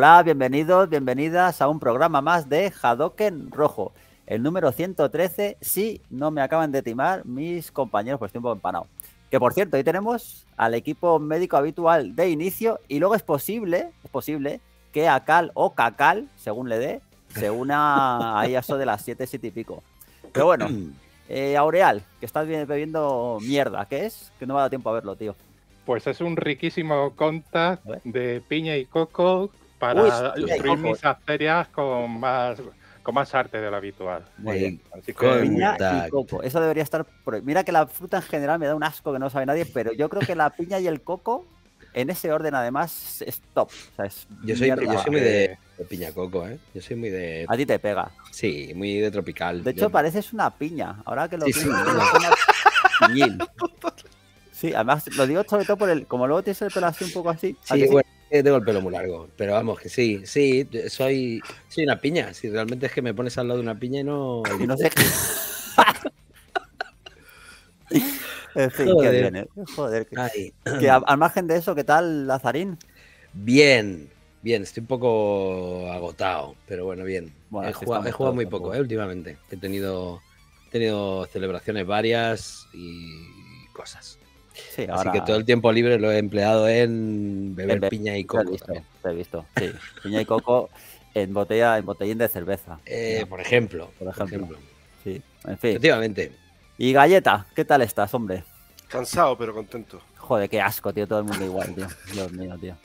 Hola, bienvenidos, bienvenidas a un programa más de Hadoken Rojo. El número 113, si no me acaban de timar mis compañeros, pues tiempo empanado. Que por cierto, ahí tenemos al equipo médico habitual de inicio y luego es posible, es posible que Akal o Cacal, según le dé, se una a eso de las 7, 7 y pico. Pero bueno, eh, Aureal, que estás bebiendo mierda, ¿qué es? Que no me ha dado tiempo a verlo, tío. Pues es un riquísimo conta de piña y coco para construir mis arterias con más con más arte de lo habitual. Muy bien. piña y coco. Eso debería estar. Mira que la fruta en general me da un asco que no sabe nadie, pero yo creo que la piña y el coco, en ese orden además, es top. yo, soy, yo muy eh. de, piña coco, ¿eh? Yo soy muy de. A ti te pega. Sí, muy de tropical. De hecho, pareces una piña. Ahora que lo sí, sí. además lo digo sobre todo por el. Como luego tienes el pelo así un poco así. Sí, eh, tengo el pelo muy largo, pero vamos, que sí, sí, eh, soy, una piña. Si realmente es que me pones al lado de una piña y no. Y no sé. en fin, qué bien, ¿eh? Joder. Que, al margen de eso, ¿qué tal, Lazarín? Bien, bien, estoy un poco agotado, pero bueno, bien. he, jugado, muy poco, eh, últimamente. He tenido, he tenido celebraciones varias y cosas. Así que todo el tiempo libre lo he empleado en beber piña y coco. Te he visto, he visto sí. piña y coco en botella, en botellín de cerveza. Eh, por ejemplo. Por ejemplo. Sí, en fin. Efectivamente. Y galleta, ¿qué tal estás, hombre? Cansado, pero contento. Joder, qué asco, tío. Todo el mundo igual, tío. Dios mío, tío.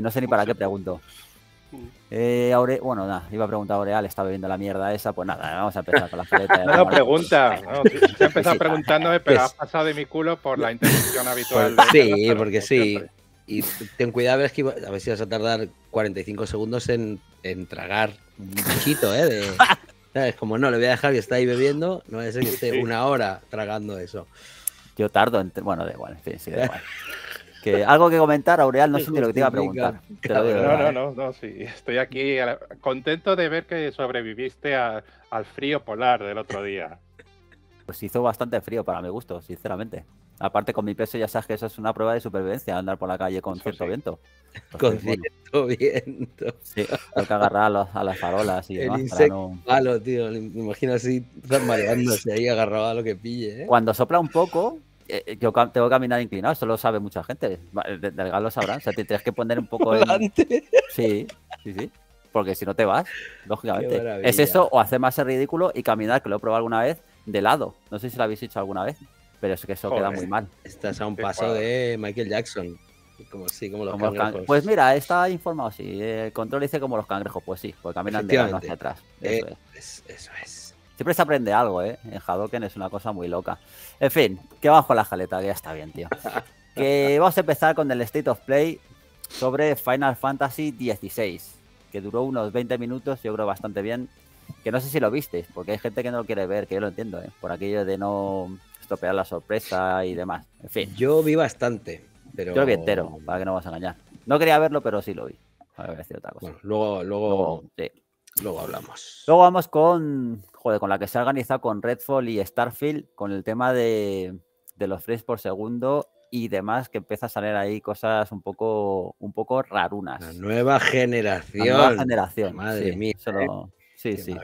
no sé ni para qué pregunto. Eh, Bueno, nada, iba a preguntar a Aureal, está bebiendo la mierda esa, pues nada, vamos a empezar con la paleta. no, pregunta, Se ha empezado preguntándome, pero ha pasado de mi culo por la intervención habitual. Pues sí, porque sí. Y ten cuidado, es a ver si vas a tardar 45 segundos en, tragar un bichito, ¿eh? es Como no, le voy a dejar que está ahí bebiendo, no es a ser que esté una hora tragando eso. Yo tardo Bueno, da igual, en fin, sí, da igual. algo que comentar, Aureal, no sé ni lo que te iba a preguntar. no, no, no, eh. no, sí. Estoy aquí contento de ver que sobreviviste al frío polar del otro día. Pues hizo bastante frío para mi gusto, sinceramente. Aparte con mi peso ya sabes que eso es una prueba de supervivencia, andar por la calle con cierto viento. con cierto viento. Sí, hay que agarrar a, las farolas y el demás. Insecto malo, tío. Me imagino así mareándose ahí agarrado a lo que pille. ¿eh? Cuando sopla un poco, eh, eh, yo tengo que caminar inclinado, eso lo sabe mucha gente. Eh, Delgado lo sabrán. O sea, te tienes que poner un poco en... Sí, sí, sí. Porque si no te vas, lógicamente. Es eso, o hacer más el ridículo y caminar, que lo he probado alguna vez, de lado. No sé si lo habéis hecho alguna vez, pero es que eso queda muy mal. Estás a un paso de Michael Jackson. Como, los cangrejos. Pues mira, está informado, sí. El control dice como los cangrejos, pues sí, porque caminan de atrás. hacia atrás. eso es. Siempre se aprende algo, ¿eh? En Hadoken es una cosa muy loca. En fin, que bajo la jaleta, que ya está bien, tío. Que vamos a empezar con el State of Play sobre Final Fantasy XVI, que duró unos 20 minutos, yo creo bastante bien. Que no sé si lo visteis, porque hay gente que no lo quiere ver, que yo lo entiendo, ¿eh? Por aquello de no estropear la sorpresa y demás. En fin. Yo vi bastante, pero. Yo lo vi entero, para que no vas a engañar. No quería verlo, pero sí lo vi. A ver, otra cosa. luego, luego, luego, luego hablamos. Luego vamos con con la que se ha organizado con Redfall y Starfield, con el tema de, los frames por segundo y demás, que empieza a salir ahí cosas un poco, un poco rarunas. La nueva generación. nueva generación. Madre mía. ¿eh? Sí, sí,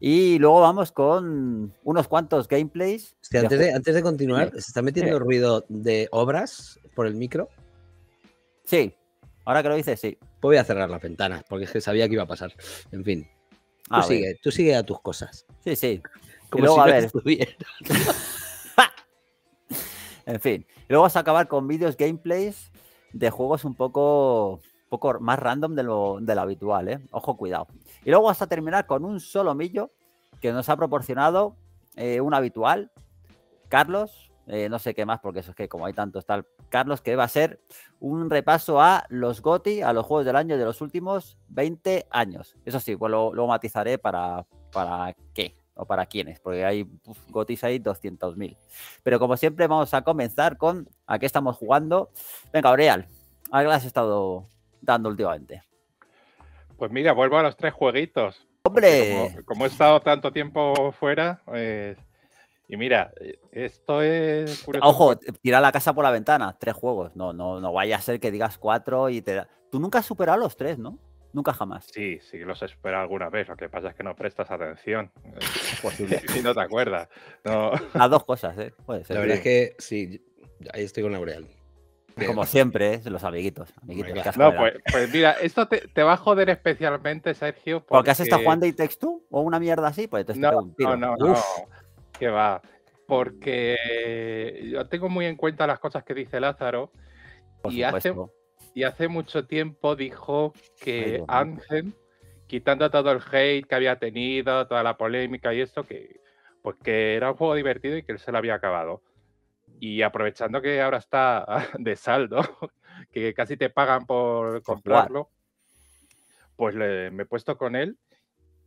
Y luego vamos con unos cuantos gameplays. antes, de, continuar, ¿se está metiendo ruido de obras por el micro? Sí, ahora que lo dices, sí. Pues voy a cerrar la ventana porque es sabía que iba a pasar. En fin. Ah, tú, sigue, a tus cosas. Sí, sí. Como a ver. en fin. luego vas a acabar con vídeos gameplays de juegos un poco, poco más random de lo, de lo habitual, ¿eh? Ojo, cuidado. Y luego vas a terminar con un solo millo que nos ha proporcionado eh, un habitual, Carlos, eh, no sé qué más, porque eso es que como hay tantos tal. Carlos, que va a ser un repaso a los GOTI, a los juegos del año de los últimos 20 años. Eso sí, pues lo, matizaré para, para qué o para quiénes, porque hay GOTIs ahí 200.000. Pero como siempre, vamos a comenzar con a qué estamos jugando. Venga, Aureal, ¿a qué has estado dando últimamente? Pues mira, vuelvo a los tres jueguitos. ¡Hombre! Como, he estado tanto tiempo fuera, eh, y mira, eh, esto es. Ojo, tira la casa por la ventana, tres juegos. No, no, no vaya a ser que digas cuatro y te. da... Tú nunca has superado los tres, ¿no? Nunca jamás. Sí, sí los he superado alguna vez. Lo que pasa es que no prestas atención. no te acuerdas. No. Las dos cosas, ¿eh? Puede La verdad es que sí, ahí estoy con Laureal. Como siempre, ¿eh? los amiguitos. no, pues, pues, mira, esto te, va a joder especialmente, Sergio. Porque... ¿Por has estado jugando y tú? o una mierda así? Pues te no, no, no, que va, porque yo tengo muy en cuenta las cosas que dice Lázaro y hace, y hace, mucho tiempo dijo que Ángel, quitando todo el hate que había tenido, toda la polémica y esto, que, pues que era un juego divertido y que él se lo había acabado. Y aprovechando que ahora está de saldo, que casi te pagan por comprarlo, pues le, me he puesto con él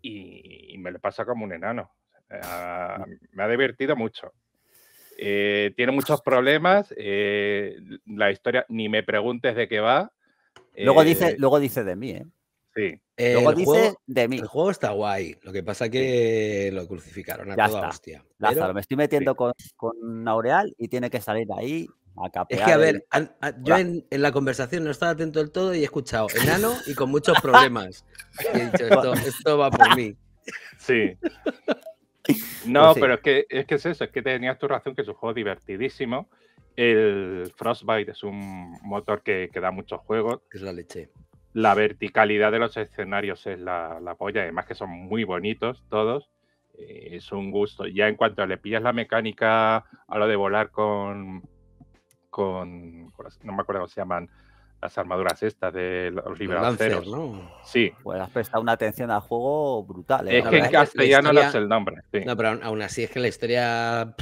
y, me le pasa como un enano. Eh, mm. me ha divertido mucho. Eh, tiene muchos problemas. Eh, la historia, ni me preguntes de qué va. Luego, dice, luego dice de mí, ¿eh? Sí. luego dice de mí. El juego está guay. Lo que pasa que lo crucificaron a toda hostia. me estoy metiendo con, con Aureal y tiene que salir ahí es que, a ver, yo en, la conversación no estaba atento del todo y he escuchado enano y con muchos problemas. Pues esto va por mí. Sí. No, pues pero es que, es que eso, es que tenías tu razón que es un juego divertidísimo. El Frostbite es un motor que, que da muchos juegos. Es la leche. La verticalidad de los escenarios es la, la polla, además que son muy bonitos todos. Eh, es un gusto. Ya en cuanto le pillas la mecánica a lo de volar con, con, no me acuerdo cómo se llaman, las armaduras estas de los liberanceros. ¿no? Sí. Pues has prestado una atención al juego brutal. ¿eh? Es que en castellano no es el nombre. No, pero aún así es que la historia.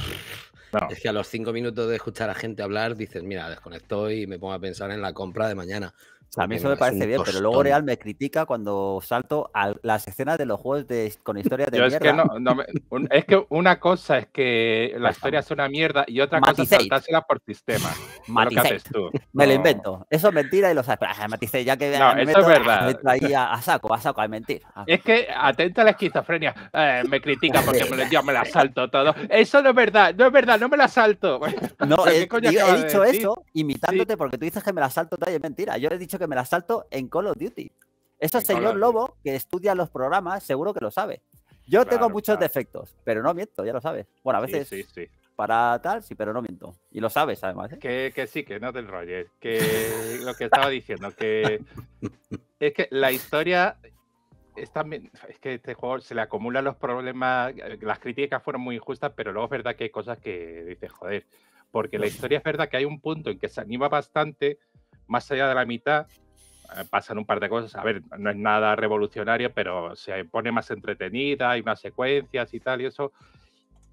Es que a los cinco minutos de escuchar a gente hablar dices, mira, desconecto y me pongo a pensar en la compra de mañana. A mí eso me parece bien, pero luego Real me critica cuando salto a las escenas de los juegos de, con historias de mierda. Es que, una cosa es que la historia es una mierda y otra cosa es saltársela por sistema. Maticeit. Me lo invento. Eso es mentira y lo sabes. Ah, ya que eso es verdad. a, saco, a saco, a mentir. Es que atenta a la esquizofrenia. Eh, me critica porque me yo me la salto todo. Eso no es verdad, no es verdad, no me la salto. No, eh, he, dicho eso imitándote porque tú dices que me la salto todo es mentira. Yo he dicho que me la salto en Call of Duty. Eso, este señor Lobo, que estudia los programas, seguro que lo sabe. Yo tengo muchos defectos, pero no miento, ya lo sabes. Bueno, a veces para tal, sí, pero no miento. Y lo sabes, además. ¿eh? Que, sí, que no del Roger Que lo que estaba diciendo, que es que la historia es también. Es que este juego se le acumulan los problemas. Las críticas fueron muy injustas, pero luego es verdad que hay cosas que dices, joder. Porque la historia es verdad que hay un punto en que se anima bastante, más allá de la mitad, eh, pasan un par de cosas. A ver, no es nada revolucionario, pero se pone más entretenida, hay unas secuencias y tal y eso.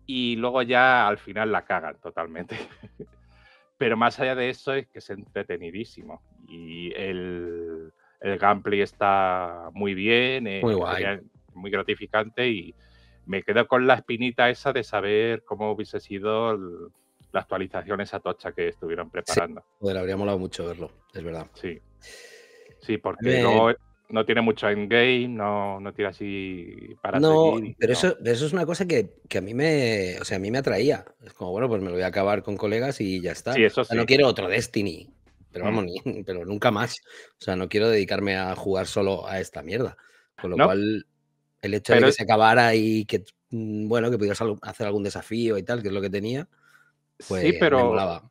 Y luego ya al final la cagan totalmente. pero más allá de eso es que es entretenidísimo. Y el, el gameplay está muy bien, eh, muy, guay. muy gratificante y me quedo con la espinita esa de saber cómo hubiese sido el, la actualización esa tocha que estuvieron preparando. joder, habría molado mucho verlo, es verdad. Sí. Sí, porque no tiene mucho endgame, no, no tiene así para No, pero Eso, es una cosa que, a mí me, sea, a mí me atraía. Es como, bueno, pues me lo voy a acabar con colegas y ya está. No quiero otro Destiny, pero vamos, mm. pero nunca más. O sea, no quiero dedicarme a jugar solo a esta mierda. Con lo cual, el hecho de que se acabara y que, mm, bueno, que pudieras hacer algún desafío y tal, que es lo que tenía, sí, pues, pero,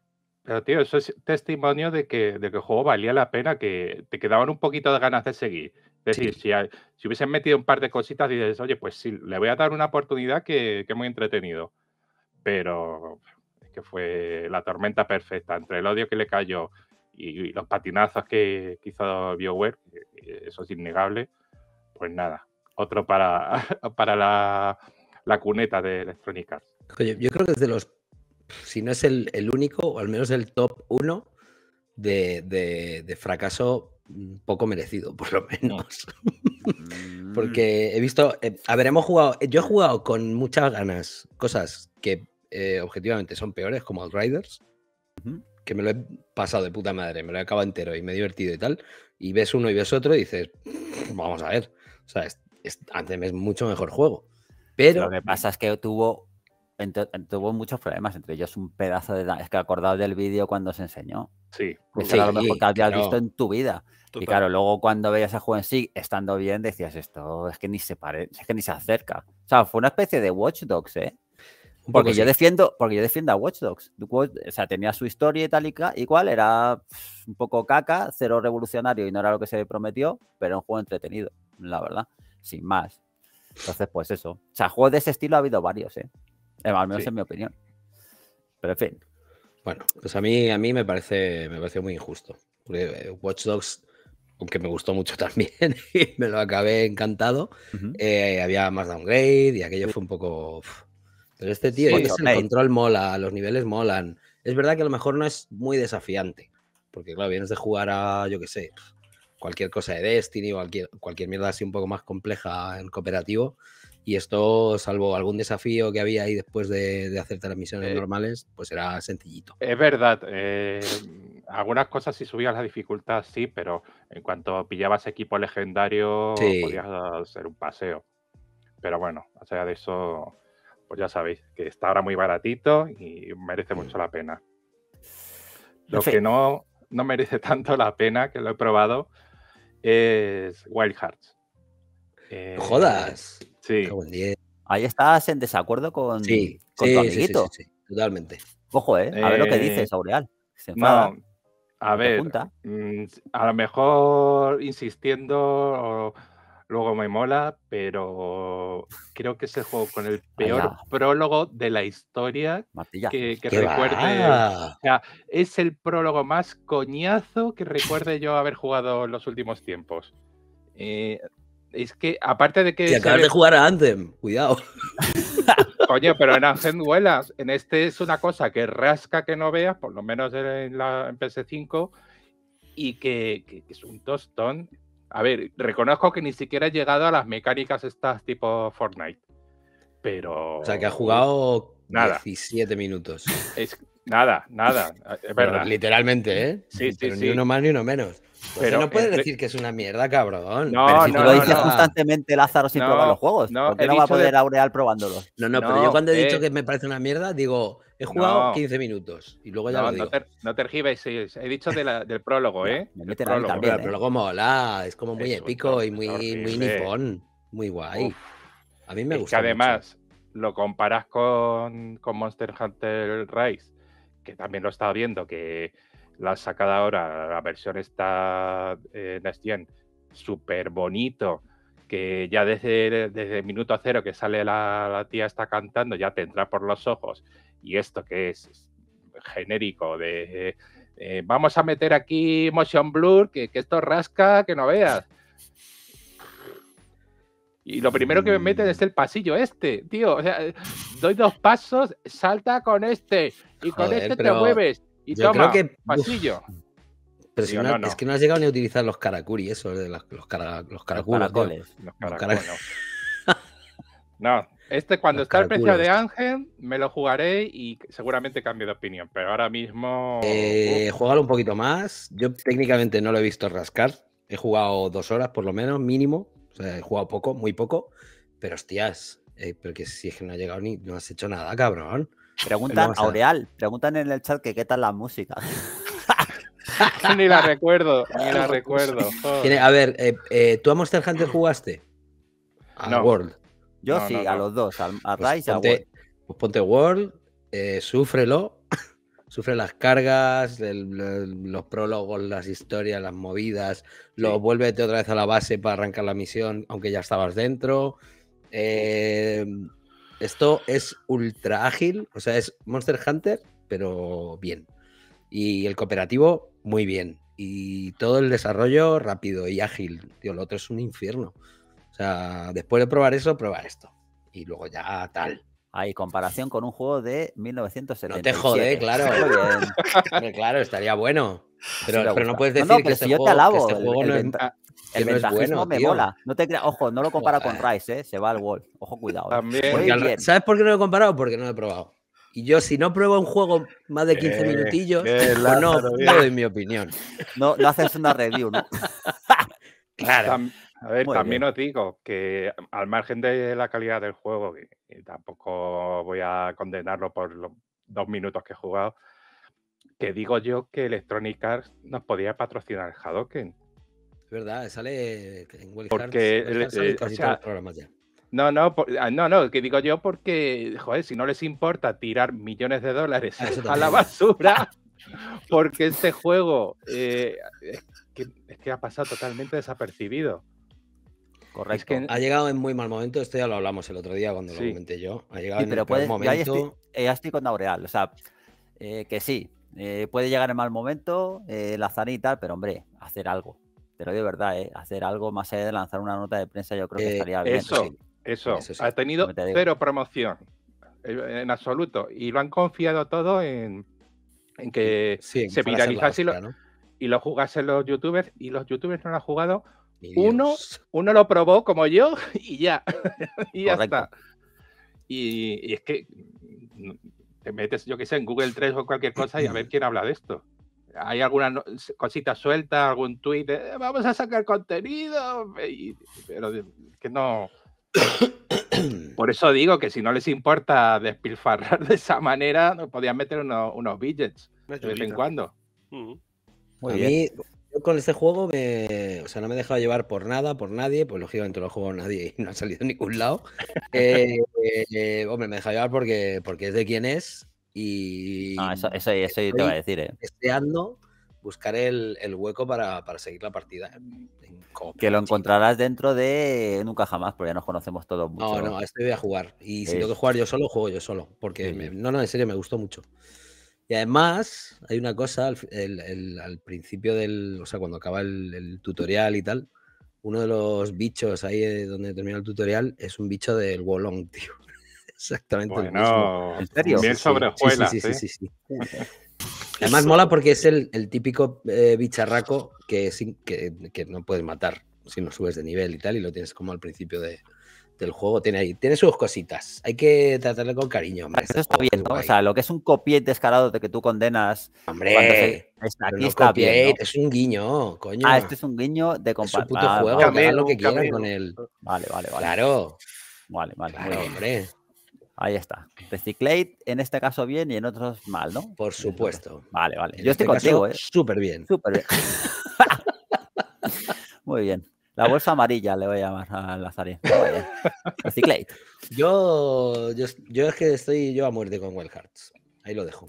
pero tío, eso es testimonio de que, de que el juego valía la pena, que te quedaban un poquito de ganas de seguir. Es decir, si, si, hubiesen metido un par de cositas, dices, oye, pues sí, le voy a dar una oportunidad que, es muy entretenido. Pero es que fue la tormenta perfecta entre el odio que le cayó y, los patinazos que, hizo BioWare, eso es innegable. Pues nada, otro para, para la, la cuneta de Electronic Oye, yo creo que desde los si no es el, único, o al menos el top uno de, fracaso mm, poco merecido, por lo menos. Porque he visto, eh, a ver, hemos jugado, yo he jugado con muchas ganas cosas que eh, objetivamente son peores, como Outriders, que me lo he pasado de puta madre, me lo he acabado entero y me he divertido y tal, y ves uno y ves otro y dices, vamos a ver, o sea, antes es mucho mejor juego. Pero... Lo que pasa es que tuvo tuvo muchos problemas, entre ellos un pedazo de... Es que acordado del vídeo cuando se enseñó. Sí. claro lo mejor que habías visto en tu vida. Y claro, luego cuando veías a Juan sí estando bien, decías esto, es que ni se parece es que ni se acerca. O sea, fue una especie de watchdogs ¿eh? porque yo, defiendo, porque yo defiendo a Watch O sea, tenía su historia y tal y, cual, era pues, un poco caca, cero revolucionario y no era lo que se prometió, pero un juego entretenido, la verdad, sin más. Entonces, pues eso. O sea, juegos de ese estilo ha habido varios, ¿eh? Eh, al menos mi opinión. Pero en fin. Bueno, pues a mí, a mí me, parece, me muy injusto. Eh, Watch Dogs, aunque me gustó mucho también y me lo acabé encantado, eh, había más downgrade y aquello fue un poco... Pero este tío, el control mola, los niveles molan. Es verdad que a lo mejor no es muy desafiante. Porque claro, vienes de jugar a, yo qué sé, cualquier cosa de Destiny o cualquier mierda así un poco más compleja en cooperativo. Y esto, salvo algún desafío que había ahí después de, hacerte las misiones eh. normales, pues era sencillito. Es verdad. Eh, algunas cosas sí subían la dificultad, sí, pero en cuanto pillabas equipo legendario, podías hacer un paseo. Pero bueno, o sea de eso, pues ya sabéis, que está ahora muy baratito y merece mucho mm. la pena. Lo que no, no merece tanto la pena, que lo he probado, es Wild Hearts. Eh, ¡Jodas! Sí. Ahí estás en desacuerdo con, sí, sí, tu amiguito. totalmente. Ojo, ¿eh? A ver lo que eh, dices, Aureal. a ver, mm, a lo mejor insistiendo luego me mola, pero creo que es el juego con el peor prólogo de la historia que, que recuerde. es el prólogo más coñazo que recuerde yo haber jugado en los últimos tiempos. Eh, es que aparte de que... Y acabas de jugar a Anthem, cuidado. Coño, pero en Anthem duelas. En este es una cosa que rasca que no veas, por lo menos en, la, en PS5, y que, es un tostón. A ver, reconozco que ni siquiera he llegado a las mecánicas estas tipo Fortnite, pero... O sea, que ha jugado nada. 17 minutos. Es, nada, nada, es verdad. literalmente, ¿eh? Sí, sí, sí. Ni uno más ni uno menos. Pues pero no puedes decir que es una mierda, cabrón. No, pero si no, lo dice constantemente, Lázaro, sin probar los juegos. No, ¿Por qué no va a poder Aureal probándolos? No, no, pero yo cuando he eh. dicho que me parece una mierda, digo, he jugado 15 minutos y luego ya lo digo. No, te no he dicho del prólogo, ¿eh? prólogo, El ¿eh? prólogo mola, es como muy épico y muy, muy nipón, muy guay. a mí me gusta. que además lo comparas con, Monster Hunter Rise, que también lo estado viendo, que la sacada sacado ahora, la versión está eh, súper bonito, que ya desde, el minuto cero que sale la, tía está cantando, ya te entra por los ojos. Y esto que es, genérico de... Eh, eh, vamos a meter aquí motion blur, que, que, esto rasca, que no veas. Y lo primero que me mm. meten es el pasillo este, tío. O sea, doy dos pasos, salta con este y con este te mueves. Y Yo toma, creo que, pasillo. es que no has llegado ni a utilizar los Karakuri eso, de los, los, los Karakuri no, este cuando está el precio de Ángel, me lo jugaré y seguramente cambio de opinión, pero ahora mismo... Eh, un poquito más. Yo técnicamente no lo he visto rascar. He jugado dos horas por lo menos, mínimo. O sea, he jugado poco, muy poco. Pero hostias, eh, porque si es que no ha llegado ni... No has hecho nada, cabrón. Preguntan a preguntan en el chat que qué tal la música. ni la recuerdo, ni la recuerdo. A ver, eh, eh, ¿tú a Monster Hunter mm. jugaste? A World. Yo sí, a los dos, a, pues y a World. Pues ponte World, eh, sufrelo sufre las cargas, los prólogos, las historias, las movidas, lo vuélvete otra vez a la base para arrancar la misión, aunque ya estabas dentro. Eh, esto es ultra ágil, o sea, es Monster Hunter, pero bien. Y el cooperativo, muy bien. Y todo el desarrollo rápido y ágil. Tío, lo otro es un infierno. O sea, después de probar eso, probar esto. Y luego ya tal. Hay ah, comparación con un juego de 1970. No te jode, claro. claro, estaría bueno. Pero, no puedes decir que, este juego, este no el no me No te creas, ojo, no lo compara con Rice, eh, se va al wall. Ojo, cuidado. Eh. ¿Sabes por qué no lo he comparado? Porque no lo he probado. Y yo, si no pruebo un juego más de 15 eh, minutillos, pues no, no, mi opinión. No, no haces una review, ¿no? claro. a ver, también os digo que um, al margen de la calidad del juego, tampoco voy a condenarlo por los dos minutos que he jugado, que digo yo que Electronic Arts nos podía patrocinar Hadoken verdad, sale en Porque eh, eh, No, no, ah, no, no, que digo yo porque, joder, si no les importa tirar millones de dólares ah, a la basura, porque este juego eh, es, que, ha pasado totalmente desapercibido. Correcto. Ha llegado en muy mal momento, esto ya lo hablamos el otro día cuando lo comenté yo. Ha llegado en muy mal momento. Ya estoy, con o sea, que sí, puede llegar en mal momento, la zanita, pero hombre, hacer algo. Pero de verdad, ¿eh? hacer algo más allá de lanzar una nota de prensa, yo creo que eh, estaría bien. Eso, eso, ha tenido cero promoción eh, en absoluto y lo han confiado todo en, que se viralizase y, lo, jugasen los youtubers y los youtubers no lo han jugado. Uno, uno lo probó como yo y ya, y ya está. Y, es que mm, te metes, yo que sé, en Google 3 o cualquier cosa y a ver quién habla de esto hay alguna cosita suelta, algún tweet, de... Eh, vamos a sacar contenido, eh, pero que no. Por eso digo que si no les importa despilfarrar de esa manera, nos podían meter unos, unos de vez en cuando. a mí, con este juego o sea, no me he dejado llevar por nada, por nadie, pues lógicamente lo juego nadie y no ha salido a ningún lado. Eh, hombre, me he dejado llevar porque, porque es de quien es y eso, te voy a decir. ¿eh? buscar el, el hueco para, seguir la partida. que lo encontrarás dentro de nunca jamás, porque ya nos conocemos todos mucho. No, no, este voy a jugar. Y si tengo que jugar yo solo, juego yo solo. Porque, no, no, en serio, me gustó mucho. Y además, hay una cosa, al, al principio del, o sea, cuando acaba el, tutorial y tal, uno de los bichos ahí eh, donde termina el tutorial es un bicho del Wolong, tío exactamente bueno, ¿En serio? Bien sobre sí, sí, sí, ¿eh? Además mola porque es el, el típico eh, bicharraco que, que, no puedes matar si no subes de nivel y tal, y lo tienes como al principio de, del juego. Tiene, tiene sus cositas. Hay que tratarle con cariño. Hombre, Eso está bien, ¿no? O sea, lo que es un copiate descarado de que tú condenas. Hombre, aquí está bien, es un guiño, coño. Ah, este es un guiño de compartir. Es un puto ah, juego, que lo que quieran con Vale, vale, vale. Claro. Vale, vale. hombre. Ahí está. Reciclate, en este caso bien y en otros mal, ¿no? Por este supuesto. Vale, vale. Yo estoy este contigo, ¿eh? Súper bien. Súper bien. Muy bien. La bolsa amarilla le voy a llamar a Lazarín. Reciclate. Yo, yo, es que estoy yo a muerte con Wild Ahí lo dejo.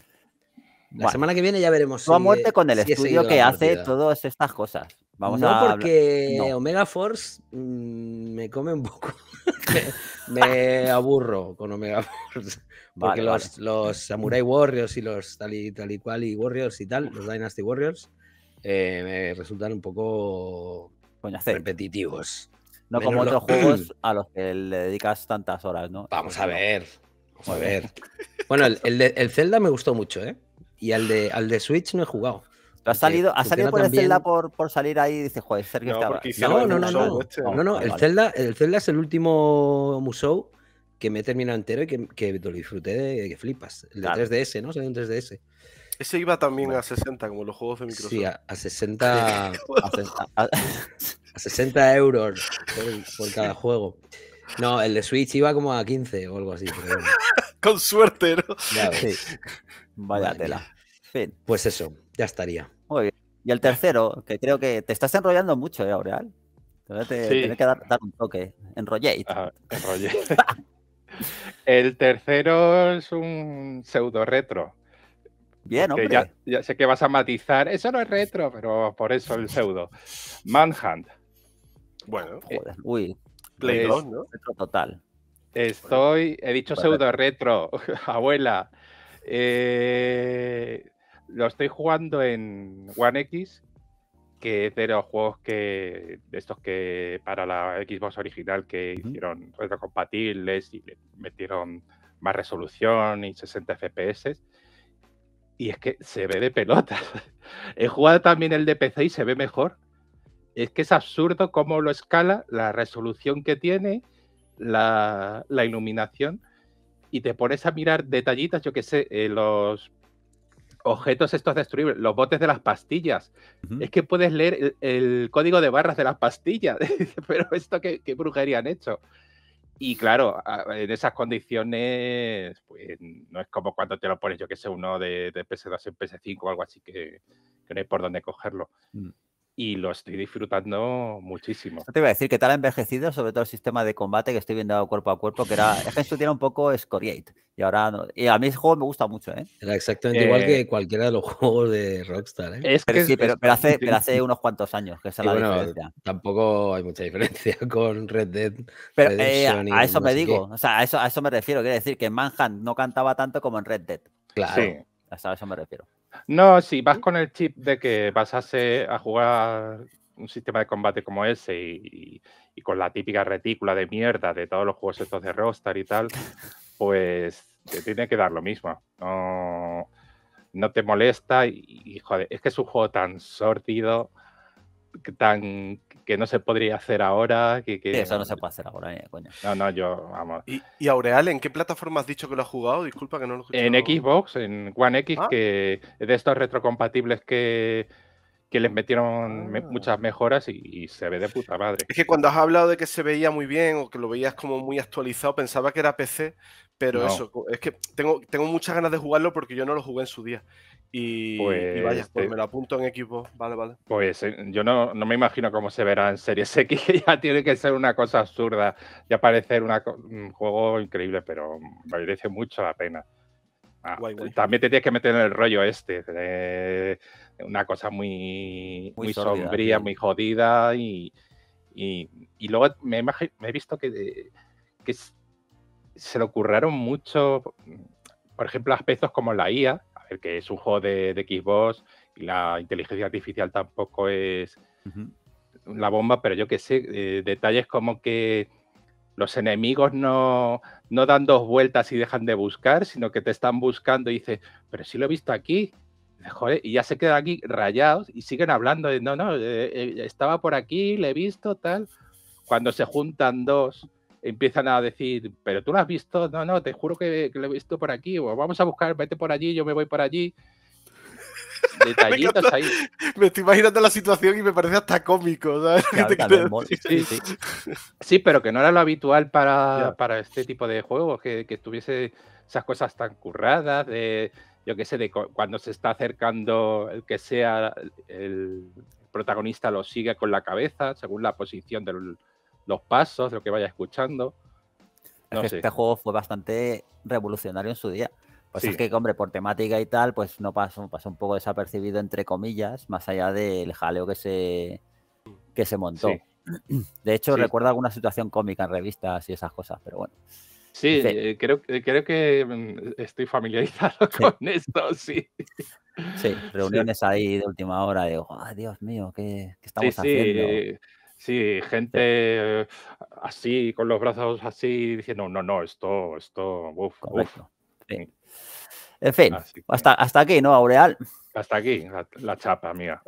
La semana que viene ya veremos. Yo a muerte con el estudio que hace todas estas cosas no, porque Omega Force mm, me come un poco. me, aburro con Omega Force. Porque los, Samurai Warriors y los tal y, tal y cual Warriors y tal, los Dynasty Warriors, eh, me resultan un poco repetitivos. No como otros juegos a los que le dedicas tantas horas, ¿no? Vamos a pues ver. a ver. bueno, el, el, Zelda me gustó mucho, ¿eh? Y al de, al de Switch no he jugado ha salido, ha salido por el Zelda por, salir ahí y dice, joder, Sergio no, está... No, no, este. no, no. no, no el, Zelda, el Zelda es el último Musou que me he terminado entero y que, lo disfruté de que flipas. El de 3DS, ¿no? Salió en 3DS. Ese iba también a 60, como los juegos de Microsoft. Sí, a, 60. a, 60 euros por, cada juego. No, el de Switch iba como a 15 o algo así. Pero Con suerte, ¿no? sí. Vaya tela. Pues eso. Ya estaría. Muy bien. Y el tercero, que creo que te estás enrollando mucho, ¿eh, Aureal? Te que dar, un toque. Enrollé. Ah, el tercero es un pseudo retro. Bien, hombre. Ya, sé que vas a matizar. Eso no es retro, pero por eso el pseudo. Manhunt. Bueno. Joder, uy. ¿no? Retro total. Estoy. He dicho pseudo retro, abuela. Eh, lo estoy jugando en One X, que es de los juegos que de estos que para la Xbox original que hicieron retrocompatibles y metieron más resolución y 60 FPS. Y es que se ve de pelotas. He jugado también el de PC y se ve mejor. Es que es absurdo cómo lo escala, la resolución que tiene, la, iluminación. Y te pones a mirar detallitas, yo que sé, eh, los objetos estos destruibles, los botes de las pastillas. Es que puedes leer el, código de barras de las pastillas, pero esto qué, brujería han hecho. Y claro, en esas condiciones, pues no es como cuando te lo pones, yo que sé, uno de, PS2 en PS5 o algo así que, no hay por dónde cogerlo. Mm y lo estoy disfrutando muchísimo. te iba a decir que tal envejecido, sobre todo el sistema de combate que estoy viendo cuerpo a cuerpo, que era, es que tiene un poco Scoriate. Y ahora, y a mí ese juego me gusta mucho, ¿eh? Era exactamente igual eh, que cualquiera de los juegos de Rockstar, ¿eh? pero, pero, hace, unos cuantos años que esa es la diferencia. Tampoco hay mucha diferencia con Red Dead. Pero eh, a, eso me digo, o sea, a eso, a eso me refiero. Quiere decir que Manhunt no cantaba tanto como en Red Dead. Claro. Sí. A eso me refiero. No, si vas ¿Mm? con el chip de que vas a, jugar un sistema de combate como ese y, con la típica retícula de mierda de todos los juegos estos de roster y tal, pues te tiene que dar lo mismo. No, no te molesta y, joder, es que es un juego tan sortido, tan que no se podría hacer ahora. Que, eso no se puede hacer ahora, eh, coño. No, no, yo, vamos. ¿Y, Aureal, en qué plataforma has dicho que lo has jugado? Disculpa que no lo he En Xbox, en One X, ah. que de estos retrocompatibles que, que les metieron ah. muchas mejoras y, se ve de puta madre. Es que cuando has hablado de que se veía muy bien o que lo veías como muy actualizado, pensaba que era PC, pero eso, es que tengo, tengo muchas ganas de jugarlo porque yo no lo jugué en su día. Y, vaya, pues, pues me lo apunto en equipo. Vale, vale. Pues eh, yo no, me imagino cómo se verá en Series X, que ya tiene que ser una cosa absurda y aparecer un juego increíble, pero merece mucho la pena. Ah, también te tienes que meter en el rollo este, una cosa muy, sombría, muy jodida. Y, luego me, he visto que, que se le ocurrieron mucho, por ejemplo, aspectos como la IA ver, que es un juego de, Xbox y la inteligencia artificial tampoco es la bomba, pero yo que sé, eh, detalles como que los enemigos no, no, dan dos vueltas y dejan de buscar, sino que te están buscando y dices, pero si lo he visto aquí. y ya se quedan aquí rayados y siguen hablando no, no, eh, eh, estaba por aquí, le he visto, tal. Cuando se juntan dos, empiezan a decir, pero tú lo has visto, no, no, te juro que, lo he visto por aquí, o vamos a buscar, vete por allí, yo me voy por allí. Detallitos ahí. Me estoy imaginando la situación y me parece hasta cómico. sí, pero que no era lo habitual para, este tipo de juegos, que, que, tuviese esas cosas tan curradas, de, yo qué sé, de cuando se está acercando el que sea el protagonista lo sigue con la cabeza, según la posición del, los pasos, lo que vaya escuchando. este juego fue bastante revolucionario en su día. Pues que, hombre, por temática y tal, pues no pasó, pasó un poco desapercibido, entre comillas, más allá del jaleo que se, que se montó. De hecho, recuerda recuerdo alguna situación cómica en revistas y esas cosas, pero bueno. Sí, eh, creo, eh, creo que mm, estoy familiarizado con esto, sí. Sí, reuniones ahí de última hora, digo, ¡ay, ah, Dios mío, ¿qué, qué estamos haciendo? Eh, Sí, gente eh, así, con los brazos así, diciendo, no, no, esto, esto, uff, uf. Mm. En fin, hasta, hasta aquí, ¿no, Aureal? Hasta aquí, la, chapa mía.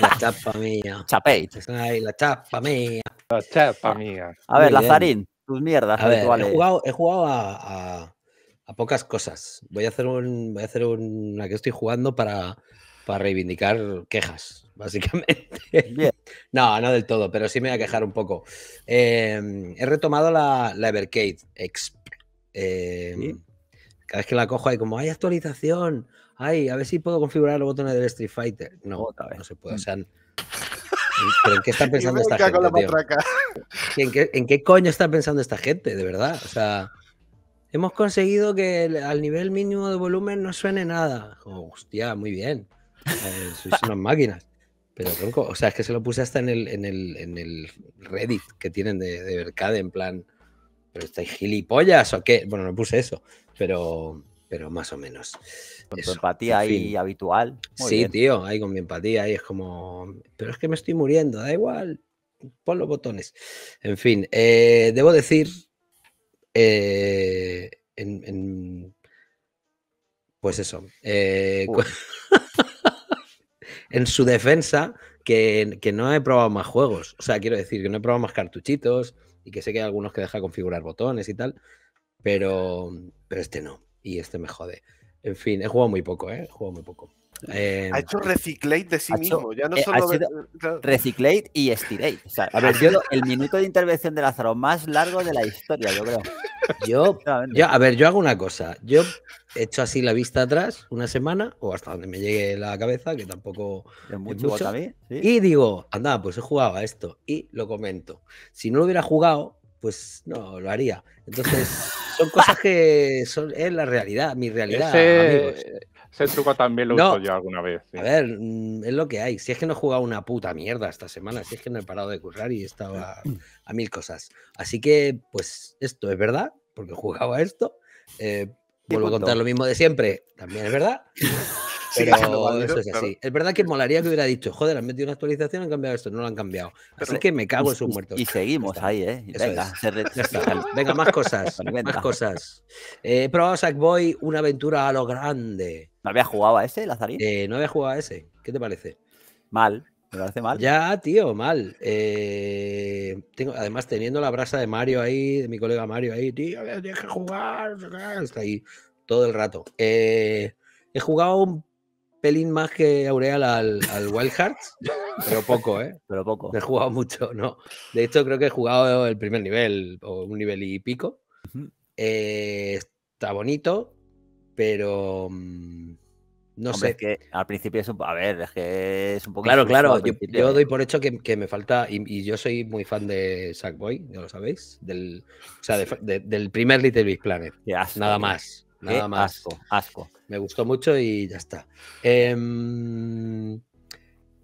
La chapa mía. Chapéis. Pues, la chapa mía. La chapa ah, mía. A ver, Lazarín, tus mierdas a Ver, he jugado, he jugado a, pocas cosas. Voy a hacer un, voy a hacer una que estoy jugando para para reivindicar quejas, básicamente. No, no del todo, pero sí me voy a quejar un poco. Em, he retomado la, Evercade em, Cada vez que la cojo hay como, hay actualización, ay, a ver si puedo configurar los botones del Street Fighter. No, no se puede. O sea, ¿Pero en qué están pensando esta gente? ¿En qué, coño están pensando esta gente, de verdad? O sea, hemos conseguido que al nivel mínimo de volumen no suene nada. hostia, muy bien. Eh, sois unas máquinas. Pero tronco, o sea, es que se lo puse hasta en el, en el, Reddit que tienen de, de en plan, ¿pero estáis gilipollas o qué? Bueno, no puse eso, pero, pero más o menos. Con tu empatía ahí habitual. sí, tío, ahí con mi empatía, ahí es como, pero es que me estoy muriendo, da igual, pon los botones. En fin, eh, debo decir, eh, en, pues eso. Eh, en su defensa que, no he probado más juegos. O sea, quiero decir que no he probado más cartuchitos y que sé que hay algunos que deja configurar botones y tal, pero, pero este no. Y este me jode. En fin, he jugado muy poco, ¿eh? He jugado muy poco. Eh, ha hecho reciclate de sí mismo. ya no eh, solo eh, reciclate y estirate. O sea, a ver, el minuto de intervención de Lázaro más largo de la historia, yo creo. Yo, a ver, yo hago una cosa. Yo he hecho así la vista atrás una semana o hasta donde me llegue la cabeza, que tampoco es mucho. Es Y digo, anda, pues he jugado a esto y lo comento. Si no lo hubiera jugado, pues no lo haría. Entonces, son cosas que son, es la realidad, mi realidad, amigos. Ese truco también lo no, yo alguna vez. A ver, mm, es lo que hay. Si es que no he jugado una puta mierda esta semana, si es que no he parado de currar y estaba a mil cosas. Así que, pues, esto es verdad, porque jugaba esto. Eh, vuelvo a contar lo mismo de siempre, también es verdad. Pero eso es así. Es verdad que molaría que hubiera dicho, joder, han metido una actualización, han cambiado esto, no lo han cambiado. Así que me cago en sus muertos. Y, seguimos ahí, ¿eh? Venga, Venga, más cosas. más cosas. Eh, he probado Sackboy, una aventura a lo grande. ¿No había jugado a ese, Lazarín? Eh, no había jugado a ese. ¿Qué te parece? Mal. ¿Me parece mal? Ya, tío, mal. Eh, tengo, además, teniendo la brasa de Mario ahí, de mi colega Mario ahí, tío, tienes que jugar, está ahí todo el rato. he jugado un pelín más que Aureal al, Wild Hearts, pero poco, ¿eh? Pero poco. he jugado mucho, no. De hecho, creo que he jugado el primer nivel, o un nivel y pico. Eh, está bonito, pero. Mm, no sé. al principio es un, a ver, es un poco. Claro, claro. Yo, ¿eh? doy por hecho que, me falta. Y, yo soy muy fan de Sackboy, ya lo sabéis. Del, del primer Little Big Planet. Nada más. Nada más. Asco, Me gustó mucho y ya está. Em,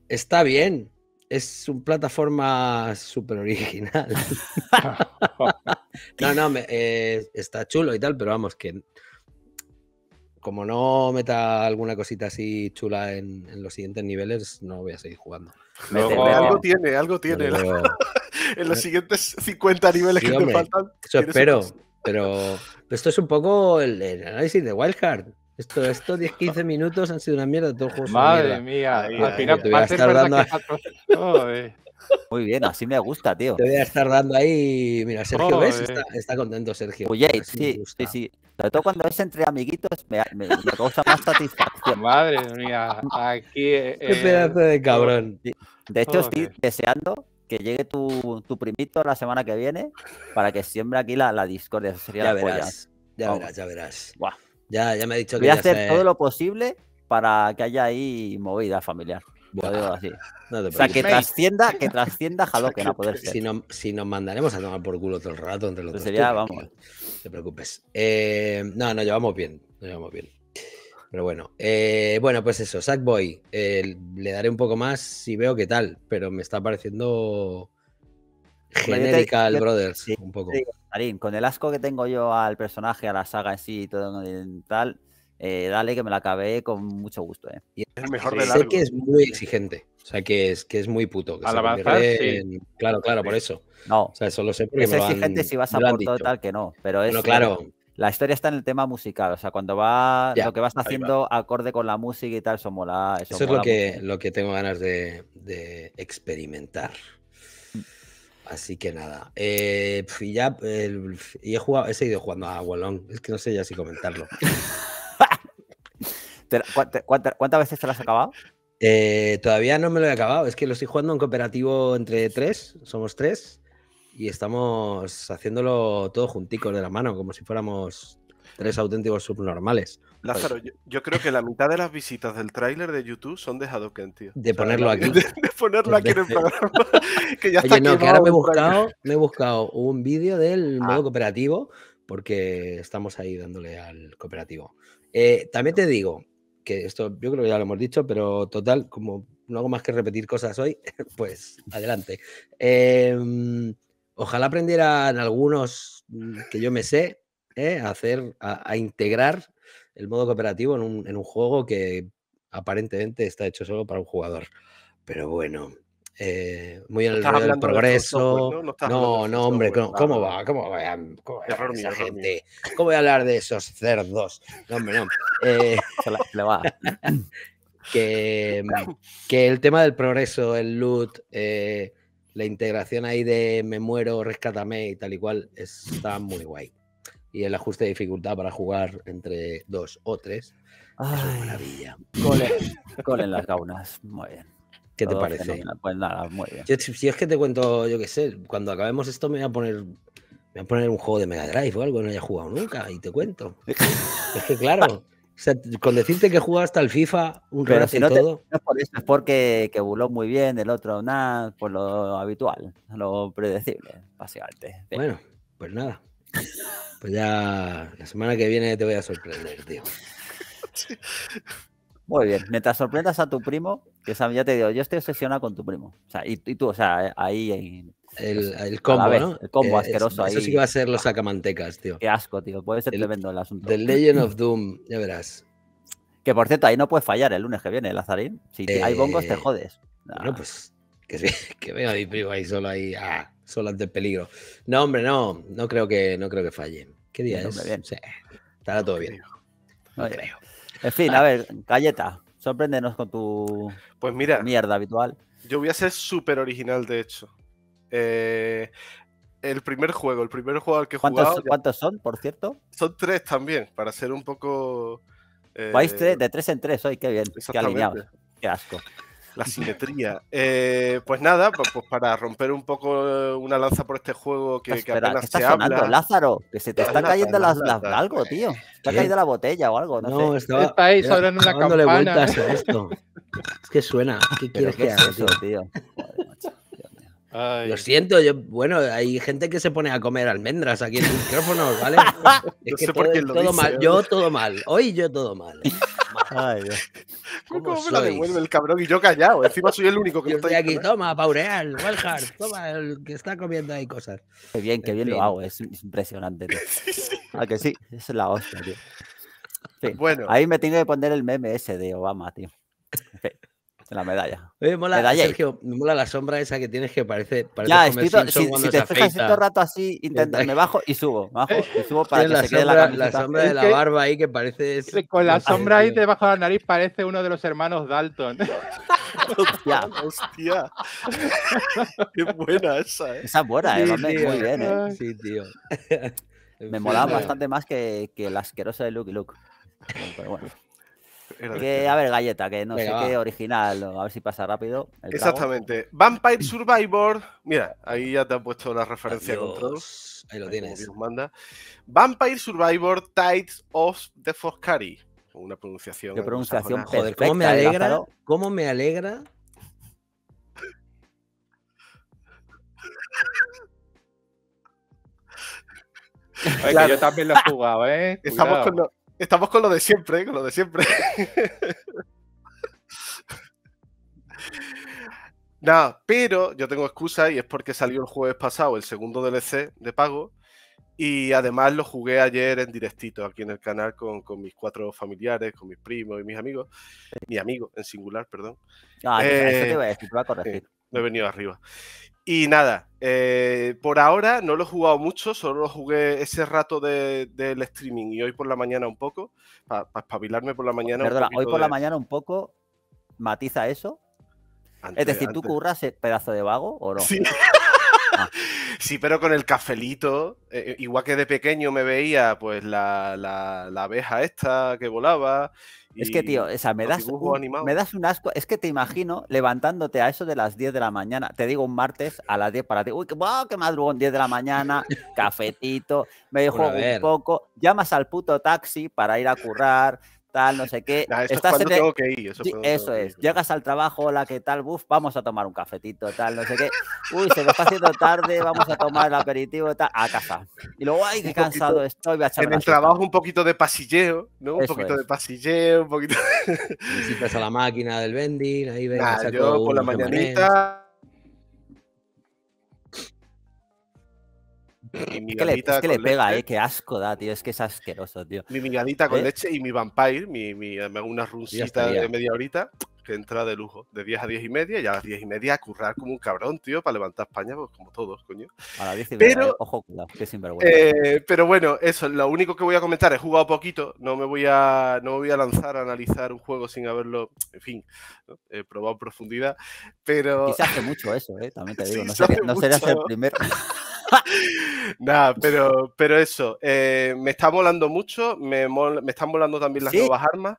está bien. Es una plataforma súper original. no, no, eh, está chulo y tal, pero vamos, que como no meta alguna cosita así chula en, los siguientes niveles, no voy a seguir jugando. algo tiene, algo tiene. en los eh, siguientes 50 niveles que faltan. Eso espero. Pero esto es un poco el, análisis de Wildcard. Esto, estos 10-15 minutos han sido una mierda, todos juegos Madre mía, al final eh. Muy bien, así me gusta, tío. Te voy a estar dando ahí. Mira, Sergio, ¿ves? Está, contento, Sergio. Oye, sí, sí, Sobre todo cuando es entre amiguitos, me, causa más satisfacción. Madre mía, aquí. Qué pedazo de eh, cabrón. De hecho, estoy deseando que llegue tu, primito la semana que viene para que siembre aquí la, discordia. sería ya la verás, Ya verás, ya Ya, me ha dicho Voy que. Voy a hacer todo lo posible para que haya ahí movida familiar. así. o sea, que trascienda, que trascienda Hadoken a poder ser. Si, nos mandaremos a tomar por culo todo el rato entre los dos. No te preocupes. Eh, no, nos llevamos bien. Nos llevamos bien pero bueno. Eh, bueno, pues eso, Sackboy. Eh, le daré un poco más si veo que tal, pero me está pareciendo genérica el Brothers, un poco. con el asco que tengo yo al personaje, a la saga en sí y todo tal, eh, dale que me la acabé con mucho gusto. Eh. Y mejor de Sé que es muy exigente, o sea, que es, que es muy puto. Que la Claro, claro, por eso. No. O sea, eso lo sé es exigente si vas a por todo tal que no, pero es... claro, la historia está en el tema musical, o sea, cuando va lo que vas haciendo acorde con la música y tal, eso mola. Eso, es lo que, lo que tengo ganas de, experimentar. Mm. Así que nada. Eh, y he, jugado, he seguido jugando a Wallon. Es que no sé ya si comentarlo. ¿Cuántas veces te lo has acabado? Eh, todavía no me lo he acabado. Es que lo estoy jugando en cooperativo entre tres. Somos tres y estamos haciéndolo todo junticos de la mano, como si fuéramos tres auténticos subnormales. Lázaro, yo, creo que la mitad de las visitas del tráiler de YouTube son de Hadoken, tío. De ponerlo aquí. De, ponerlo aquí en el programa. que ya está no, que ahora me he, buscado, un vídeo del ah. modo cooperativo porque estamos ahí dándole al cooperativo. Eh, también te digo que esto yo creo que ya lo hemos dicho, pero total, como no hago más que repetir cosas hoy, pues adelante. Eh, ojalá aprendieran algunos mm, que yo me sé ¿eh? a hacer, a, integrar el modo cooperativo en un, juego que aparentemente está hecho solo para un jugador. Pero bueno, eh, muy en el del progreso. no, no, hombre, ¿cómo, va? ¿Cómo va? error ¿Cómo voy a hablar de esos cerdos? No, hombre, no. Eh, que, el tema del progreso, el loot, la integración ahí de me muero, rescátame y tal y cual está muy guay. Y el ajuste de dificultad para jugar entre dos o tres Ay, maravilla. ¡Colen las gaunas, muy bien. ¿Qué te parece? Pues nada, muy bien. si es que te cuento, yo qué sé, cuando acabemos esto me voy a poner me voy a poner un juego de Mega Drive o algo que no haya jugado nunca y te cuento. es que claro, sea, con decirte que juega hasta el FIFA un rato si no todo. es por eso, es porque que burló muy bien el otro, nada, por lo habitual, lo predecible, básicamente. Bueno, pues nada. Pues ya la semana que viene te voy a sorprender, tío. Muy bien, mientras sorprendas a tu primo, que ya te digo, yo estoy obsesionado con tu primo. O sea, y, tú, o sea, ahí, ahí el, combo, ¿no? El combo eh, asqueroso ahí. Eso sí que va a ser los sacamantecas, tío. Qué asco, tío. Puede ser tremendo el asunto. The Legend of Doom, ya verás. Que por cierto, ahí no puedes fallar el lunes que viene, Lazarín. Si hay bongos, te eh, jodes. no ah. pues que, venga mi primo ahí solo ahí, ah, solo ante el peligro. No, hombre, no, no creo que, no creo que falle. ¿Qué día es? estará todo bien. No creo. En fin, a ver, galleta, sorpréndenos con tu pues mira, mierda habitual. Yo voy a ser súper original, de hecho. Eh, el primer juego, el primer juego al que he ¿Cuántos, jugado. ¿Cuántos son, por cierto? Son tres también, para ser un poco. Eh, de tres en tres hoy, qué bien, qué alineado Qué asco. La simetría. Eh, pues nada, pues, pues, para romper un poco una lanza por este juego que, apenas está sonando, Lázaro, que se te está cayendo algo, tío. Está ha caído la botella o algo, no, sé. Estaba, Estáis una vueltas a esto. Es que suena. ¿Qué quieres que haga, tío? Lo siento, yo, bueno, hay gente que se pone a comer almendras aquí en el micrófono, ¿vale? mal, yo todo mal, hoy yo todo mal. ¿Cómo, me la devuelve el cabrón y yo callado? Encima soy el único que yo estoy aquí. ¿eh? Toma, Paureal, Walhart, toma, el que está comiendo ahí cosas. Qué bien, qué bien lo hago, es impresionante. ¿A Ah, que sí, es la hostia, tío. Bueno. Ahí me tengo que poner el meme ese de Obama, tío. la medalla. Me mola, me mola la sombra esa que tienes que parece. parece ya, estoy si, si, te fijas todo rato así, intenta, me bajo y subo, bajo y subo para que la se sombra, la sombra de la barba ahí que parece. Con la sombra ahí debajo de la nariz parece uno de los hermanos Dalton. hostia. hostia. Qué buena esa, ¿eh? Esa es buena, ¿eh? Sí, muy bien, ¿eh? Sí, tío. Me molaba bastante más que, que la asquerosa de Luke y Luke. Pero bueno a ver, galleta, que no sé qué original, a ver si pasa rápido. Exactamente. Vampire Survivor. Mira, ahí ya te han puesto la referencia con Ahí lo tienes. Vampire Survivor Tides of the Foscari. Una pronunciación. Qué pronunciación Joder, ¿cómo me ¿eh? alegra? ¿Cómo me alegra? yo también lo he jugado, ¿eh? Estamos con, Estamos con lo de siempre, con lo de siempre. Nada, pero yo tengo excusa y es porque salió el jueves pasado el segundo DLC de pago y además lo jugué ayer en directito aquí en el canal con, mis cuatro familiares, con mis primos y mis amigos. Mi amigo, en singular, perdón. No, ah, eso te voy a eh, decir, te voy a corregir. me he venido arriba. Y nada, eh, por ahora no lo he jugado mucho, solo lo jugué ese rato del de, streaming y hoy por la mañana un poco, para espabilarme por la mañana. Perdona, hoy por la mañana un poco, matiza eso. es decir, ¿tú curras pedazo de vago o no? Sí. Ah. Sí, pero con el cafelito, eh, eh, igual que de pequeño me veía pues la, abeja esta que volaba. es que, tío, me das, un, me das un asco. Es que te imagino levantándote a eso de las 10 de la mañana. Te digo un martes a las 10 para ti. Uy, qué, madrugón, 10 de la mañana, cafetito, me juego un poco. Llamas al puto taxi para ir a currar tal, no sé qué. Estás e eso, es. Llegas al trabajo, hola, ¿qué tal? Buf, vamos a tomar un cafetito, tal, no sé qué. Uy, se me está haciendo tarde, vamos a tomar el aperitivo, tal, a casa. Y luego, ay, qué cansado estoy, voy a En el trabajo un poquito de pasilleo, ¿no? un poquito de pasilleo, un poquito... Visitas a la máquina del vending, ahí ven. yo por la mañanita... mi es que le pega, eh, qué asco da, tío, es que es asqueroso, tío. Mi migadita con ¿Eh? leche y mi vampire, mi, eh, una runcita de media horita que entra de lujo, de 10 a 10 y media, y a las 10 y media a currar como un cabrón, tío, para levantar España, pues como todos, coño. A las 10 y pero, eh, ojo, que sinvergüenza. pero bueno, eso, lo único que voy a comentar, he jugado poquito, no me voy a, no me voy a lanzar a analizar un juego sin haberlo, en fin, he probado en profundidad, pero... se hace mucho eso, también te digo, no, sería, el primero. Nada, pero, pero eso, eh, me está molando mucho, me, están volando también las nuevas armas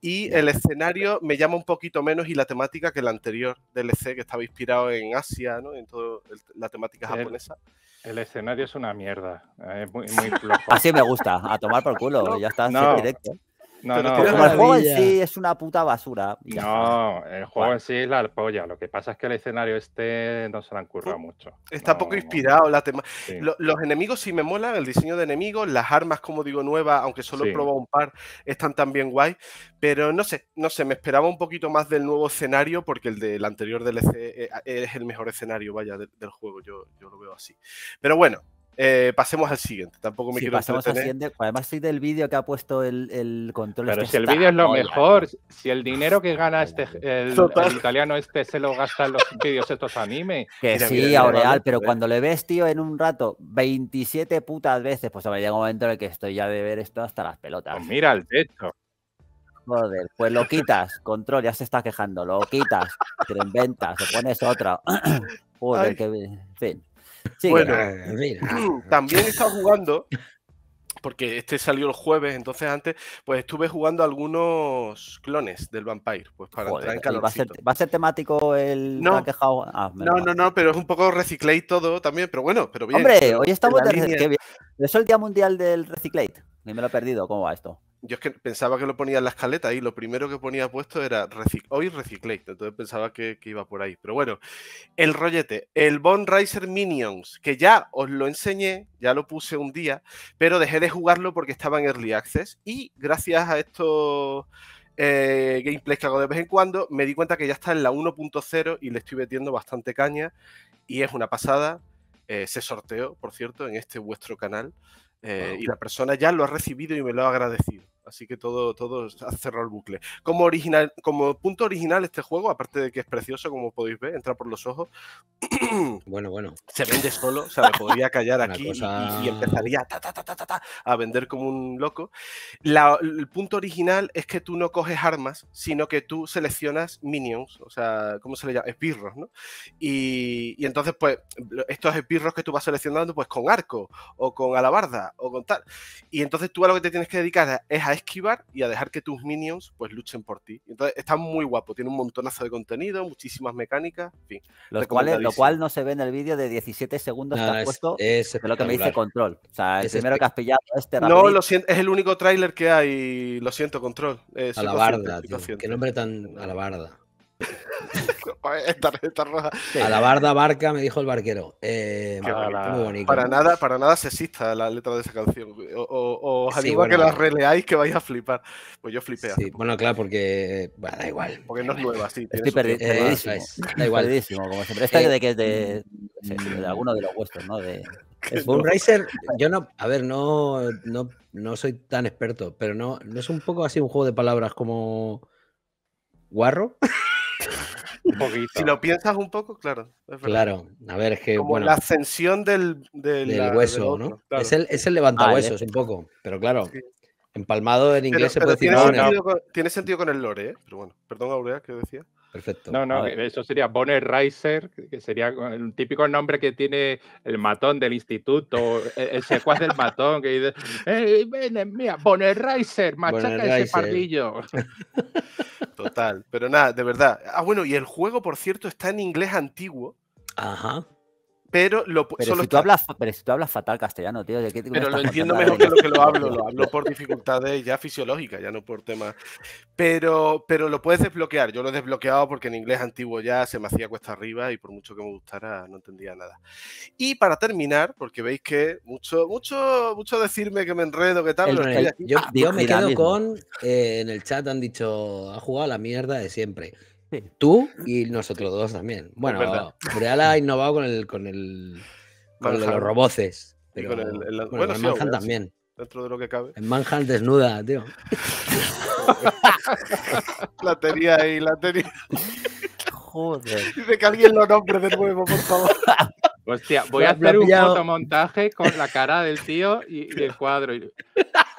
y el escenario me llama un poquito menos y la temática que la anterior DLC e que estaba inspirado en Asia, ¿no? en toda la temática japonesa. El escenario es una mierda, es eh, muy, Así me gusta, a tomar por culo, ya está directo. No, el juego en sí es una puta basura. No, el juego en sí es la polla. Lo que pasa es que el escenario este no se lo han currado mucho. Está poco inspirado. La tema... los, enemigos sí me molan, el diseño de enemigos, las armas, como digo, nuevas, aunque solo he probado un par, están también guay. Pero no sé, no sé, me esperaba un poquito más del nuevo escenario porque el del anterior del e eh, es el mejor escenario, vaya, del, del juego. Yo, yo lo veo así. Pero bueno, eh, pasemos al siguiente, tampoco me sí, quiero pasemos al siguiente. Además, soy del vídeo que ha puesto el, control. Pero este si el vídeo es lo mejor, si el dinero que gana este el, italiano este se lo gasta en los vídeos estos anime. Que sí, Aureal, pero eh. cuando le ves, tío, en un rato 27 putas veces, pues me llega un momento en el que estoy ya de ver esto hasta las pelotas. Pues mira el techo. Joder, pues lo quitas, control, ya se está quejando, lo quitas, te lo inventas, te pones otra. Joder, que. En fin bueno, eh, también he estado jugando, porque este salió el jueves, entonces antes, pues estuve jugando algunos clones del Vampire, pues para entrar en Va, a ser temático el no, quejado? Ah, no, no, no, pero es un poco reciclate todo también, pero bueno, pero bien. Hombre, hoy estamos de es el Día Mundial del Reciclate. Ni me lo he perdido, ¿cómo va esto? Yo es que pensaba que lo ponía en la escaleta y lo primero que ponía puesto era hoy reciclé, entonces pensaba que, iba por ahí. Pero bueno, el rollete, el bon Riser Minions, que ya os lo enseñé, ya lo puse un día, pero dejé de jugarlo porque estaba en Early Access y gracias a estos eh, gameplays que hago de vez en cuando, me di cuenta que ya está en la 1.0 y le estoy metiendo bastante caña y es una pasada. Eh, se sorteó, por cierto, en este vuestro canal. Eh, y la persona ya lo ha recibido y me lo ha agradecido. Así que todo, todo ha cerrado el bucle. Como, original, como punto original este juego, aparte de que es precioso, como podéis ver, entra por los ojos. Bueno, bueno. Se vende solo, o sea, podría callar aquí y, empezaría a vender como un loco. el punto original es que tú no coges armas, sino que tú seleccionas minions, o sea, ¿cómo se le llama? Esbirros, ¿no? Y, y entonces, pues, estos esbirros que tú vas seleccionando, pues con arco, o con alabarda, o con tal. Y entonces tú a lo que te tienes que dedicar es a esquivar y a dejar que tus minions pues luchen por ti. Entonces está muy guapo, tiene un montonazo de contenido, muchísimas mecánicas, en lo cual no se ve en el vídeo de 17 segundos que has puesto es lo que me dice Control. O sea, el primero que has pillado este No, es el único tráiler que hay, lo siento Control. Eh, alabarda, tío, qué nombre tan barda esta, roja. A la barda barca, me dijo el barquero. Eh, para, Para nada, para nada la letra de esa canción. O, o, igual que la releáis que vais a flipar. Pues yo flipé. Sí, bueno, claro, porque da igual. Porque no es nueva, sí. Estoy da igual. como siempre. Esta eh, de que es de, alguno de los vuestros, ¿no? De, yo no, a ver, no, no, no soy tan experto, pero no, no es un poco así un juego de palabras como guarro. si lo piensas un poco, claro. Claro, a ver, es que. bueno, la ascensión del, hueso, ¿no? Es, el, es el un poco, pero claro. Empalmado en inglés se puede tiene decir. Sentido Con, tiene sentido con el lore, ¿eh? Pero bueno, perdón, Aurea, ¿qué decía? Perfecto. No, no, ah, eso sería Bonner Riser, que sería el típico nombre que tiene el matón del instituto, e-, el, secuaz del matón, que dice, ¡Ey, ven, eh, mía, Bonner machaca ese Total, pero nada, de verdad. Ah, bueno, y el juego, por cierto, está en inglés antiguo. Ajá. Pero, lo, pero si tú hablas, pero si tú hablas fatal castellano, tío. ¿de qué pero lo entiendo mejor que lo que lo hablo. Lo hablo por dificultades ya fisiológicas, ya no por temas. Pero, pero lo puedes desbloquear. Yo lo he desbloqueado porque en inglés antiguo ya se me hacía cuesta arriba y por mucho que me gustara no entendía nada. Y para terminar, porque veis que mucho, mucho, mucho decirme que me enredo, que tal. yo, ah, yo pues me quedo con. Eh, en el chat han dicho, ha jugado la mierda de siempre. Tú y nosotros dos también. Bueno, Real ha innovado con el con el de los roboces. Pero, bueno, Manhattan también. Dentro de lo que cabe. En Manhattan desnuda, tío. la tenía ahí, la tenía. Joder. Dice que alguien lo nombre de nuevo, por favor. Hostia, voy a hacer un fotomontaje con la cara del tío y, y el cuadro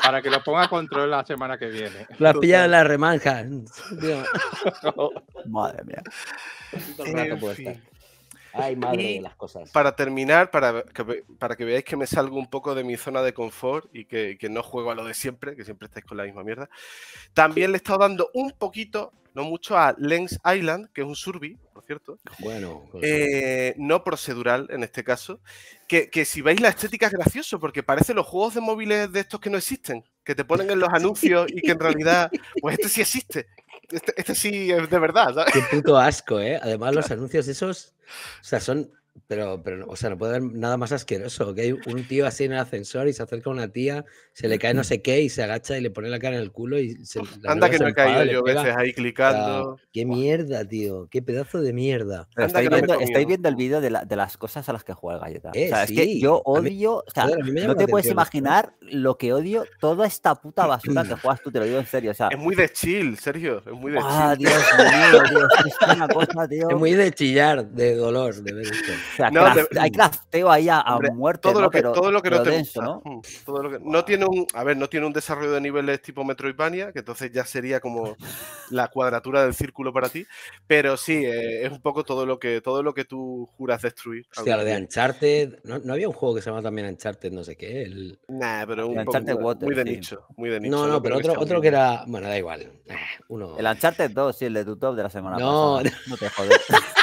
para que lo ponga a control la semana que viene. La pilla en la remanja. Madre mía las cosas. Para terminar, para que, veáis que me salgo un poco de mi zona de confort y que, no juego a lo de siempre, que siempre estáis con la misma mierda, también le he estado dando un poquito, no mucho, a Lens Island, que es un surbi, por cierto. Bueno. Eh, no procedural en este caso. Que, que, si veis la estética es gracioso, porque parece los juegos de móviles de estos que no existen, que te ponen en los anuncios y que en realidad, pues este sí existe, este, este, sí es de verdad, Qué puto asco, ¿eh? Además, los anuncios esos, o sea, son pero, pero, o sea, no puede haber nada más asqueroso, que hay un tío así en el ascensor y se acerca a una tía, se le cae no sé qué y se agacha y le pone la cara en el culo y Anda que no he caído yo veces ahí clicando. qué mierda, tío, qué pedazo de mierda. Estáis, viendo, el vídeo de, la, de, las cosas a las que juega Galleta. Eh, o es que yo odio, o sea, no te puedes ¿eh? imaginar lo que odio toda esta puta basura que juegas tú, te lo digo en serio. es muy de chill, Sergio, es muy de ah, Dios una cosa, tío. Es muy de chillar, de dolor, de ver esto no, hay crafteo ahí a, muerte, todo lo que, pero, no te gusta, ¿no? Mm, todo lo que, no tiene un, a ver, no tiene un desarrollo de niveles tipo Metroidvania, que entonces ya sería como la cuadratura del círculo para ti, pero sí eh, es un poco todo lo que todo lo que tú juras destruir. Hostia, lo de Uncharted, ¿no, ¿no, había un juego que se llama también Uncharted, no sé qué, el... pero un Uncharted poco, Water, muy de nicho, No, no, pero otro que otro que era, bueno, da igual. Eh, uno. El Uncharted 2, sí, el de tu top de la semana pasada. No te jodas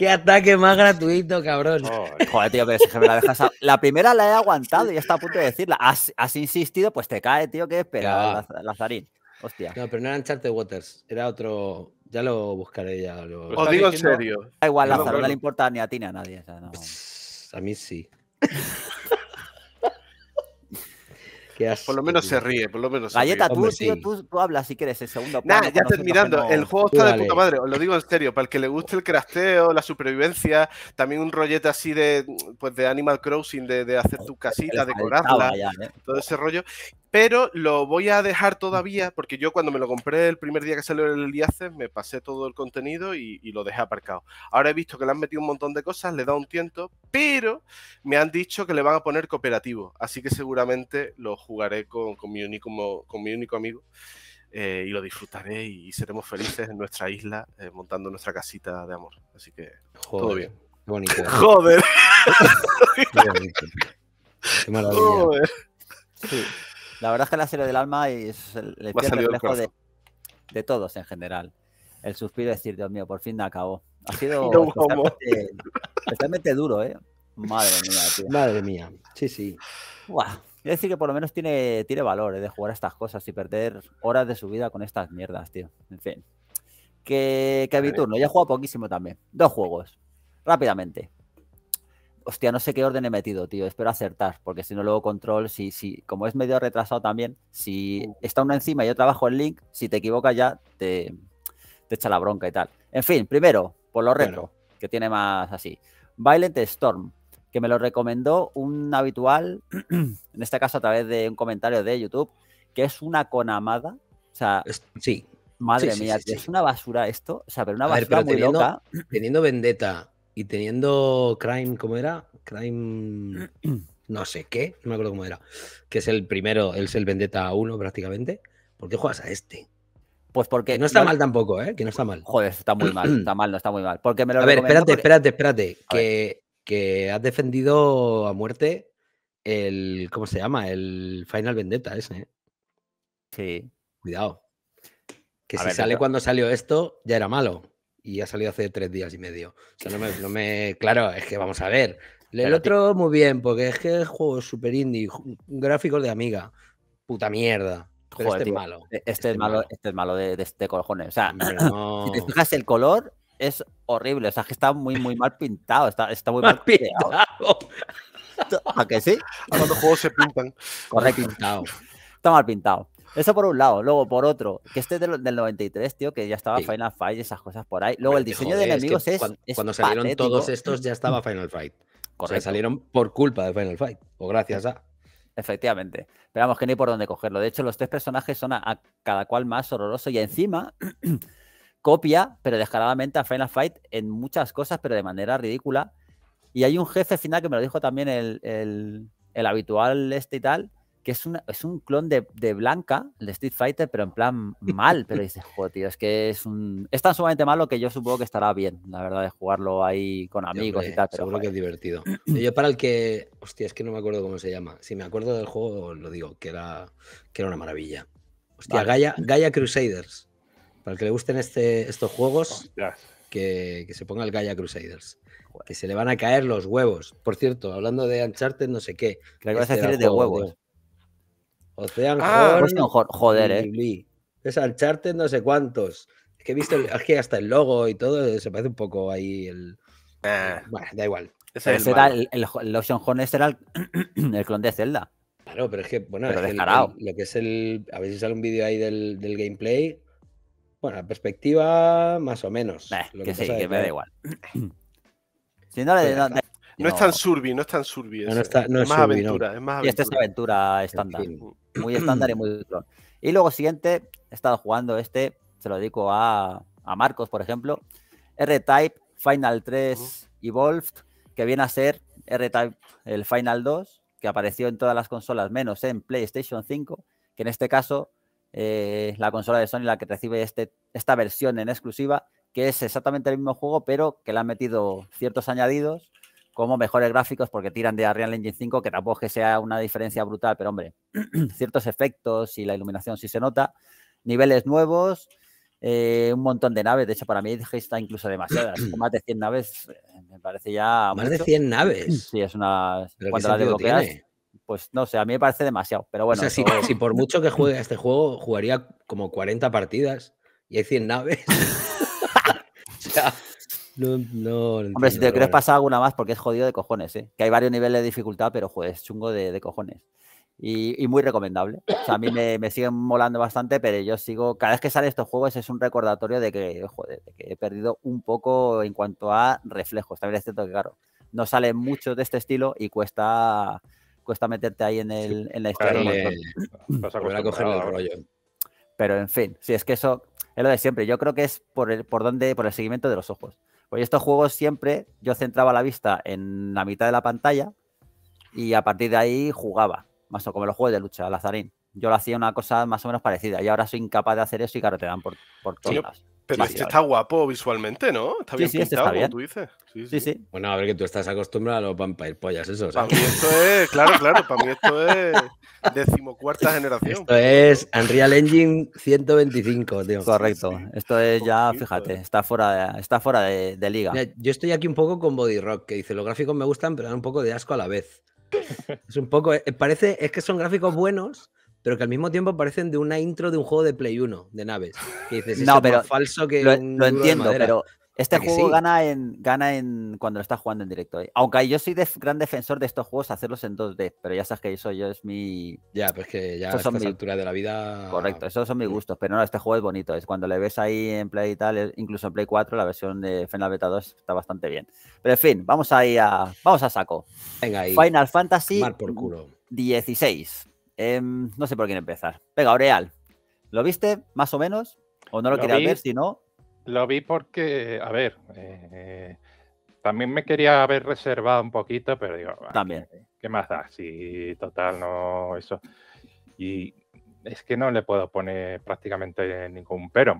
Qué ataque más gratuito, cabrón. Oh, joder, tío, pero si me la dejas. La primera la he aguantado y ya está a punto de decirla. Has, insistido, pues te cae, tío, que espera, Lazarín. Hostia. No, pero no era Uncharted Waters, era otro. Ya lo buscaré ya. Lo... Os digo en serio. Da igual, Lázaro, no, le importa ni a ti ni a nadie. a mí sí. Por lo menos se ríe, por lo menos. Galleta, tú, tú, hablas si quieres el segundo ya terminando. El juego está de puta madre, os lo digo en serio. Para el que le guste el crafteo, la supervivencia, también un rollete así de, pues, de Animal Crossing, de, hacer tu casita, decorarla, eh. todo ese rollo pero lo voy a dejar todavía porque yo cuando me lo compré el primer día que salió el IACES me pasé todo el contenido y, lo dejé aparcado. Ahora he visto que le han metido un montón de cosas, le da un tiento, pero me han dicho que le van a poner cooperativo, así que seguramente lo jugaré con, mi, único, amigo eh, y lo disfrutaré y, seremos felices en nuestra isla eh, montando nuestra casita de amor. Así que todo bien. Joder. qué, Joder. La verdad es que la serie del alma es el, el reflejo de, de, todos en general. El suspiro de decir, Dios mío, por fin me acabó. Ha sido especialmente, duro, ¿eh? Madre mía, tío. Madre mía, sí, sí. Es decir, que por lo menos tiene, tiene valor ¿eh? de jugar a estas cosas y perder horas de su vida con estas mierdas, tío. En fin. Que, que Yo ya he jugado poquísimo también. Dos juegos, rápidamente. Hostia, no sé qué orden he metido, tío. Espero acertar, porque si no, luego control, si, si, como es medio retrasado también, si mm. está uno encima y yo trabajo el link, si te equivocas ya te, te echa la bronca y tal. En fin, primero, por lo retro, que tiene más así. Violent Storm, que me lo recomendó un habitual, en este caso a través de un comentario de YouTube, que es una conamada. O sea, sí. Madre mía, es una basura esto. O sea, pero una basura muy teniendo, loca. Teniendo Vendetta y teniendo Crime, ¿cómo era? Crime. No sé qué, no me acuerdo cómo era. Que es el primero, es el Vendetta 1 prácticamente. ¿Por qué juegas a este? Pues porque. no está mal tampoco, ¿eh? Que no está mal. Joder, está muy mal, está mal, no está muy mal. Porque me lo a ver, espérate, espérate, espérate, que, has defendido a muerte el. ¿Cómo se llama? El Final Vendetta ese, ¿eh? Sí. Cuidado. Que si sale cuando salió esto, ya era malo y ha salido hace tres días y medio. O sea, no me, claro, es que vamos a ver. El otro muy bien, porque es que el juego super indie, gráficos de amiga, puta mierda. este, es malo. E-, este, este, es malo, Este es malo de, cojones. O sea, si te fijas el color es horrible. O sea, que está muy, muy mal pintado. Está, está muy mal, pintado. ¿A que sí? A los juegos se pintan. Correcto. Pintado. Está mal pintado. Eso por un lado. Luego, por otro, que este es del, 93, tío, que ya estaba Final Fight y esas cosas por ahí. Luego, el diseño de enemigos es. cuando, salieron todos estos, ya estaba Final Fight. O salieron por culpa de Final Fight, o gracias a. Efectivamente. Pero vamos, que no hay por dónde cogerlo. De hecho, los tres personajes son a, cada cual más horroroso y encima copia, pero descaradamente, a Final Fight en muchas cosas, pero de manera ridícula. Y hay un jefe final que me lo dijo también el, el habitual este y tal, que es, un clon de, de Blanca, el de Street Fighter, pero en plan mal. Pero dices, joder, es que es un. tan sumamente malo que yo supongo que estará bien, la verdad, de jugarlo ahí con amigos y tal. seguro que es divertido. Yo, para el que. Hostia, es que no me acuerdo cómo se llama. Si me acuerdo del juego, lo digo, que era, que era una maravilla. Hostia, Gaia, Crusaders. Para el que le gusten este, estos juegos, que, se ponga el Gaia Crusaders. Que se le van a caer los huevos. Por cierto, hablando de Uncharted, no sé qué. La que este de huevos. Ocean ah, Horn, pues joder, eh. Es Uncharted no sé cuántos. Es que he visto, es que hasta el logo y todo se parece un poco ahí el... Ah. bueno, da igual. el, el, Ocean Horn este era el, clon de Zelda. Claro, pero es que, bueno, lo que es el... A ver si sale un vídeo ahí del, del gameplay. Bueno, la perspectiva más o menos. lo que, sí, que me da igual. Si no, le, pues no, no, es tan surbi, no es tan survi es, más aventura, es, más aventura, Y esta es aventura estándar. Muy estándar y muy Y luego siguiente, he estado jugando este, se lo dedico a, Marcos, por ejemplo. R-Type Final 3 Evolved, que viene a ser R-Type el Final 2, que apareció en todas las consolas, menos en PlayStation 5, que en este caso es eh, la consola de Sony la que recibe este, esta versión en exclusiva, que es exactamente el mismo juego, pero que le han metido ciertos añadidos como mejores gráficos porque tiran de Unreal Engine 5, que tampoco es que sea una diferencia brutal, pero hombre, ciertos efectos y la iluminación sí se nota, niveles nuevos, eh, un montón de naves, de hecho para mí está incluso demasiadas, más de 100 naves, eh, me parece ya... Más de 100 naves. Sí, es una... Cuando la desbloqueas, pues no sé, a mí me parece demasiado, pero bueno. si, por mucho que juegue a este juego, jugaría como 40 partidas y hay 100 naves. o sea... No, no, Hombre, si te lo pasar alguna más porque es jodido de cojones, ¿eh? Que hay varios niveles de dificultad, pero joder, es chungo de, de cojones. Y, muy recomendable. O sea, a mí me, me, siguen molando bastante, pero yo sigo. Cada vez que sale estos juegos es un recordatorio de que, joder, que he perdido un poco en cuanto a reflejos. También es cierto que, claro, no sale mucho de este estilo y cuesta cuesta meterte ahí en, el, en la historia. a, coger el rollo. Pero en fin, si es que eso es lo de siempre. Yo creo que es por el, por donde, por el seguimiento de los ojos. Pues estos juegos siempre yo centraba la vista en la mitad de la pantalla y a partir de ahí jugaba, más o como los juegos de lucha, lazarín. azarín. Yo lo hacía una cosa más o menos parecida y ahora soy incapaz de hacer eso y claro, te dan por, todas. Pero este está guapo visualmente, ¿no? Está bien sí, este pintado, está bien. tú dices. Sí, sí Bueno, a ver, que tú estás acostumbrado a los vampire pollas, eso. Para mí esto es, claro, claro, para mí esto es decimocuarta generación. Esto es Unreal Engine 125, tío. Correcto. Esto es ya, fíjate, eh. está fuera de, está fuera de, liga. yo estoy aquí un poco con Body Rock, que dice, los gráficos me gustan, pero dan un poco de asco a la vez. Es un poco, eh, parece, es que son gráficos buenos, pero que al mismo tiempo parecen de una intro de un juego de Play 1 de naves. no, pero falso que lo, e-, lo entiendo, pero este juego gana en gana en cuando lo estás jugando en directo. ¿eh? Aunque yo soy gran defensor de estos juegos hacerlos en 2D, pero ya sabes que eso yo es mi Ya, pues que ya a estas de la vida Correcto, esos son mis gustos, pero no, este juego es bonito, es cuando le ves ahí en Play y tal, incluso en Play 4 la versión de Final Beta 2 está bastante bien. Pero en fin, vamos ahí a vamos a saco. Venga ahí. Final Fantasy 16. Em, no sé por quién empezar. Venga, Oreal, ¿lo viste más o menos? ¿O no lo, querías ver? Si no. Lo vi porque, a ver, eh, también me quería haber reservado un poquito, pero digo, también. ¿qué, más da? Sí, total, no, eso. Y es que no le puedo poner prácticamente ningún pero.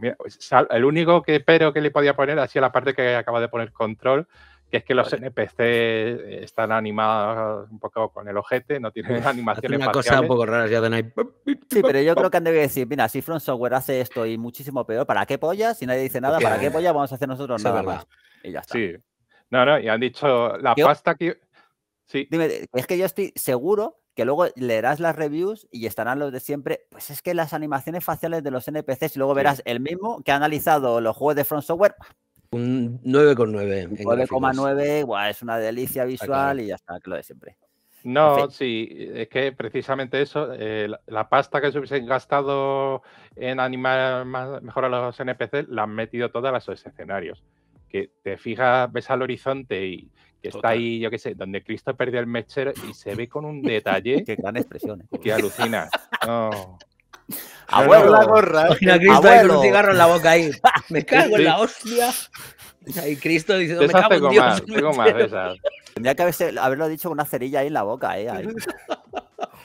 el único que pero que le podía poner hacía la parte que acaba de poner control que es que los NPC eh, están animados un poco con el ojete, no tienen animaciones Una cosa un poco rara, ya de Sí, pero yo creo que han de decir, mira, si Front Software hace esto y muchísimo peor, ¿para qué polla? Si nadie dice nada, ¿para qué polla vamos a hacer nosotros nada más? Y ya está. Sí. No, no, y han dicho la pasta que... Sí. Dime, es que yo estoy seguro que luego leerás las reviews y estarán los de siempre. Pues es que las animaciones faciales de los NPCs, y luego verás el mismo que ha analizado los juegos de Front Software, un 9,9. 9,9, es una delicia visual y ya está, que lo de siempre. No, sí, es que precisamente eso, eh, la, pasta que se hubiesen gastado en animar mejor a los NPC, la han metido todas las los escenarios. Que te fijas, ves al horizonte y que está ahí, yo qué sé, donde Cristo perdió el mechero y se ve con un detalle. qué gran expresión. ¿eh? Que alucina. No. Abuelo, la gorra. a Cristo un cigarro en la boca ahí. Me cago en la hostia. Y Cristo diciendo. me cago en Dios. tengo más Tendría que haberlo dicho con una cerilla ahí en la boca, eh.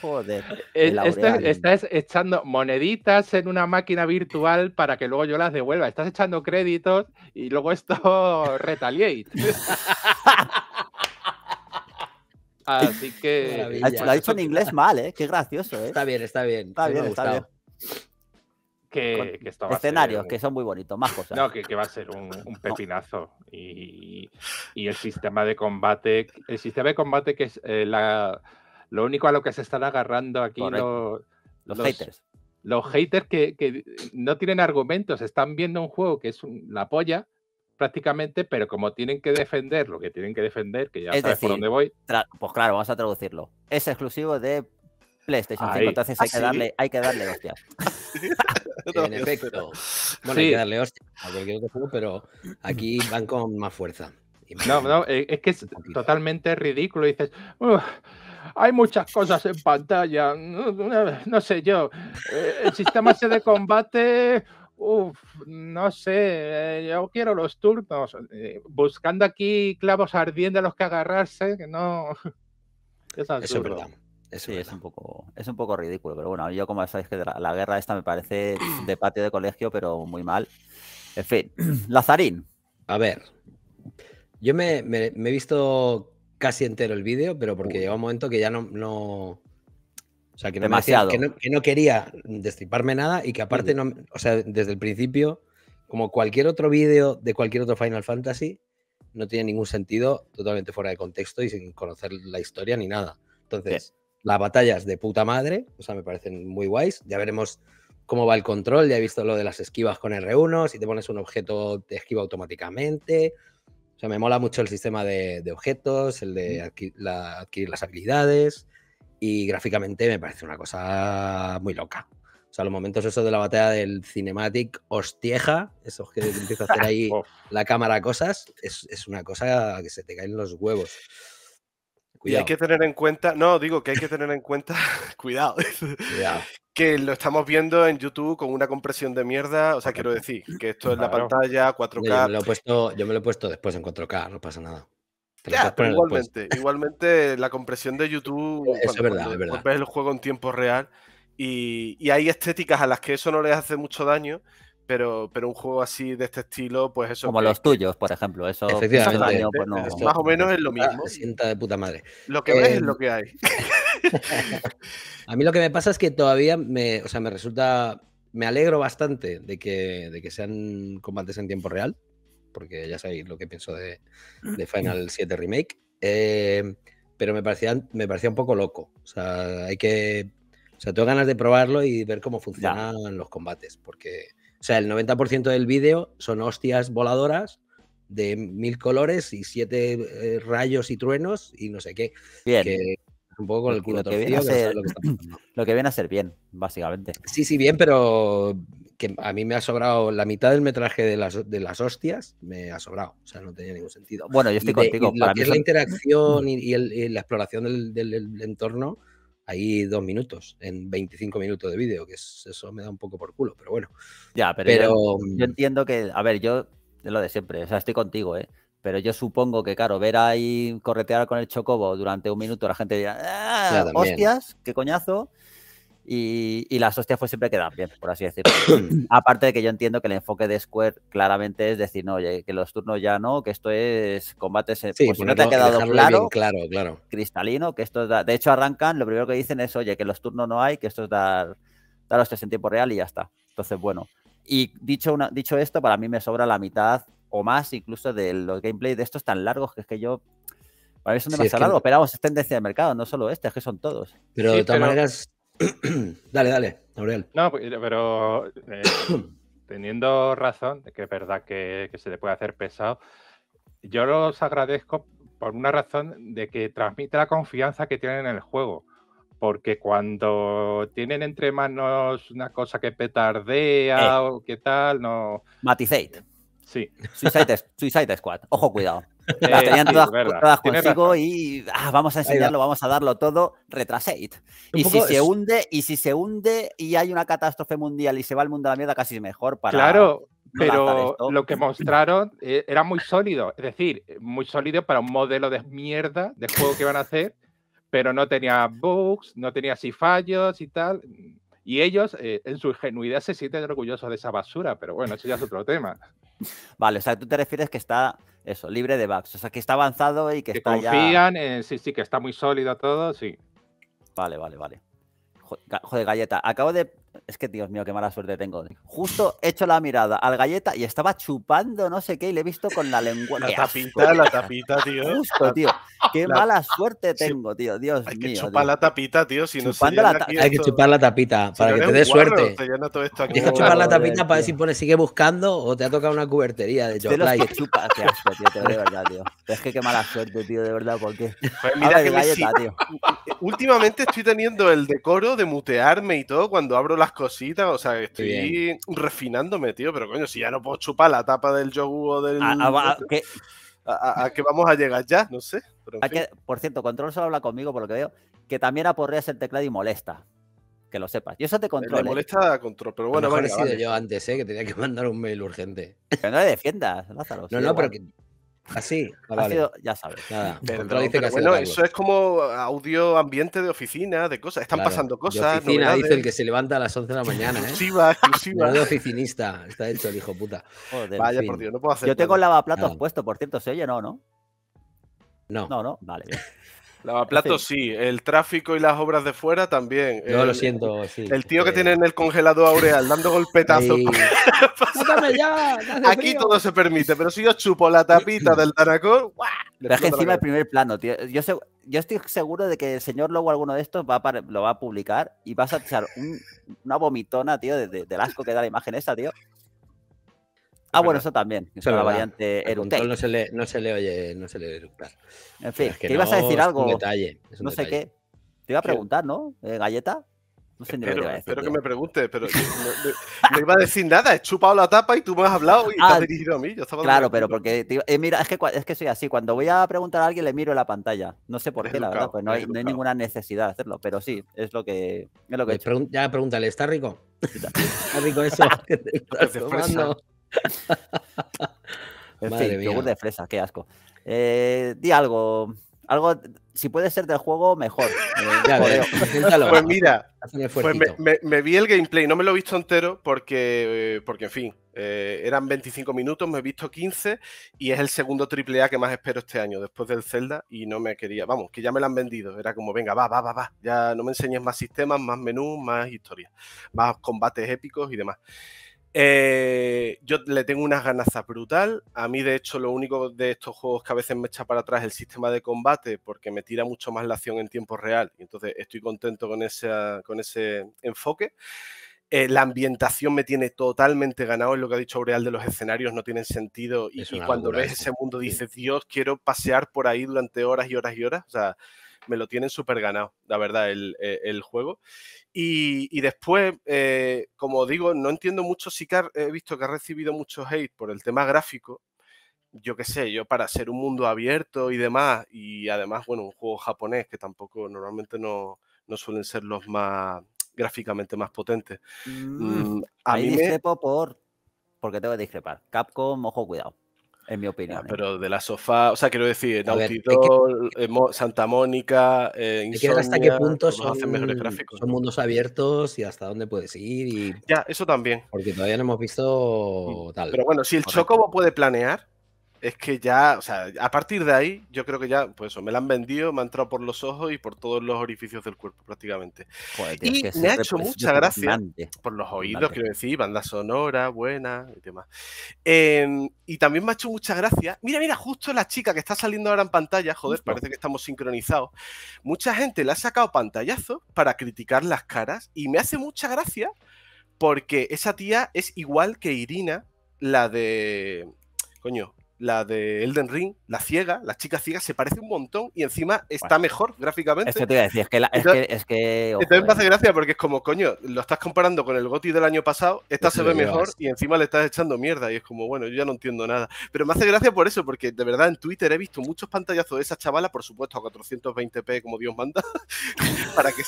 Joder. Eh, estás, echando moneditas en una máquina virtual para que luego yo las devuelva. Estás echando créditos y luego esto retaliate. Así que. Lo ha dicho en inglés mal, ¿eh? Qué gracioso, ¿eh? Está bien, está bien. Está bien, está bien. Que, escenarios que son muy bonitos, más cosas. No, que, va a ser un, pepinazo. Y, el sistema de combate, el sistema de combate que es eh, la, lo único a lo que se están agarrando aquí los, los, haters. Los haters que, no tienen argumentos, están viendo un juego que es la polla prácticamente, pero como tienen que defender lo que tienen que defender, que ya sabes por dónde voy. Pues claro, vamos a traducirlo. Es exclusivo de PlayStation 5, entonces hay, que ¿Ah, darle, hay que darle hostias. en efecto. Bueno, hay que darle hostias a cualquier juego, pero aquí van con más fuerza. No, no, eh, es que es totalmente ridículo. Dices, hay muchas cosas en pantalla. No, sé yo. Eh, el sistema ese de combate, no sé. Eh, yo quiero los turnos. Buscando aquí clavos ardiendo a los que agarrarse, que no. Es Eso es verdad. Es es un, poco, es un poco ridículo, pero bueno, yo como sabéis que la, guerra esta me parece de patio de colegio, pero muy mal. En fin, Lazarín. A ver, yo me, he visto casi entero el vídeo, pero porque lleva un momento que ya no... O sea, que Demasiado. que, no, quería destriparme nada y que aparte, no, o sea, desde el principio, como cualquier otro vídeo de cualquier otro Final Fantasy, no tiene ningún sentido totalmente fuera de contexto y sin conocer la historia ni nada. Entonces, las batallas de puta madre, o sea, me parecen muy guays. Ya veremos cómo va el control, ya he visto lo de las esquivas con R1, si te pones un objeto te esquiva automáticamente. O sea, me mola mucho el sistema de, objetos, el de adquirir, las habilidades y gráficamente me parece una cosa muy loca. O sea, los momentos esos de la batalla del cinematic hostieja, esos que empieza a hacer ahí la cámara cosas, es, es una cosa que se te caen los huevos. Y hay que tener en cuenta, no, digo que hay que tener en cuenta, cuidado, que lo estamos viendo en YouTube con una compresión de mierda, o sea, quiero decir, que esto es la pantalla 4K. Pues yo me, lo he puesto, después en 4K, no pasa nada. igualmente, igualmente la compresión de YouTube, es el juego en tiempo real y, y hay estéticas a las que eso no les hace mucho daño pero, pero un juego así de este estilo, pues eso. Como los tuyos, por ejemplo. Eso Efectivamente. Más pues o menos es lo mismo. sienta de puta madre. Lo que ves es lo em, que hay. a mí lo que me pasa es que todavía me, o sea, me resulta. Me alegro bastante de que, de que sean combates en tiempo real, porque ya sabéis lo que pienso de, Final 7 Remake. Eh, pero me parecía, me parecía un poco loco. O sea, hay que. O sea, tengo ganas de probarlo y ver cómo funcionan los combates, porque o sea, el 90% del vídeo son hostias voladoras de mil colores y siete eh, rayos y truenos y no sé qué. Bien. un poco con el culo lo que, viene a ser, lo, que viene a ser bien, básicamente. Sí, sí, bien, pero que a mí me ha sobrado la mitad del metraje de las, de las hostias, me ha sobrado, o sea, no tenía ningún sentido. Bueno, yo estoy contigo. es la interacción y, la exploración del entorno, ahí dos minutos en 25 minutos de vídeo, que eso me da un poco por culo, pero bueno. Ya, pero, Yo, mm, entiendo que, a ver, yo lo de siempre, o sea, estoy contigo, ¿eh? Pero yo supongo que, claro, ver ahí corretear con el chocobo durante un minuto, la gente dirá, ¡Ah, hostias, qué coñazo. Y, y, las hostias pues, siempre quedar bien, por así decirlo. Aparte de que yo entiendo que el enfoque de Square claramente es decir, no, oye, que los turnos ya no, que esto es combates, sí, pues si no te ha quedado claro, claro, claro, cristalino, que esto es de hecho arrancan, lo primero que dicen es, oye, que los turnos no hay, que esto es dar, dar hostias en tiempo real y ya está. Entonces, bueno, y dicho, una... dicho esto, para mí me sobra la mitad o más incluso de los gameplay de estos tan largos que es que yo... Para mí son demasiado largos, pero vamos, es tendencia de mercado, no solo este, es que son todos. Pero de todas maneras, dale, dale, Aurel. No, pues, pero eh, teniendo razón, que es verdad que, se le puede hacer pesado, yo los agradezco por una razón de que transmite la confianza que tienen en el juego. Porque cuando tienen entre manos una cosa que petardea eh. o qué tal, no. Matizate. Sí. Suicide Squad. Ojo, cuidado tenían todas, todas consigo y ah, vamos a enseñarlo, vamos a darlo todo, retrasate. Y si se hunde, y si se hunde y hay una catástrofe mundial y se va el mundo a la mierda, casi mejor para. Claro, pero lo que mostraron eh, era muy sólido, es decir, muy sólido para un modelo de mierda de juego que van a hacer, pero no tenía bugs, no tenía si fallos y tal. Y ellos, eh, en su ingenuidad, se sienten orgullosos de esa basura, pero bueno, eso ya es otro tema. Vale, o sea, tú te refieres que está eso, libre de bugs. O sea, que está avanzado y que, que confían, sí, sí, que está muy sólido todo, sí. Vale, vale, vale. Joder, galleta, acabo de es que, Dios mío, qué mala suerte tengo. Justo he hecho la mirada al galleta y estaba chupando no sé qué y le he visto con la lengua. La tapita, la tapita, tío. ¿eh? Justo, tío. Qué mala suerte tengo, tío. Dios mío. Hay que chupar la tapita, tío. Si no Hay que chupar la tapita para que te dé suerte. Hay que chupar la tapita para ver si sigue buscando o te ha tocado una cubertería de chocolate. Que asco, tío. de verdad, tío. Es que qué mala suerte, tío. De verdad, porque. Pues mira, que galleta, tío. Últimamente estoy teniendo el decoro de mutearme y todo cuando abro la cositas, o sea, estoy refinándome, tío, pero coño, si ya no puedo chupar la tapa del yogur o del... Ah, ah, ah, este, a, qué vamos a llegar ya? No sé. por cierto, Control solo habla conmigo, por lo que veo, que también aporreas el teclado y molesta. Que lo sepas. Y eso te eh, controla. Me molesta control, pero bueno, yo antes, eh, que tenía que mandar un mail urgente. Que no le defiendas, No, no, pero que Así, ah, ah, ya sabes. Nada, bueno, eso es como audio ambiente de oficina, de cosas. Están pasando cosas. De oficina, dice el que se levanta a las 11 de la mañana. Exclusiva, ¿eh? exclusiva. de oficinista, está hecho el hijo puta. Vaya, por Dios, no puedo hacer. Yo tengo el lavaplatos puesto, por cierto, se oye, no, ¿no? No. No, no, vale. Lavaplatos sí, el tráfico y las obras de fuera también. No, lo siento, El tío que tiene en el congelador aureal dando golpetazos. Pues Aquí todo se permite, pero si yo chupo la tapita del Tanacor, Pero es encima el primer plano, Yo, estoy seguro de que el señor Lobo alguno de estos va lo va a publicar y vas a echar una vomitona, tío, de, del asco que da la imagen esa, tío ah, bueno, eso también. Eso la variante No se, le, no se le oye, no se le En fin, te ibas a decir algo. no sé qué. Te iba a preguntar, ¿no? Eh, ¿Galleta? No sé ni espero, lo que Espero que me preguntes, pero no, iba a decir nada. He chupado la tapa y tú me has hablado y te ah, has dirigido a mí. claro, pero porque eh, mira, es que, es que soy así. Cuando voy a preguntar a alguien, le miro en la pantalla. No sé por qué, la verdad, pues no hay, ninguna necesidad de hacerlo, pero sí, es lo que, lo he pues ya pregúntale, ¿está rico? ¿Está rico eso? que te en fin, de fresa, qué asco. Eh, di algo, algo, si puede ser del juego, mejor. Eh, pues mira, pues me, vi el gameplay, no me lo he visto entero porque, porque en fin, eh, eran 25 minutos, me he visto 15 y es el segundo AAA que más espero este año, después del Zelda, y no me quería, vamos, que ya me lo han vendido, era como, venga, va, va, va, va, ya no me enseñes más sistemas, más menús, más historias, más combates épicos y demás. Eh, yo le tengo unas ganas brutal. A mí, de hecho, lo único de estos juegos que a veces me echa para atrás es el sistema de combate, porque me tira mucho más la acción en tiempo real. Entonces, estoy contento con, ese con ese enfoque. Eh, la ambientación me tiene totalmente ganado. Es lo que ha dicho Aureal de los escenarios, no tienen sentido. Y, cuando ves ese mundo, dices, Dios, quiero pasear por ahí durante horas y horas y horas. O sea, me lo tienen súper ganado, la verdad, el, eh, juego. Y, después, eh, como digo, no entiendo mucho, si he visto que ha recibido mucho hate por el tema gráfico, yo qué sé, yo para ser un mundo abierto y demás, y además, bueno, un juego japonés que tampoco normalmente no, suelen ser los más gráficamente más potentes. Mm, mm, a mí me... por, porque tengo que discrepar. Capcom, ojo, cuidado en mi opinión. ¿eh? pero de la sofá, o sea, quiero decir, Naughty Santa Mónica, eh, hasta qué punto son, hacen mejores gráficos, mundos abiertos y hasta dónde puedes ir. Y... Ya, eso también. Porque todavía no hemos visto mm. tal. Pero bueno, si el Chocobo puede planear, es que ya, o sea, a partir de ahí, yo creo que ya, pues eso, me la han vendido, me han entrado por los ojos y por todos los orificios del cuerpo, prácticamente. y me ha hecho mucha gracia por los oídos, quiero decir, banda sonora, buena y demás. Em, y también me ha hecho mucha gracia. Mira, mira, justo la chica que está saliendo ahora en pantalla, joder, parece que estamos sincronizados. Mucha gente le ha sacado pantallazo para criticar las caras y me hace mucha gracia porque esa tía es igual que Irina, la de. Coño, la de Elden Ring, la ciega, la chica ciega, se parece un montón y encima está mejor gráficamente. Es te iba es que. es que, me hace eh. gracia porque es como, coño, lo estás comparando con el Goti del año pasado, esta se ve mejor y encima le estás echando mierda y es como, bueno, yo ya no entiendo nada. Pero me hace gracia por eso, porque de verdad en Twitter he visto muchos pantallazos de esa chavala, por supuesto a 420p como Dios manda, para que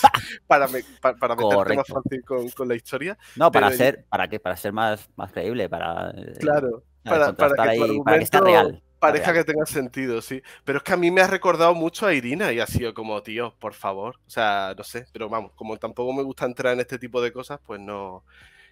para, para, meterte más fácil con, la historia. No, para ser, ¿para que Para ser más, más creíble, para. Eh, claro para, que real. Pareja que tenga sentido, sí. Pero es que a mí me ha recordado mucho a Irina y ha sido como, tío, por favor. O sea, no sé, pero vamos, como tampoco me gusta entrar en este tipo de cosas, pues no,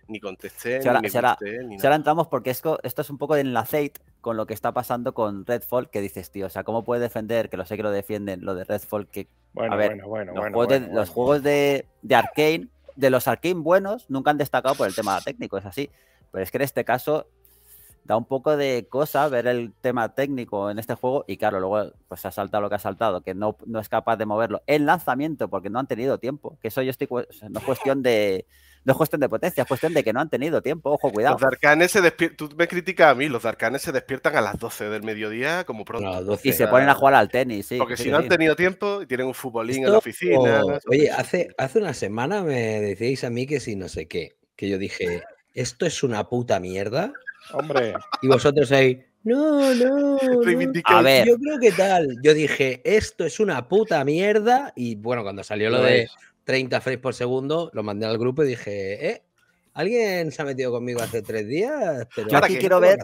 ni contesté, ni, me ahora entramos porque esto, es un poco de enlaceite con lo que está pasando con Redfall, que dices, tío, o sea, ¿cómo puede defender, que lo sé que lo defienden, lo de Redfall, que... Bueno, bueno, bueno, los, juegos de, los juegos de, de Arkane, de los Arkane buenos, nunca han destacado por el tema técnico, es así. Pero es que en este caso da un poco de cosa ver el tema técnico en este juego y claro, luego pues ha saltado lo que ha saltado, que no, es capaz de moverlo. El lanzamiento, porque no han tenido tiempo, que eso yo estoy, no es cuestión de, no es cuestión de potencia, es cuestión de que no han tenido tiempo, ojo, cuidado. Los arcanes se despiertan, tú me criticas a mí, los darcanes se despiertan a las 12 del mediodía como pronto. y se ponen a jugar al tenis, sí. Porque si no han tenido tiempo, y tienen un futbolín en la oficina. Oh, oye, hace, hace una semana me decíais a mí que si no sé qué, que yo dije, esto es una puta mierda. Hombre. Y vosotros ahí, no, no. no. A ver, yo creo que tal. Yo dije, esto es una puta mierda. Y bueno, cuando salió lo de 30 frames por segundo, lo mandé al grupo y dije, eh, alguien se ha metido conmigo hace tres días. Yo aquí quiero ver,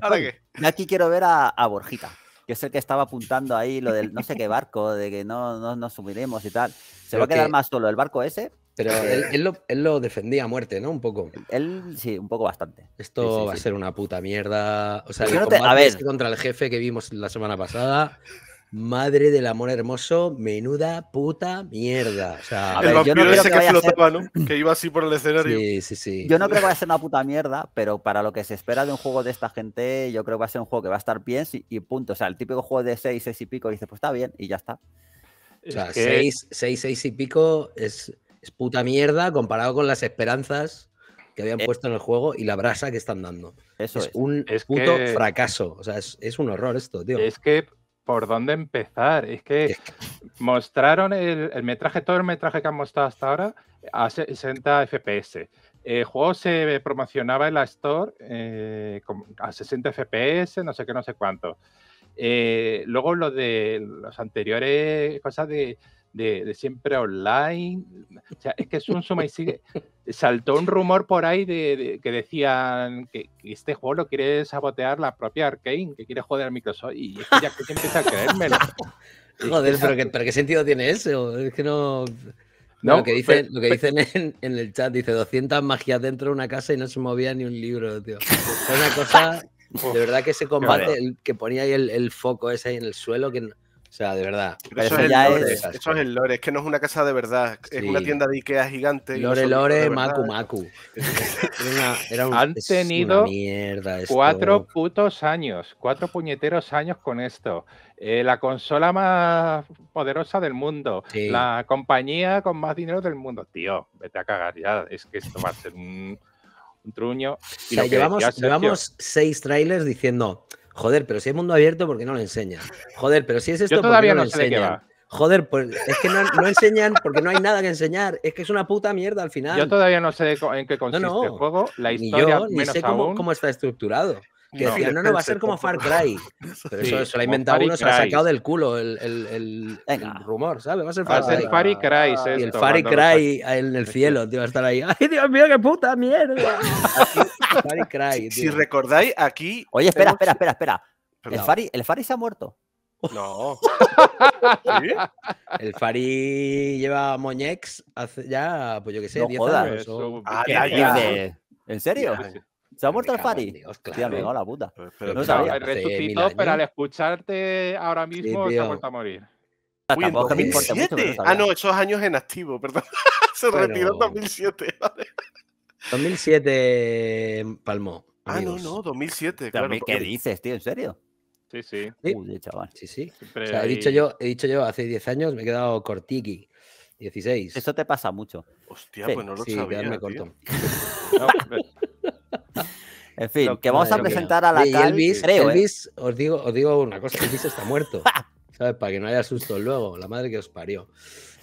aquí quiero ver a, Borjita que es que estaba apuntando ahí lo del no sé qué barco, de que no, nos no subiremos y tal. ¿Se va a quedar más solo el barco ese? Pero él, lo, él, lo, defendía a muerte, ¿no? Un poco. Él, sí, un poco bastante. Esto va a ser una puta mierda. O sea, a ver. Este contra el jefe que vimos la semana pasada. Madre del amor hermoso, menuda puta mierda. O sea, el yo no ese que, que flotaba, ¿no? Que iba así por el escenario. Sí, sí, sí. Yo no creo que va a ser una puta mierda, pero para lo que se espera de un juego de esta gente, yo creo que va a ser un juego que va a estar bien y, punto. O sea, el típico juego de 6, 6 y pico, y dices, pues está bien, y ya está. O sea, 6, 6, 6 y pico es es puta mierda comparado con las esperanzas que habían eh. puesto en el juego y la brasa que están dando. Eso es, un es puto fracaso. O sea, es, un horror esto, tío. Es que, ¿por dónde empezar? Es que mostraron el, metraje, todo el metraje que han mostrado hasta ahora a 60 FPS. El juego se promocionaba en la Store eh, a 60 FPS, no sé qué, no sé cuánto. Eh, luego lo de los anteriores cosas de de, siempre online. O sea, es que es un suma y sigue. Saltó un rumor por ahí de, que decían que, este juego lo quiere sabotear la propia Arkane, que quiere joder a Microsoft. Y es que ya que empieza a creérmelo. Joder, pero, ¿qué sentido tiene eso? Es que no. lo que pues, dicen, lo que pues dicen en, el chat, dice 200 magias dentro de una casa y no se movía ni un libro, tío. Es una cosa, de verdad que ese combate, que ponía ahí el, foco ese en el suelo, que o sea, de verdad. Eso es, el lore, es que no es una casa de verdad, es una tienda de Ikea gigante. Lore, lore, Maku, Maku. Han tenido cuatro putos años, cuatro puñeteros años con esto. Eh, la consola más poderosa del mundo, la compañía con más dinero del mundo. Tío, vete a cagar ya, es que esto va a ser un, truño. Y llevamos, seis trailers diciendo... Joder, pero si es mundo abierto, ¿por qué no lo enseñan? Joder, pero si es esto, ¿por qué no, enseñan? Joder, pues, es que no, enseñan porque no hay nada que enseñar. Es que es una puta mierda al final. Yo todavía no sé en qué consiste el juego, la historia, ni yo, ni sé cómo, está estructurado. Que no, no, va a ser como Far Cry. Pero eso se lo ha inventado uno, se lo ha sacado del culo el, rumor, ¿sabes? Va a ser Far, Cry. Far Cry. el Far Cry en el cielo, tío, va a estar ahí. ¡Ay, Dios mío, qué puta mierda! Si, recordáis, aquí. Oye, espera, espera, espera, espera. El Fari, el se ha muerto. No. El Fari lleva Moñex hace ya, pues yo qué sé, 10 años. Ah, ¿En serio? ¿Se ha muerto el Fari? Dios, claro. la puta. Pero, al escucharte ahora mismo se ha vuelto a morir. 2007. Ah, ah, no, esos años en activo, perdón. se retiró en 2007. 2007 mm, palmó. Ah, no, no, 2007. ¿Qué dices, tío? ¿En serio? Sí, sí. ¿Sí? chaval. Sí, sí. O sea, he, dicho yo, he dicho yo, hace 10 años me he quedado cortiqui. 16. Eso te pasa mucho. Hostia, pues no lo sabía, quedarme corto. En fin, que vamos a presentar a la Cal, Elvis, creo, ¿eh? os, digo, os digo una cosa, Elvis está muerto. ¿Sabes? Para que no haya susto luego, la madre que os parió.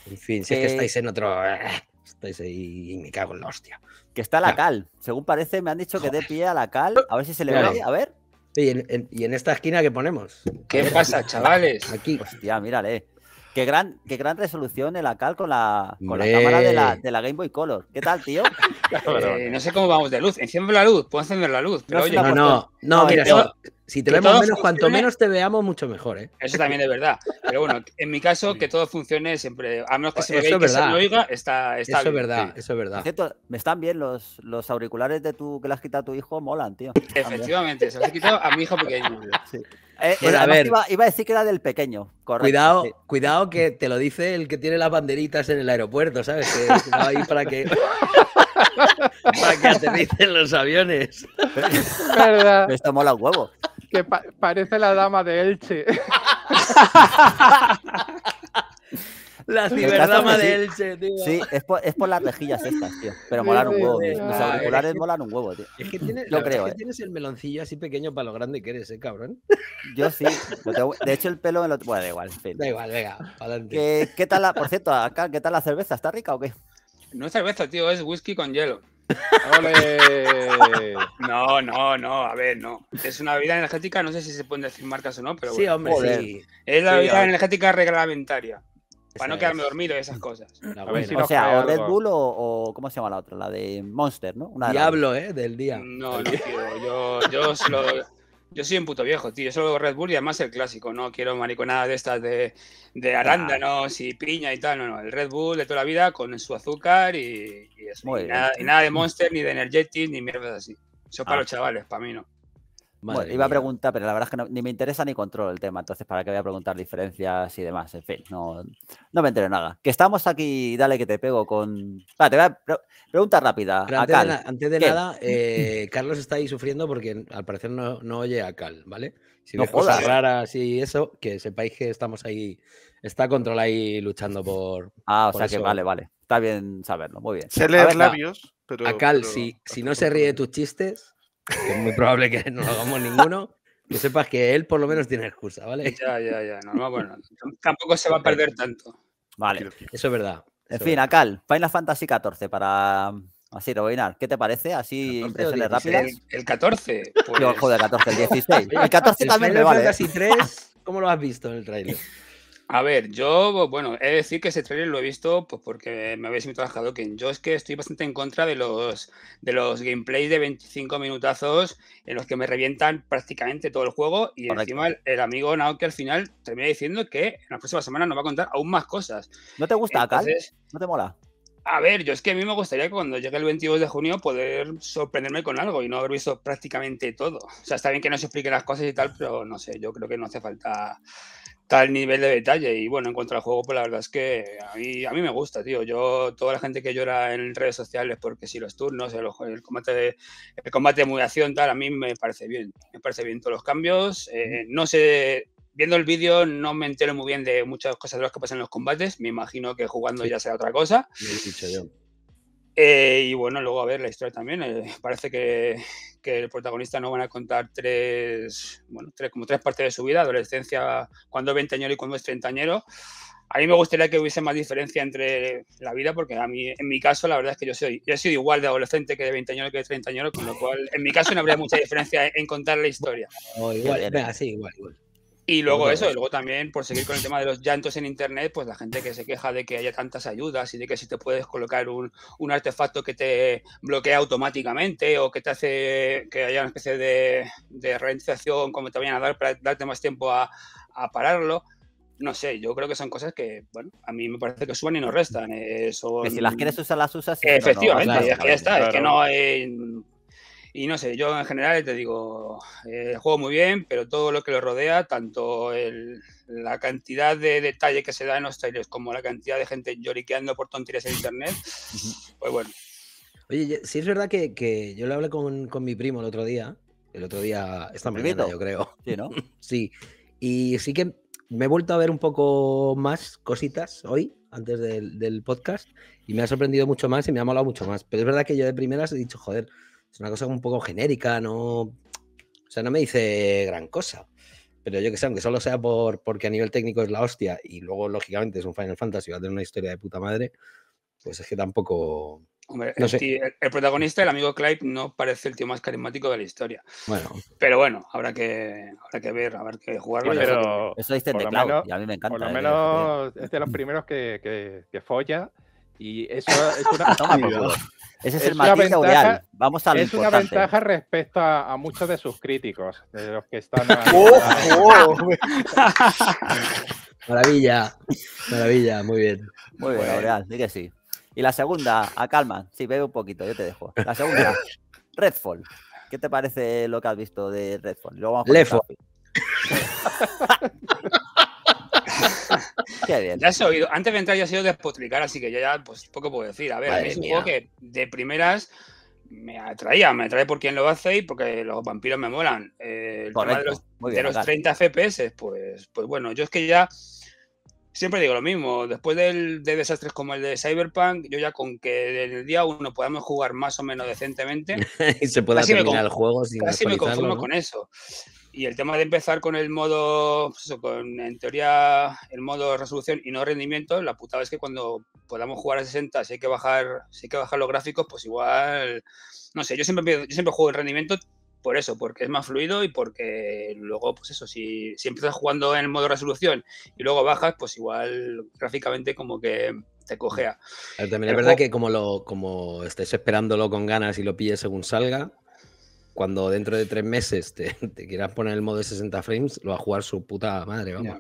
En fin, si es que estáis en otro... Eh, estáis ahí y me cago en la hostia. Que está la cal. Según parece, me han dicho que dé pie a la cal. A ver si se le ve. A ver. Y en, y en, esta esquina que ponemos. ¿Qué pasa, chavales? Aquí. Hostia, mírale. Qué gran, qué gran resolución el ACAL con la, con la cámara de la, de Game Boy Color. ¿Qué tal, tío? Eh, no eh. sé cómo vamos de luz. Enciende la luz, puedo encender la luz. Pero no, no, no, mira, si te vemos menos, cuanto menos te veamos, mucho mejor, ¿eh? Eso también es verdad. Pero bueno, en mi caso, que todo funcione siempre, a menos que pues se me vea y que se oiga, está, está bien. verdad, Eso es verdad, eso es verdad. me están bien los, los auriculares de tu, que le has quitado a tu hijo, molan, tío. Efectivamente, se los he quitado a mi hijo pequeño. Eh, eh, iba, a decir que era del pequeño, correcto. Cuidado, cuidado que te lo dice el que tiene las banderitas en el aeropuerto, ¿sabes? Que, estaba ahí para que... Para que aterricen los aviones. ¿Verdad? Esto mola un huevo. Que parece la dama de Elche. La ciberdama de Elche, Sí, es por, es por, las rejillas estas, tío. Pero molan un huevo, tío. auriculares molan un huevo, tío. Es que tienes, eh. tienes el meloncillo así pequeño para lo grande que eres, eh, cabrón. Yo sí. De hecho, el pelo me Bueno, da igual, Da igual, venga, adelante. ¿Qué, tal la... Por cierto, acá, ¿qué tal la cerveza? ¿Está rica o qué? No es cerveza, tío, es whisky con hielo. ¡Ole! No, no, no, a ver, no. Es una vida energética, no sé si se pueden decir marcas o no, pero bueno. Sí, hombre, sí. Es la vida energética reglamentaria. Para no quedarme dormido y esas cosas. o sea, o Red Bull o, ¿Cómo se llama la otra? La de Monster, ¿no? Una Diablo, ¿eh? Del día. No, no tío. Yo, yo Yo soy un puto viejo, tío. Yo solo Red Bull y además el clásico. No quiero mariconadas de estas de, arándanos y piña y tal. No, no. El Red Bull de toda la vida con su azúcar y, nada, y nada, de Monster, ni de Energetic, ni mierdas así. Eso para ah. los chavales, para mí no bueno, iba a preguntar, pero la verdad es que ni me interesa ni controlo el tema, entonces para qué voy a preguntar diferencias y demás. En fin, no, no me entero nada. Que estamos aquí, dale que te pego con... te voy pregunta rápida. antes, De, nada, eh, Carlos está ahí sufriendo porque al parecer no, no oye a Cal, ¿vale? Si no cosas raras y eso, que sepáis que estamos ahí, está Control ahí luchando por... Ah, o sea que vale, vale. Está bien saberlo, muy bien. Se lee labios, pero... A Cal, si no se ríe de tus chistes es muy probable que no lo hagamos ninguno, que sepas que él por lo menos tiene excusa, ¿vale? Ya, ya, ya. No, no, bueno, tampoco se va a perder tanto. Vale. Eso es verdad. En fin, Akal, Final Fantasy XIV para así Robinar. ¿Qué te parece? Así impresiones rápidas. El 14. Pues... Yo, joder, 14, pues. el 16. El 14 también me vale. Fantasy 3, ¿eh? ¿cómo lo has visto en el trailer? A ver, yo, bueno, he de decir que ese trailer lo he visto pues, porque me habéis invitado a Hadoken. Yo es que estoy bastante en contra de los, de los gameplays de 25 minutazos en los que me revientan prácticamente todo el juego y encima el, amigo amigo que al final termina diciendo que en la próxima semana nos va a contar aún más cosas. ¿No te gusta, Entonces, ¿No te mola? A ver, yo es que a mí me gustaría que cuando llegue el 22 de junio poder sorprenderme con algo y no haber visto prácticamente todo. O sea, está bien que no se explique las cosas y tal, pero no sé, yo creo que no hace falta tal nivel de detalle. Y bueno, en cuanto al juego, pues la verdad es que a mí, me gusta, tío. Yo, toda la gente que llora en redes sociales porque si los turnos, el, combate de, el combate de mudación tal, a mí me parece bien. Me parece bien todos los cambios. Eh, no sé, viendo el vídeo no me entero muy bien de muchas cosas de las que pasan en los combates. Me imagino que jugando ya sea otra cosa. Eh, y bueno, luego a ver la historia también. Eh, parece que que el protagonista nos van a contar tres, bueno, tres, como tres partes de su vida, adolescencia, cuando es veinteañero y cuando es treintañero. A mí me gustaría que hubiese más diferencia entre la vida, porque a mí, en mi caso, la verdad es que yo soy, yo he sido igual de adolescente que de veinteañero que de 30 años, con lo cual, en mi caso no habría mucha diferencia en contar la historia. O eh, igual, igual, igual. Y luego eso, y pues. luego también por seguir con el tema de los llantos en internet, pues la gente que se queja de que haya tantas ayudas y de que si te puedes colocar un, artefacto que te bloquea automáticamente o que te hace que haya una especie de, de como te vayan a dar para darte más tiempo a, pararlo. No sé, yo creo que son cosas que, bueno, a mí me parece que suben y no restan. Eh, si las quieres usar, las usas. Efectivamente, no, es que ya está, es que no hay y no sé, yo en general te digo, eh, juego muy bien, pero todo lo que lo rodea, tanto la cantidad de detalle que se da en los trailers como la cantidad de gente lloriqueando por tonterías en internet, pues bueno. Oye, sí es verdad que, yo le hablé con, con, mi primo el otro día, el otro día, esta mañana yo creo. Sí, ¿no? sí, y sí que me he vuelto a ver un poco más cositas hoy, antes del, del podcast, y me ha sorprendido mucho más y me ha molado mucho más. Pero es verdad que yo de primeras he dicho, joder, es una cosa un poco genérica, no. sea, no me dice gran cosa. Pero yo que sé, aunque solo sea por, porque a nivel técnico es la hostia y luego, lógicamente, es un Final Fantasy, va a tener una historia de puta madre, pues es que tampoco. Hombre, el, protagonista, el amigo Clyde, no parece el tío más carismático de la historia. Bueno. Pero bueno, habrá que, ver, habrá que jugarlo. pero eso, dice el y a mí me encanta. Por lo eh, menos es de los primeros que, que, que folla y eso es una, ventaja. Ese es, el matiz ventaja, Vamos a lo Es una ventaja respecto a, muchos de sus críticos, de los que están. maravilla, maravilla, muy bien. Muy bien, Aureal, di que sí. Y la segunda, a calma, sí, bebe un poquito, yo te dejo. La segunda, Redfall. ¿Qué te parece lo que has visto de Redfall? Luego Lefo. Antes de entrar ya sido de despotricar, así que yo ya pues, poco puedo decir. A ver, es un juego que de primeras me atraía, me atrae por quién lo hace y porque los vampiros me molan. Eh, el tema de los, 30 FPS, pues, pues bueno, yo es que ya siempre digo lo mismo. Después del, de desastres como el de Cyberpunk, yo ya con que en el día uno podamos jugar más o menos decentemente. y se pueda terminar el juego Casi me conformo con eso. Y el tema de empezar con el modo, pues con, en teoría, el modo resolución y no rendimiento, la putada es que cuando podamos jugar a 60, si hay que bajar, hay que bajar los gráficos, pues igual, no sé, yo siempre, yo siempre juego el rendimiento por eso, porque es más fluido y porque luego, pues eso, si, si empiezas jugando en el modo resolución y luego bajas, pues igual gráficamente como que te cojea. también es verdad que como, lo, como estés esperándolo con ganas y lo pilles según salga, cuando dentro de tres meses te, quieras poner el modo de 60 frames, lo va a jugar su puta madre, vamos.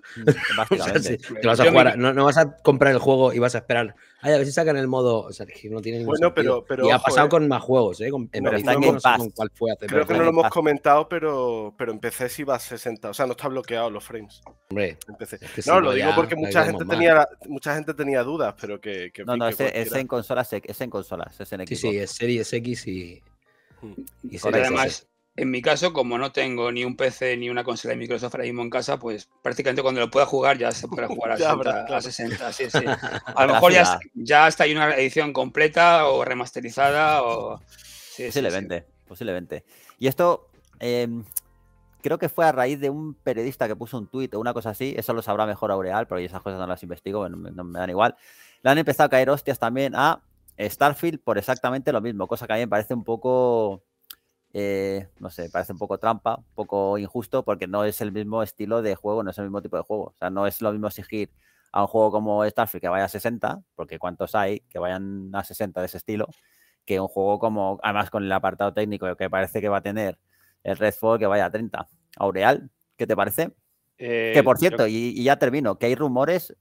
no, vas a comprar el juego y vas a esperar. Ay, a ver si sacan el modo. O sea, no tiene ningún bueno, Pero, y ha pasado eh. con más juegos, ¿eh? Con, cuál fue hace Creo que no lo hemos comentado, pero, pero en PC sí va a 60. O sea, no está bloqueado los frames. no, lo digo porque mucha gente, tenía, dudas, pero que. no, no, es, en consolas, es en consolas, es en Xbox. Sí, sí, es Series X y, y además, en mi caso, como no tengo ni un PC ni una consola de Microsoft ahora mismo en casa, pues prácticamente cuando lo pueda jugar ya se podrá jugar a, 60, a 60 A lo mejor ya, ya, hasta hay una edición completa o remasterizada o... posiblemente, posiblemente. Y esto em, creo que fue a raíz de un periodista que puso un tuit o una cosa así, eso lo sabrá mejor Aureal, pero esas cosas no las investigo, me dan igual. Le han empezado a caer hostias también a Starfield por exactamente lo mismo, cosa que a mí me parece un poco, eh, no sé, parece un poco trampa, un poco injusto, porque no es el mismo estilo de juego, no es el mismo tipo de juego. O sea, no es lo mismo exigir a un juego como Starfield que vaya a 60, porque cuántos hay que vayan a 60 de ese estilo, que un juego como, además con el apartado técnico que parece que va a tener el Redfall que vaya a 30. Aureal, ¿qué te parece? que eh, por cierto, y, ya termino, que hay rumores...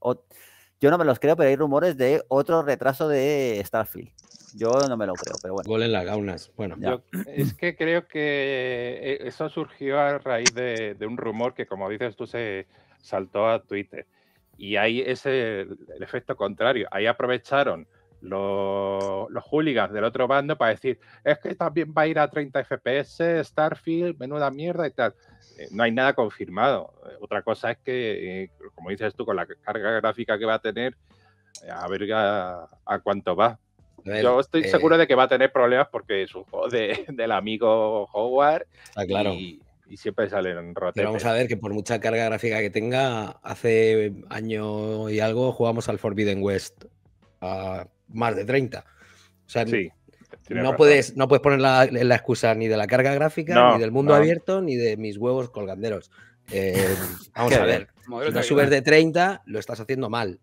Yo no me los creo, pero hay rumores de otro retraso de Starfield. Yo no me lo creo, pero bueno. Gol en las gaunas. Bueno, es que creo que eh, eso surgió a raíz de, un rumor que, como dices tú, se saltó a Twitter. Y ahí es el efecto contrario. Ahí aprovecharon los, hooligans del otro bando para decir, es que también va a ir a 30 FPS, Starfield, menuda mierda y tal. Eh, no hay nada confirmado. Eh, otra cosa es que, eh, como dices tú, con la carga gráfica que va a tener, a ver a, a cuánto va. Yo estoy seguro de que va a tener problemas porque es un juego del amigo Howard. Ah, y, siempre salen rotos vamos a ver que por mucha carga gráfica que tenga, hace año y algo jugamos al Forbidden West más de 30. O sea, no, puedes, no puedes poner la, excusa ni de la carga gráfica, ni del mundo abierto, ni de mis huevos colganderos. Eh, vamos a ver. Si no subes de 30, lo estás haciendo mal.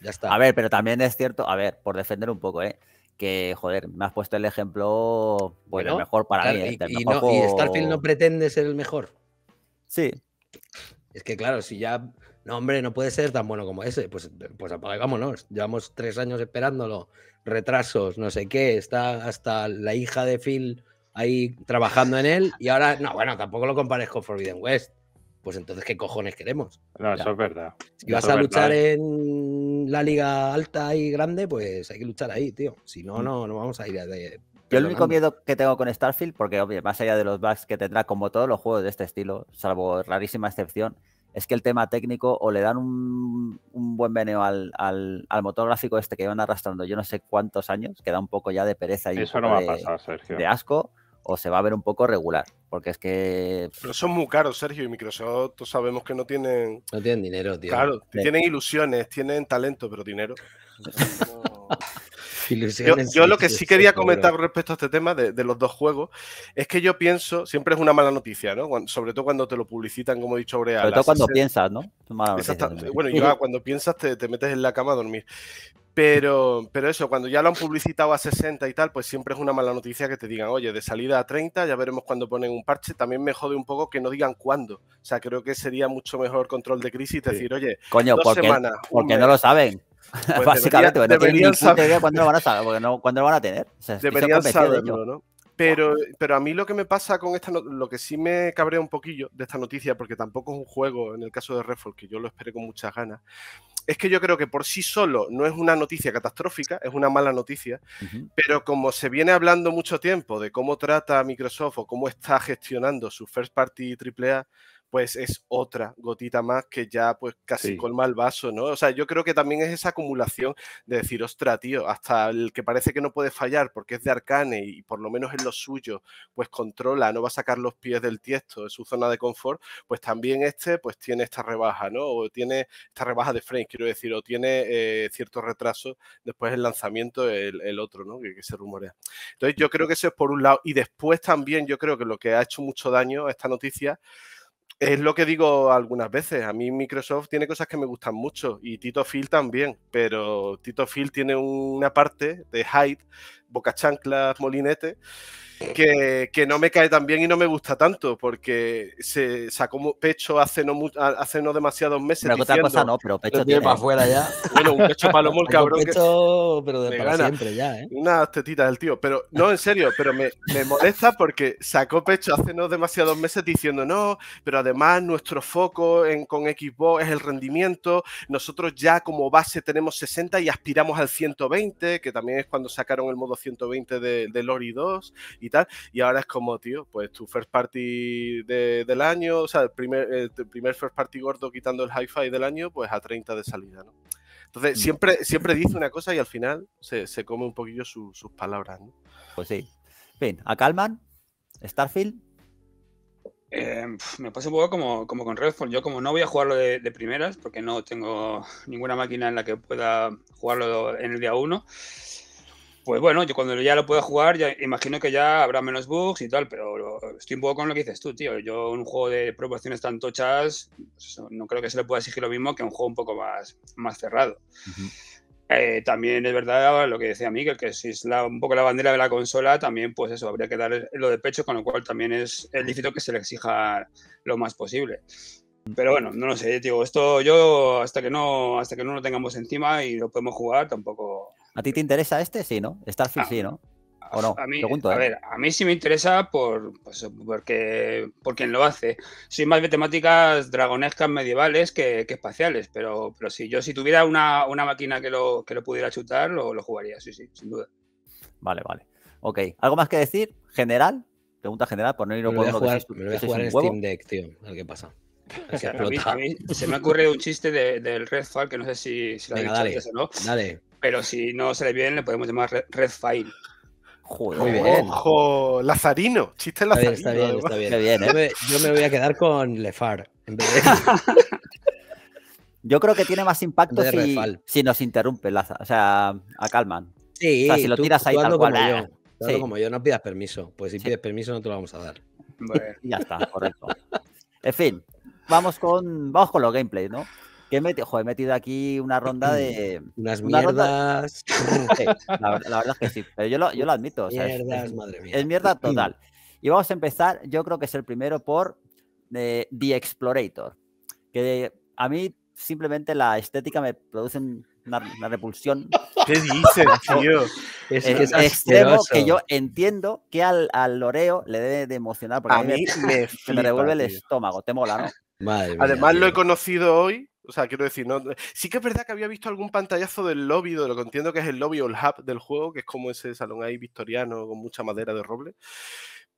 Ya está. A ver, pero también es cierto, a ver, por defender un poco, ¿eh? que, joder, me has puesto el ejemplo, bueno, mejor para mí. ¿eh? y, Starfield no pretende ser el mejor. Sí. Es que, claro, si ya no, hombre, no puede ser tan bueno como ese. Pues, pues Llevamos tres años esperándolo, retrasos, no sé qué. Está hasta la hija de Phil ahí trabajando en él y ahora, no, bueno, tampoco lo compares con Forbidden West. Pues entonces, ¿qué cojones queremos? No, eso es verdad. Si vas a luchar ¿eh? en la liga alta y grande, pues hay que luchar ahí, tío. Si no, no, no vamos a ir a... yo el único miedo que tengo con Starfield, porque obvio, más allá de los bugs que tendrá como todos los juegos de este estilo, salvo rarísima excepción, es que el tema técnico o le dan un, un buen veneno al, al, motor gráfico este que van arrastrando yo no sé cuántos años, queda un poco ya de pereza y de, asco, o se va a ver un poco regular, porque es que... Pero son muy caros, Sergio, y Microsoft sabemos que no tienen... No tienen dinero, tío. Claro, tienen ilusiones, tienen talento, pero dinero... Yo, lo que sí quería comentar con respecto a este tema de, los dos juegos es que yo pienso, siempre es una mala noticia, ¿no? sobre todo cuando te lo publicitan, como he dicho, Sobre todo cuando piensas, ¿no? Exactamente. Bueno, yo cuando piensas te, metes en la cama a dormir. Pero, pero eso, cuando ya lo han publicitado a 60 y tal, pues siempre es una mala noticia que te digan, oye, de salida a 30, ya veremos cuando ponen un parche. También me jode un poco que no digan cuándo. O sea, creo que sería mucho mejor control de crisis decir, oye, dos porque, Porque no lo saben. Pues Básicamente, pero cuándo lo van a saber, porque no, cuándo lo van a tener. ¿no? Pero, a mí lo que me pasa con esta, lo que sí me cabrea un poquillo de esta noticia, porque tampoco es un juego, en el caso de Redfall, que yo lo esperé con muchas ganas, es que yo creo que por sí solo no es una noticia catastrófica, es una mala noticia, pero como se viene hablando mucho tiempo de cómo trata Microsoft o cómo está gestionando su first party AAA, pues es otra gotita más que ya pues casi colma el vaso, ¿no? O sea, yo creo que también es esa acumulación de decir, ostra, tío, hasta el que parece que no puede fallar porque es de Arcane y por lo menos en lo suyo, pues controla, no va a sacar los pies del tiesto, en su zona de confort, pues también este pues tiene esta rebaja, ¿no? O tiene esta rebaja de frame, quiero decir, o tiene eh, cierto retraso después del lanzamiento el, otro, ¿no? Que, que, se rumorea. Entonces yo creo que eso es por un lado. Y después también yo creo que lo que ha hecho mucho daño a esta noticia es lo que digo algunas veces. A mí Microsoft tiene cosas que me gustan mucho y Tito Phil también, pero Tito Phil tiene una parte de Hyde chanclas molinete, que, que, no me cae tan bien y no me gusta tanto, porque se sacó pecho hace no, hace no demasiados meses. Pero diciendo, no, pero pecho tiene para afuera ya. Bueno, un pecho palomo, el cabrón. Pecho, pero de siempre ya, ¿eh? Unas del tío, pero no, en serio, pero me, molesta porque sacó pecho hace no demasiados meses diciendo no, pero además nuestro foco en, con Xbox es el rendimiento, nosotros ya como base tenemos 60 y aspiramos al 120, que también es cuando sacaron el modo 120 de, de Lori 2 y tal, y ahora es como, tío, pues tu first party del año, o sea, el primer, primer first party gordo quitando el hi-fi del año, pues a 30 de salida, Entonces, mm. siempre, siempre dice una cosa y al final se, come un poquillo sus palabras, Pues sí. Bien, a Calman, Starfield. Em, me pasa un poco como, como, con Redfall. Yo como no voy a jugarlo de, de, primeras, porque no tengo ninguna máquina en la que pueda jugarlo en el día 1, pues bueno, yo cuando ya lo pueda jugar, ya imagino que ya habrá menos bugs y tal, pero estoy un poco con lo que dices tú, tío. Yo un juego de proporciones tan tochas, pues no creo que se le pueda exigir lo mismo que un juego un poco más, más cerrado. Eh, también es verdad lo que decía Miguel, que si es un poco la bandera de la consola, también pues eso, habría que dar lo de pecho, con lo cual también es el lícito que se le exija lo más posible. Pero bueno, no lo sé, digo, esto yo hasta que no, hasta que no lo tengamos encima y lo podemos jugar, tampoco ¿A ti te interesa este? Sí, ¿no? Estás ah, sí, ¿no? ¿O no? A mí, ¿eh? ver, a mí sí me interesa por, pues, porque, por quien lo hace. Soy más de temáticas dragonescas medievales que, espaciales, pero, pero si yo si tuviera una, máquina que lo, que lo, pudiera chutar, lo, lo jugaría, sí, sí, sin duda. Vale, vale. Ok, ¿algo más que decir? ¿General? Pregunta general, por no ir por jugar, me lo voy a jugar en Steam Deck, tío, qué pasa. se me ha ocurrido un chiste de, del Redfall que no sé si, si lo dicho antes o no. Dale. Pero si no se le viene, le podemos llamar Red File. Joder, Muy bien. Ojo, Lazarino, chiste Lazarino. Está bien, está bien, bien. ¿eh? Yo me voy a quedar con Lefar. En vez de... Yo creo que tiene más impacto si, nos interrumpe, o sea, a Calman. Sí, o sea, si lo tiras ahí tal cual. Como eh. como yo, no pidas permiso. Pues si pides permiso no te lo vamos a dar. ya está, correcto. En fin, vamos con, vamos con los gameplays, ¿no? ¿Qué he metido? Joder, he metido aquí una ronda de. Unas mierdas. la, verdad es que sí, pero yo lo, admito. O sea, es, madre mía. Es mierda total. Y vamos a empezar, yo creo que es el primero por eh, The Explorator. Que a mí simplemente la estética me produce una, repulsión. ¿Qué dices, tío? E, es, extremo que yo entiendo que al, Loreo le debe de emocionar porque a, mí, me, revuelve el estómago. Te mola, ¿no? Además, lo he conocido hoy o sea, quiero decir, sí que es verdad que había visto algún pantallazo del lobby, de lo que entiendo que es el lobby o el hub del juego, que es como ese salón ahí victoriano con mucha madera de roble,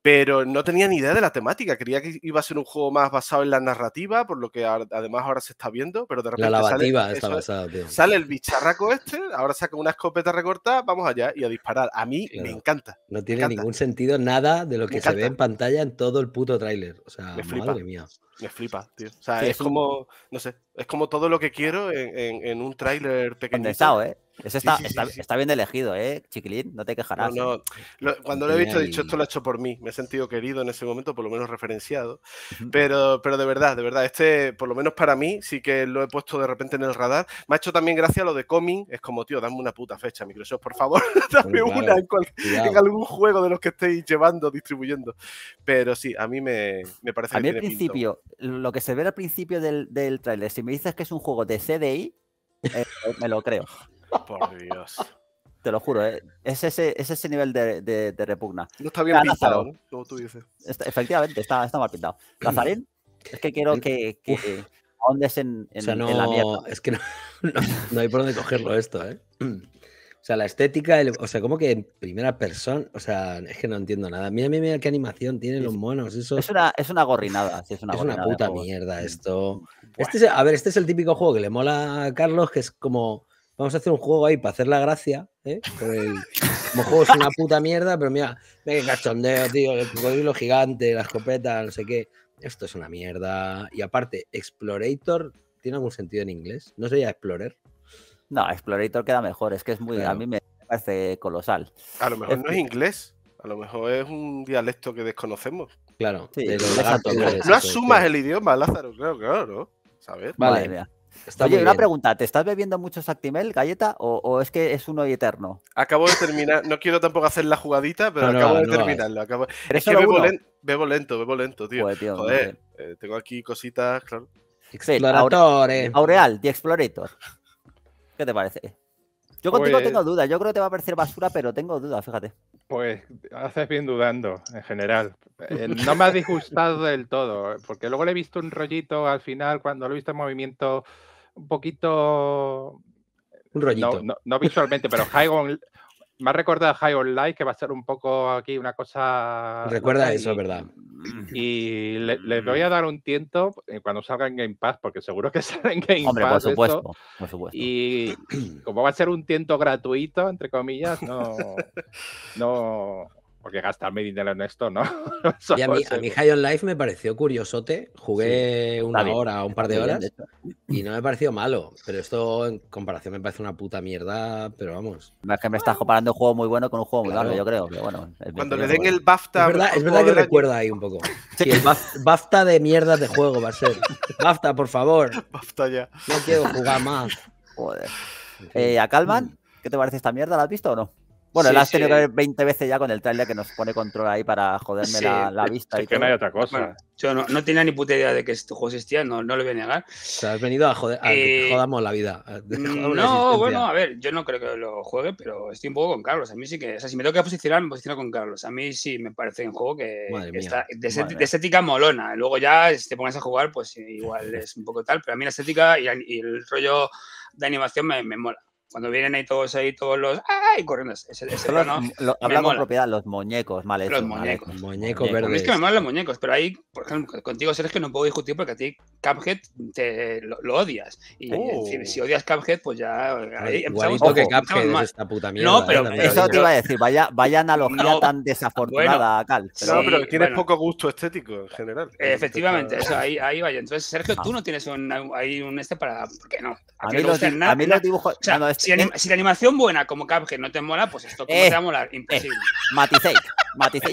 pero no tenía ni idea de la temática. Creía que iba a ser un juego más basado en la narrativa, por lo que además ahora se está viendo, pero de repente la sale, está basada, tío. sale el bicharraco este, ahora saca una escopeta recortada, vamos allá y a disparar. A mí me encanta. No tiene ningún sentido nada de lo que se ve en pantalla en todo el puto tráiler. O sea, me madre mía. Me flipa, tío. O sea, es, como, no sé, es como todo lo que quiero en, un tráiler pequeño. ¿eh? está, está, bien elegido, ¿eh? Chiquilín, no te quejarás. ¿eh? cuando lo he visto, he dicho, esto lo he hecho por mí. Me he sentido querido en ese momento, por lo menos referenciado. Pero, pero de verdad, de verdad, este, por lo menos para mí, sí que lo he puesto de repente en el radar. Me ha hecho también gracia lo de coming. Es como, tío, dame una puta fecha, Microsoft, por favor. Pues dame una en, algún juego de los que estéis llevando, distribuyendo. Pero sí, a mí me, me parece... A mí al principio, lo que se ve al principio del, del tráiler, si me dices que es un juego de CDI, eh, me lo creo. Por Dios. Te lo juro, eh. es, ese, es ese nivel de, repugna. No está bien pintado, tú dices. efectivamente, está, está mal pintado. Lazarín, es que quiero que, que ahondes en, en, la mierda. Es que no, no, no hay por dónde cogerlo esto, ¿eh? O sea, la estética, o sea, como que en primera persona, o sea, es que no entiendo nada. Mira, mira, mira qué animación tienen los monos. Eso, es, una, es una gorrinada. es una, puta mierda mm, esto. Mm, este a ver, este es el típico juego que le mola a Carlos, que es como, vamos a hacer un juego ahí para hacer la gracia. ¿eh? El, como juego es una puta mierda, pero mira, mira qué cachondeo, tío, el cocodrilo gigante, la escopeta, no sé qué. Esto es una mierda. Y aparte, Explorator, ¿tiene algún sentido en inglés? ¿No sería Explorer? No, Explorator queda mejor, es que es muy, a mí me parece colosal. A lo mejor no es inglés, a lo mejor es un dialecto que desconocemos. Claro, sí, de exacto, no, no asumas el idioma, Lázaro, claro, claro, ¿no? Vale. Oye, una pregunta, ¿te estás bebiendo mucho Sactimel, galleta, o, es que es uno y eterno? Acabo de terminar, no quiero tampoco hacer la jugadita, pero acabo de terminarlo. Es que bebo, bebo, lento, bebo lento, tío. Joder, eh, tengo aquí cositas, claro. Exploradores. Aureal, The Explorator. ¿Qué te parece? Yo contigo pues tengo dudas. Yo creo que te va a parecer basura, pero tengo dudas, fíjate. Pues haces bien dudando, en general. Eh, no me ha disgustado del todo, porque luego le he visto un rollito al final, cuando lo he visto en movimiento un poquito. Un rollito. No, visualmente, pero High me ha recordado High Online, que va a ser un poco aquí una cosa. Recuerda eso, ¿verdad? Y les mm. voy a dar un tiento eh, cuando salga en Game Pass, porque seguro que salen en Game Pass. Hombre, por supuesto, por supuesto. Y como va a ser un tiento gratuito, entre comillas, no. no porque medio dinero en esto, ¿no? y a mí, High on Life me pareció curiosote. Jugué una hora, un par de horas y no me pareció malo. Pero esto en comparación me parece una puta mierda, pero vamos. Es que me estás comparando un juego muy bueno con un juego muy malo, yo creo. Cuando le den el BAFTA... Es verdad, que recuerda ahí un poco. Sí, BAFTA de mierda de juego va a ser. BAFTA, por favor. BAFTA ya. No quiero jugar más. Joder. Eh, ¿A Calman? ¿Qué te parece esta mierda? ¿La has visto o no? Bueno, la has tenido que ver 20 veces ya con el trailer que nos pone control ahí para joderme la, vista. Es que no hay otra cosa. yo no, tenía ni puta idea de que este juego existía, no, no lo voy a negar. O sea, has venido a joder, eh, jodamos la vida. Mm, no, bueno, a ver, yo no creo que lo juegue, pero estoy un poco con Carlos. A mí sí que, o sea, si me tengo que posicionar, me posiciono con Carlos. A mí sí me parece un juego que, está de, estética molona. Luego ya, si te pones a jugar, pues igual es un poco tal, pero a mí la estética y, el rollo de animación me, me mola cuando vienen ahí todos ahí, todos los ¡ay! corriendo ese, ese los, propiedad, los muñecos, mal hecho, Los muñecos. Mal es que me mal los muñecos, pero ahí, por ejemplo, contigo, Sergio, no puedo discutir porque a ti Cuphead te, lo, odias. Y oh. si, odias Cuphead, pues ya. Ahí, he visto que Cuphead es esta puta mierda. No, pero. ¿eh? eso te iba a decir, vaya, analogía tan desafortunada, Cal. no, pero tienes poco gusto estético en general. Eh, efectivamente, eso, ahí, ahí vaya. Entonces, Sergio, tú ah. no tienes un, ahí un este para. ¿Por qué no? A, mí, los, dibujos si, la animación buena como Cuphead no te mola, pues esto ¿cómo eh, te va a molar? Imposible. Eh,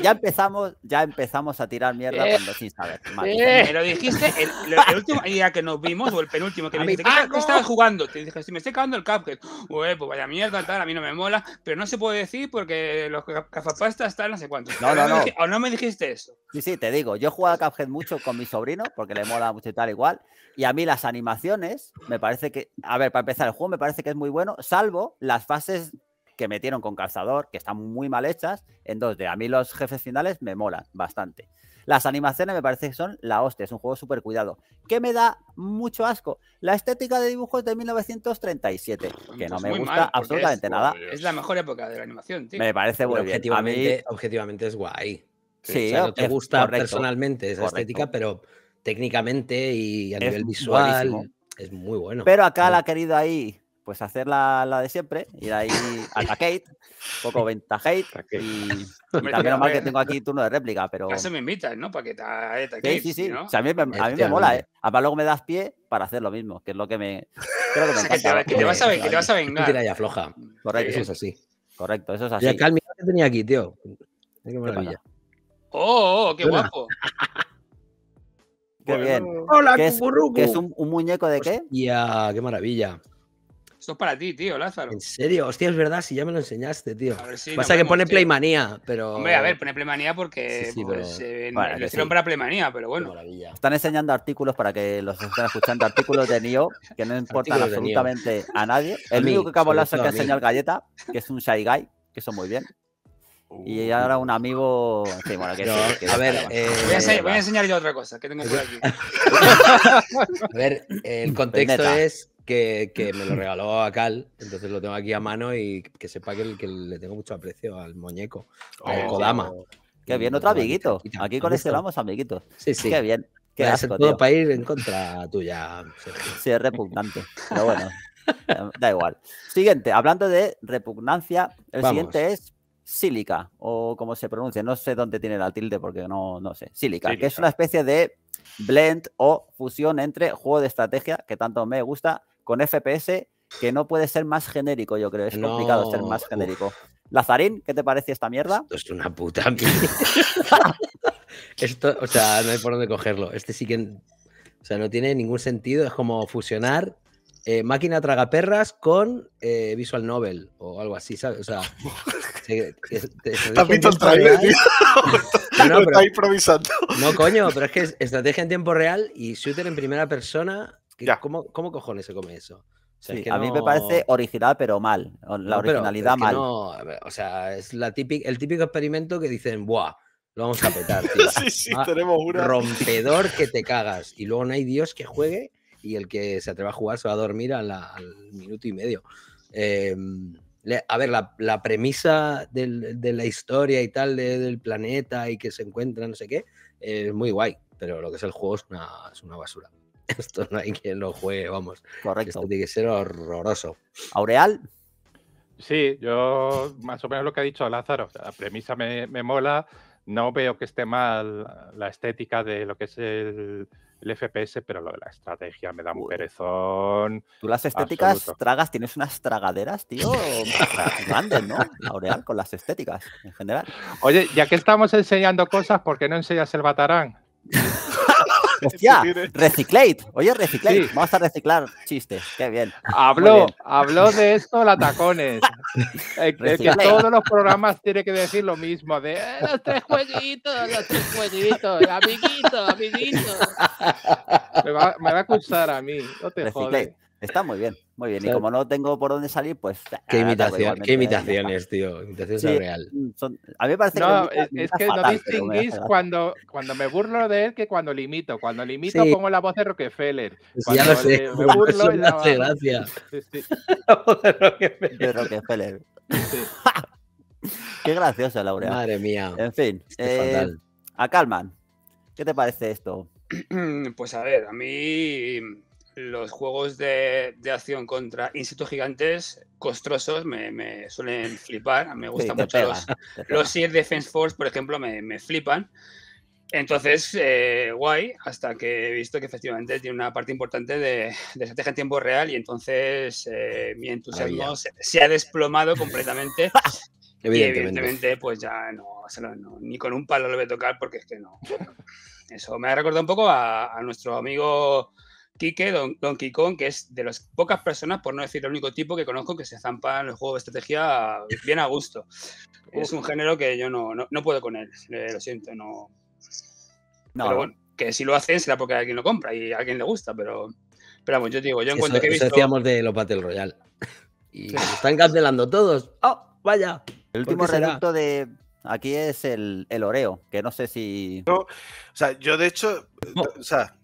Ya empezamos, ya empezamos a tirar mierda eh, cuando sin saber. Eh. Me lo dijiste el, último día que nos vimos, o el penúltimo que me dijiste, ¿qué, ah, estabas jugando? Te dije, si me estoy cagando el Cuphead. Uy, pues vaya mierda, tal, a mí no me mola, pero no se puede decir porque los cafapastas Están no sé cuántos No, no, no. ¿O no me dijiste eso? Sí, sí, te digo, yo he jugado a Cuphead mucho con mi sobrino, porque le mola mucho y tal igual, y a mí las animaciones me parece que, a ver, para empezar, el juego me parece que es muy bueno salvo las fases que metieron con calzador, que están muy mal hechas. En 2 a mí los jefes finales me molan bastante. Las animaciones me parece que son la hostia, es un juego súper cuidado. que me da mucho asco? La estética de dibujos de 1937, que no pues me gusta absolutamente nada. Pues, es la mejor época de la animación, tío. Me parece muy objetivamente, es guay. Sí, te gusta personalmente esa estética, pero técnicamente y a nivel visual es muy bueno. Pero acá la ha querido ahí pues hacer la, la de siempre, ir ahí al Kate, un poco ventajate y, y también mal que tengo aquí turno de réplica, pero... Eso me invitas, ¿no? Para que te, te Sí, sí, sí. ¿no? a mí, me, a mí me mola, ¿eh? Además luego me das pie para hacer lo mismo, que es lo que me... Creo que me encanta. que, te, vas a, que te vas a vengar. Tira ya floja. Correcto. Eso es así. Correcto, eso es así. Y acá el que tenía aquí, tío. Qué maravilla. Oh, oh, oh, qué guapo. Qué bien. Hola, ¿Qué es, ¿qué es un, un, muñeco de qué? Ya, qué maravilla. Esto es para ti, tío, Lázaro. En serio, hostia, es verdad, si ya me lo enseñaste, tío. Pasa que pone Playmanía, pero. Hombre, a ver, pone Playmanía porque sí, sí, pues, eh, hicieron para Playmanía, pero bueno. Están enseñando artículos para que los estén escuchando, artículos de Nio que no importan absolutamente a nadie. El único que acabo, Lázaro que enseña el galleta, que es un Shy Guy, que son muy bien. Y uh. ahora un amigo. Sí, bueno, a ver, eh, voy, a enseñar, yo otra cosa que tengo por aquí. a ver, el contexto es que, me lo regaló a Cal, entonces lo tengo aquí a mano y que sepa que, le tengo mucho aprecio al muñeco, o oh, al Kodama. Qué bien, otro amiguito. Aquí este vamos amiguitos. Sí, sí. Qué bien. que asco, todo para ir en contra tuya. Sí, es repugnante. Pero bueno, da igual. Siguiente, hablando de repugnancia, el siguiente es sílica, o como se pronuncia, no sé dónde tiene la tilde porque no, no sé. Silica que es una especie de blend o fusión entre juego de estrategia, que tanto me gusta, con FPS que no puede ser más genérico, yo creo. Es complicado ser más genérico. Lazarín, ¿qué te parece esta mierda? Esto es una puta mierda. Esto, o sea, no hay por dónde cogerlo. Este sí que. O sea, no tiene ningún sentido. Es como fusionar eh, máquina tragaperras con eh, Visual Novel o algo así, ¿sabes? O sea. el trailer, no, improvisando. No, coño, pero es que es estrategia en tiempo real y shooter en primera persona ¿Cómo, ¿Cómo cojones se come eso? a mí me parece original, pero mal. La originalidad mal. o sea, es el típico experimento que dicen, ¡buah! Lo vamos a petar. Ah, tenemos Rompedor que te cagas. Y luego no hay Dios que juegue y el que se atreva a jugar se va a dormir al minuto y medio. Em, a ver, la, premisa de la historia y tal del planeta y que se encuentra, no sé qué, es muy guay, pero lo que es el juego es una basura. Esto no hay quien lo juegue, vamos. Correcto. Esto tiene que ser horroroso. ¿Aureal? Sí, yo más o menos lo que ha dicho Lázaro. La premisa me, mola. No veo que esté mal la estética de lo que es el, FPS, pero lo de la estrategia me da un perezón. Tú las estéticas tragas, tienes unas tragaderas, tío, grandes, ¿no? Aureal, con las estéticas en general. Oye, ya que estamos enseñando cosas, ¿por qué no enseñas el Batarán? Hostia, reciclate. Oye, reciclate. Vamos a reciclar chistes. Qué bien. Habló, habló de esto la tacones. el, eh, que todos los programas tiene que decir lo mismo. De eh, los tres jueguitos, los tres jueguitos. Amiguito, amiguito. Me va, me va a acusar a mí. No te jodas. Está muy bien, muy bien. y como no tengo por dónde salir, pues. Qué, qué imitaciones, tío. Imitaciones sí, real. Mm, a mí me parece que. No, es, que no distinguís cuando, cuando me burlo de él que cuando lo imito. Cuando lo imito pongo la voz de Rockefeller. ya lo sé. Me burlo eso gracia. Sí, sí. voz de Rockefeller. De Rockefeller. qué gracioso, Laurea. Madre mía. En fin. Eh, a Calman, ¿qué te parece esto? Pues a ver, a mí los juegos de, de, acción contra insectos gigantes costrosos me, me suelen flipar. Me gustan mucho los, los Defense Force, por ejemplo, me, me flipan. Entonces, eh, guay, hasta que he visto que efectivamente tiene una parte importante de, de estrategia en tiempo real y entonces eh, mi entusiasmo se, ha desplomado completamente. evidentemente. Y evidentemente, pues ya no, ni con un palo lo voy a tocar porque es que no. Eso me ha recordado un poco a, a nuestro amigo Quique, Don, Don que es de las pocas personas, por no decir el único tipo que conozco que se zampa en el juego de estrategia bien a gusto. Es un género que yo no, puedo con él, eh, lo siento, no. que si lo hacen será porque alguien lo compra y a alguien le gusta, pero. Pero vamos, yo digo, yo en cuanto que visto. decíamos de los Battle Royale. Y están cancelando todos. ¡Oh, vaya! El último reducto de, aquí es el, Oreo, que no sé si. o sea, yo de hecho, oh. o sea,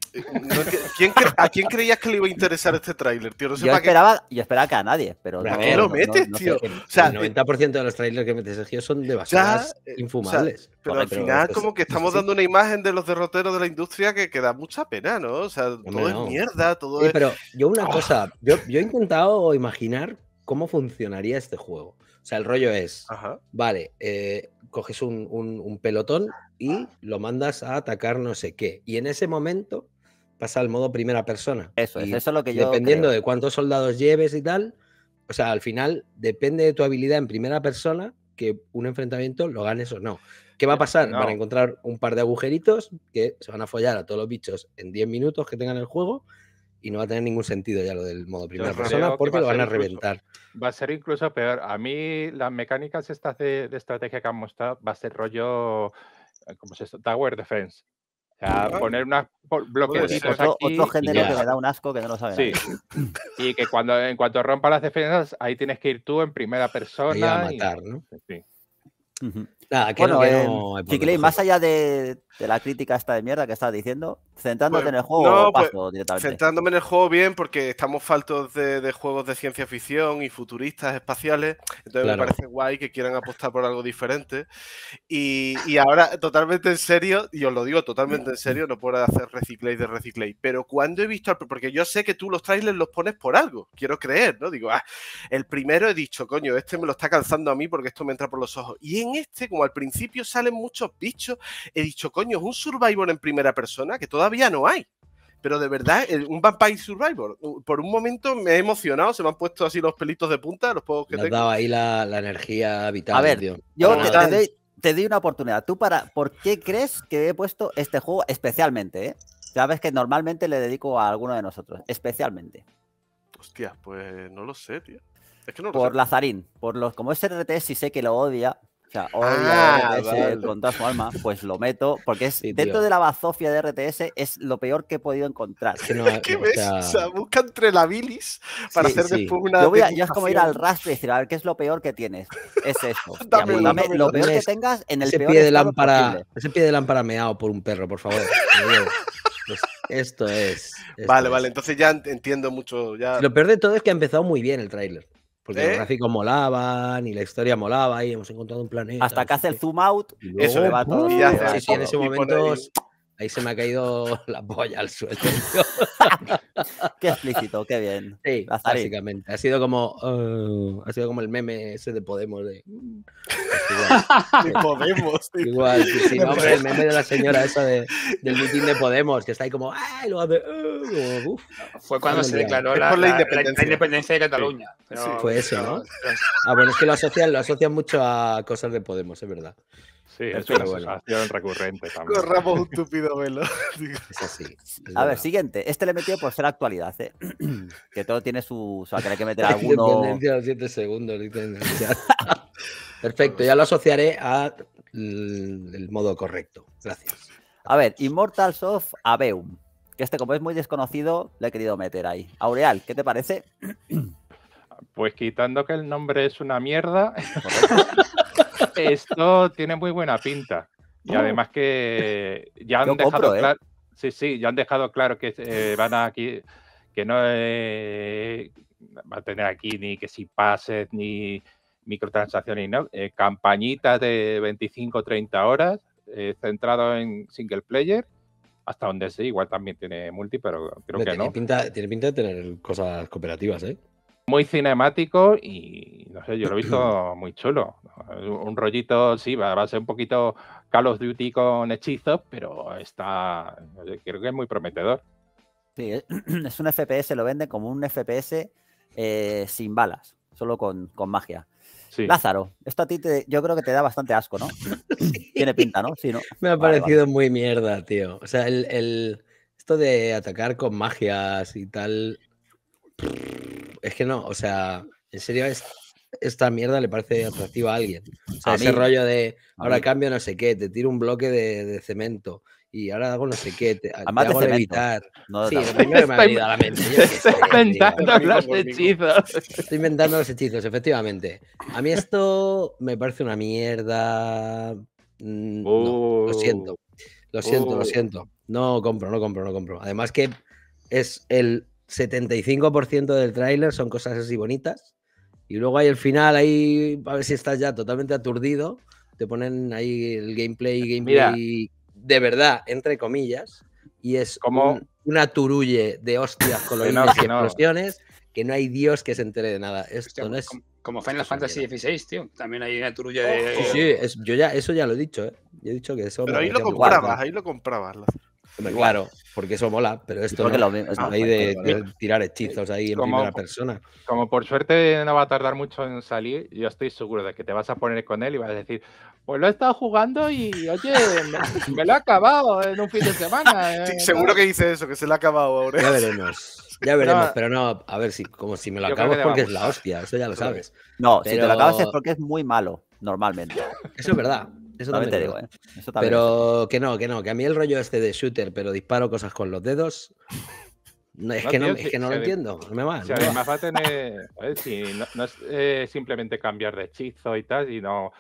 ¿A quién creías que le iba a interesar este tráiler, tío? No yo, esperaba, que... esperaba que a nadie, pero. ¿A qué lo metes, tío? el, 90% de los trailers que metes, Sergio, son de basadas eh, infumables. pero al final, como que estamos dando una imagen de los derroteros de la industria que, da mucha pena, ¿no? O sea, todo es mierda, todo es. Pero yo, una ¡Ah! cosa, yo, he intentado imaginar cómo funcionaría este juego. O sea, el rollo es, vale, eh, coges un, pelotón y lo mandas a atacar no sé qué. Y en ese momento pasar al modo primera persona. Eso es, eso es lo que yo. Dependiendo de cuántos soldados lleves y tal, o sea, al final depende de tu habilidad en primera persona que un enfrentamiento lo ganes o no. ¿Qué va a eh, pasar? para Van a encontrar un par de agujeritos que se van a follar a todos los bichos en 10 minutos que tengan el juego y no va a tener ningún sentido ya lo del modo primera persona porque lo van a, reventar. Va a ser incluso peor. A mí las mecánicas estas de, estrategia que han mostrado va a ser rollo, eh, como se esto? Tower Defense sea, poner unos bloquecitos otro, aquí otro género que me da un asco que no lo sabes sí. Y que cuando en cuanto rompa las defensas, ahí tienes que ir tú en primera persona. Y matar, ¿no? Sí. Uh que más allá de, la crítica esta de mierda que estás diciendo, centrándote en el juego, pues, Centrándome en el juego bien, porque estamos faltos de, juegos de ciencia ficción y futuristas espaciales, entonces me parece guay que quieran apostar por algo diferente. Y, ahora, totalmente en serio, y os lo digo totalmente en serio, no puedo hacer reciclay de reciclay, pero cuando he visto, porque yo sé que tú los trailers los pones por algo, quiero creer, ¿no? Digo, ah, el primero he dicho, coño, este me lo está cansando a mí porque esto me entra por los ojos. Y este, como al principio salen muchos bichos, he dicho, coño, es un Survivor en primera persona que todavía no hay. Pero de verdad, un Vampire Survivor. Por un momento me he emocionado, se me han puesto así los pelitos de punta, los juegos que me tengo. Dado ahí la, energía vital. A ver, yo ah, te, doy, una oportunidad. ¿Tú para por qué crees que he puesto este juego especialmente? Eh? Sabes que normalmente le dedico a alguno de nosotros, especialmente. Hostia, pues no lo sé, tío. por Lazarín, por los, como es RTS y sé que lo odia, o sea, hoy encontrar ah, su alma, pues lo meto, porque es dentro de la bazofia de RTS es lo peor que he podido encontrar. O sea... busca entre la bilis para hacer después una. Yo, es como ir al rastro y decir, a ver, ¿qué es lo peor que tienes? Es eso. dame, lo peor que tengas en el peor pie de lámpara, Ese pie de lámpara meado por un perro, por favor. Pues esto es. vale, vale, entonces ya entiendo mucho. Lo peor de todo es que ha empezado muy bien el tráiler. Porque los ¿Eh? gráficos molaban y la historia molaba y hemos encontrado un planeta. Hasta que hace el zoom out y luego, va todo. Y, sí en ese momento. Ahí se me ha caído la polla al suelo. qué explícito, qué bien. Sí, básicamente. Ha sido como oh, ha sido como el meme ese de Podemos de, mm". Podemos. Igual, sí, no, hombre, el meme de la señora esa de, del mitin de Podemos, que está ahí como, ¡ay! hace, oh", Fue cuando se declaró la, independencia. de Cataluña. fue eso, ¿no? Ah, bueno, es que lo lo asocian mucho a cosas de Podemos, es verdad. Sí, es una relación recurrente también. Corramos un tupido velo. a ver, siguiente. Este le he metido por ser actualidad, ¿eh? que todo tiene su... O sea, que hay que meter alguno... Independencia 7 segundos. Perfecto, ya lo asociaré al modo correcto. Gracias. A ver, Immortals of Aveum. Que este, como es muy desconocido, le he querido meter ahí. Aureal, ¿qué te parece? Pues quitando que el nombre es una mierda. esto tiene muy buena pinta. Y además que ya han dejado ¿eh? claro. Sí, sí, ya han dejado claro que eh, van aquí, que no eh, va a tener aquí ni que si pases ni microtransacciones, ¿no? campañitas de 25 30 horas centrado en single player hasta donde sí, igual también tiene multi, pero creo que no. Pinta, tiene pinta de tener cosas cooperativas, ¿eh? muy cinemático y no sé, yo lo he visto muy chulo. Un rollito, sí, va, a ser un poquito Call of Duty con hechizos, pero está, creo que es muy prometedor. Sí, es un FPS, lo venden como un FPS eh, sin balas, solo con, magia. Lázaro, esto a ti yo creo que te da bastante asco, ¿no? Tiene pinta, ¿no? Me ha parecido muy mierda, tío. O sea, el, el, esto de atacar con magias y tal es que no, o sea, en serio, esta mierda le parece atractiva a alguien. O sea, ese rollo de ahora cambio no sé qué, te tiro un bloque de, cemento y ahora hago no sé qué, te, hago evitar. No, no, no, me a la mente. inventando los hechizos. Estoy inventando los hechizos, efectivamente. A mí esto me parece una mierda. Mm, lo uh. siento. Lo siento, lo uh. siento. No compro, no compro, no compro. Además que es el 75% del tráiler son cosas así bonitas. Y luego hay el final ahí, a ver si estás ya totalmente aturdido. Te ponen ahí el gameplay, eh, gameplay de verdad, entre comillas. Y es como una turulle de hostias con los que no hay Dios que se entere de nada. es. Como, Final Fantasy XVI, tío. También hay una turulle. Oh, de. Sí, sí, yo ya, eso ya lo he dicho, ¿eh? Yo he dicho que eso. Pero lo, ahí lo comprabas, ahí lo comprabas. Claro, porque eso mola, pero esto no, es de, tirar hechizos ahí en primera persona. Como por suerte no va a tardar mucho en salir, yo estoy seguro de que te vas a poner con él y vas a decir, pues lo he estado jugando y oye, me, lo he acabado en un fin de semana. Eh, seguro que dice eso, que se lo ha acabado ahora. Ya veremos. Ya veremos, pero no, a ver si como si me lo acabo porque es la hostia, eso ya lo sabes. No, si te lo acabas es porque es muy malo, normalmente. Eso es verdad. Eso digo, ¿eh? pero que no, que no, que a mí el rollo este de shooter, pero disparo cosas con los dedos. es, que no, lo entiendo, no Si además va a tener, no, es eh, simplemente cambiar de hechizo y tal, sino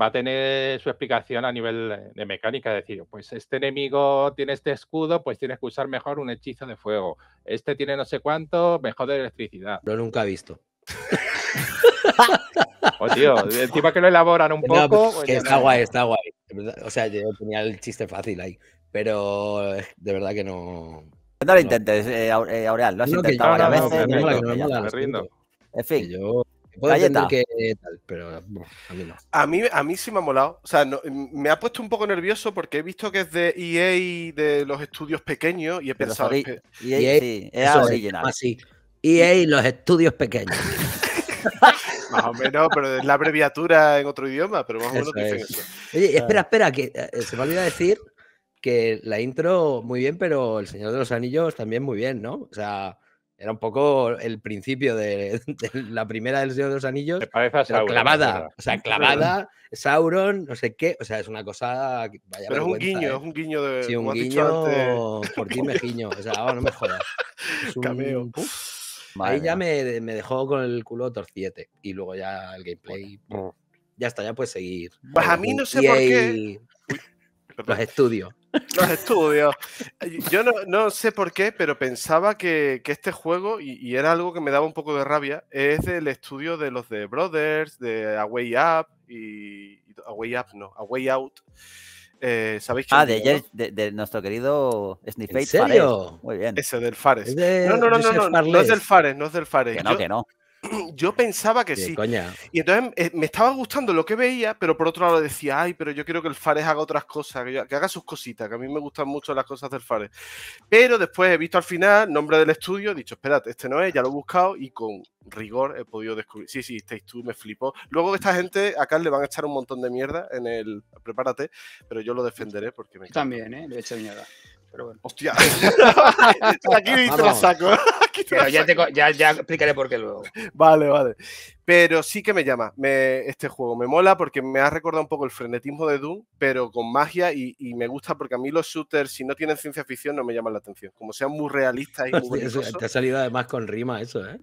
va a tener su explicación a nivel de mecánica, es decir, pues este enemigo tiene este escudo, pues tienes que usar mejor un hechizo de fuego, este tiene no sé cuánto, mejor de electricidad. Lo nunca he visto. O oh, tío, encima que lo elaboran un poco. que está guay, está guay. O sea, yo tenía el chiste fácil ahí. Pero de verdad que no. No lo intentes, eh, eh, Aureal. Lo has intentado varias veces. me eh, rindo. En fin. Yo puedo que pero a mí A mí, sí me ha molado. O sea, me ha puesto un poco nervioso porque he visto que es de EA y de los estudios pequeños y he pensado. EA, e EA, sí, es original. Así. Ah, EA y los estudios pequeños. más o menos, pero es la abreviatura en otro idioma, pero más o menos eso eso. Oye, espera, espera, que eh, eh, se me olvida decir que la intro muy bien, pero El Señor de los Anillos también muy bien, ¿no? O sea, era un poco el principio de, la primera del Señor de los Anillos. parece clavada, o sea, clavada, Sauron, no sé qué, o sea, es una cosa... vaya pero es un guiño, ¿eh? es un guiño de... Sí, un guiño por ti, guiño, o sea, no me jodas. Es un, Cameo. Ahí ya me, dejó con el culo torciete. Y luego ya el gameplay. Ya está, ya puedes seguir. Pues a mí no sé e por qué. los estudios. Los estudios. Yo no, sé por qué, pero pensaba que, este juego, y, era algo que me daba un poco de rabia, es del estudio de los de Brothers, de Away Up y. Away Up no, Away Out. Eh, ¿Sabéis Ah, de, de, nuestro querido Sniffate Fares. Muy bien. Ese del Fares. no, no, no, no, no, no, es del Fares, no es del Fares. Que no, que no. Yo pensaba que sí. Y entonces eh, me estaba gustando lo que veía, pero por otro lado decía, ay, pero yo quiero que el Fares haga otras cosas, que, haga sus cositas, que a mí me gustan mucho las cosas del Fares. Pero después he visto al final nombre del estudio, he dicho, espérate, este no es, ya lo he buscado y con rigor he podido descubrir. Sí, sí, estáis tú me flipó. Luego que esta gente acá le van a echar un montón de mierda en el prepárate, pero yo lo defenderé porque me... También, ¿eh? Le he hecho mierda. Pero bueno. Hostia. Aquí me saco. ¿eh? ya, explicaré por qué luego. Vale, vale. Pero sí que me llama este juego. Me mola porque me ha recordado un poco el frenetismo de Doom, pero con magia y, y, me gusta porque a mí los shooters, si no tienen ciencia ficción, no me llaman la atención. Como sean muy realistas y muy... te ha salido además con rima eso, ¿eh?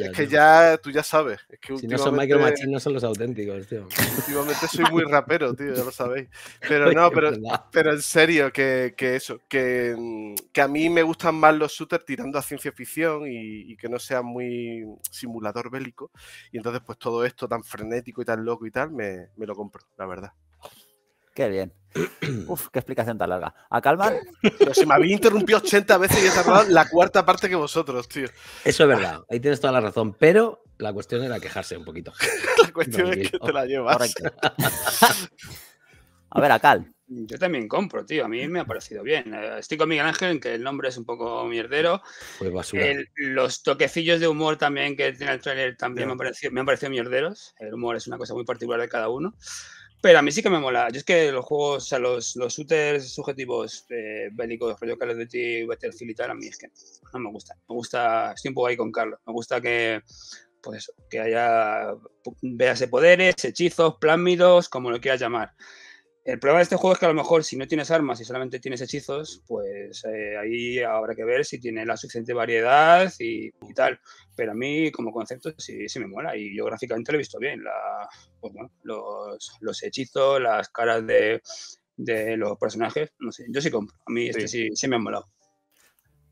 es que ya tú ya sabes. que si no son Micro no son los auténticos, tío. Últimamente soy muy rapero, tío, ya lo sabéis. Pero no, pero, en serio, que, eso, mm, que, a mí me gustan más los shooters tirando a ciencia ficción y, que no sea muy simulador bélico. Y entonces, pues todo esto tan frenético y tan loco y tal, me, me lo compro, la verdad. Qué bien. Uf, qué explicación tan larga. A calmar. si me había interrumpido 80 veces y he la cuarta parte que vosotros, tío. Eso es verdad, ahí tienes toda la razón, pero la cuestión era quejarse un poquito. la cuestión es que te la llevas. A ver, a Cal. Yo también compro, tío. A mí me ha parecido bien. Eh, estoy con Miguel Ángel en que el nombre es un poco mierdero. Pues basura. los toquecillos de humor también que tiene el trailer también me, han parecido, me han parecido mierderos. El humor es una cosa muy particular de cada uno. Pero a mí sí que me mola. Yo es que los juegos, o sea, los, los shooters subjetivos eh, bélicos, rollo Call of Duty, Battlefield y tal, a mí es que no me gusta. Me gusta, estoy un poco ahí con Carlos. Me gusta que, pues que haya, véase poderes, hechizos, plásmidos, como lo quieras llamar. El problema de este juego es que a lo mejor si no tienes armas y solamente tienes hechizos, pues eh, ahí habrá que ver si tiene la suficiente variedad y, tal. Pero a mí como concepto sí, sí, me mola y yo gráficamente lo he visto bien. La, pues, los, hechizos, las caras de, los personajes, no sé, yo sí compro. A mí este sí, sí, me ha molado.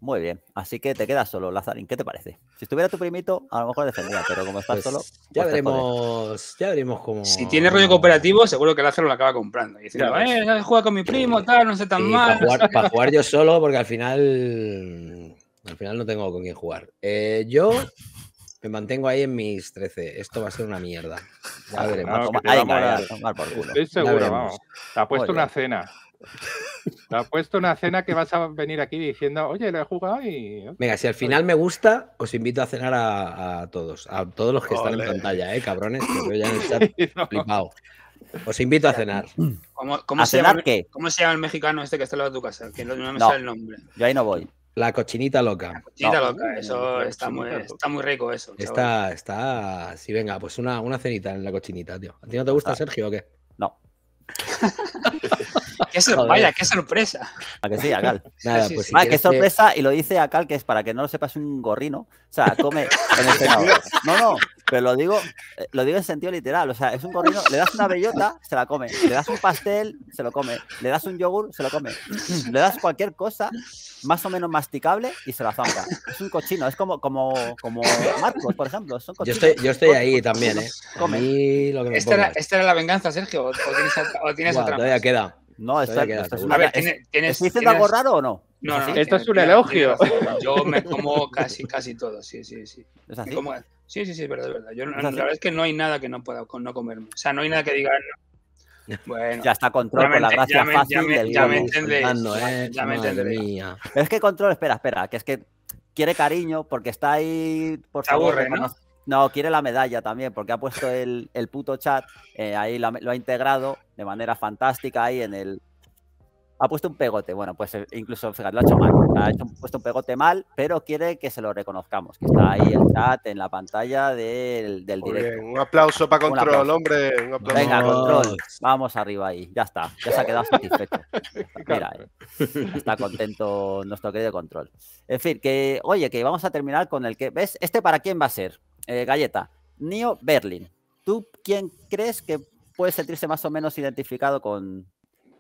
Muy bien, así que te quedas solo, Lazarín. ¿Qué te parece? Si estuviera tu primito, a lo mejor defendía, pero como estás solo. Pues ya pues veremos, ya veremos cómo. Si tiene rollo cooperativo, seguro que Lazaro lo acaba comprando. Y diciendo, eh, juega con mi primo, tal, no sé tan mal. Para jugar, yo solo, porque al final. Al final no tengo con quién jugar. Eh, yo me mantengo ahí en mis 13. Esto va a ser una mierda. Ya veremos. tomar por culo. seguro, Te ha puesto una cena. Te ha puesto una cena que vas a venir aquí diciendo, oye, lo he jugado y. Oh". Venga, si al final me gusta, os invito a cenar a, todos, a todos los que están en pantalla, ¿eh, cabrones? ya en el chat Os invito a cenar. ¿Cómo, cómo se llama, ¿Cómo se llama el mexicano este que está al lado de tu casa? Que no me el nombre. Yo ahí no voy. La cochinita loca. La cochinita loca, eso está, muy, está, muy, rico eso. Está, está, sí, venga, pues una, cenita en la cochinita, tío. ¿A ti no te gusta, Sergio, o qué? No. qué vaya, qué sorpresa. ¿A que sí, a Nada, pues qué sorpresa, y lo dice a Cal que es para que no lo sepas un gorrino. O sea, come en No, no, pero lo digo, eh, lo digo en sentido literal. O sea, es un gorrino, le das una bellota, se la come. Le das un pastel, se lo come. Le das un yogur, se lo come. Le das cualquier cosa, más o menos masticable, y se la zanca. Es un cochino, es como, como, como Marcos, por ejemplo. yo estoy, ahí también, ¿eh? Come. Esta, era, la venganza, Sergio, o, tienes, o tienes otra. Todavía queda. No, exacto, esto es una, a ver, ¿tienes, algo raro o no? No, no, Esto es un elogio. Yo me como casi, casi todo, sí, sí, sí. ¿Es así? sí, sí, sí, es verdad, es verdad. la verdad es que no hay nada que no pueda no comerme. O sea, no hay nada que diga. Bueno, ya está control con la gracia fácil ya me, del ya entendéis. ya me eh, entendéis. es que control, espera, espera, que es que quiere cariño porque está ahí por Se aburre, ¿no? No, quiere la medalla también, porque ha puesto el, puto chat, eh, ahí lo, ha integrado de manera fantástica ahí en el, ha puesto un pegote. Bueno, pues eh, incluso, fíjate, lo ha hecho mal. Ha puesto un pegote mal, pero quiere que se lo reconozcamos. Que está ahí el chat en la pantalla del, del directo. un aplauso para Control, hombre. Un aplauso. Venga, Control. Vamos arriba ahí. Ya está. Ya se ha quedado satisfecho. Mira, eh, está contento nuestro querido Control. En fin, que, oye, que vamos a terminar con el que. ¿Ves? ¿Este para quién va a ser? Eh, galleta, Neo Berlin. ¿Tú quién crees que puede sentirse más o menos identificado con,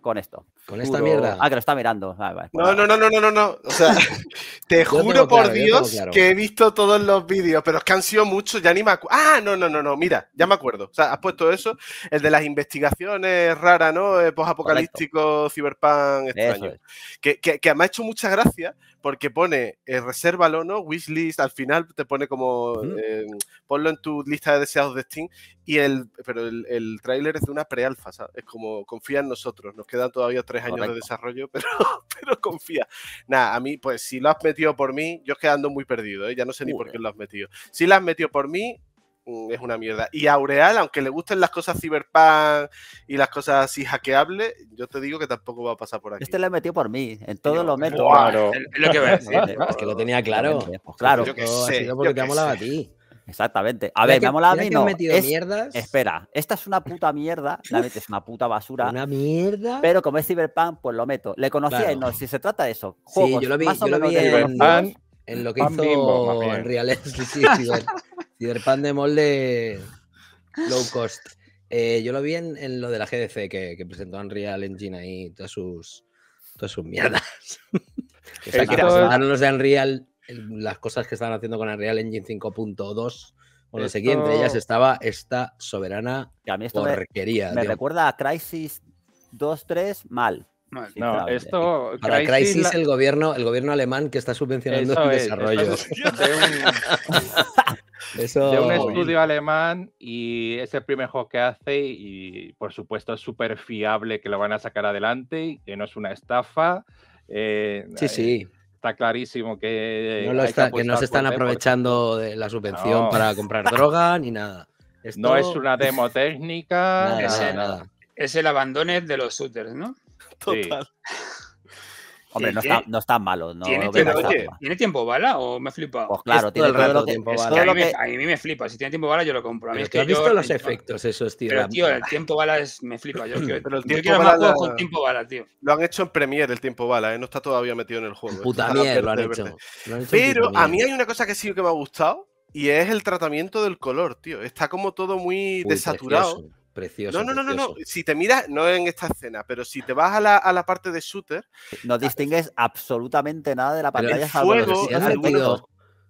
con esto. Con esta mierda. Ah, que lo está mirando. no, ah, no, no, no, no, no, no. O sea, te juro por Dios que he visto todos los vídeos, pero es que han sido muchos, ya ni me acuerdo. Ah, no, no, no, no, mira, ya me acuerdo. O sea, has puesto eso, el de las investigaciones raras, ¿no? Eh, apocalíptico, cyberpunk, extraño. Que, que, me ha hecho mucha gracia porque pone eh, resérvalo, ¿no? Wishlist, al final te pone como eh, ponlo en tu lista de deseados de Steam y el, pero el, tráiler es de una pre-alfa, Es como confía en nosotros, nos queda dan todavía tres años de desarrollo, pero, confía. Nada, a mí, pues si lo has metido por mí, yo es muy perdido, ¿eh? ya no sé ni por qué lo has metido. Si lo has metido por mí, mm, es una mierda. Y Aureal, aunque le gusten las cosas cyberpunk y las cosas así hackeables, yo te digo que tampoco va a pasar por aquí. Este lo he metido por mí, en todos los métodos. Claro. Es lo que Es que lo tenía claro. Pues, claro, yo que porque Exactamente. A ver, que, me ha a mí, no. Espera, esta es una puta mierda. La es una puta basura. Una mierda. Pero como es Cyberpunk, pues lo meto. Le conocía no, si se trata de eso. sí, yo lo vi, yo lo vi en, en, lo que hizo Bimbo, Unreal Engine. Sí, Cyberpunk de molde low cost. yo lo vi en, lo de la GDC que, que presentó Unreal Engine ahí, todas sus, todas sus mierdas. Que sacaron los de Unreal las cosas que estaban haciendo con Unreal Engine 5.2 o lo siguiente entre ellas estaba esta soberana que a porquería. Me, recuerda a Crisis 2.3 mal. esto. Para Crisis, el, gobierno, el gobierno alemán que está subvencionando el desarrollo. de, un, estudio alemán y es el primer juego que hace y, por supuesto, es súper fiable que lo van a sacar adelante y que no es una estafa. Eh, sí, sí. Eh, está clarísimo que. No que, no se están aprovechando de la subvención para comprar droga ni nada. No es una demo técnica. nada, es, el, nada. es el abandono de los shooters, ¿no? Total. Hombre, no, está, no malo. No ¿tiene, tiempo, bala o me flipa? Pues claro, tiene todo, tiempo bala. a, mí me, flipa. Si tiene tiempo bala, yo lo compro. A has visto los efectos esos, tío? tío, el tiempo bala es, me flipa. Yo, quiero más con tiempo bala, tío. Lo han hecho en Premiere el tiempo bala, ¿eh? No está todavía metido en el juego. Puta mierda, Pero a mí hay una cosa que sí que me ha gustado y es el tratamiento del color, tío. Está como todo muy desaturado. Precioso. No, no, no, no, Si te miras, no en esta escena, pero si te vas a la, parte de shooter. No distingues absolutamente nada de la pantalla. se, han metido,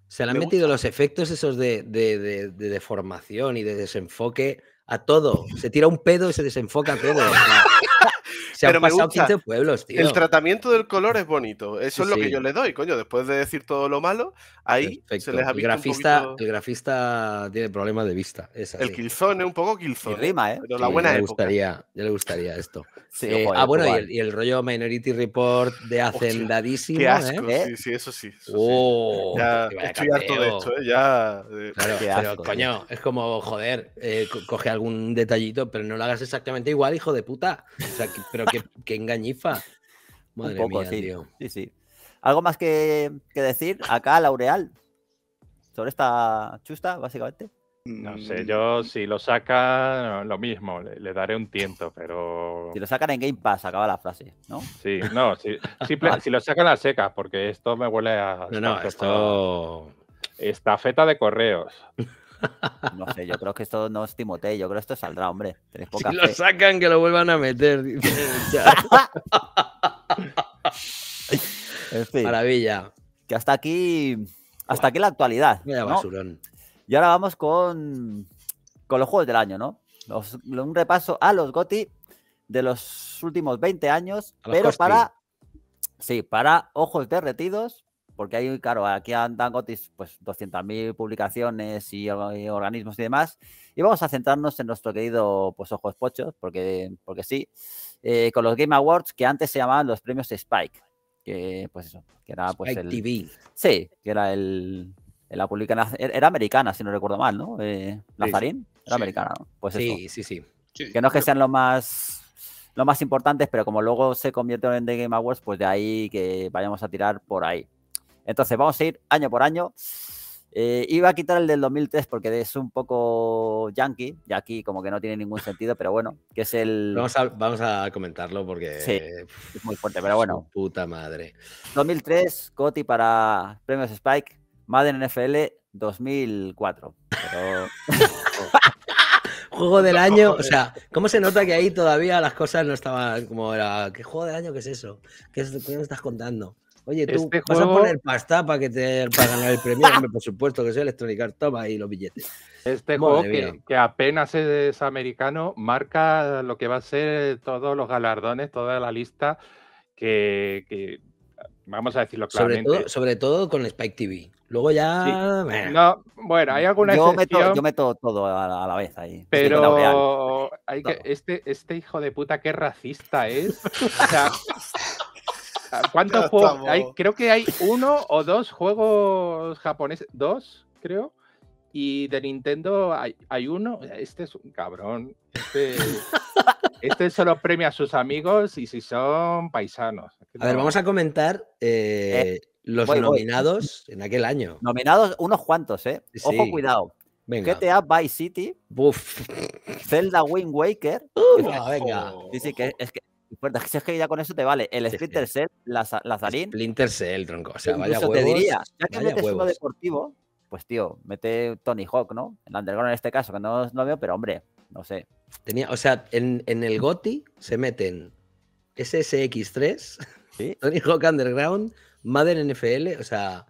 se han metido los efectos esos de, de, de, deformación y de desenfoque a todo. Se tira un pedo y se desenfoca todo. Se pero han pasado me pueblos, tío. El tratamiento del color es bonito. Eso es lo que yo le doy, coño. Después de decir todo lo malo, ahí se les ha el grafista, El grafista tiene problemas de vista. Es así. El Killzone, un poco Killzone. Y rima, ¿eh? Pero la buena Le gustaría, ya le gustaría esto. Eh, ah, bueno, y el, rollo Minority Report de Hacendadísimo. Qué ¿eh? ¿eh? sí, sí, eso sí. oh, Ya estoy harto de esto, ¿eh? Ya. Eh, pero coño, es como, joder, coge algún detallito, pero no lo hagas exactamente igual, hijo de puta. O sea, pero qué, engañifa. Madre mía, sí. Sí, ¿Algo más que, decir acá, Laureal? Sobre esta chusta, básicamente. No sé, mm. yo si lo saca, lo mismo, le, daré un tiento, pero. Si lo sacan en Game Pass, acaba la frase, ¿no? Sí, no, si, lo sacan a secas, porque esto me huele a. No, Esta feta de correos. No sé, yo creo que esto no es Timoteo, yo creo que esto saldrá, hombre. si lo sacan, que lo vuelvan a meter. Maravilla. Que hasta aquí, hasta aquí la actualidad. Y ahora vamos con, con los juegos del año, ¿no? un repaso a los GOTI de los últimos 20 años, pero para, sí, para ojos derretidos, porque hay, claro, aquí andan Gotis pues 200.000 publicaciones y, organismos y demás. Y vamos a centrarnos en nuestro querido pues Ojos Pochos, porque, porque sí, eh, con los Game Awards que antes se llamaban los premios Spike, que pues eso, que era pues el... TV. Sí, que era el... La pública er, era americana, si no recuerdo mal, ¿no? Eh, Lazarín, era americana, Pues sí, sí, sí, Que no es que sean los más los más importantes, pero como luego se convierten en The Game Awards, pues de ahí que vayamos a tirar por ahí. Entonces vamos a ir año por año. Eh, iba a quitar el del 2003 porque es un poco yankee, y aquí como que no tiene ningún sentido, pero bueno, que es el... Vamos a, comentarlo porque es muy fuerte, pero bueno. Puta madre. 2003, Coti para Premios Spike, Madden NFL 2004. juego del año, o sea, ¿cómo se nota que ahí todavía las cosas no estaban como era? ¿Qué juego del año? ¿Qué es eso? ¿Qué, es, qué me estás contando? Oye, tú este vas a poner pasta para que te ganar el premio. por supuesto que soy Electronic Arts, toma ahí los billetes. Este juego que, apenas es americano marca lo que va a ser todos los galardones, toda la lista que, vamos a decirlo claramente. Sobre todo, sobre todo con Spike TV. Luego ya. No, bueno, hay alguna yo meto, yo meto todo a la, vez ahí. Pero este, este hijo de puta, qué racista es. Ah, ¿Cuántos juegos? creo que hay uno o dos juegos japoneses. Dos, creo. Y de Nintendo hay, uno. Este es un cabrón. Este, este, solo premia a sus amigos y si son paisanos. A ver, vamos a comentar eh, eh, los nominados en aquel año. Nominados unos cuantos, ¿eh? Ojo, cuidado. GTA Vice City. Zelda Wind Waker. venga. Sí, que es que si es que ya con eso te vale. El Splinter Cell, la, Lazarín. Splinter Cell, tronco. O sea, vaya huevos, te diría, ya que metes uno deportivo, pues tío, mete Tony Hawk, ¿no? En Underground en este caso, que no, no veo, pero hombre, no sé. Tenía, o sea, en, el GOTI se meten SSX3, Tony Hawk Underground, Madden NFL, o sea.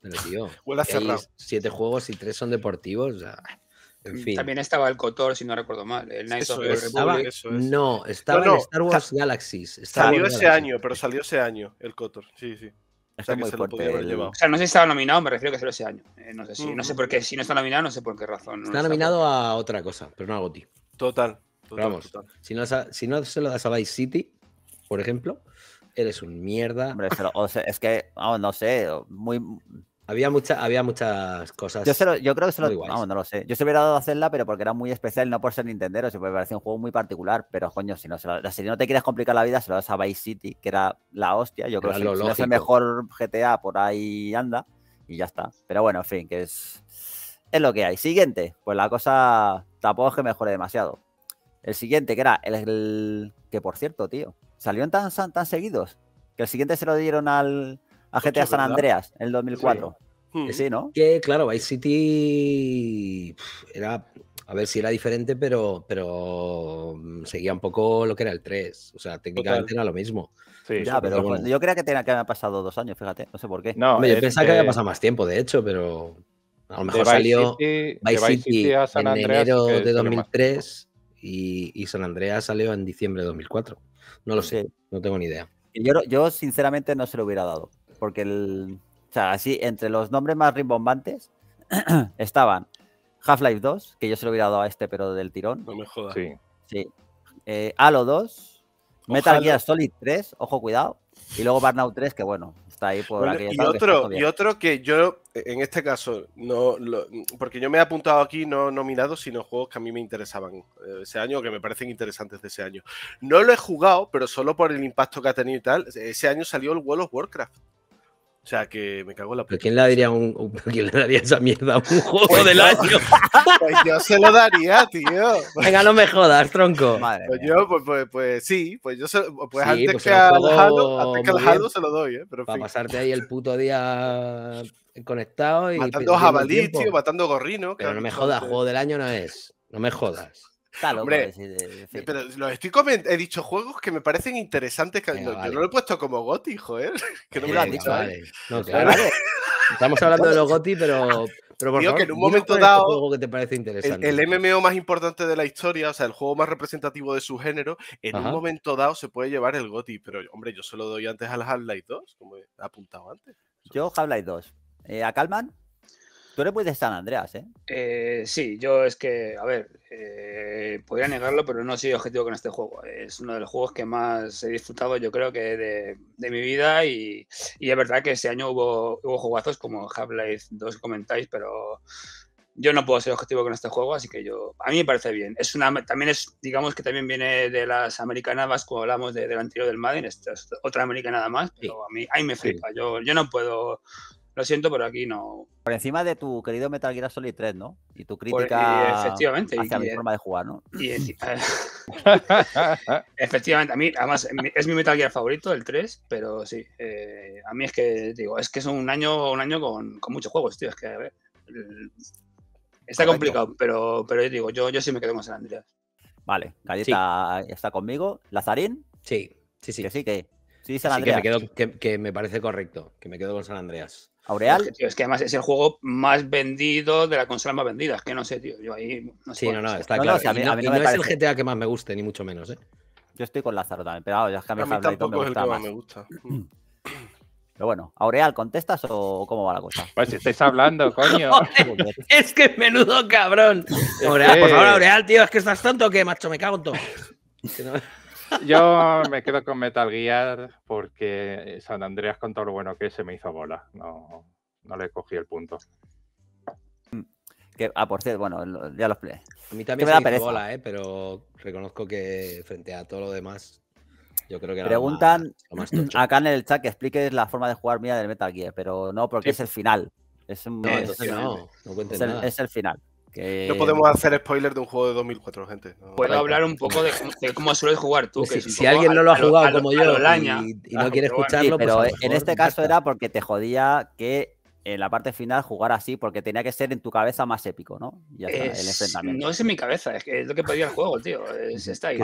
Pero tío, siete juegos y tres son deportivos. O sea, Mm, también estaba el Cotor, si no recuerdo mal. El of ah, No, estaba en Star Wars Galaxies. salió ese año, pero salió ese año el Cotor. Sí, sí. O sea, o sea, no sé si estaba nominado, me refiero a que salió ese año. Eh, no, sé si, no sé por qué. Si no está nominado, no sé por qué razón. está, nominado a otra cosa, pero no a Goti. Total. vamos, Si, no, si no se lo das a Vice City, por ejemplo, eres un mierda. es que, no sé, muy había, mucha, había muchas cosas. Yo, creo que se lo. no lo sé. Yo se hubiera dado a hacerla, pero porque era muy especial, no por ser Nintendero, sino porque parecía un juego muy particular. Pero coño, si no, se no te quieres complicar la vida, se lo das a Vice City, que era la hostia. Yo creo que es el mejor GTA, por ahí anda. Y ya está. Pero bueno, en fin, que es. Es lo que hay. Siguiente. Pues la cosa tampoco es que mejore demasiado. El siguiente, que era el, que por cierto, tío, salieron tan, tan seguidos. Que el siguiente se lo dieron al a GTA San Andreas en el 2004. Sí. ¿no? Que claro, Vice City era, a ver si era diferente, pero, pero mm, seguía un poco lo que era el 3. O sea, técnicamente era lo mismo. Sí, ya, pero yo creía que, tenía, que haber pasado dos años, fíjate, no sé por qué. No, yo pensaba que... había pasado más tiempo, de hecho, pero a lo mejor salió Vice City, en enero de 2003 y, San Andreas salió en diciembre de 2004. No lo sé, no tengo ni idea. yo sinceramente no se lo hubiera dado. Porque el. O sea, así, entre los nombres más rimbombantes estaban Half-Life 2, que yo se lo hubiera dado a este, pero del tirón. No me jodas. Sí. sí. Eh, Halo 2, Metal Gear Solid 3, ojo, cuidado. Y luego Burnout 3, que bueno, está ahí por aquí. Y otro, y otro que yo, en este caso, no porque yo me he apuntado aquí no nominado, sino juegos que a mí me interesaban eh, ese año que me parecen interesantes de ese año. No lo he jugado, pero solo por el impacto que ha tenido y tal. Ese año salió el World of Warcraft. O sea, que me cago la puta. ¿Quién le daría, un, ¿quién esa mierda a un pues juego del año? Pues yo se lo daría, tío. Venga, no me jodas, tronco. pues yo, pues, pues, pues, sí, pues yo pues antes, pues que al Halo, antes que al se lo doy, ¿eh? Pero Para pasarte ahí el puto día conectado y. Matando jabalí, tío, matando gorrino. Pero no me jodas, juego del año no es. No me jodas. Está Hombre, eh, eh, pero los estoy he dicho juegos que me parecen interesantes. Que Yo no lo he puesto como GOTI, joder. Que no me lo han eh, dicho. Vale. Estamos hablando de los GOTI, pero pero por favor, en un momento dado, juego que te parece interesante. El, MMO más importante de la historia, o sea, el juego más representativo de su género, en un momento dado se puede llevar el GOTI, pero hombre, yo se lo doy antes al Half-Life 2, como he apuntado antes. Yo Half-Life 2. ¿A Calman? Tú eres pues de San Andreas, ¿eh? ¿eh? Sí, yo es que, a ver, eh, podría negarlo, pero no soy objetivo con este juego. Es uno de los juegos que más he disfrutado, yo creo que de, mi vida. Y, es verdad que ese año hubo, hubo jugazos como Half-Life 2 comentáis, pero yo no puedo ser objetivo con este juego, así que yo a mí me parece bien. Es una también es digamos que también viene de las americanadas como hablamos de, del anterior del Madden, esta es otra nada más, pero a mí ahí me flipa. Yo yo no puedo lo siento, pero aquí no. Por encima de tu querido Metal Gear Solid 3, ¿no? Y tu crítica efectivamente, hacia y, forma de jugar, ¿no? efectivamente, a mí, además, es mi Metal Gear favorito, el 3, pero sí, eh, a mí es que, digo, es que es un año, un año con, muchos juegos, tío, es que, está complicado, pero, pero yo digo, yo, yo sí me quedo con San Andreas. Vale, Galleta está conmigo. ¿Lazarín? Sí, sí, sí. Que sí, que sí, San Andreas. Que me, quedo, que, que me parece correcto, que me quedo con San Andreas. Aureal. es que además es el juego más vendido de la consola más vendida. Es que no sé, tío. Yo ahí no sé Sí, no, no, está claro. No, no, es el GTA que más me guste, ni mucho menos, ¿eh? Yo estoy con Lázaro también, pero ya es que a mí, a mí tampoco me, es el más. me gusta. Pero bueno, Aureal, ¿contestas o cómo va la cosa? Pues si estáis hablando, coño. es que menudo cabrón. Aureal, por favor, Aureal, tío, es que estás tonto que, macho, me cago en todo. Yo me quedo con Metal Gear porque San Andreas, con todo lo bueno que se me hizo bola. No, no le cogí el punto. Mm, que, ah, por cierto, bueno, ya los play. A mí también me se me hizo bola, eh, pero reconozco que frente a todo lo demás, yo creo que era Preguntan acá en el chat que expliques la forma de jugar mía del Metal Gear, pero no, porque es el final. no, es el final. No podemos hacer spoilers de un juego de 2004, gente. Puedo hablar un poco de, cómo sueles jugar tú. Pues si, alguien no lo ha jugado como yo lo y, y no ah, quiere escucharlo, pues pero, en este caso era porque te jodía que en eh, la parte final jugar así, porque tenía que ser en tu cabeza más épico, ¿no? Ya está, el enfrentamiento. No es en mi cabeza, es, lo que pedía el juego, tío. está Y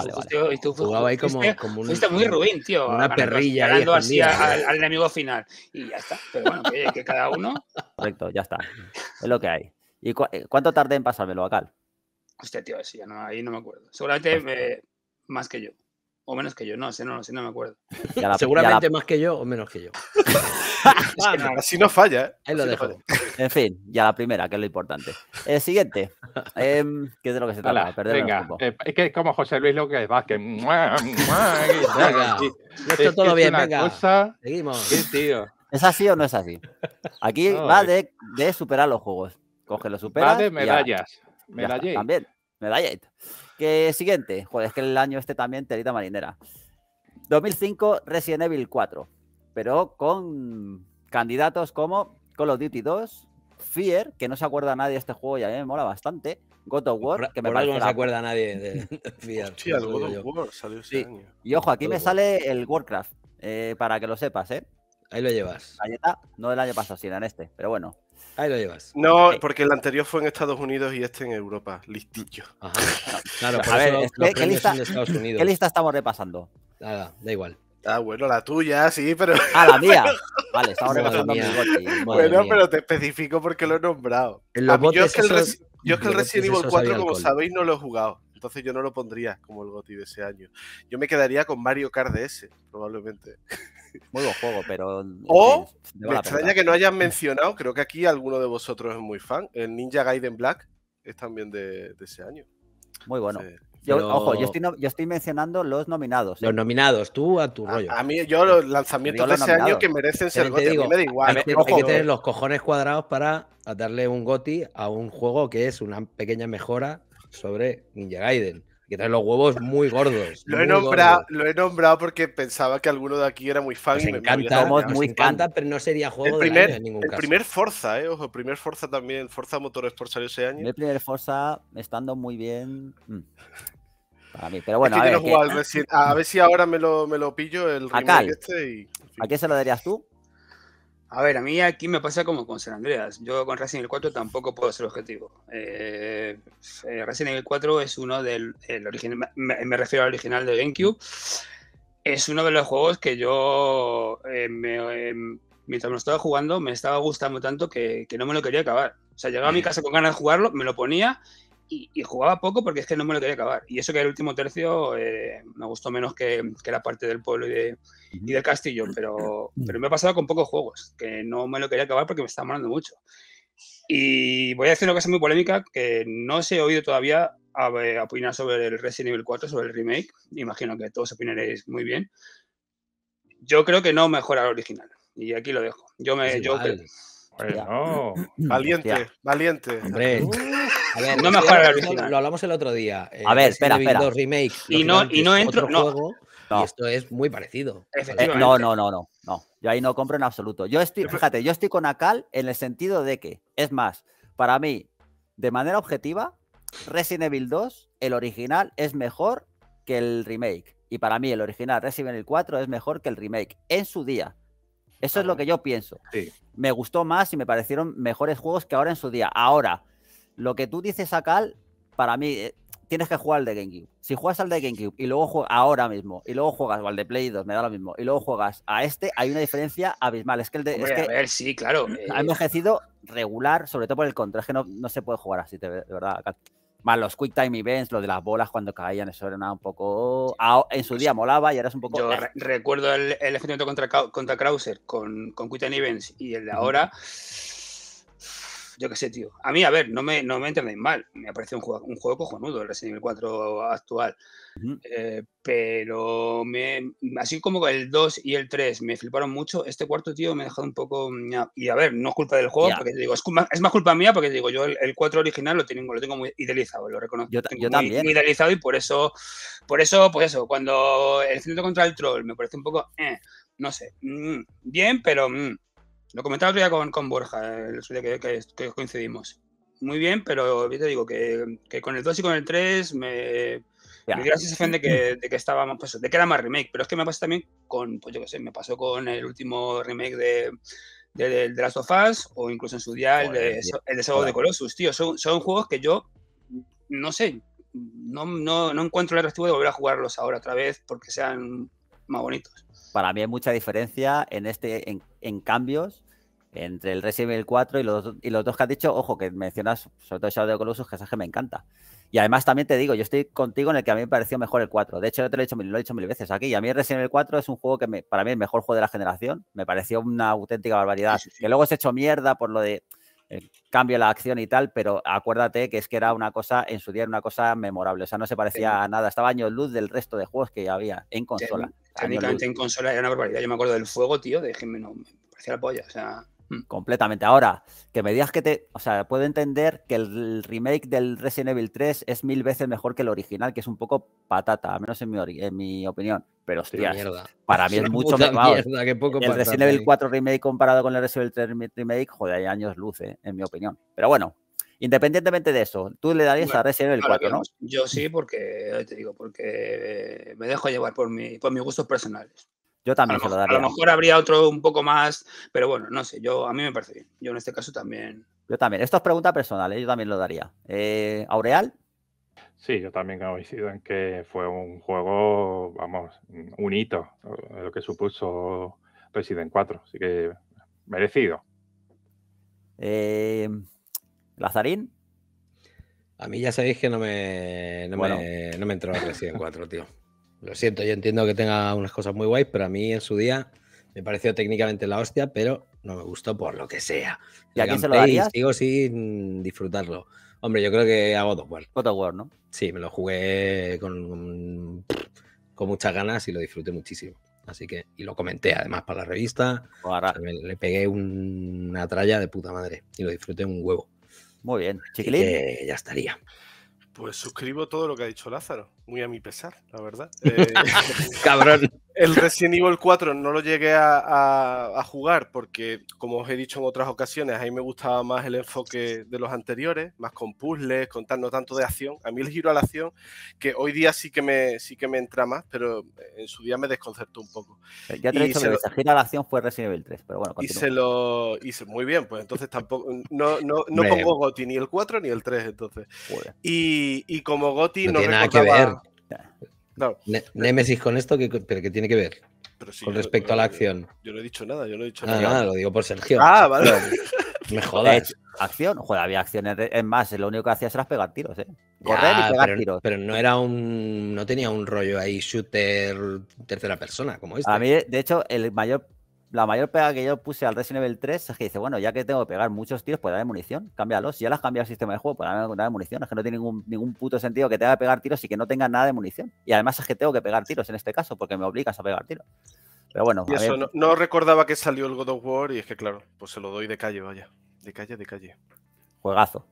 tú, jugabas ahí como, un, fuiste muy ruin, tío. Una perrilla. Ganando así al, enemigo final. Y ya está. Pero bueno, que cada uno. Correcto, ya está. Es lo que hay. ¿Y eh, cuánto eh, tardé en pasármelo acá. Este Hostia, tío, sí, no, ahí no me acuerdo. Seguramente más que yo. O menos que yo, no sé, no no me acuerdo. Seguramente más que yo o menos que yo. Si no, falla, ¿eh? Ahí lo dejo. en fin, ya la primera, que es lo importante. El siguiente. Em, ¿Qué es de lo que se trata? es que es como José Luis lo que es Vázquez. venga, está todo bien, venga. Seguimos. tío? ¿Es así o no es así? Aquí va de, superar los juegos. Coge, lo supera. Va medallas. También. Medallate. Que siguiente. Joder, es que el año este también, telita marinera. 2005, Resident Evil 4. Pero con candidatos como Call of Duty 2, Fear, que no se acuerda nadie de este juego y a mí me mola bastante. God of War, que me parece que no se acuerda nadie de, Fear. Sí, el God of War este Y ojo, aquí me sale el Warcraft, eh, para que lo sepas, ¿eh? Ahí lo llevas. no del año pasado, sino en este, pero bueno. Ahí lo llevas. No, porque el anterior fue en Estados Unidos y este en Europa. Listillo. Ajá. Claro, por a ver, ¿qué, lista, Estados Unidos. estamos repasando? Nada, da igual. Ah, bueno, la tuya, sí, pero. Ah, la mía. vale, estamos repasando mi bote. Bueno, pero te especifico porque lo he nombrado. yo, es que el, yo es que el Resident Evil 4, como sabéis, no lo he jugado. Entonces yo no lo pondría como el GOTI de ese año. Yo me quedaría con Mario Kart DS, probablemente. Muy buen juego, pero. O me extraña que no hayan mencionado, creo que aquí alguno de vosotros es muy fan. El Ninja Gaiden Black es también de, ese año. Muy bueno. yo, Ojo, yo estoy, yo estoy, mencionando los nominados. ¿eh? Los nominados, tú a tu rollo. A, mí, yo los lanzamientos de ese año que merecen ser goti, a mí me da igual. ojo, que tener los cojones cuadrados para darle un goti a un juego que es una pequeña mejora sobre Ninja Gaiden. Que trae los huevos muy gordos. Lo, he nombrado, lo he nombrado porque pensaba que alguno de aquí era muy fan. encanta, me muy encanta, pero no sería juego de primer, ningún el primer Forza, eh, ojo, el primer Forza también, Forza Motorsport salió ese año. El primer Forza estando muy bien. Mm, para mí. Pero bueno, a, ver, si ahora me lo, me lo pillo el remake este ¿A qué se lo darías tú? A ver, a mí aquí me pasa como con San Andreas. Yo con Resident el 4 tampoco puedo ser objetivo. Eh, Resident Evil 4 es uno del el original, me, refiero al original de GameCube. Es uno de los juegos que yo, eh, em, mientras me lo estaba jugando, me estaba gustando tanto que, que, no me lo quería acabar. O sea, llegaba a mi mm. casa con ganas de jugarlo, me lo ponía y, jugaba poco porque es que no me lo quería acabar. Y eso que el último tercio eh, me gustó menos que, que, la parte del pueblo y, de, y del castillo, pero, mm. pero me ha pasado con pocos juegos, que no me lo quería acabar porque me está molando mucho. Y voy a decir una cosa muy polémica que no se ha oído todavía a, eh, opinar sobre el Resident Evil 4, sobre el remake. Imagino que todos opinaréis muy bien. Yo creo que no mejora el original. Y aquí lo dejo. Yo me. Yo valiente, valiente. A ver, no mejora original. Lo, hablamos el otro día. Eh, a ver, espera, espera. Remake, y no, y no entro. No. esto es muy parecido. Eh, no, no, no, no, Yo ahí no compro en absoluto. Yo estoy, fíjate, yo estoy con Akal en el sentido de que, es más, para mí, de manera objetiva, Resident Evil 2, el original, es mejor que el remake. Y para mí, el original Resident Evil 4 es mejor que el remake en su día. Eso es lo que yo pienso. Me gustó más y me parecieron mejores juegos que ahora en su día. Ahora, lo que tú dices a Cal, para mí, eh, tienes que jugar al de GameCube. Si juegas al de GameCube y luego juegas ahora mismo, y luego juegas al de Play 2, me da lo mismo, y luego juegas a este, hay una diferencia abismal. Es que el de. es que sí, claro. Ha eh, envejecido regular, sobre todo por el contra. Es que no, se puede jugar así, de verdad, Más los quick time events, lo de las bolas cuando caían, eso era un poco. en su día molaba y era un poco. Yo eh. recuerdo el, el contra, contra Krauser con, con quick time events y el de ahora yo qué sé, tío. A mí, a ver, no me, no me entendéis mal. Me parece un juego, un juego cojonudo el Resident Evil 4 actual. Eh, pero así como el 2 y el 3 me fliparon mucho, este cuarto, tío, me ha dejado un poco... Mm, y a ver, no es culpa del juego, porque te digo, es, más culpa mía porque te digo, yo el, 4 original lo tengo, lo tengo muy idealizado, lo reconozco. Yo, también. idealizado y por eso, por eso, pues eso, cuando el centro contra el troll me parece un poco... Eh, no sé, mm, bien, pero... Mm, lo comentaba otro día con, con Borja, el que, que, que, coincidimos. Muy bien, pero yo te digo que, que con el 2 y con el 3 me, Gracias me dio de que, de que pues, de que era más remake, pero es que me pasa también con, pues yo qué sé, me pasó con el último remake de, de, de, Last of Us o incluso en su día el de, el de de Colossus, tío. Son, son juegos que yo, no sé, no, no, no encuentro el atractivo de volver a jugarlos ahora otra vez porque sean más bonitos para mí hay mucha diferencia en este en, cambios entre el Resident Evil 4 y los, y los dos que has dicho, ojo, que mencionas sobre todo Shadow de the Colossus, que es que me encanta. Y además también te digo, yo estoy contigo en el que a mí me pareció mejor el 4. De hecho, lo he dicho, mil veces aquí. Y a mí Resident Evil 4 es un juego que para mí es el mejor juego de la generación. Me pareció una auténtica barbaridad. Que luego se hecho mierda por lo de cambio de la acción y tal, pero acuérdate que es que era una cosa, en su día era una cosa memorable. O sea, no se parecía a nada. Estaba año luz del resto de juegos que ya había en consola. Técnicamente en consola era una barbaridad. Yo me acuerdo del fuego, tío, de no, parecía la polla. O sea. Mm. Completamente. Ahora, que me digas que te. O sea, puedo entender que el remake del Resident Evil 3 es mil veces mejor que el original, que es un poco patata, al menos en mi, en mi opinión. Pero hostias, para mí es, mucho mejor. el Resident Evil 4 remake comparado con el Resident Evil 3 remake, joder, hay años luz, eh, en mi opinión. Pero bueno, Independientemente de eso, ¿tú le darías a Resident Evil 4, no? Yo sí, porque te digo, porque me dejo llevar por, mis gustos personales. Yo también se lo daría. A lo mejor habría otro un poco más, pero bueno, no sé, yo a mí me parece bien. Yo en este caso también. Yo también. Esto es pregunta personal, ¿eh? yo también lo daría. Eh, ¿Aureal? Sí, yo también coincido en que fue un juego, vamos, un hito, eh, lo que supuso Resident 4, así que merecido. Eh, ¿Lazarín? A mí ya sabéis que no me, no me, no me 4, tío. Lo siento, yo entiendo que tenga unas cosas muy guays, pero a mí en su día me pareció técnicamente la hostia, pero no me gustó por lo que sea. ¿Y aquí se lo darías? Y sigo sin disfrutarlo. Hombre, yo creo que a God of War. War, ¿no? Sí, me lo jugué con, muchas ganas y lo disfruté muchísimo. Así que, y lo comenté además para la revista. le pegué una tralla de puta madre y lo disfruté un huevo. Muy bien, chiquilín. ya estaría. Pues suscribo todo lo que ha dicho Lázaro, muy a mi pesar, la verdad. Eh, Cabrón. El Resident Evil 4 no lo llegué a, jugar porque, como os he dicho en otras ocasiones, a mí me gustaba más el enfoque de los anteriores, más con puzzles, con no tanto de acción. A mí el giro a la acción, que hoy día sí que me, sí que me entra más, pero en su día me desconcertó un poco. Eh, ya te he dicho que la acción fue Resident Evil 3, pero bueno, Y se lo hice muy bien, pues entonces tampoco, no, pongo Goti ni el 4 ni el 3, entonces. Y, como Goti no, tiene Nada que ver. No. Nemesis con esto, ¿pero qué tiene que ver? con respecto a la acción. Yo no he dicho nada, yo no he dicho nada. nada. lo digo por Sergio. Ah, vale. me jodas. acción, joder, había acciones. Es más, lo único que hacías era pegar tiros, ¿eh? Correr y pegar tiros. Pero no era un. No tenía un rollo ahí shooter tercera persona como este. A mí, de hecho, el mayor la mayor pega que yo puse al Resident Evil 3 es que dice, bueno, ya que tengo que pegar muchos tiros, pues dame munición, cámbialos. Si ya las cambias el sistema de juego, pues dame, munición. Es que no tiene ningún, ningún puto sentido que te haga pegar tiros y que no tenga nada de munición. Y además es que tengo que pegar tiros en este caso, porque me obligas a pegar tiros. Pero bueno. no, recordaba que salió el God of War y es que, claro, pues se lo doy de calle, vaya. De calle, de calle. Juegazo.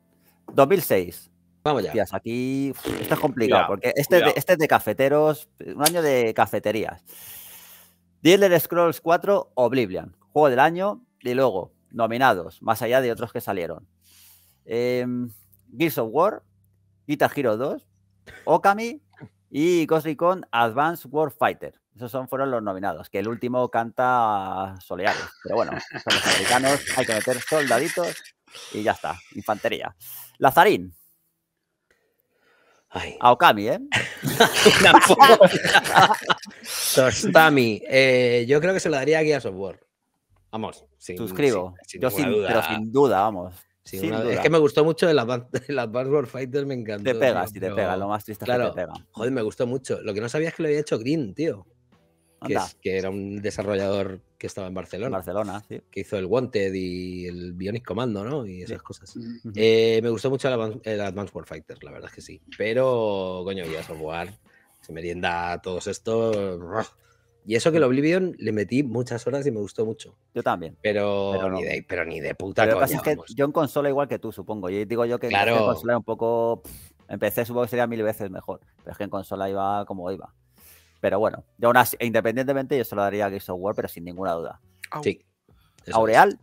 2006. Vamos ya. aquí está es complicado, porque este, este es de cafeteros, un año de cafeterías. The Scrolls 4 Oblivion, juego del año y luego nominados, más allá de otros que salieron. Eh, Gears of War, Guitar Hero 2, Okami y Ghost Advanced Warfighter. Esos son, fueron los nominados, que el último canta soleados. Pero bueno, son los americanos, hay que meter soldaditos y ya está, infantería. Lazarín, Ay. Okami ¿eh? Tostami. Eh, yo creo que se lo daría aquí a Software. Vamos. Suscribo. Sin, duda. pero sin duda, vamos. Es que me gustó mucho de las el Advanced War me encantó. Te pega, si te pega, lo más triste claro. es que te pega. Joder, me gustó mucho. Lo que no sabía es que lo había hecho Green, tío que, era un desarrollador que estaba en Barcelona. Barcelona, sí. Que hizo el Wanted y el Bionic Commando, ¿no? Y esas cosas. Eh, me gustó mucho el, Advanced Warfighter, la verdad es que sí. Pero, coño, ya Software se merienda todos estos. Y eso que el Oblivion le metí muchas horas y me gustó mucho. Yo también. Pero, pero, ni, de, puta lo que pasa es que yo en consola igual que tú, supongo. Yo digo yo que en consola un poco... empecé supongo que sería mil veces mejor. Pero es que en consola iba como iba. Pero bueno, de una independientemente, yo se lo daría a Gears of pero sin ninguna duda. Sí. ¿Aureal?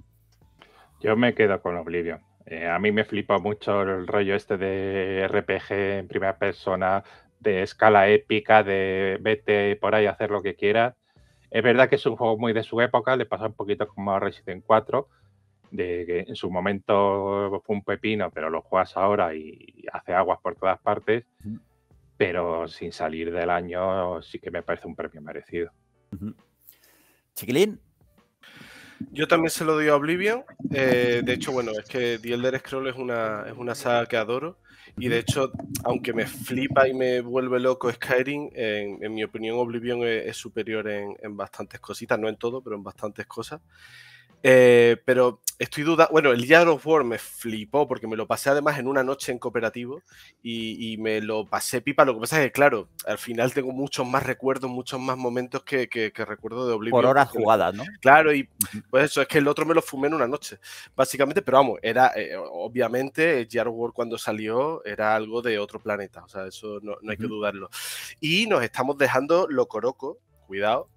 Yo me quedo con Oblivion. Eh, a mí me flipa mucho el rollo este de RPG en primera persona, de escala épica, de vete por ahí a hacer lo que quieras. Es verdad que es un juego muy de su época, le pasa un poquito como a Resident 4, de que en su momento fue un pepino, pero lo juegas ahora y hace aguas por todas partes pero sin salir del año sí que me parece un premio merecido. Chiquilín. Yo también se lo doy a Oblivion. Eh, de hecho, bueno, es que The Elder Scrolls es una, es una saga que adoro. Y de hecho, aunque me flipa y me vuelve loco Skyrim, en, mi opinión Oblivion es, superior en, en, bastantes cositas, no en todo, pero en bastantes cosas. Eh, pero estoy dudando. Bueno, el Yard of War me flipó porque me lo pasé además en una noche en cooperativo y, me lo pasé pipa. Lo que pasa es que, claro, al final tengo muchos más recuerdos, muchos más momentos que, recuerdo de Oblivion. Por horas jugadas, ¿no? Claro, y pues eso, es que el otro me lo fumé en una noche, básicamente. Pero vamos, era eh, obviamente el Yard of War cuando salió era algo de otro planeta. O sea, eso no, hay que dudarlo. Y nos estamos dejando lo coroco, cuidado.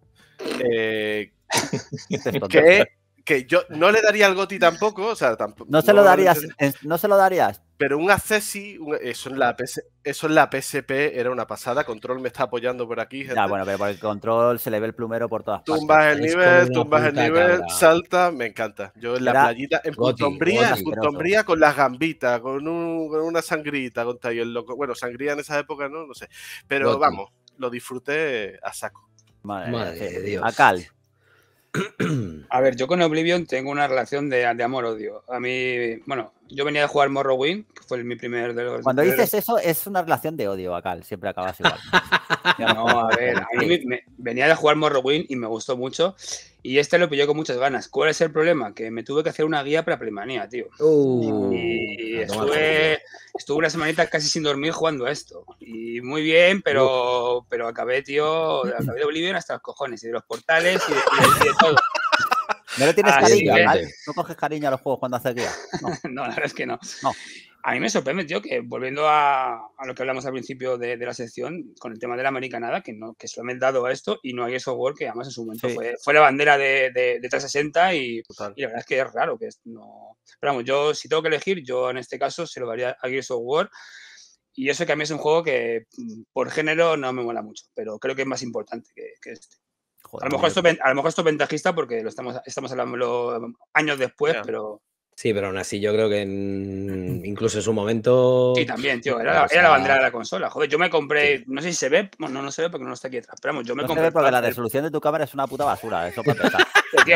Eh, que que yo no le daría al Goti tampoco, o sea, No se lo darías, no se lo darías. Pero un Accessi, eso en la eso en la PSP era una pasada. Control me está apoyando por aquí. Gente. bueno, pero por el control se le ve el plumero por todas partes. Tumbas el nivel, tumbas el nivel, salta, me encanta. Yo en la playita, en Puntombría, en con las gambitas, con, una sangrita, con el loco. Bueno, sangría en esa época, ¿no? No sé. Pero vamos, lo disfruté a saco. Madre, Dios. A cal. A ver, yo con Oblivion tengo una relación de, amor-odio. A mí, bueno, yo venía de jugar Morrowind, que fue mi primer de los. Cuando dices eso, es una relación de odio, Bacal. Siempre acabas igual. no, a ver, venía de jugar Morrowind y me gustó mucho. Y este lo pilló con muchas ganas. ¿Cuál es el problema? Que me tuve que hacer una guía para Plemanía, tío. Uh. y, ah, estuve, estuve, una semanita casi sin dormir jugando a esto. Y muy bien, pero, pero acabé, tío, acabé de Oblivion hasta los cojones. Y de los portales y de todo. No le tienes ah, cariño, ¿vale? No coges cariño a los juegos cuando hace guía. No. la verdad es que no. A mí me sorprende, tío, que volviendo a, lo que hablamos al principio de, la sección, con el tema de la nada, que, no, que han dado a esto y no hay software que además en su momento fue, la bandera de, 360 y, la verdad es que es raro que no... Pero vamos, yo si tengo que elegir, yo en este caso se lo daría a Gears War y eso que a mí es un juego que mm, por género no me mola mucho, pero creo que es más importante que este a, lo mejor esto, es ventajista porque lo estamos, estamos hablando años después, pero. Sí, pero aún así yo creo que incluso en su momento. Sí, también, tío. Era, la bandera de la consola. Joder, yo me compré. No sé si se ve. Bueno, no, se ve porque no está aquí atrás. Pero yo me no compré. Se ve porque la resolución de tu cámara es una puta basura. Eso pues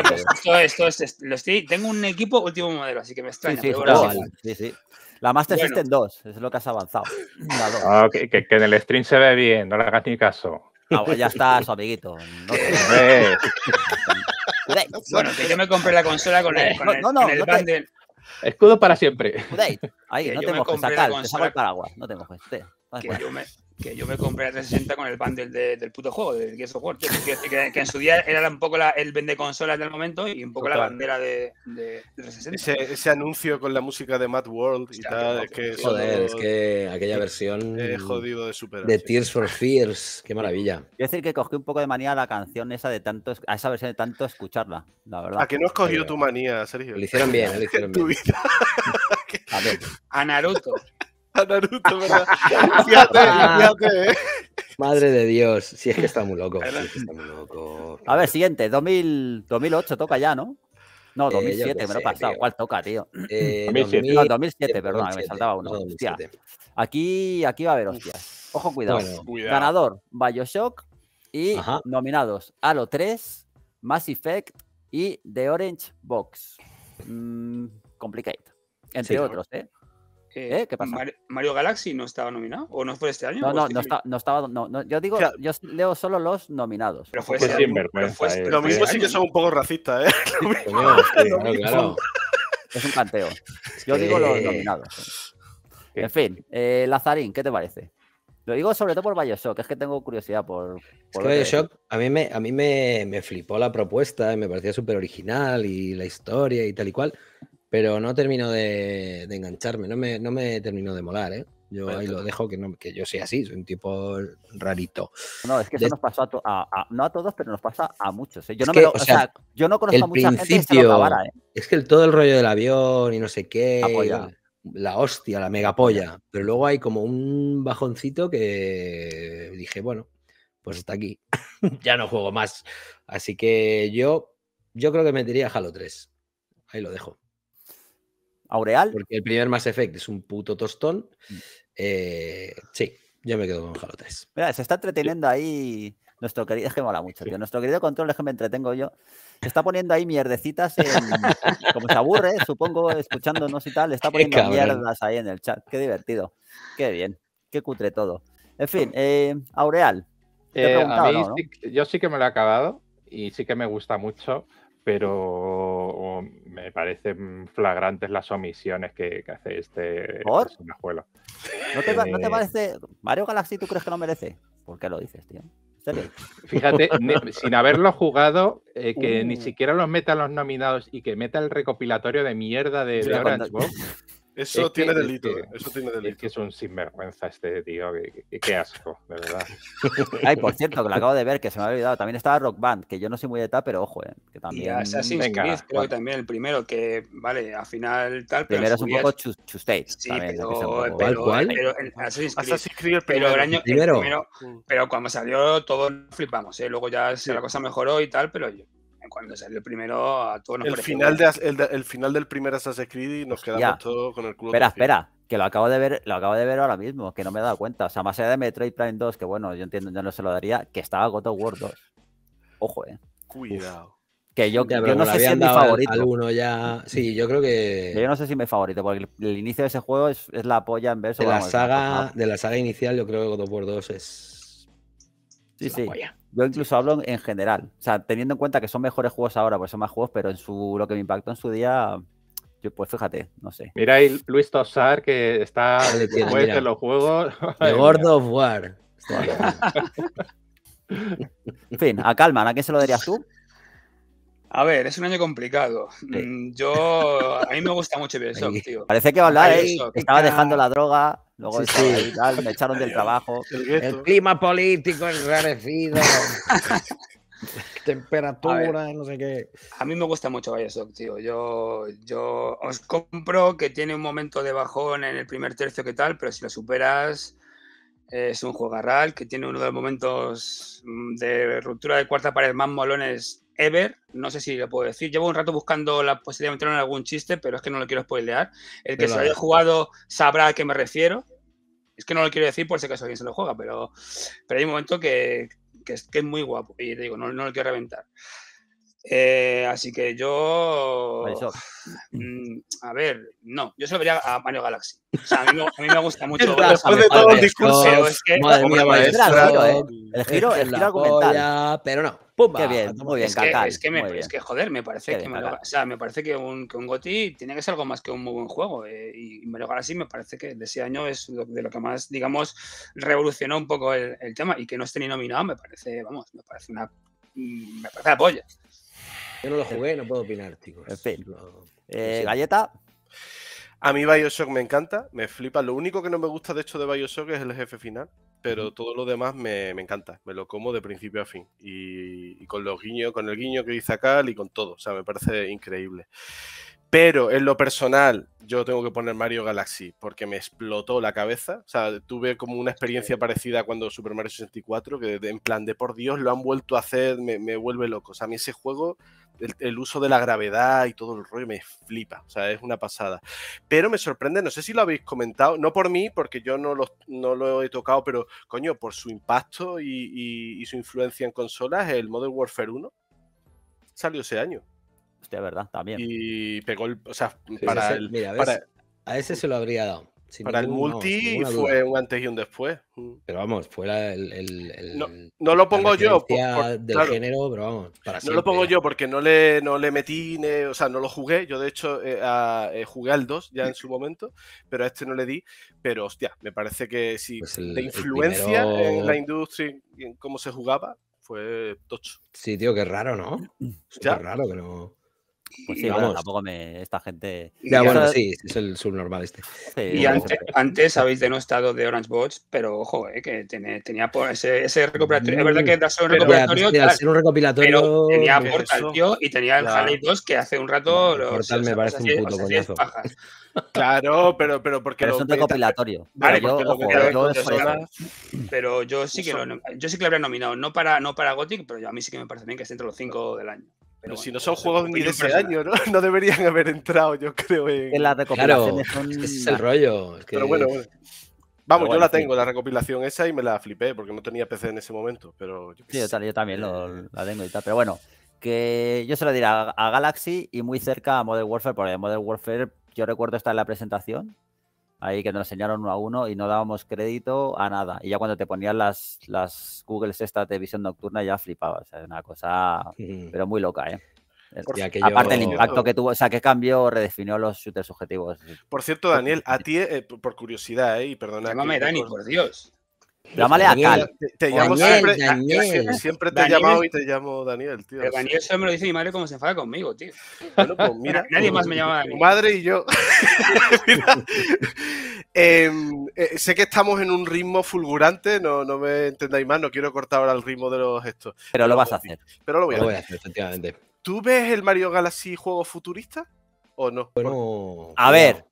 esto, esto, estoy, tengo un equipo último modelo, así que me extraña. Sí, sí, La Master System 2, es lo que has avanzado. Ah, que, que, en el stream se ve bien, no le hagas ni caso. Ah, pues ya está su amiguito. No, bueno, que yo me compré la consola con el, no, no, Escudo para siempre. Ahí, no tengo que sacar, te saco el paraguas. No tengo Que yo me, que yo me compré a 360 con el bundle del puto juego, del Gears of que, en su día era un poco la, el vende consolas del momento y un poco la bandera de, 360. Ese, anuncio con la música de Mad World y tal, joder, es que aquella versión de, Tears for Fears, qué maravilla. Quiero decir que cogí un poco de manía a la canción esa de tanto, a esa versión de tanto escucharla, verdad. ¿A que no has cogido tu manía, Sergio? Lo hicieron bien, hicieron bien. A, ver. a Naruto. Ah. ¿eh? Madre de Dios, si es que está muy loco. A ver, siguiente, 2008 toca ya, ¿no? No, 2007, eh, me lo he pasado. ¿Cuál toca, tío? 2007. Eh, no, 2007, perdón, me saltaba uno. Hostia. Aquí, va a haber hostias. Ojo, cuidado. Ganador, Bioshock. Y nominados, Halo 3, Mass Effect y The Orange Box. Mm, complicate. Entre otros, ¿eh? Eh, ¿Qué pasa? Mario, Galaxy no estaba nominado o no fue este año? No, no, este no, estaba. No, yo digo, yo leo solo los nominados. Pero fue, este eh, Lo mismo sí que son un poco racistas, Es un canteo. Yo digo los nominados. En fin, eh, Lazarín, ¿qué te parece? Lo digo sobre todo por Bioshock, es que tengo curiosidad por. por Bioshock, a mí, me, a mí me, me flipó la propuesta, me parecía súper original y la historia y tal y cual pero no termino de, engancharme, no me, no me termino de molar, ¿eh? Yo ahí lo dejo, que, no, que yo sea así, soy un tipo rarito. No, es que eso nos pasa a, no a todos, pero nos pasa a muchos. ¿eh? Yo, no me o sea, yo no conozco a mucha gente que se lo ¿eh? Es que todo el rollo del avión y no sé qué, la, hostia, la mega polla. Pero luego hay como un bajoncito que dije, bueno, pues está aquí. ya no juego más. Así que yo, yo creo que me diría Halo 3. Ahí lo dejo. Aureal. Porque el primer Mass Effect es un puto tostón. Mm. Eh, sí, yo me quedo con Halo 3. Mira, se está entreteniendo ahí nuestro querido, es que mola mucho, tío. Nuestro querido control es que me entretengo yo. Se está poniendo ahí mierdecitas, como se aburre, supongo, escuchándonos y tal, está poniendo mierdas ahí en el chat. Qué divertido. Qué bien. Qué cutre todo. En fin, eh, Aureal. Eh, a yo sí que me lo he acabado y sí que me gusta mucho pero um, me parecen flagrantes las omisiones que, hace este ¿Por? Este ¿No te, eh, parece? ¿Mario Galaxy tú crees que no merece? ¿Por qué lo dices, tío? Fíjate, sin haberlo jugado, eh, que ni uh. siquiera los meta los nominados y que meta el recopilatorio de mierda de, de Orange Box. Eh, eso tiene delito, eso tiene delito. Es que es un sinvergüenza este tío, qué asco, de verdad. Ay, por cierto, que lo acabo de ver, que se me ha olvidado. También estaba Rock Band, que yo no soy muy de tal, pero ojo, eh, que también... Y Assassin's Creed, creo que también el primero, que, vale, al final tal, Primero es un poco chustate. Sí, pero, pero, el Assassin's Creed, pero año... primero. Mm. pero cuando salió todos flipamos, ¿eh? luego ya la cosa mejoró y tal, pero yo cuando salió el primero, a nos el final, el, final del primer Assassin's Creed y nos quedamos todos con el club. Espera, espera, que lo acabo de ver, lo acabo de ver ahora mismo, que no me he dado cuenta. O sea, más allá de Metroid Prime 2, que bueno, yo entiendo, yo no se lo daría, que estaba God of War 2. Ojo, eh. Cuidado. Que yo, que, no sé si es mi favorito. ya... Sí, yo creo que. Yo no sé si es mi favorito, porque el, inicio de ese juego es, la polla en verso. De, la saga, de la saga inicial, yo creo que God of War 2 es Sí, sí. Yo incluso hablo en general. O sea, teniendo en cuenta que son mejores juegos ahora, pues son más juegos, pero en su lo que me impactó en su día, pues fíjate, no sé. Mira ahí Luis Tosar, que está después de los juegos. The of War. en fin, a Calman, ¿a quién se lo darías tú? A ver, es un año complicado. Mm, yo, a mí me gusta mucho Bioshock, tío. Parece que va a hablar, Estaba dejando la droga, luego me echaron del trabajo. El clima político enrarecido. temperatura, no sé qué. A mí me gusta mucho Bioshock, tío. Yo, yo os compro que tiene un momento de bajón en el primer tercio que tal, pero si lo superas es un real, que tiene uno de los momentos mm, de ruptura de cuarta pared más molones Ever, no sé si lo puedo decir, llevo un rato buscando la posibilidad de meterlo en algún chiste, pero es que no lo quiero spoilear. El que se haya jugado sabrá a qué me refiero. Es que no lo quiero decir por si acaso alguien se lo juega, pero, pero hay un momento que, que, es, que es muy guapo y te digo, no, no lo quiero reventar. Eh, así que yo. Mm, a ver, no, yo se lo vería a Mario Galaxy. a mí, me, gusta mucho. Después de todo el discurso. es que, el, eh, giro, el, giro, el giro pero no. ¡Pumba! es, que, joder, me parece, que, parece que, un, que Goti tiene que ser algo más que un muy buen juego. Eh, y me lo así, me parece que de ese año es de lo que más, digamos, revolucionó un poco el, tema. Y que no esté ni nominado, me parece, vamos, me parece una. Mm, me parece polla. Yo no lo jugué, no puedo opinar, tío. Eh, Galleta. A mí Bioshock me encanta, me flipa. Lo único que no me gusta, de hecho, de Bioshock es el jefe final pero todo lo demás me, encanta, me lo como de principio a fin. Y, con los guiños, con el guiño que dice acá y con todo, o sea, me parece increíble. Pero en lo personal, yo tengo que poner Mario Galaxy porque me explotó la cabeza. O sea, tuve como una experiencia parecida cuando Super Mario 64, que en plan de por Dios lo han vuelto a hacer, me, vuelve loco. O sea, a mí ese juego, el, uso de la gravedad y todo el rollo me flipa. O sea, es una pasada. Pero me sorprende, no sé si lo habéis comentado, no por mí, porque yo no lo, he tocado, pero coño, por su impacto y, su influencia en consolas, el Modern Warfare 1 salió ese año. Hostia, verdad, también. Y pegó el. O sea, para el. a, ese, se lo habría dado. para el multi fue un antes y un después. Mm. Pero vamos, fuera el, no, lo pongo yo. género, pero vamos, No lo pongo yo porque no le, no le metí, o sea, no lo jugué. Yo, de hecho, eh, eh, jugué al 2 ya en su momento, pero a este no le di. Pero hostia, me parece que si pues la influencia en la industria y en cómo se jugaba, fue tocho. Sí, tío, qué raro, ¿no? Qué raro que no. Pues sí, tampoco me. Esta gente. Ya, bueno, sí, es el subnormal este. y antes, antes, habéis denostado de Orange Bots, pero ojo, eh, que tenía, tenía ese, recopilatorio. Es verdad que era solo un recopilatorio. un recopilatorio. tenía Portal, tío, y tenía el 2, que hace un rato. Los, Portal me parece un puto coñazo. Claro, pero, pero porque. Pero es un recopilatorio. pero yo, sí que lo, yo sí que lo habría nominado, no para, no para Gothic, pero a mí sí que me parece bien que esté entre los cinco del año. Pero, si no son juegos ni de ese año, ¿no? No deberían haber entrado, yo creo. En... las recopilaciones claro, es el rollo. Pero bueno, Vamos, yo la tengo, la recopilación esa, y me la flipé porque no tenía PC en ese momento. Pero sí, yo, también eh, la tengo y tal. Pero bueno, que yo se lo diré a, Galaxy y muy cerca a Model Warfare, porque Model Warfare yo recuerdo estar en la presentación ahí que nos enseñaron uno a uno y no dábamos crédito a nada. Y ya cuando te ponían las, las Google esta televisión nocturna ya flipabas. O sea, una cosa, pero muy loca, ¿eh? Aparte el impacto que tuvo, o sea, que cambió redefinió los shooters subjetivos. Por cierto, Daniel, a ti, eh, por curiosidad, eh, y perdona. Llámame Dani, por Dios. Llámale a Cal. Te, llamo siempre, siempre te he llamado y te llamo Daniel, tío. Daniel solo me lo dice mi madre como se enfada conmigo, tío. Pues mira. Nadie más me llama Daniel. Tu madre y yo. Em, eh, sé que estamos en un ritmo fulgurante, no, no me entendáis más, no quiero cortar ahora el ritmo de los gestos. Pero lo vas a hacer. Pero lo voy a, lo voy a hacer, efectivamente. ¿Tú ves el Mario Galaxy juego futurista o no? a ver,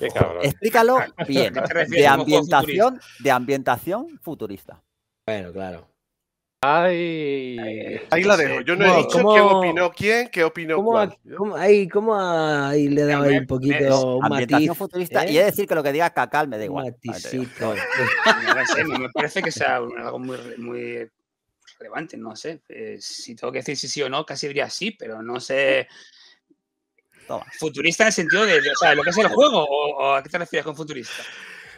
Explícalo bien. De ambientación, de ambientación futurista. Bueno, claro. Ay, ahí la dejo. Yo no he dicho qué opinó quién, qué opinó ¿cómo, cuál. ¿cómo, ahí, cómo le he dado ahí un poquito un matiz, futurista. ¿eh? Y he decir que lo que diga Cacal me da igual. me parece que sea algo muy, relevante, no sé. Eh, si tengo que decir sí o no, casi diría sí, pero no sé. Futurista en el sentido de, lo que es el juego, o, a qué te refieres con futurista.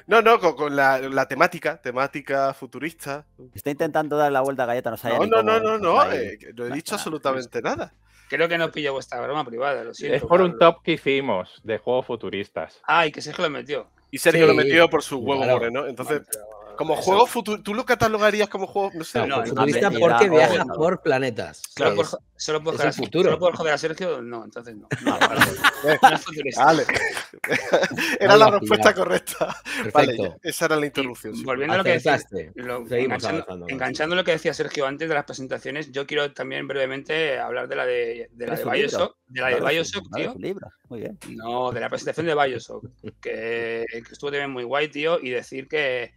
No, no, con, la, temática, temática futurista. Está intentando dar la vuelta a galleta, no No, no, eh, no, no, no, he dicho absolutamente nada. Creo que no pillo vuestra broma privada, Es por un top que hicimos de juegos futuristas. Ay, que Sergio lo metió. Y Sergio lo metió por su huevo moreno, entonces... Como juego futuro, tú lo catalogarías como juego, no sé, no, futurista porque viaja por planetas. Claro, solo por, joder, futuro. Solo por joder a Sergio, no, entonces no. no vale. era la respuesta correcta. Perfecto. esa era la interrupción. Volviendo a lo que decías, enganchando, lo que decía Sergio antes de las presentaciones, yo quiero también brevemente hablar de la de, la de Bioshock, de la de Bioshock, tío. Muy bien. No, de la presentación de Bioshock, que estuvo también muy guay, tío, y decir que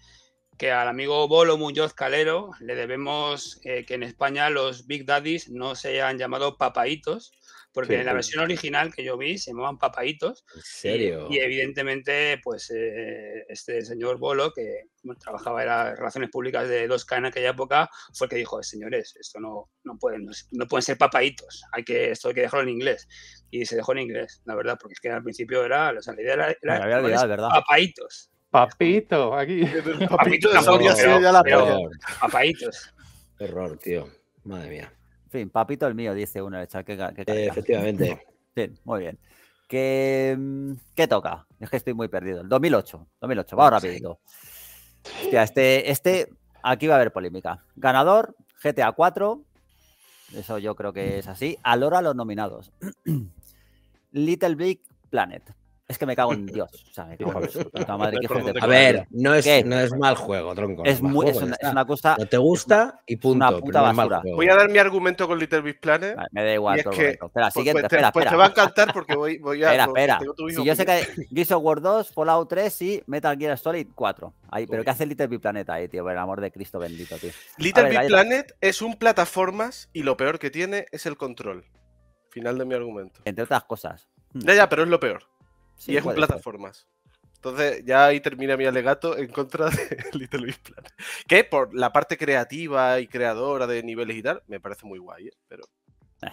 al amigo Bolo Muñoz Calero le debemos eh, que en España los Big Daddies no se han llamado papaitos, porque en la versión original que yo vi se llamaban papaitos. ¿En serio? Y, evidentemente, pues eh, este señor Bolo, que trabajaba en las relaciones públicas de 2K en aquella época, fue el que dijo, señores, esto no, no, pueden, no, pueden ser papaitos, hay que, esto hay que dejarlo en inglés. Y se dejó en inglés, la verdad, porque que al principio era, la idea era papaitos. Papito, aquí. Papito de Soria sí, ya la Papaitos. Error, tío. Madre mía. En fin, papito el mío, dice uno. Chat, efectivamente. muy bien. Mm, ¿Qué, toca? Es que estoy muy perdido. El 2008. 2008, vamos rápido. Hostia, este, este, aquí va a haber polémica. Ganador, GTA 4. Eso yo creo que es así. Alora los nominados. Little Big Planet. Es que me cago en Dios. O sea, me cago en A ver, no es, no es mal juego, tronco. Es, una, cosa. No te gusta y punto. Una puta basura. Voy a dar mi argumento con Little Big Planet. me da igual. espera, siguiente. espera, pues, pues, pues te va a encantar porque voy, a. Espera, espera. Si yo sé que Gears of War 2, Fallout 3 y Metal Gear Solid 4. Ahí, pero ¿qué hace Little Big Planet ahí, tío? Por el amor de Cristo bendito, tío. Little Big Planet es un plataformas y lo peor que tiene es el control. Final de mi argumento. Entre otras cosas. Ya, ya, hmm. pero es lo peor y es un plataformas. Entonces, ya ahí termina mi alegato en contra de Little Luis Planet. Que por la parte creativa y creadora de niveles y tal, me parece muy guay, ¿eh? pero. Eh,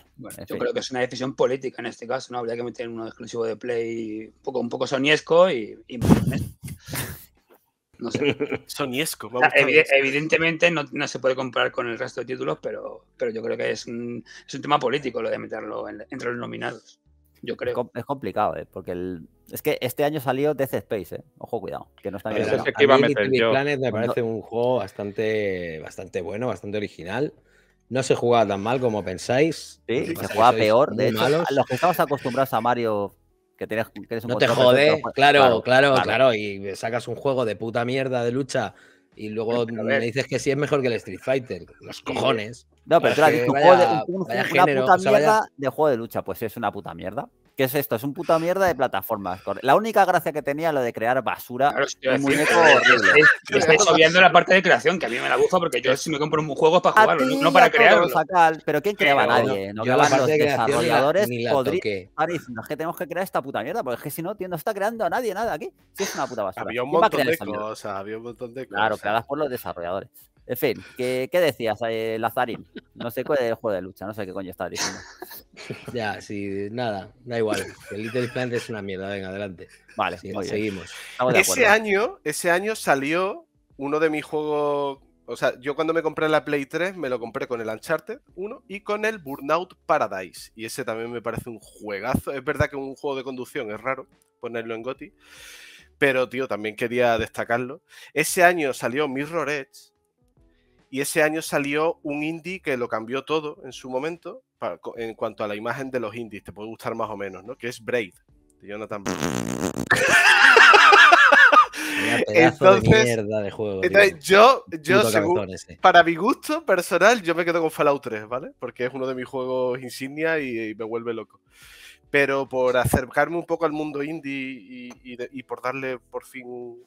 yo creo que es una decisión política en este caso, ¿no? Habría que meter uno exclusivo de Play un poco, un poco soniesco y. No sé. Soniesco. vamos evidentemente no, se puede comparar con el resto de títulos, pero, pero yo creo que es un, es un tema político lo de meterlo entre los nominados yo creo. Es complicado, ¿eh? porque el... es que este año salió Death Space, ¿eh? ojo cuidado, que no está bien. que me parece un juego bastante, bastante bueno, bastante original. No se jugaba tan mal como pensáis. Sí, se, jugaba peor. De hecho, los que estamos acostumbrados a Mario, que, tienes que eres un No te jode, claro, claro, claro, Y sacas un juego de puta mierda de lucha y luego me dices que sí es mejor que el Street Fighter. Los cojones. No, pero tú un, una puta de juego de lucha. Pues es una puta mierda. ¿Qué es esto? Es un puta mierda de plataformas. La única gracia que tenía lo de crear basura. es muy horrible. Estáis obviando la parte de creación, que a mí me la gusta, porque yo si me compro un juego es para jugarlo, no, para crearlo. pero ¿quién creaba? a Nadie. No creaban los desarrolladores. No es que tenemos que crear esta puta mierda, porque es que si no, tío, no está creando a nadie nada aquí. Sí, es una puta basura. Había un montón de cosas, había un montón de cosas. Claro, creadas por los desarrolladores. En fin, ¿qué, decías, eh, Lazarín? No sé cuál es el juego de lucha, no sé qué coño estás diciendo. Ya, sí, nada, da igual. El Little Planet es una mierda, venga, adelante. Vale, seguimos. Ese año, ese año salió uno de mis juegos. O sea, yo cuando me compré la Play 3 me lo compré con el Uncharted 1 y con el Burnout Paradise. Y ese también me parece un juegazo. Es verdad que un juego de conducción es raro ponerlo en GOTI. Pero, tío, también quería destacarlo. Ese año salió Mirror Edge, y ese año salió un indie que lo cambió todo en su momento en cuanto a la imagen de los indies, te puede gustar más o menos, ¿no? Que es Braid, de Jonathan entonces, mierda de juego, yo, yo según, para mi gusto personal, yo me quedo con Fallout 3, ¿vale? Porque es uno de mis juegos insignia y, me vuelve loco. Pero por acercarme un poco al mundo indie y, por darle por fin un,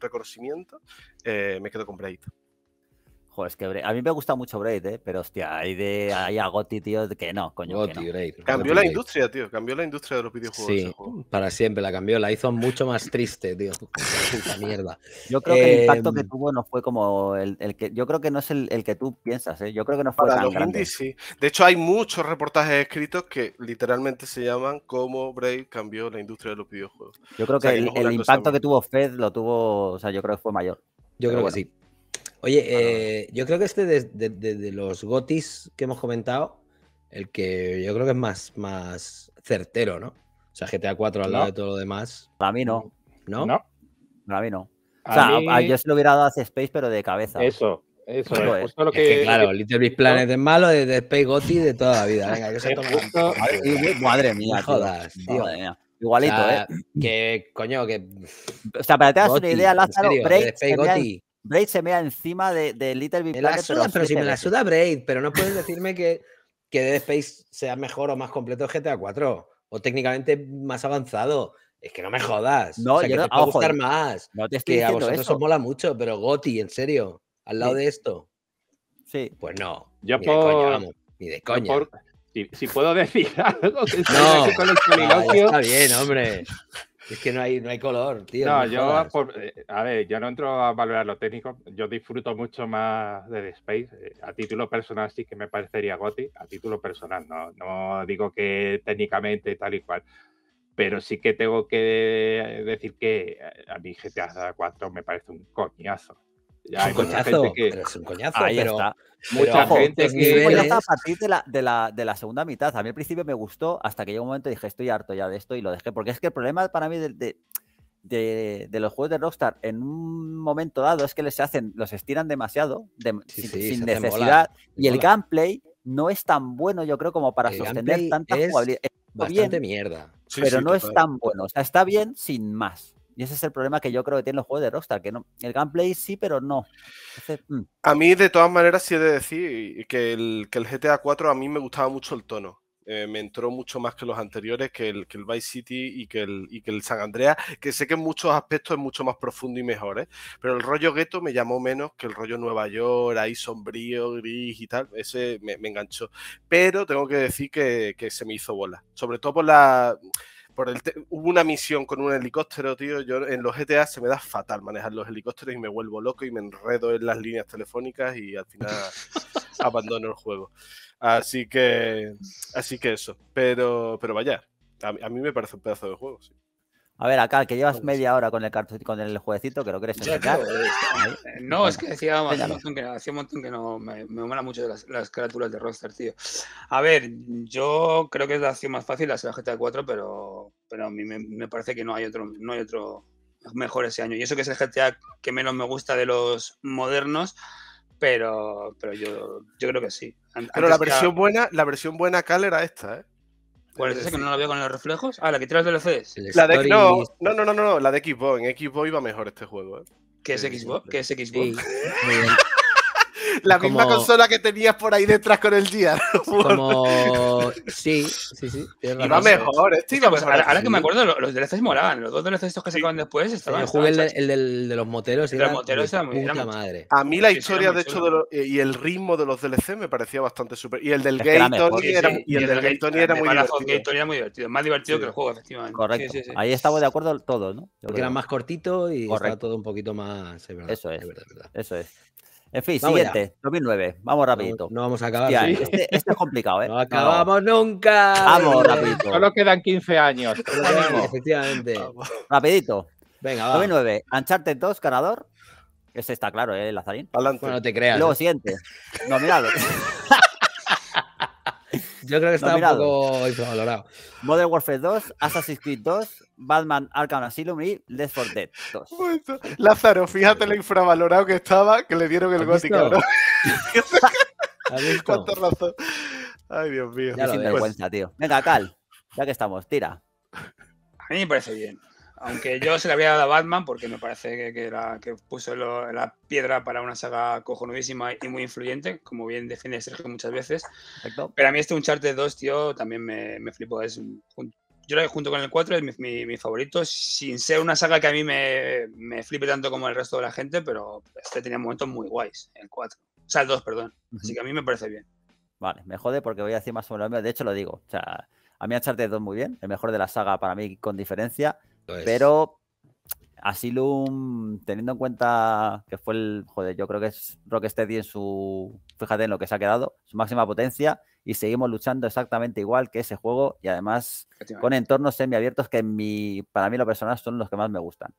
reconocimiento, eh, me quedo con Braid. Pues que A mí me gusta mucho Braid, ¿eh? pero hostia, hay, de, hay a Gotti, tío, que no, coño. cambió la industria, tío. Cambió la industria de los videojuegos. para siempre la cambió. La hizo mucho más triste, tío. Puta mierda. Yo creo que el impacto que em, tuvo no fue como el, que. Yo creo que no es el, que tú piensas, ¿eh? Yo creo que no fue tan grande. De hecho, hay muchos reportajes escritos que literalmente se llaman cómo Braid cambió la industria de los videojuegos. Yo creo que, el, impacto que tuvo Fed lo tuvo. O sea, yo creo que fue mayor. Yo creo que sí. Oye, eh, yo creo que este de, los gotis que hemos comentado, el que yo creo que es más, más certero, ¿no? O sea, GTA 4 al lado de todo lo demás. Para mí no. ¿No? No. Para mí no. o sea, yo se lo hubiera dado a Space, pero de cabeza. Eso, eso es. Eh. lo que... claro, Little Big Planet es malo, de, de Space Gotti de toda la vida. Venga, que se toma. Madre mía, jodas, Madre mía. Igualito, ¿eh? Que, coño, que. O sea, para que te hagas una idea, Lázaro, Break. Space Braid se mea encima de, de Little Big Planet. pero, si me la suda Braid, pero no puedes decirme que, que Dead Space sea mejor o más completo GTA 4 o técnicamente más avanzado. Es que no me jodas. No, o sea, que te puede gustar más. que a vosotros os mola mucho, pero Goti, en serio, al lado de esto. Sí. Pues no. Yo ni por... de coña, Ni de coña. Si, puedo decir algo que no, con el está bien, hombre. Es que no hay, no hay color, tío. No, yo, eh, a ver, yo no entro a valorar lo técnico. Yo disfruto mucho más The Space. Eh, a título personal sí que me parecería Goti. A título personal, no, no digo que técnicamente tal y cual. Pero sí que tengo que decir que eh, a mi GTA 4 me parece un coñazo es un coñazo, pero es un coñazo. Ahí está. Mucha gente que... Es un coñazo a partir de la, segunda mitad. A mí al principio me gustó, hasta que llegó un momento y dije, estoy harto ya de esto y lo dejé. Porque es que el problema para mí de, los juegos de Rockstar en un momento dado es que les hacen, los estiran demasiado sin, necesidad y el gameplay no es tan bueno yo creo como para sostener tanta jugabilidad. bastante mierda. pero no es tan bueno, está bien sin más. Y ese es el problema que yo creo que tienen los juegos de Rockstar, que no, el gameplay sí, pero no. Mm. A mí, de todas maneras, sí he de decir que el, el GTA 4 a mí me gustaba mucho el tono. Eh, me entró mucho más que los anteriores, que el, que el Vice City y que el, el San Andreas, que sé que en muchos aspectos es mucho más profundo y mejor, ¿eh? pero el rollo gueto me llamó menos que el rollo Nueva York, ahí sombrío, gris y tal, ese me, enganchó. Pero tengo que decir que, que se me hizo bola, sobre todo por la por hubo una misión con un helicóptero, tío. Yo en los GTA se me da fatal manejar los helicópteros y me vuelvo loco y me enredo en las líneas telefónicas y al final abandono el juego. Así que, así que eso. Pero, pero vaya, a, a mí me parece un pedazo de juego, sí. A ver, acá, que llevas pues media hora con el con el jueguecito, que lo quieres no, es que decía hace un montón que, no, me, mola mucho las, las, de roster, tío. A ver, yo creo que es la acción más fácil, la GTA 4, pero, pero a mí me, parece que no hay otro, no hay otro mejor ese año. Y eso que es el GTA que menos me gusta de los modernos, pero, pero yo, yo creo que sí. pero la versión buena, la versión buena Cal era esta, ¿eh? ¿Cuál es eh, esa que no la veo con los reflejos? Ah, la que tiras los La de, no, no, no, no, no, la de Xbox. En Xbox iba mejor este juego. ¿eh? ¿Qué es Xbox? ¿Qué es Xbox? La misma consola que tenías por ahí detrás con el día. Como... Sí, sí, sí. Iba mejor, mejor. Ahora, que me acuerdo, los, DLCs moraban Los dos DLCs estos que se sí. después estaban... el, juego de los moteros. El de los moteros era, muy... Puta madre. A mí la historia, de hecho, eh, y el ritmo de los DLCs me parecía bastante súper... Y el del Gay Tony era, y el del Tony era muy divertido. Más divertido que el juego, efectivamente. Correcto. Ahí estamos de acuerdo todos, ¿no? Porque era más cortito y estaba todo un poquito más... Eso es. Eso es. En fin, siguiente, 2009. Vamos rapidito. No, vamos a acabar. Este, este, es complicado, ¿eh? No acabamos nunca. Vamos rapidito. Solo quedan 15 años. efectivamente. Rapidito. Venga, vamos. 2009. Ancharte 2, ganador. Ese está claro, ¿eh, Lazarín? no te creas. Luego, ¿eh? siguiente siguiente. Nominado. Yo creo que está un poco infravalorado. Modern Warfare 2, Assassin's Creed 2, Batman Arkham Asylum y Death for Dead 2. Lázaro, fíjate lo infravalorado que estaba, que le dieron el Gothic, ¿no? ¿Cuánto razón? Ay, Dios mío. Ya sin vergüenza, tío. Venga, Cal, ya que estamos, tira. A mí me parece bien. Aunque yo se la había dado a Batman porque me parece que, que, que puso la piedra para una saga cojonudísima y muy influyente, como bien define Sergio muchas veces. Pero a mí este Uncharted 2, tío, también me, me flipó. Es yo creo junto con el 4 es mi, mi, favorito, sin ser una saga que a mí me, me flipe tanto como el resto de la gente, pero este tenía momentos muy guays, el 4. O sea, el 2, perdón. Así que a mí me parece bien. Vale, me jode porque voy a decir más sobre lo mismo. De hecho, lo digo. O sea, a mí Uncharted 2 muy bien, el mejor de la saga para mí con diferencia. Pero, Pero Asylum, teniendo en cuenta que fue el, joder, yo creo que es Rocksteady en su, fíjate en lo que se ha quedado, su máxima potencia, y seguimos luchando exactamente igual que ese juego, y además con entornos semiabiertos que mi, para mí los personajes son los que más me gustan.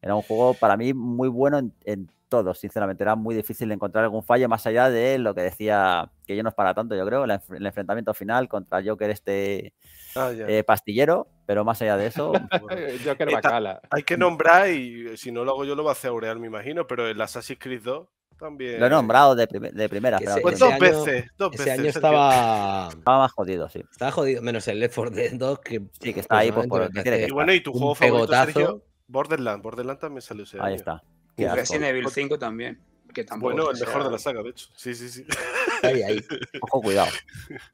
Era un juego para mí muy bueno en, todo, sinceramente, era muy difícil encontrar algún fallo más allá de lo que decía, que yo no es para tanto, yo creo, el, enfrentamiento final contra Joker este ah, eh, pastillero pero más allá de eso. Bacala. Hay que nombrar, y eh, si no lo hago yo, lo va a hacer Aureal, me imagino, pero el Assassin's Creed 2 también. Lo he nombrado de, primera. Pues dos, veces, dos veces. Ese año estaba. Estaba más jodido, sí. Estaba jodido, menos el Left 4 Dead 2, que. Sí, que está ahí pues, por que que Y bueno, ¿y tu juego favorito, Sergio? Borderlands. Borderlands también salió ese ahí Ahí está. Y Resident Evil 5 también. Bueno, el mejor de la saga, de hecho. Sí, sí, sí. Ahí, ahí. Ojo, cuidado.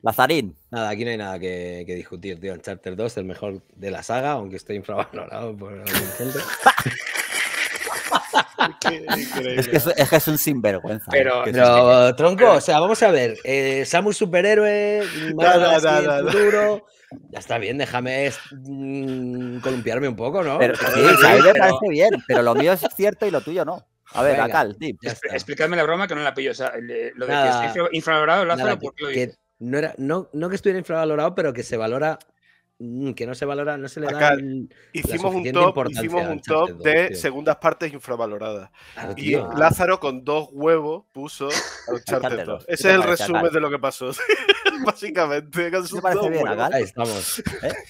Lazarín. Nada, aquí no hay nada que, discutir, tío. el Charter 2, el mejor de la saga, aunque esté infravalorado por algún centro. Es que es, un sinvergüenza. Pero, ¿eh? tronco, o sea, vamos a ver. Eh, Samu superhéroe, no, Ya está bien, déjame mm, columpiarme un poco, ¿no? sí, a mí me parece bien, pero lo mío es cierto y lo tuyo no. A ver, acá Explicadme la broma que no la pillo. O sea, lo de que esté infravalorado Lázaro, ¿por qué lo que no, era, no, no que estuviera infravalorado, pero que se valora mm, que no se valora, no se le da. hicimos, un top, hicimos un top de segundas partes infravaloradas. y Lázaro con dos huevos puso Uncharted 2. Ese es el resumen de lo que pasó. Básicamente. Ahí estamos. ¿Eh?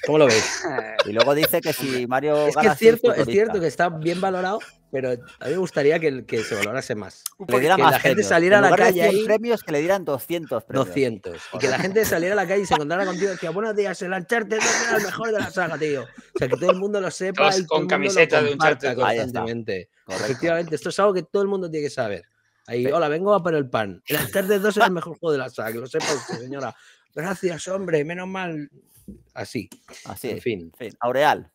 ¿Cómo lo ves? y luego dice que si Mario. Es que es cierto, es cierto que está bien valorado, pero a mí me gustaría que, se valorase más. Le que más la gente saliera a la calle. y premios que le dieran 200 premios. 200. Y que la gente saliera a la calle y se encontrara contigo y decía, buenos días, el Uncharted era el mejor de la saga, tío. O sea, que todo el mundo lo sepa. con camiseta de Uncharted. Constantemente. Efectivamente, esto es algo que todo el mundo tiene que saber. Ahí, hola, vengo a por el pan. El Uncharted 2 es el mejor juego de la saga, que lo sepa usted, señora. Gracias, hombre, menos mal. Así. Así. En fin. fin. Aureal.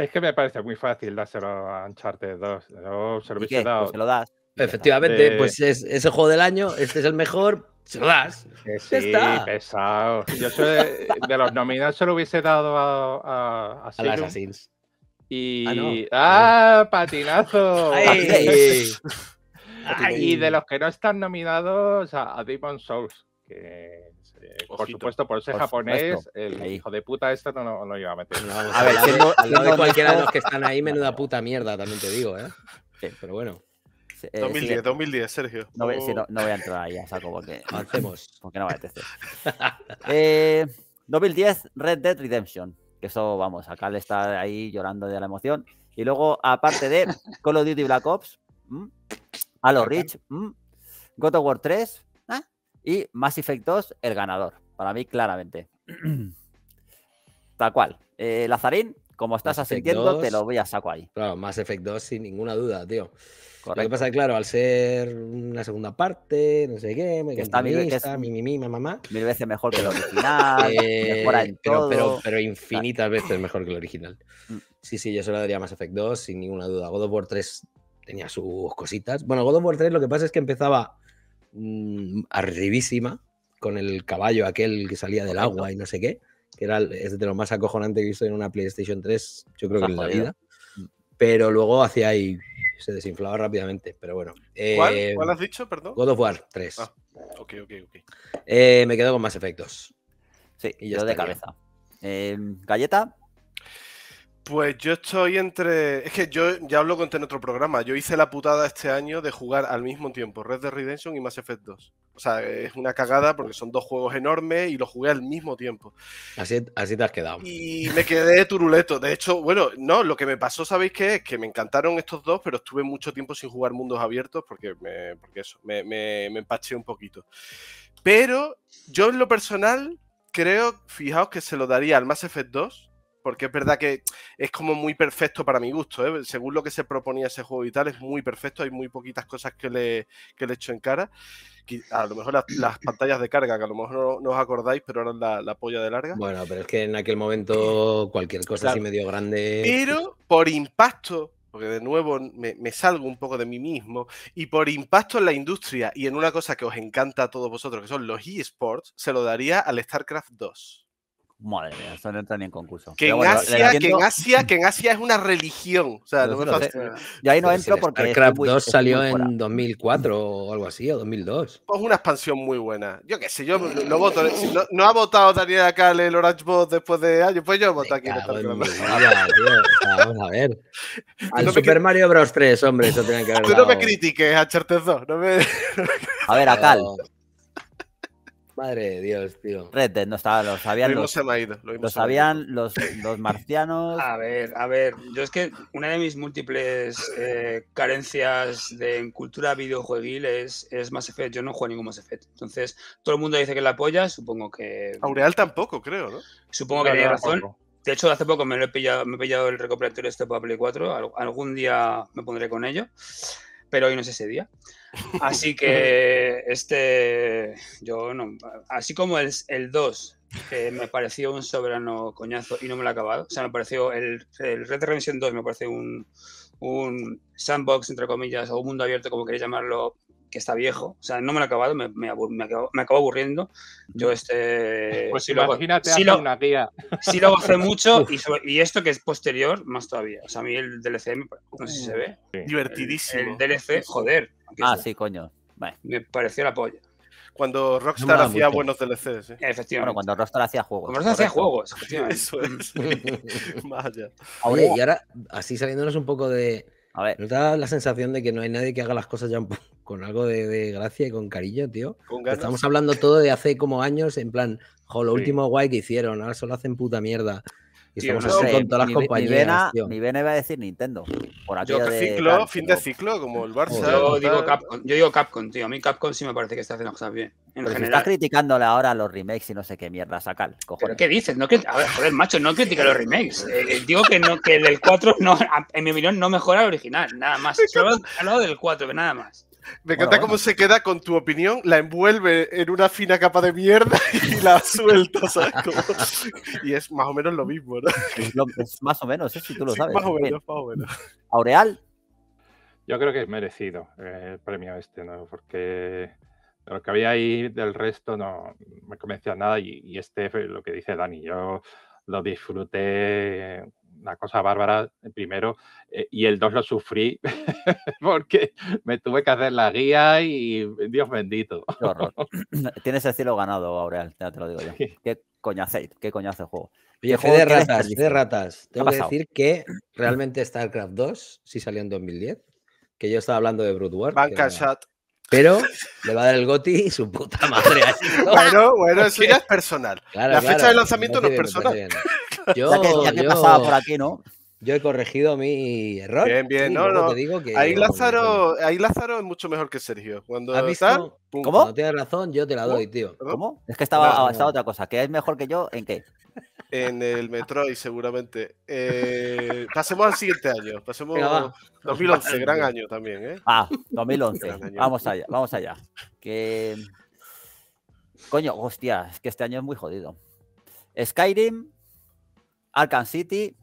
Es que me parece muy fácil dárselo a Uncharted 2. se lo hubiese pues dado. das. Efectivamente, pues es, el juego del año, este es el mejor, se lo das. sí, pesado. Yo de los nominados se lo hubiese dado a, a, Assassins. Y. ¡Ah, ¡Ah! patinazo! y de los que no están nominados, a, a Demon Souls. Que eh, por supuesto, por ser japonés, el hijo de puta este no lo iba a meter. a, pues ver, si no al de cualquiera de los que están ahí, menuda puta mierda, también te digo, ¿eh? Sí, Pero bueno. 2010, 2010, eh, eh. Sergio. No, sí, no, voy a entrar ahí a saco porque, Avancemos. porque no va a eh, 2010, Red Dead Redemption. Que eso, vamos, acá le está ahí llorando de la emoción. Y luego, aparte de Call of Duty Black Ops, Halo Reach, God of War 3, y Mass Effect 2, el ganador. Para mí, claramente. Tal cual. Eh, Lazarín, como estás Mass asintiendo, te lo voy a saco ahí. Claro, Mass Effect 2 sin ninguna duda, tío. Lo que pasa es que, claro, al ser una segunda parte, no sé qué, me que está mi, mi, mi, mamá. Mil veces mejor que el original, eh, mejora en pero, todo. Pero, infinitas veces mejor que el original. Mm. Sí, sí, yo solo daría Mass Effect 2 sin ninguna duda. God of War 3 tenía sus cositas. Bueno, God of War 3 lo que pasa es que empezaba Mm, arribísima con el caballo aquel que salía del agua y no sé qué, que era es de lo más acojonante que he visto en una PlayStation 3, yo creo que en la vida. Pero luego hacia ahí se desinflaba rápidamente, pero bueno. ¿Cuál? Eh, has dicho, perdón? God of War 3. Ah, eh, me quedo con más efectos. Sí, y yo de cabeza. Eh, galleta, pues yo estoy entre. Es que yo ya lo conté en otro programa. Yo hice la putada este año de jugar al mismo tiempo Red Dead Redemption y Mass Effect 2. O sea, es una cagada porque son dos juegos enormes y los jugué al mismo tiempo. Así, así te has quedado. Y me quedé turuleto. De hecho, bueno, no, lo que me pasó, ¿sabéis qué? Es que me encantaron estos dos, pero estuve mucho tiempo sin jugar mundos abiertos porque, porque eso, me, me, me empaché un poquito. Pero yo en lo personal creo, fijaos que se lo daría al Mass Effect 2 porque es verdad que es como muy perfecto para mi gusto, ¿eh? según lo que se proponía ese juego y tal, es muy perfecto, hay muy poquitas cosas que le, que le echo en cara. A lo mejor las, pantallas de carga, que a lo mejor no, os acordáis, pero eran la, la, polla de larga. Bueno, pero es que en aquel momento cualquier cosa así medio grande. Pero por impacto, porque de nuevo me, me, salgo un poco de mí mismo, y por impacto en la industria y en una cosa que os encanta a todos vosotros, que son los eSports, se lo daría al StarCraft 2. Madre mía, eso no entra ni en concurso. Que, en, Asia, es una religión. O sea, no, no ahí no entro porque. StarCraft 2 salió en 2004 o algo así, o 2002. Pues una expansión muy buena. Yo qué sé, yo lo voto. no, ha votado Daniel acá el Orange Boss después de años, pues yo voto aquí en StarCraft. vamos a ver. Al Super Mario Bros 3, hombre, eso tiene que ver. Tú no me critiques, hrt 2. a ver, a Cal. Madre de Dios, tío. no estaba, lo sabían los, Los, marcianos. A ver, a ver, yo es que una de mis múltiples eh, carencias de en cultura videojueguil es, es Mass Effect. Yo no juego ningún Mass Effect. Entonces, todo el mundo dice que la apoya, supongo que. Aureal tampoco, creo, ¿no? Supongo que tiene razón. De hecho, hace poco me, he, pillado, me he pillado el recopilatorio este para Play 4. Algún día me pondré con ello, pero hoy no es ese día. Así que este, yo no, así como el, el 2 me pareció un soberano coñazo y no me lo he acabado, o sea, me pareció el, Red Dead Redemption 2 me parece un, un sandbox, entre comillas, o un mundo abierto, como queréis llamarlo, que está viejo. O sea, no me lo he acabado, me, me, acabo, aburriendo. Yo este... Pues imagínate lo, una guía. Sí lo hace mucho y, esto que es posterior, más todavía. O sea, a mí el DLC, no sé si se ve. Divertidísimo. el DLC, joder, Ah, sí, coño. Me pareció la polla. Cuando Rockstar hacía buenos DLCs. ¿eh? Efectivamente. Bueno, cuando Rockstar hacía juegos. Cuando Rockstar hacía juegos, Eso es. Vaya. y ahora, así saliéndonos un poco de. A ver. ¿No te da la sensación de que no hay nadie que haga las cosas ya con algo de, gracia y con cariño, tío? Estamos hablando todo de hace como años, en plan, jo, lo último guay que hicieron, ahora solo hacen puta mierda. Y estamos con todas las compañías. Mi vena, iba a decir Nintendo. Por yo de ciclo, fin de ciclo, como el Barça. Yo digo, Capcom, yo digo Capcom, tío. A mí Capcom sí me parece que está haciendo cosas bien. En general. Si criticándole ahora los remakes y no sé qué mierda sacar. Cojones. ¿Pero qué dices? No, a ver, joder, macho, no critica los remakes. Eh, eh, digo que, no, que el del 4, no, en mi opinión, no mejora el original. Nada más. Solo al del 4, nada más. Me encanta cómo se queda con tu opinión, la envuelve en una fina capa de mierda y la suelta, ¿sabes? Y es más o menos lo mismo, ¿no? Es, más o menos, eso ¿eh? si tú lo sabes. Más o menos, más o menos. Aureal. Yo creo que es merecido eh, el premio este, ¿no? Porque lo que había ahí del resto no me convencía nada y, y este, lo que dice Dani, yo lo disfruté una cosa bárbara, eh, primero, eh, y el 2 lo sufrí porque me tuve que hacer la guía y Dios bendito. Tienes el cielo ganado, Aurel, ya te lo digo yo. Qué hacéis? qué coñace el juego. Oye, de ratas, de ratas. Tengo que decir que realmente StarCraft 2 sí salió en 2010, que yo estaba hablando de Brood War. Pero le va a dar el Goti y su puta madre. bueno, bueno, eso ya es personal. la fecha de lanzamiento no es personal. Yo, ya que, por aquí, ¿no? Yo he corregido mi error. Bien, bien, no, no. ahí, Lázaro, ahí es mucho mejor que Sergio. Cuando ¿Has visto? ¿Cómo? tienes razón, yo te la doy, tío. ¿Cómo? Es que estaba, otra cosa. ¿Que es mejor que yo? ¿En qué? en el Metroid, seguramente. Eh, pasemos al siguiente año. Pasemos Venga, 2011, gran año también, ¿eh? Ah, 2011. Vamos allá, vamos allá. Que... Coño, hostia, es que este año es muy jodido. Skyrim, Arkham City,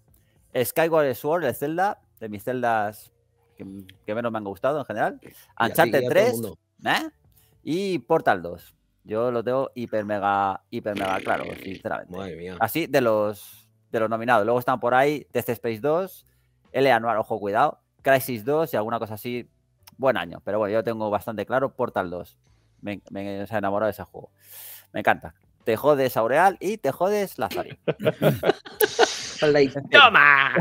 Skyward Sword de Zelda, de mis celdas que, menos me han gustado en general, Uncharted 3 ¿eh? y Portal 2. Yo lo tengo hiper mega, hiper mega claro, sinceramente. Así de los, de los nominados. Luego están por ahí Death Space 2, LA Anual, ojo, cuidado, Crisis 2 y alguna cosa así. Buen año, pero bueno, yo tengo bastante claro Portal 2. Me, he enamorado de ese juego. Me encanta te jodes Aureal y te jodes Lazari. ¡Toma!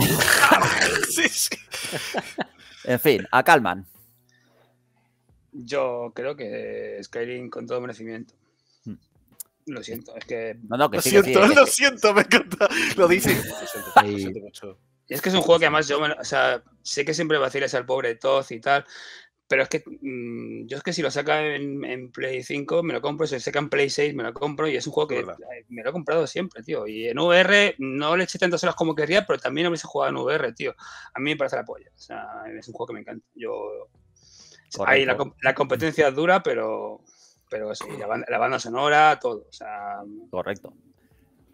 en fin, a Calman. Yo creo que Skyrim con todo merecimiento. Hmm. Lo siento, es que. No, no, que lo siento, lo siento, me encanta. Lo dice. es que es un juego que además yo, o sea, sé que siempre vaciles al pobre Toz y tal, pero es que mm, yo es que si lo saca en, Play 5 me lo compro, si lo saca en Play 6 me lo compro y es un juego que eh, me lo he comprado siempre, tío. Y en VR no le eché tantas horas como querría, pero también hubiese jugado en VR, tío. A mí me parece la polla. O sea, es un juego que me encanta. Yo... la, competencia es dura, pero, pero sí, la, banda, sonora, todo. O sea... Correcto.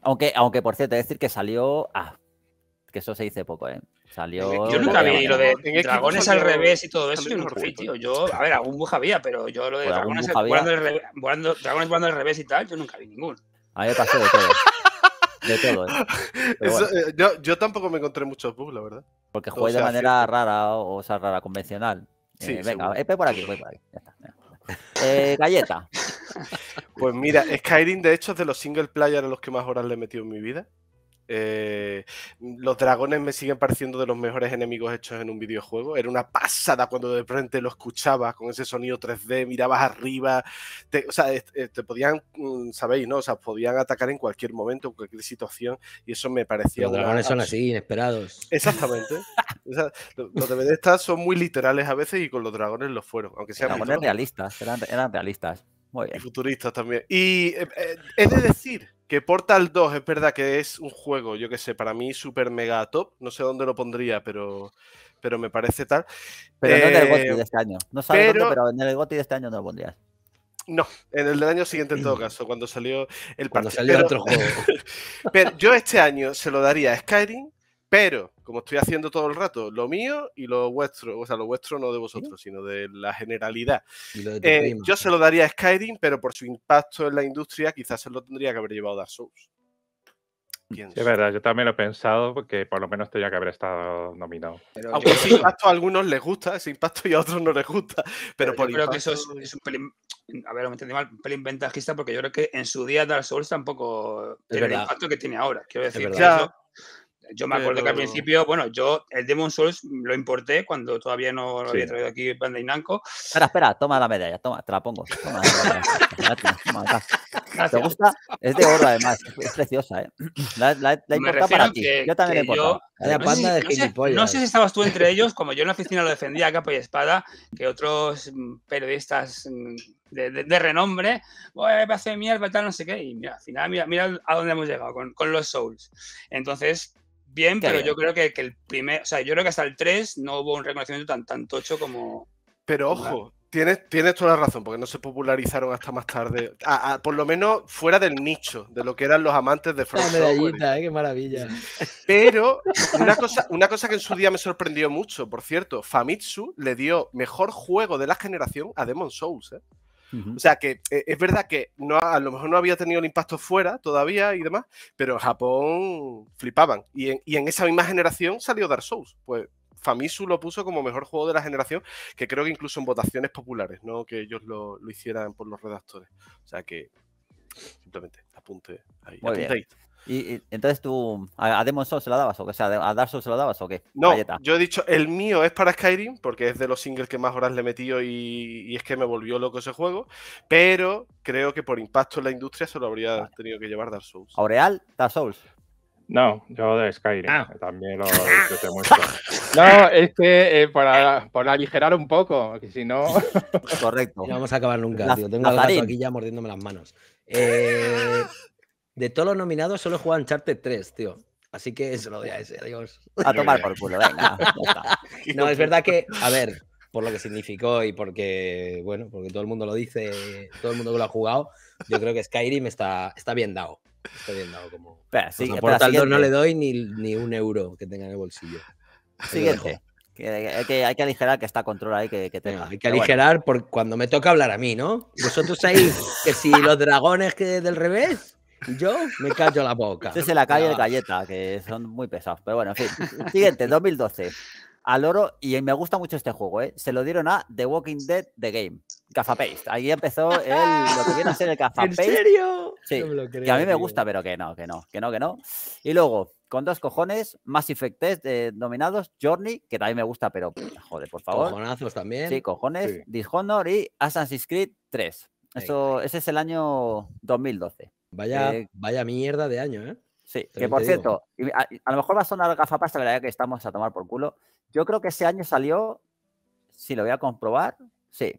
Aunque, aunque por cierto, decir que salió... Ah, que eso se dice poco, ¿eh? Salió. Yo nunca vi lo de dragones al revés y todo eso. Yo un pues? tío. Yo, a ver, algún bug había, pero yo lo de pues dragones volando, al revés, dragones volando al revés y tal, yo nunca vi ninguno. Ahí ha pasado de todo. De todo, ¿eh? ¿eh? yo, yo, tampoco me encontré muchos bugs, la verdad. Porque jugué de manera rara, o, sea, rara, convencional. Sí, eh, venga, Epe eh, por aquí, voy por aquí. Ya está, galleta. Pues mira, Skyrim de hecho es de los single player a los que más horas le he metido en mi vida. Eh, los dragones me siguen pareciendo de los mejores enemigos hechos en un videojuego. Era una pasada cuando de frente lo escuchabas con ese sonido 3D, mirabas arriba. Te, o sea, eh, te podían, mm, sabéis, ¿no? O sea, podían atacar en cualquier momento, en cualquier situación. Y eso me parecía. Los dragones son así, inesperados. Exactamente. los de estas son muy literales a veces y con los dragones los fueron. Aunque sean dragones realistas, eran, realistas. Y futuristas también. Y es eh, he de decir que Portal 2 es verdad que es un juego, yo que sé, para mí súper mega top. No sé dónde lo pondría, pero, pero me parece tal. Pero no en el gotti eh, de este año. No sabes pero en el gotti de este año no lo pondrías. No, en el del año siguiente en todo caso, cuando salió el partido. salió otro juego. pero yo este año se lo daría a Skyrim, pero, como estoy haciendo todo el rato, lo mío y lo vuestro, o sea, lo vuestro no de vosotros, sino de la generalidad. Eh, yo se lo daría a Skyrim, pero por su impacto en la industria, quizás se lo tendría que haber llevado Dark Souls. Mm, es verdad, yo también lo he pensado porque por lo menos tenía que haber estado nominado. Aunque a algunos les gusta, ese impacto y a otros no les gusta. Pero, por creo que eso es, un pelín, a ver, entendí mal, un ventajista porque yo creo que en su día Dark Souls tampoco tiene el impacto que tiene ahora. Quiero decir, yo me acuerdo que al principio, bueno, yo el Demon Souls lo importé cuando todavía no lo había traído aquí Panda y Nanco. Espera, espera, toma la medalla, toma, te la pongo. Toma, la, toma, ¿Te gusta? Es de oro además, es preciosa, ¿eh? La, la, la importa para ti. Yo también la no, sé, si estabas tú entre ellos, como yo en la oficina lo defendía a capa y espada, que otros mm, periodistas mm, de, de, renombre, voy a hacer mierda, tal, no sé qué, y mira, al final, mira, mira a dónde hemos llegado con, los Souls. Entonces, bien, pero yo creo que, el primer, o sea, yo creo que hasta el 3 no hubo un reconocimiento tan, tanto tocho como... Pero ojo, tienes, tienes toda la razón, porque no se popularizaron hasta más tarde, por lo menos fuera del nicho, de lo que eran los amantes de eh, qué maravilla. Pero una cosa, una cosa que en su día me sorprendió mucho, por cierto, Famitsu le dio mejor juego de la generación a Demon Souls, ¿eh? O sea que eh, es verdad que no, a lo mejor no había tenido el impacto fuera todavía y demás, pero en Japón flipaban. Y en, esa misma generación salió Dark Souls. Pues Famitsu lo puso como mejor juego de la generación, que creo que incluso en votaciones populares, no que ellos lo, lo hicieran por los redactores. O sea que simplemente apunte Apunte ahí. Y, entonces tú a, Demon Souls se la dabas o qué? sea, a Dark Souls se la dabas o qué? No, yo he dicho, el mío es para Skyrim porque es de los singles que más horas le he metido y, es que me volvió loco ese juego, pero creo que por impacto en la industria se lo habría tenido que llevar Dark Souls. Aureal, Dark Souls. No, yo de Skyrim. Ah. También lo te muestro. No, es que eh, para, aligerar un poco, que si no. Correcto. No vamos a acabar nunca, tío. Tengo el gato aquí ya mordiéndome las manos. Eh, de todos los nominados solo he jugado Uncharted 3, tío. Así que se lo doy a ese, adiós. A tomar por culo, venga. no, es verdad que, a ver, por lo que significó y porque, bueno, porque todo el mundo lo dice, todo el mundo lo ha jugado, yo creo que Skyrim está, está bien dado. Está bien dado como... sí, por tanto, no le doy ni, un euro que tenga en el bolsillo. Siguiente. Que, hay que aligerar que está control ahí que, tenga. hay que aligerar por cuando me toca hablar a mí, ¿no? Vosotros ahí, que si los dragones que del revés. Yo me callo la boca. Este es la calle de galleta, que son muy pesados. Pero bueno, en fin. Siguiente, 2012. Al oro, y me gusta mucho este juego, ¿eh? se lo dieron a The Walking Dead The Game. Cazapaste. Ahí empezó lo que viene a ser el Cazapaste. ¿En serio? Sí. a mí me gusta, pero que no, que no, que no, que no. Y luego, con dos cojones, Mass Effect Test, eh, Journey, que también me gusta, pero joder, por favor. Cojonazos también. Sí, cojones, Dishonor y Assassin's Creed 3. Eso, ese es el año 2012. Vaya, eh, vaya mierda de año, ¿eh? Sí, que por cierto, a, lo mejor va a sonar gafapasta, la verdad que estamos a tomar por culo. Yo creo que ese año salió, si lo voy a comprobar, sí.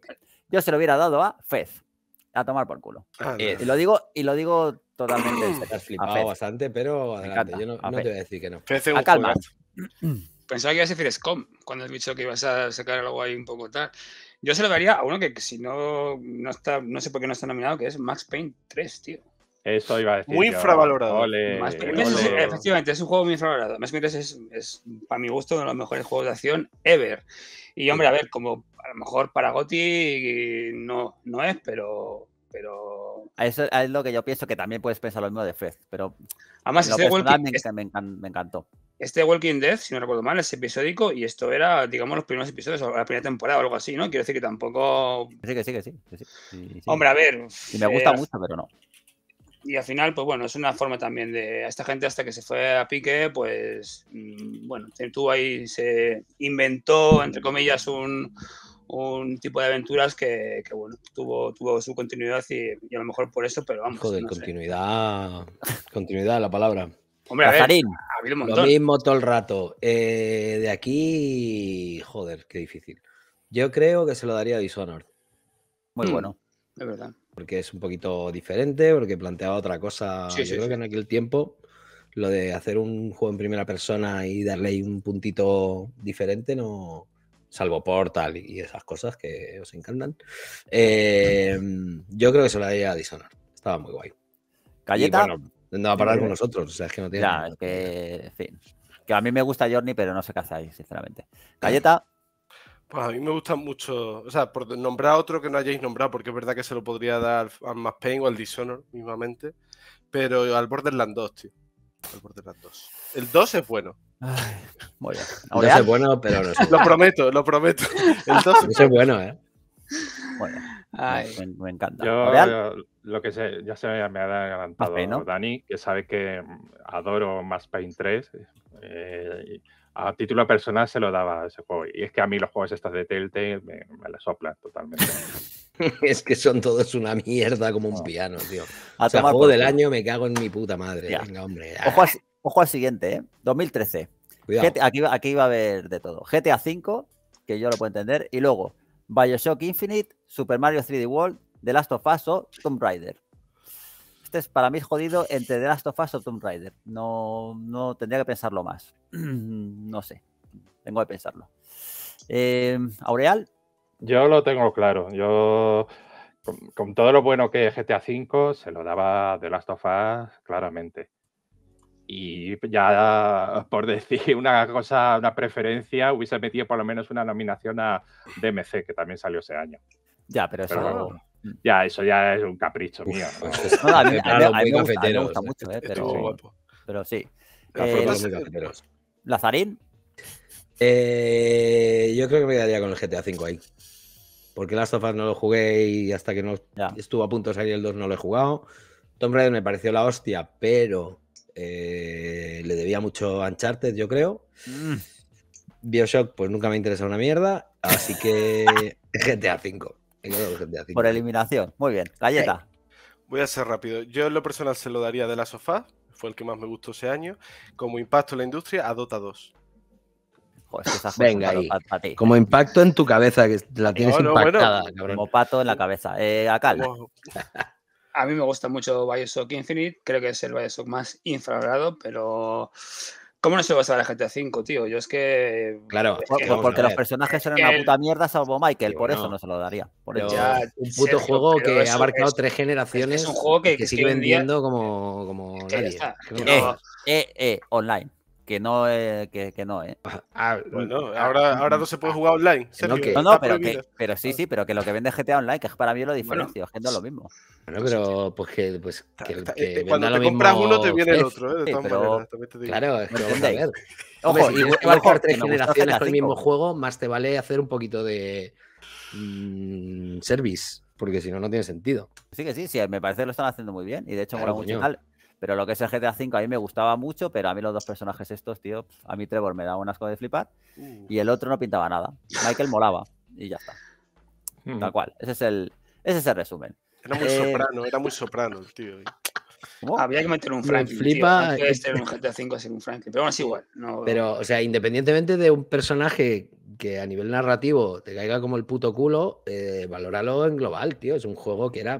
Yo se lo hubiera dado a Fez, a tomar por culo. y, lo digo, y lo digo totalmente. Te has flipado bastante, pero adelante. Yo no, te voy a decir que no. calma. Pensaba que ibas a decir SCOM cuando has dicho que ibas a sacar algo ahí un poco tal. Yo se lo daría a uno que, si no, no está, no sé por qué no está nominado, que es Max Payne 3, tío. Eso iba Muy infravalorado. Es, efectivamente, es un juego muy infravalorado. Más que es, es, para mi gusto, uno de los mejores juegos de acción ever. Y hombre, a ver, como a lo mejor para Gotti no, no es, pero. pero... Eso es lo que yo pienso que también puedes pensar lo mismo de Fred, pero. Además, este Walking, me, me, encantó. Este Walking Dead, si no recuerdo mal, es episódico y esto era, digamos, los primeros episodios o la primera temporada o algo así, ¿no? Quiero decir que tampoco. Sí, que sí, que sí. Hombre, a ver. Y me gusta eh, mucho, pero no y al final, pues bueno, es una forma también de a esta gente hasta que se fue a pique, pues mm, bueno, tuvo ahí se inventó, entre comillas, un, tipo de aventuras que, bueno, tuvo, tuvo su continuidad y, a lo mejor por eso, pero vamos. Joder, no continuidad, de continuidad, la palabra. Hombre, a ver, Lo mismo todo el rato. Eh, de aquí, joder, qué difícil. Yo creo que se lo daría a Dishonored. Muy hmm, bueno. Es verdad porque es un poquito diferente, porque planteaba otra cosa. Yo creo que en aquel tiempo lo de hacer un juego en primera persona y darle ahí un puntito diferente no, salvo Portal y esas cosas que os encantan. Eh, yo creo que se lo haría a Dishonored. Estaba muy guay. ¿Calleta? no va a parar con nosotros. O sea, es que no tiene. que, en fin. Que a mí me gusta Journey, pero no sé qué ahí, sinceramente. Calleta pues, a mí me gusta mucho, o sea, por nombrar otro que no hayáis nombrado, porque es verdad que se lo podría dar al Mass Pain o al Dishonor mismamente, pero al Borderlands 2, tío. Al Borderlands 2. El 2 es bueno. voy a... es bueno, pero no Lo prometo, lo prometo. El 2 es bueno, ¿eh? Bueno, Me, encanta. Yo, eh, lo que sé, ya se me ha adelantado Dani, que sabe que mm, adoro Mass Pain 3. Eh, a título personal se lo daba ese juego. Y es que a mí los juegos estos de Telltale me, me la soplan totalmente. es que son todos una mierda como un ah. piano, tío. A juego del año me cago en mi puta madre. Ojo, al siguiente, ¿eh? 2013. aquí, aquí va a haber de todo. GTA V, que yo lo puedo entender, y luego Bioshock Infinite, Super Mario 3D World, The Last of Us o Tomb Raider. Este es para mí jodido entre The Last of Us o Tomb Raider. No, no tendría que pensarlo más. no sé, tengo que pensarlo. Eh, Aureal. Yo lo tengo claro. Yo, con, todo lo bueno que GTA V, se lo daba de Last of Us claramente. Y ya, por decir una cosa, una preferencia, hubiese metido por lo menos una nominación a DMC, que también salió ese año. Ya, pero, eso. ya, eso ya es un capricho mío. a, pero, sí. Eh, ¿Lazarín? Eh, yo creo que me quedaría con el GTA V ahí. Porque Last of no lo jugué y hasta que no estuvo a punto de salir el 2 no lo he jugado. Tomb Raider me pareció la hostia, pero eh, le debía mucho a Uncharted, yo creo. Mm. Bioshock, pues nunca me interesa una mierda. Así que GTA V. GTA Por eliminación. Muy bien. Galleta. Voy a ser rápido. Yo en lo personal se lo daría de la sofá fue el que más me gustó ese año. Como impacto en la industria, a Dota 2. Venga, ahí. como impacto en tu cabeza, que la tienes impactada. Como pato en la cabeza. Eh, cal. a mí me gusta mucho Bioshock Infinite. Creo que es el Bioshock más infravalorado, pero ¿Cómo no se basaba la GTA V, tío? Yo es que. Claro, porque los personajes son una puta mierda, salvo Michael, por eso no. se lo daría. un puto juego que ha abarcado tres generaciones. un juego que, sigue vendiendo como. como nadie. Eh, eh, eh, online que no, eh, que, no, ¿eh? Ah, mm, bueno, ah, ahora, mm, ahora no mm. se puede jugar online. no, eh, no, pero, que, sí, sí, pero que lo que vende GTA Online, que es para mí lo diferencio, es lo mismo. Bueno, pero pues que, pues, que, eh, eh, cuando te compras uno te viene el otro, ¿eh? De todas pero... también te digo. Claro, es que vamos a ver. Ojo, y jugar por tres generaciones con el mismo juego, más te vale hacer un poquito de service, porque si no, no tiene sentido. Sí, que sí, sí, me parece que lo están haciendo muy bien. Y de hecho, claro, mucho pero lo que es el GTA V a mí me gustaba mucho, pero a mí los dos personajes estos, tío, a mí Trevor me daba unas cosas de flipar uh. y el otro no pintaba nada. Michael molaba y ya está. Mm. Tal cual. Ese es el, ese es el resumen. Era muy eh, soprano, era muy soprano el tío. Eh. Había que meter un Franklin. Flipa. Tío. No este... un GTA 5 ser un Franklin, pero bueno, igual. Pero, o sea, independientemente de un personaje que a nivel narrativo te caiga como el puto culo, eh, valóralo en global, tío. Es un juego que era a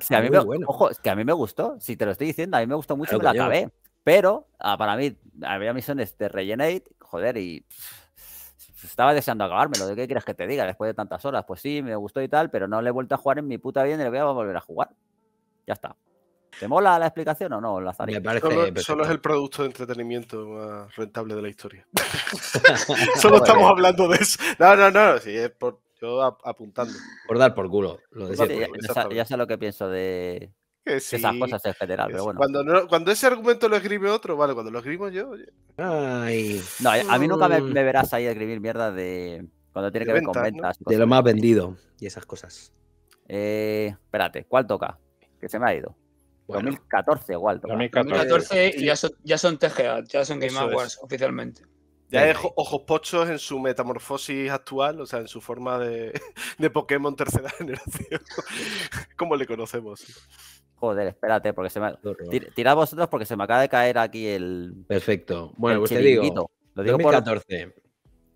Ojo, que a mí me gustó. Si te lo estoy diciendo, a mí me gustó mucho, claro, me acabé. Pero ah, para mí había misiones de Regenerate, joder, y estaba deseando acabármelo. ¿De qué quieres que te diga después de tantas horas? Pues sí, me gustó y tal, pero no le he vuelto a jugar en mi puta vida y le voy a volver a jugar. Ya está. ¿Te mola la explicación o no, Me solo, es el producto de entretenimiento más rentable de la historia. solo estamos hablando de eso. No, no, no. Sí, es por, yo apuntando. Por dar por culo. ya, sé lo que pienso de, esas cosas en federal pero bueno. Cuando, ese argumento lo escribe otro, vale, cuando lo escribo yo. Ay. No, eh, a mí nunca me, verás ahí escribir mierda de. Cuando tiene que ver con ventas. De lo más vendido y esas cosas. Eh, espérate, ¿cuál toca? Que se me ha ido. 2014 igual. 2014, y ya son, ya TGA, ya son Game Awards oficialmente. Ya es ojos pochos en su metamorfosis actual, o sea, en su forma de, Pokémon tercera generación, como le conocemos. Joder, espérate, porque se me... Tirad vosotros porque se me acaba de caer aquí el... Perfecto. Bueno, pues te digo, Lo digo 2014.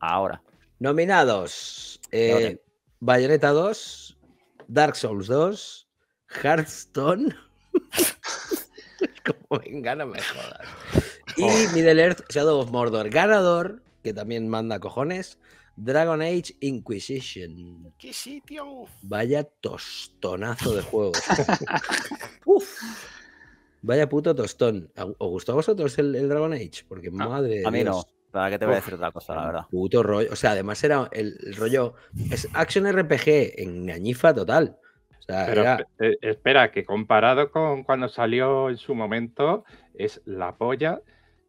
Ahora. Nominados. Eh, Bayonetta 2, Dark Souls 2, Hearthstone... Como venga, Y oh. Middle Earth Shadow of Mordor. Ganador, que también manda cojones. Dragon Age Inquisition. ¿Qué sitio? Vaya tostonazo de juego. Vaya puto tostón. ¿Os gustó a vosotros el, Dragon Age? Porque madre. A mí no. ¿Para qué te voy a decir otra cosa, la verdad? Puto rollo. O sea, además era el, rollo. Es action RPG en añifa total. Pero eh, espera, que comparado con cuando salió en su momento, es la polla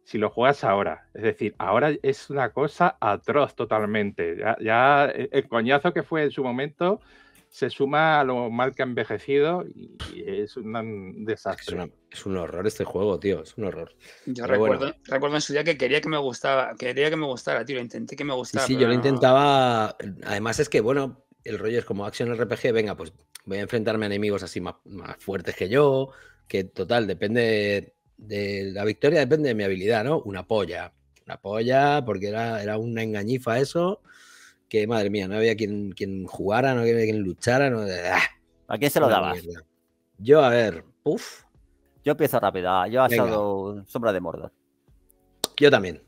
si lo juegas ahora. Es decir, ahora es una cosa atroz totalmente. Ya, eh, el coñazo que fue en su momento se suma a lo mal que ha envejecido y, es un desastre. Es, un horror este juego, tío, es un horror. Yo recuerdo, recuerdo en su día que quería que me gustaba, quería que me gustara, tío, intenté que me gustara. Sí, yo lo intentaba. Además es que, bueno, el rollo es como acción RPG, venga, pues voy a enfrentarme a enemigos así más, fuertes que yo, que total, depende de la victoria, depende de mi habilidad, ¿no? Una polla, una polla, porque era, era una engañifa eso, que madre mía, no había quien, quien jugara, no había quien luchara, no... Ah, ¿A quién se lo daba? Yo, a ver, uff. Yo empiezo rápido, ah, yo ha estado Sombra de Mordor. Yo también,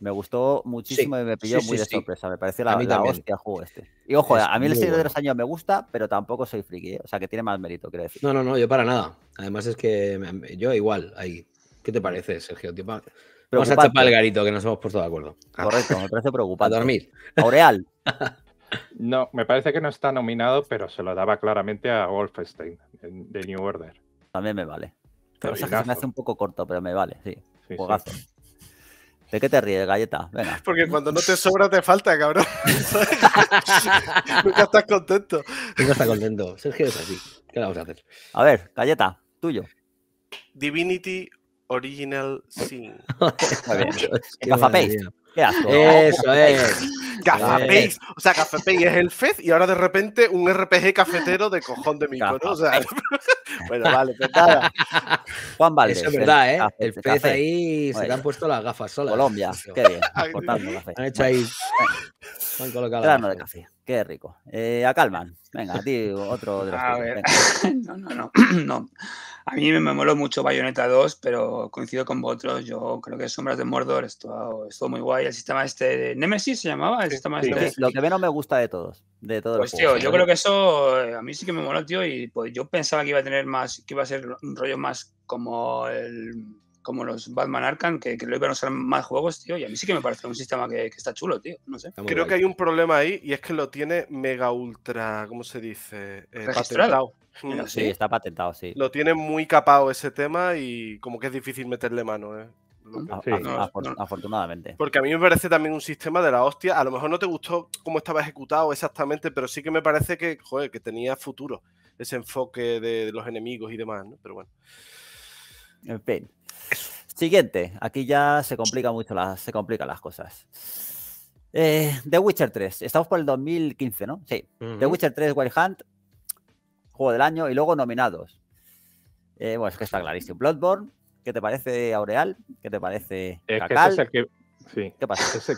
me gustó muchísimo y me pilló muy de sorpresa. Me pareció la, la hostia juego este. Y ojo, a mí el Señor de los Años me gusta, pero tampoco soy friki. ¿eh? O sea, que tiene más mérito, quiero No, no, no, yo para nada. Además es que yo igual ahí. ¿Qué te parece, Sergio? Vamos a chapar el garito, que nos hemos puesto de acuerdo. Correcto, me parece preocupante. a dormir. Aureal. no, me parece que no está nominado, pero se lo daba claramente a Wolfenstein, de New Order. También me vale. Pero se me hace un poco corto, pero me vale, sí. sí. ¿De qué te ríes, galleta? Porque cuando no te sobra, te falta, cabrón. Nunca estás contento. Nunca estás contento. Sergio es así. ¿Qué vamos a hacer? A ver, galleta, tuyo. Divinity Original Sin. Cafapé. Qué Eso es. Pace, eh. o sea, Pace es el FED y ahora de repente un RPG cafetero de cojón de micro, O sea, bueno, vale, pues nada. Juan Valdés. Eso es verdad, ¿eh? el FED ahí se te han puesto las gafas solas. Colombia, qué bien, Han hecho ahí, han colocado Grano de café, qué rico. Eh, a Calman, venga, a ti otro de los no, no, no, no. A mí me moló mucho Bayonetta 2, pero coincido con vosotros. Yo creo que Sombras de Mordor estuvo, estuvo muy guay. El sistema este de Nemesis se llamaba lo, que, menos me gusta de todos. De todos pues, tío, yo ¿eh? creo que eso eh, a mí sí que me moló, tío. Y pues yo pensaba que iba a tener más, que iba a ser un rollo más como el como los Batman Arkham, que, que, lo iban a usar más juegos, tío. Y a mí sí que me parece un sistema que, está chulo, tío. No sé. Creo que hay un problema ahí y es que lo tiene mega ultra, ¿cómo se dice? Eh, patentado. sí, está patentado, sí. Lo tiene muy capado ese tema y como que es difícil meterle mano, ¿eh? Ah, afortunadamente. Porque a mí me parece también un sistema de la hostia. A lo mejor no te gustó cómo estaba ejecutado exactamente, pero sí que me parece que, que tenía futuro ese enfoque de, los enemigos y demás, Pero bueno. En fin. Siguiente. Aquí ya se complica mucho las, se complican las cosas. Eh, The Witcher 3. Estamos por el 2015, ¿no? Sí. The Witcher 3 Wild Hunt. Juego del año y luego nominados. Eh, bueno, es que está clarísimo. Bloodborne, ¿Qué te parece Aureal? ¿Qué te parece Es es el que... ¿Qué pasa?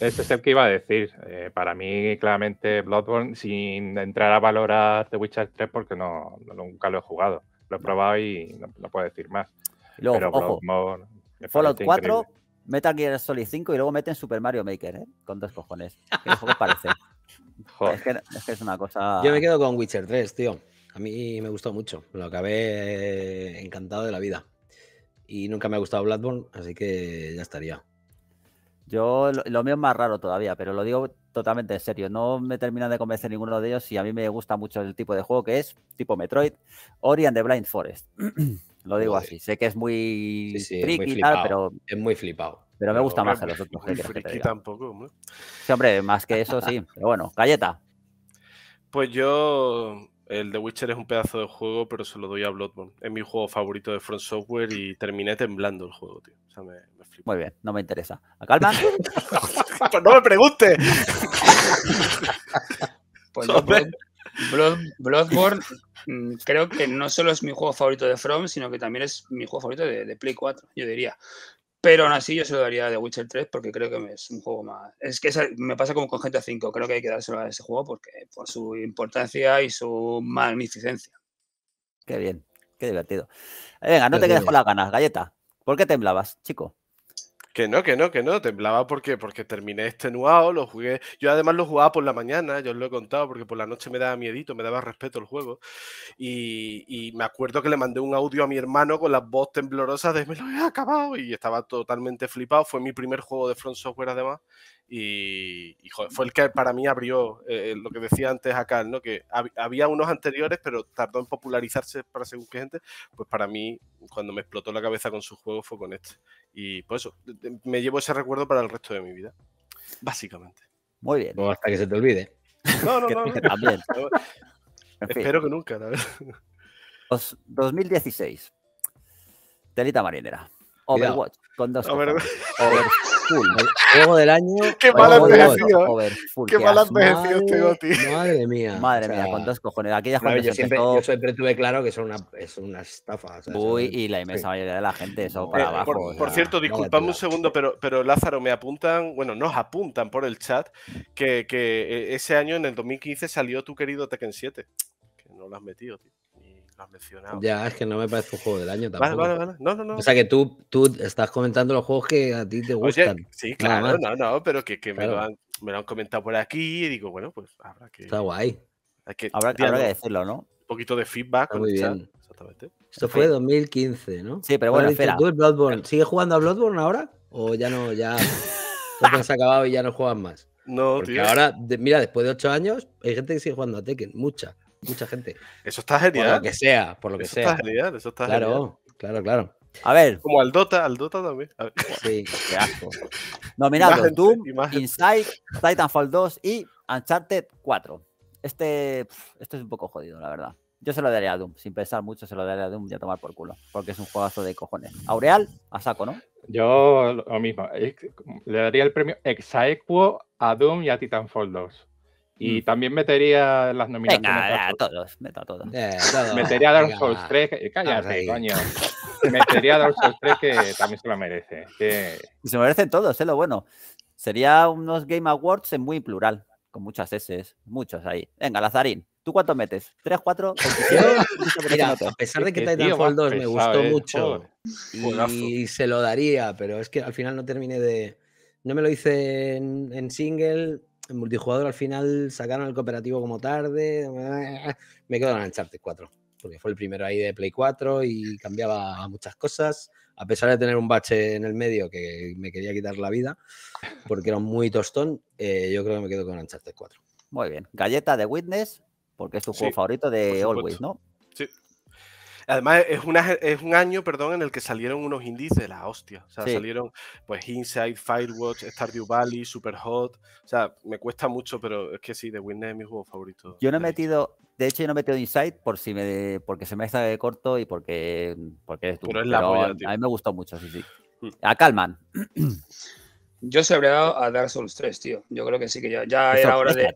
es el iba a decir. Eh, para mí, claramente, Bloodborne, sin entrar a valorar The Witcher 3 porque no, nunca lo he jugado. Lo he probado y no, puedo decir más. Pero ojo, Bloodborne, Fallout 4, increíble. Metal Gear Solid 5 y luego meten Super Mario Maker, ¿eh? Con dos cojones. ¿Qué parece? Es, que, es, es una cosa... Yo me quedo con Witcher 3, tío. A mí me gustó mucho. Lo acabé eh, encantado de la vida y nunca me ha gustado Bloodborne, así que ya estaría. Yo lo, mío es más raro todavía, pero lo digo totalmente en serio. No me terminan de convencer ninguno de ellos y a mí me gusta mucho el tipo de juego que es, tipo Metroid, Ori and the Blind Forest. lo digo así. Sé que es muy y pero. Es muy flipado. Pero me gusta más a los otros. Muy tampoco, hombre. Sí, hombre, más que eso sí. Pero bueno, galleta. Pues yo el The Witcher es un pedazo de juego, pero se lo doy a Bloodborne. Es mi juego favorito de From Software y terminé temblando el juego, tío. O sea, me, flipo. Muy bien, no me interesa. ¿A calma? pues no me pregunte. Pues Bloodborne mm, creo que no solo es mi juego favorito de From, sino que también es mi juego favorito de, de Play 4, yo diría. Pero aún así yo se lo daría de Witcher 3 porque creo que es un juego más... Es que me pasa como con GTA 5, creo que hay que dárselo a ese juego porque por su importancia y su magnificencia. Qué bien, qué divertido. Venga, no pues te quedes con las ganas, galleta. ¿Por qué temblabas, chico? Que no, que no, que no, temblaba porque, porque terminé extenuado, lo jugué. Yo además lo jugaba por la mañana, yo os lo he contado, porque por la noche me daba miedito, me daba respeto el juego. Y, me acuerdo que le mandé un audio a mi hermano con las voz temblorosas de me lo he acabado y estaba totalmente flipado. Fue mi primer juego de Front Software además y, fue el que para mí abrió eh, eh, lo que decía antes acá, ¿no? que había unos anteriores, pero tardó en popularizarse para según qué gente, pues para mí cuando me explotó la cabeza con su juego fue con este. Y por pues eso me llevo ese recuerdo para el resto de mi vida, básicamente. Muy bien. No hasta que se te olvide. No, no, no. Espero que nunca, la verdad. 2016. Telita marinera. Overwatch. Con dos. cojones, Overfull. del año. Qué mal envejecido. Overfull. Qué mal envejecido este tío. Madre mía. Madre mía, con dos cojones. Aquella ya yo, siempre, yo siempre tuve claro que son una, es una estafa. Uy, y la inmensa mayoría de la gente, eso para eh, abajo. Por, cierto, disculpadme un segundo, pero, Lázaro, me apuntan, bueno, nos apuntan por el chat que, que eh, ese año, en el 2015, salió tu querido Tekken 7. Que no lo has metido, tío mencionado. Ya, es que no me parece un juego del año tampoco. No, no, no. O sea que tú, tú estás comentando los juegos que a ti te gustan. sí, claro, no, no, pero que, que me, lo han, me, lo han, comentado por aquí y digo, bueno, pues habrá que. Está guay. Hay que, habrá, que decirlo, ¿no? Un poquito de feedback. muy bien. Exactamente. Esto fue 2015, ¿no? Sí, pero bueno, ¿Tú Bloodborne? ¿Sigues jugando a Bloodborne ahora? ¿O ya no, ya se has acabado y ya no juegas más? No, Porque tío. ahora, mira, después de ocho años, hay gente que sigue jugando a Tekken, mucha mucha gente. Eso está genial. Por lo que sea, por lo que sea. está genial, eso está claro, genial. Claro, claro, claro. A ver. Como al Dota, al Dota también. Sí, qué asco. Nominado Doom, Titanfall 2 y Uncharted 4. Este, este, es un poco jodido, la verdad. Yo se lo daría a Doom, sin pensar mucho, se lo daría a Doom y a tomar por culo, porque es un juegazo de cojones. Aureal, a saco, ¿no? Yo lo mismo, le daría el premio ex a Doom y a Titanfall 2. Y mm. también metería las nominaciones. Venga, a todos, meto a todos. metería a eh, Dark Souls 3, cállate, coño. metería a Dark Souls 3 que también se lo merece. Se lo se merecen todos, es eh, lo bueno. Sería unos Game Awards en muy plural, con muchas S, muchos ahí. Venga, Lazarín. ¿Tú cuánto metes? ¿Tres, cuatro? Mira, a pesar de que Titanfall 2 me gustó eh, mucho y se lo daría, pero es que al final no terminé de... No me lo hice en single, multijugador al final sacaron el cooperativo como tarde. Me quedo en Uncharted 4, porque fue el primero ahí de Play 4 y cambiaba muchas cosas. A pesar de tener un bache en el medio que me quería quitar la vida, porque era muy tostón, eh, yo creo que me quedo con Uncharted 4. Muy bien. Galleta de Witness, porque es tu juego favorito de Always, ¿no? Sí. Además, es, una, es un año, perdón, en el que salieron unos indies de la hostia. O sea, salieron pues Inside, Firewatch, Stardew Valley, Superhot. O sea, me cuesta mucho, pero es que sí, The Witness es mi juego favorito. Yo no he metido, de hecho, yo no he metido Inside por si me, porque se me está de corto y porque, porque Pero es la A mí me gustó mucho, sí, sí. Mm. A Calman. Yo se habría dado a Dark Souls 3, tío. Yo creo que sí, que ya, era hora de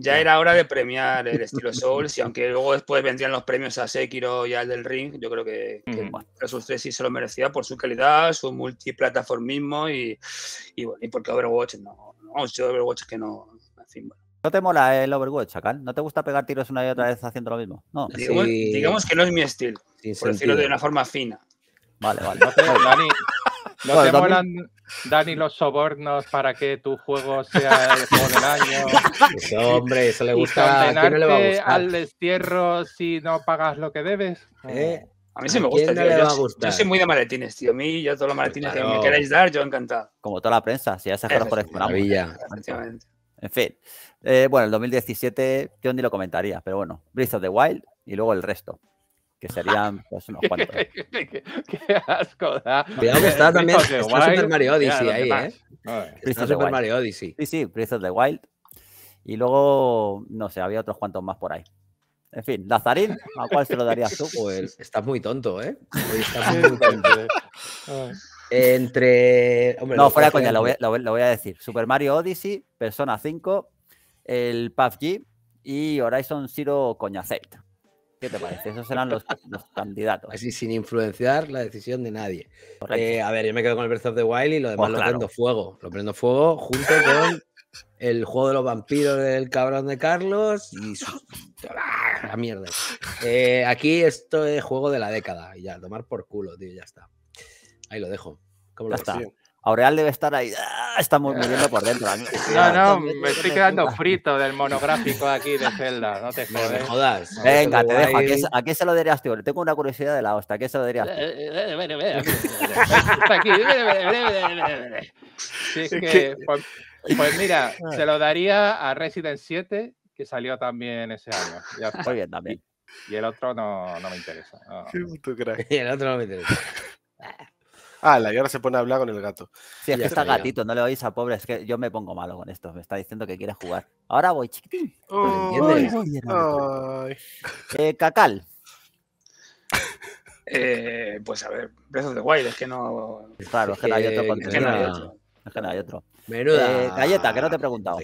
ya era hora de premiar el estilo Souls y aunque luego después vendrían los premios a Sekiro y al del Ring, yo creo que, que sí se lo merecía por su calidad, su multiplataformismo y, bueno, y porque Overwatch no, no, Overwatch que no, ¿No te mola el Overwatch, Chacal? ¿No te gusta pegar tiros una y otra mm. vez haciendo lo mismo? No. Digamos, que no es mi estilo, por decirlo de una forma fina. Vale, vale. No ¿No te molan, Dani, los sobornos para que tu juego sea el juego del año? hombre, eso le gusta. ¿Y ¿A le al destierro si no pagas lo que debes? Eh, eh, a mí sí me gusta, tío. yo, soy muy de maletines, tío. A mí, yo todos los pues maletines que me queráis dar, yo encantado. Como toda la prensa, si ya se por Maravilla. En fin. Eh, bueno, el 2017, yo ni lo comentaría, pero bueno, Breath of the Wild y luego el resto que serían pues, unos cuantos. qué, asco da. Cuidado que eh, está también Super Mario Odyssey ahí, ¿eh? Está Super Mario Odyssey. Sí, sí, Breath of the Wild. Y luego, no sé, había otros cuantos más por ahí. En fin, Lazarín, ¿a cuál se lo darías tú? Pues estás muy tonto, ¿eh? Estás muy tonto. ¿eh? Entre. no, fuera coña, lo voy, a decir. Super Mario Odyssey, Persona 5, el PUBG y Horizon Zero Coñacet. ¿Qué te parece? Esos serán los, candidatos. Así sin influenciar la decisión de nadie. Eh, a ver, yo me quedo con el Breath of the Wild y lo demás pues lo prendo fuego. Lo prendo fuego junto con el juego de los vampiros del cabrón de Carlos y ¡Ah! la mierda. Eh, aquí esto es juego de la década y ya, tomar por culo, tío, ya está. Ahí lo dejo. ¿Cómo lo está. Aureal debe estar ahí, ah, estamos muriendo por dentro. No, no, me estoy quedando frito del monográfico aquí de Zelda, no te jodas. Venga, te dejo, ¿A qué, se lo dirías tú? Tengo una curiosidad de la hostia, ¿a qué se lo dirías tú? es que, pues, pues mira, se lo daría a Resident 7, que salió también ese año. Ya Muy bien, también. Y el otro no, no me interesa. crees? Y el otro no me interesa. Ah, la y se pone a hablar con el gato. Sí, es que está gatito, no le oís a pobre, es que yo me pongo malo con esto, me está diciendo que quiere jugar. Ahora voy, chiquitín. Cacal. pues a ver, besos de guay, es que no. Claro, es que no hay otro. Es que no hay otro. Menuda. Eh, galleta, que no te he preguntado.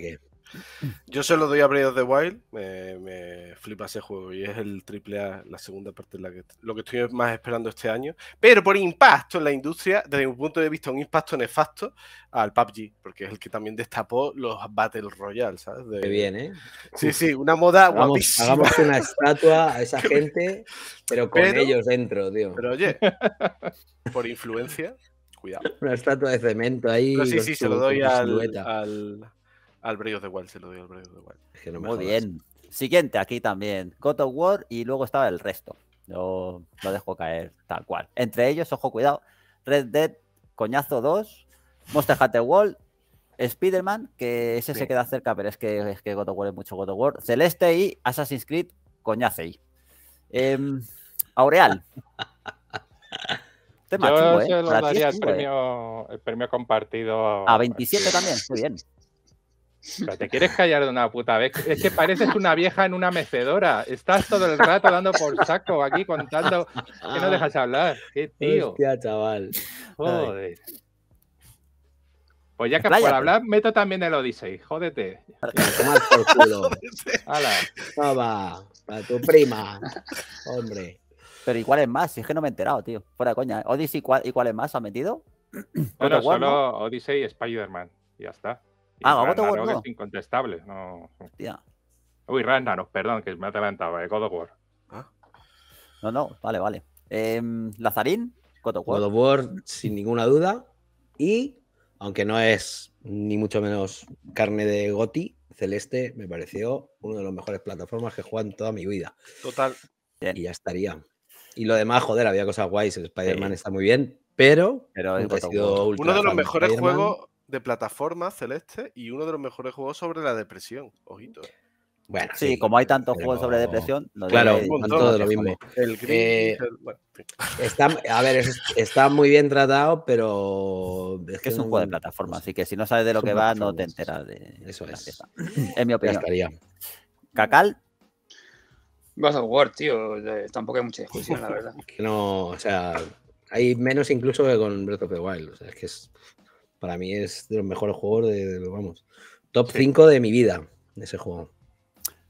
Yo se lo doy a Breath of the Wild, me, flipa ese juego y es el triple A, la segunda parte, la que, lo que estoy más esperando este año. Pero por impacto en la industria, desde un punto de vista, un impacto nefasto al PUBG, porque es el que también destapó los Battle Royale, ¿sabes? que Qué bien, ¿eh? Sí, sí, una moda hagamos, guapísima. Hagamos una estatua a esa gente, pero con ellos dentro, tío. Pero oye, por influencia, cuidado. Una estatua de cemento ahí. sí, sí, se lo doy al al de of se lo doy al of the Muy bien. Siguiente aquí también, God of War y luego estaba el resto. Yo lo dejo caer tal cual. Entre ellos, ojo, cuidado, Red Dead, Coñazo 2, Monster Hunter World, Spider-Man, que ese se queda cerca, pero es que, es que God of War es mucho God of War, Celeste y Assassin's Creed, Coñacei. Em, eh, Aureal. Yo daría ¿eh? premio, el premio compartido. A 27 también, muy bien te quieres callar de una puta vez. Es que pareces una vieja en una mecedora. Estás todo el rato dando por saco aquí contando que no dejas hablar. Qué tío. Hostia, chaval. Joder. Pues ya que por pues. hablar, meto también el Odyssey. Jódete. Hala. Toma, para tu prima. Hombre. Pero ¿y cuál es más? es que no me he enterado, tío. Fuera coña. ¿Odyssey y cuál es más? ¿Ha metido? Bueno, solo ¿no? Odyssey y Spider-Man. Ya está. Ah, God of Es incontestable. No. Uy, Ragnarok, perdón, que me adelantaba, eh, God of War. Ah. No, no, vale, vale. Eh, Lazarín, God of War. sin ninguna duda. Y, aunque no es ni mucho menos carne de Goti, Celeste me pareció uno de los mejores plataformas que he jugado en toda mi vida. Total. Y ya estaría. Y lo demás, joder, había cosas guays. El Spider-Man está muy bien, pero, pero ha sido uno de los mejores juegos de plataforma celeste y uno de los mejores juegos sobre la depresión. Ojito. ¿eh? Bueno, sí, como hay tantos juegos sobre depresión, no claro, de, lo mismo. Eh, está, a ver, está muy bien tratado, pero es que es un juego de plataforma, así que si no sabes de lo que va, no te enteras de eso. Es, en mi opinión. Cacal. Vas a jugar, tío. Tampoco hay mucha discusión, la verdad. no, o sea, hay menos incluso que con Breath of the Wild. O sea, es que es para mí es de los mejores jugadores, de, vamos, top 5 de mi vida, ese juego.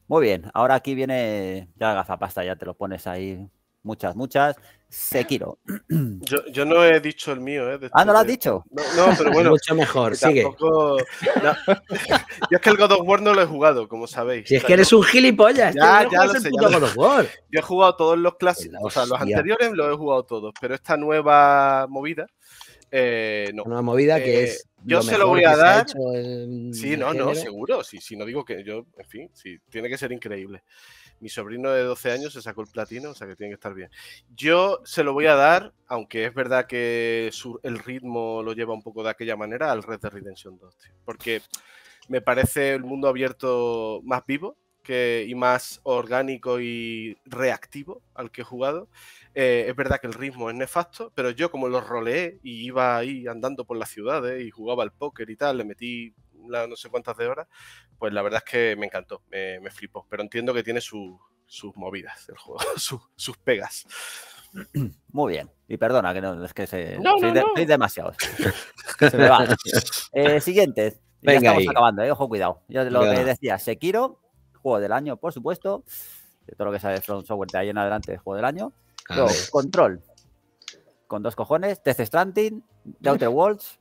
Muy bien, ahora aquí viene ya la gafapasta, ya te lo pones ahí. Muchas, muchas. Sekiro. Yo, yo no he dicho el mío, ¿eh? ah, no lo has dicho. No, pero bueno. Mucho mejor, sigue. Yo es que el God of War no lo he jugado, como sabéis. Si es que eres un gilipollas. Ya, ya, lo God of War. Yo he jugado todos los clásicos, o sea, los anteriores los he jugado todos, pero esta nueva movida eh, Una movida que eh, es. Yo se lo voy a dar. Sí, no, no, seguro. Si sí, no digo que yo, en fin, sí, tiene que ser increíble. Mi sobrino de 12 años se sacó el platino, o sea que tiene que estar bien. Yo se lo voy a dar, aunque es verdad que el ritmo lo lleva un poco de aquella manera, al Red Dead Redemption 2. porque me parece el mundo abierto más vivo que, y más orgánico y reactivo al que he jugado. Eh, es verdad que el ritmo es nefasto, pero yo como lo roleé y iba ahí andando por las ciudades y jugaba al póker y tal, le metí no sé cuántas de horas, pues la verdad es que me encantó, me, flipó. Pero entiendo que tiene sus movidas el juego, sus pegas. Muy bien. Y perdona, que no, es que se, no, demasiado. se va. Eh, siguiente. ya estamos acabando, eh, ojo, cuidado. Yo lo que decía, Sekiro, juego del año, por supuesto. todo lo que sabe From Software de ahí en adelante, juego del año control. Con dos cojones, Death Stranding, The Outer Worlds,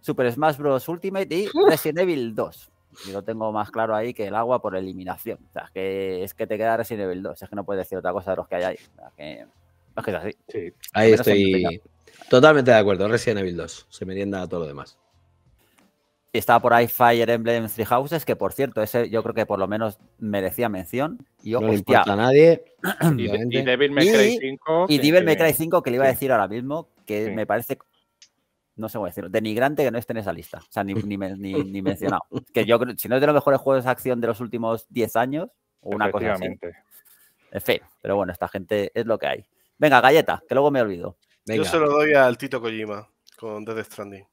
Super Smash Bros. Ultimate y Resident Evil 2. Yo lo tengo más claro ahí que el agua por eliminación. O sea, es que, es que te queda Resident Evil 2. Es que no puedes decir otra cosa de los que hay ahí. O es que es así. Ahí estoy totalmente de acuerdo. Resident Evil 2. Se merienda a todo lo demás estaba por ahí Fire Emblem Three Houses, que por cierto, ese yo creo que por lo menos merecía mención. Y, no a nadie. y, Devil May Cry 5. Y, que, Devil May Cry 5, que le iba a decir ahora mismo, que me parece, no sé cómo decirlo, denigrante que no esté en esa lista. O sea, ni, mencionado. que yo creo, si no es de los mejores juegos de acción de los últimos 10 años, una cosa así. en fin, pero bueno, esta gente es lo que hay. Venga, galleta, que luego me olvido. Yo se lo doy al Tito Kojima con Death Stranding.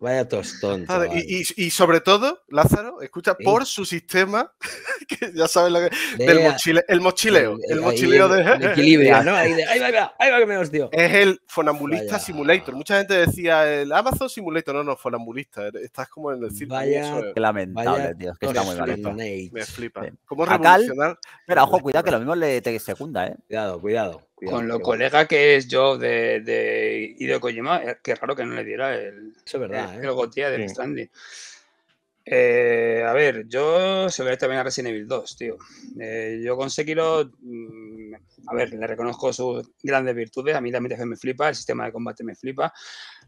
Vaya tostón. y, sobre todo, Lázaro, escucha, por su sistema, que ya sabes lo que. del el mochileo. El, mochileo de. equilibrio, Ahí, va, ahí, va, que me Es el fonambulista simulator. Mucha gente decía el Amazon simulator. No, no, fonambulista. Eh, estás como en el círculo. Vaya. Qué lamentable, tío. Que está muy mal Me flipa. Como ¿Cómo revolucionar? pero ojo, cuidado, que lo mismo le te secunda, ¿eh? Cuidado, cuidado con lo colega que es yo de, de Hideo Kojima, eh, qué raro que no le diera el, verdad, el, ¿eh? de eh, a ver, yo se lo también a Resident Evil 2, tío. Eh, yo con mm, a ver, le reconozco sus grandes virtudes. A mí también me flipa, el sistema de combate me flipa.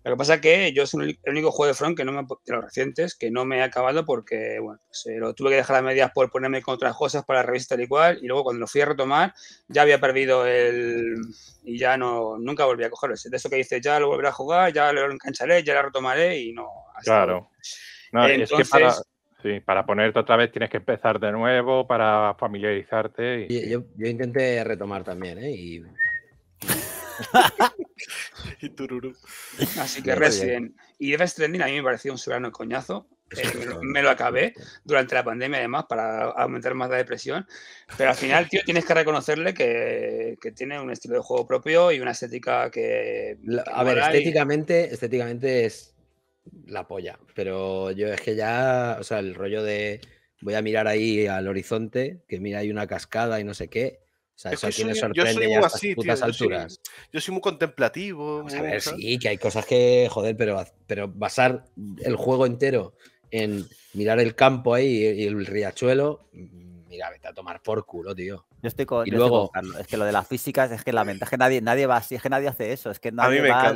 Lo que pasa es que yo soy el único juego de Front que no me, de los recientes que no me he acabado porque, bueno, se pues, eh, lo tuve que dejar a medias por ponerme con otras cosas para la revista tal y cual. Y luego cuando lo fui a retomar, ya había perdido el. Y ya no, nunca volví a cogerlo. De eso que dices, ya lo volveré a jugar, ya lo engancharé, ya lo retomaré y no. claro para, ponerte otra vez tienes que empezar de nuevo para familiarizarte. Yo, intenté retomar también, ¿eh? Y... Así que recién. Y Death Stranding a mí me pareció un soberano coñazo. Eh, me lo acabé durante la pandemia, además, para aumentar más la depresión. Pero al final, tío, tienes que reconocerle que, tiene un estilo de juego propio y una estética que. a ver, estéticamente, estéticamente es la polla. Pero yo es que ya, o sea, el rollo de voy a mirar ahí al horizonte, que mira hay una cascada y no sé qué. O sea, eso tiene me sorprende yo alturas. Yo soy, muy contemplativo. a ver, sí, que hay cosas que, joder, pero, pero basar el juego entero en mirar el campo ahí y el riachuelo, mira, vete a tomar por culo, tío. Yo estoy con. Y luego. es que lo de las físicas es que la ventaja es que nadie, nadie va así, es que nadie hace eso. Es que nadie va,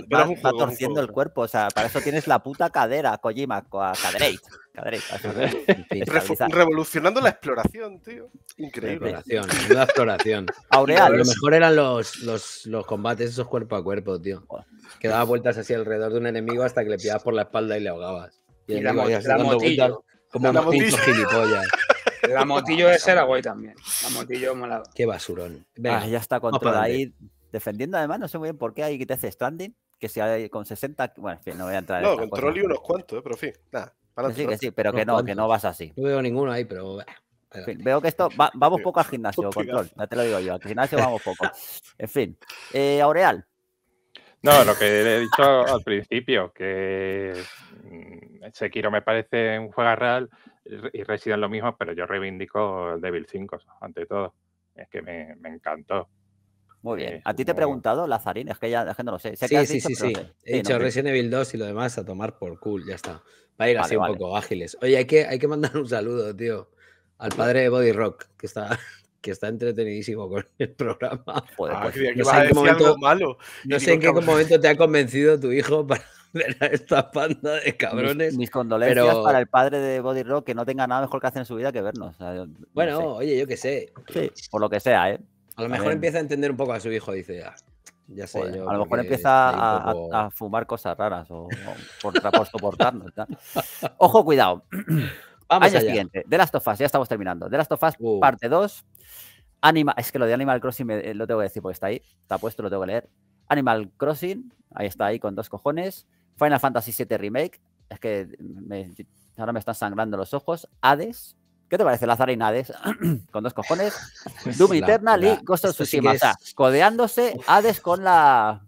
torciendo el cuerpo. O sea, para eso tienes la puta cadera, Kojima, cadereit. Revolucionando la exploración, tío. Increíble. exploración, la exploración. Aureal. Lo mejor eran los, los, combates esos cuerpo a cuerpo, tío. Que daba vueltas así alrededor de un enemigo hasta que le pillabas por la espalda y le ahogabas. Y, y como un gilipollas. La motillo de ser también. La motillo molado. Qué basurón. Ah, ya está control ahí. Defendiendo además, no sé muy bien por qué hay que te Stranding, que si hay con 60. Bueno, en fin, no voy a entrar en en No, control y unos cuantos, eh, pero en fin, nada. sí, que sí, pero que no, que no vas así. No veo ninguno ahí, pero. veo que esto vamos poco al gimnasio, control. Ya te lo digo yo, al gimnasio vamos poco. En fin, eh, Aureal. No, lo que he dicho al principio, que mm, Sekiro me parece un juego real y Resident lo mismo, pero yo reivindico el Devil 5, ante todo. Es que me, encantó. Muy bien. ¿A ti te he preguntado, Lazarín? Es que ya es que no lo sé. sí, sí, sí, sí, He dicho Resident Evil 2 y lo demás a tomar por cool, ya está. Para ir así un poco ágiles. Oye, hay que, hay que mandar un saludo, tío, al padre de Body Rock, que está, que está entretenidísimo con el programa. Ah, pues no sé en qué momento te ha convencido tu hijo para Ver a esta panda de cabrones. Mis, condolencias para el padre de Body Rock, que no tenga nada mejor que hacer en su vida que vernos. bueno, oye, yo qué sé. O lo que sea, ¿eh? A lo mejor empieza a entender un poco a su hijo, dice, ah, ya sé. yo, a lo mejor empieza a, fumar cosas raras o, por, soportarnos. Ojo, cuidado. Vamos a siguiente, De Last of Us, ya estamos terminando. De Last of Us, uh. parte 2. Anima, es que lo de Animal Crossing eh, lo tengo que decir porque está ahí, está puesto, lo tengo que leer. Animal Crossing, ahí está ahí con dos cojones. Final Fantasy VII Remake, es que ahora me están sangrando los ojos. Hades, ¿qué te parece Lazarín Hades? con dos cojones. Doom Eternal y Ghost of Tsushima. codeándose Hades con la.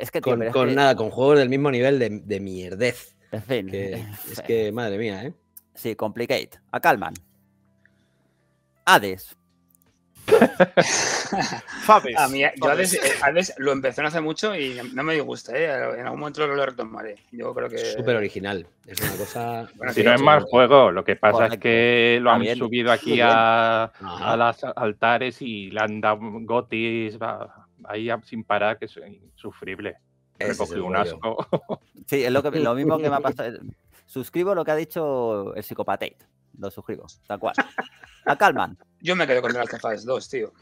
es que. con, nada, con juegos del mismo nivel de, mierdez. En fin. es que, madre mía, ¿eh? Sí, Complicate. A Calman. Hades. yo eh, lo empecé hace mucho y no me gusta ¿eh? En algún momento lo retomaré. Yo creo que. Súper original. si no es mal juego, lo que pasa es que lo han subido aquí a, a las altares y le han dado gotis ahí sin parar, que es insufrible. un asco. Sí, es lo, mismo que me ha pasado. Suscribo lo que ha dicho el psicopatate lo suscribo, tal cual. La calman. Yo me quedo con The Last 2, tío.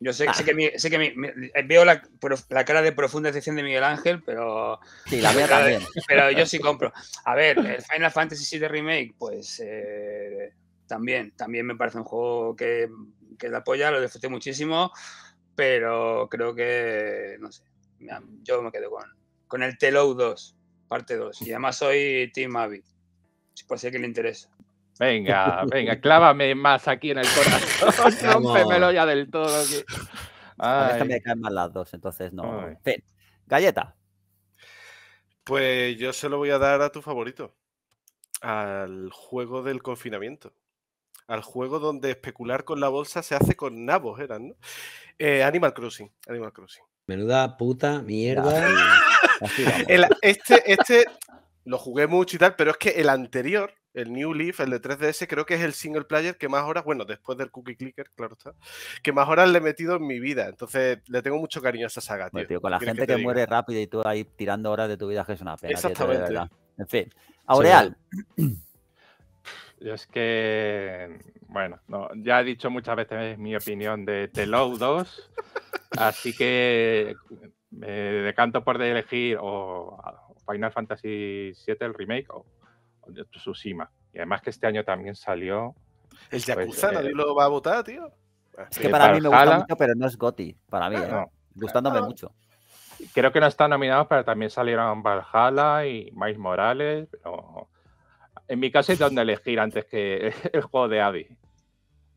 Yo sé, ah. que, sé que veo la, cara de profunda decepción de Miguel Ángel, pero. Sí, la veo también. Pero yo sí compro. A ver, el Final Fantasy VII Remake, pues. Eh, también, también me parece un juego que, que la apoya, lo disfruté muchísimo, pero creo que. No sé. Yo me quedo con, con el Telo 2, parte 2. Y además soy Team por si puede que le interesa. Venga, venga, clávame más aquí en el corazón. Rómpemelo ya del todo. Que... me las dos, entonces no. Galleta. Pues yo se lo voy a dar a tu favorito. Al juego del confinamiento. Al juego donde especular con la bolsa se hace con nabos, eran, ¿no? Eh, Animal Crossing. Animal Crossing. Menuda puta mierda. este, este lo jugué mucho y tal, pero es que el anterior el New Leaf, el de 3DS, creo que es el single player que más horas, bueno, después del Cookie Clicker, claro está, que más horas le he metido en mi vida. Entonces, le tengo mucho cariño a esa saga, tío. con la gente que, muere rápido y tú ahí tirando horas de tu vida, que es una pena. Exactamente. En fin, Aureal. Yo es que, bueno, ya he dicho muchas veces mi opinión de The este Low 2, así que me decanto por elegir o Final Fantasy VII, el remake, o de Tsushima. Y además que este año también salió. El pues, Yakuza, eh, nadie lo va a votar, tío. Es que para, mí me gusta mucho, pero no es Gotti, para mí, eh, gustándome mucho. Creo que no están nominados, pero también salieron Valhalla y Miles Morales. Pero en mi caso es donde elegir antes que el juego de Abby.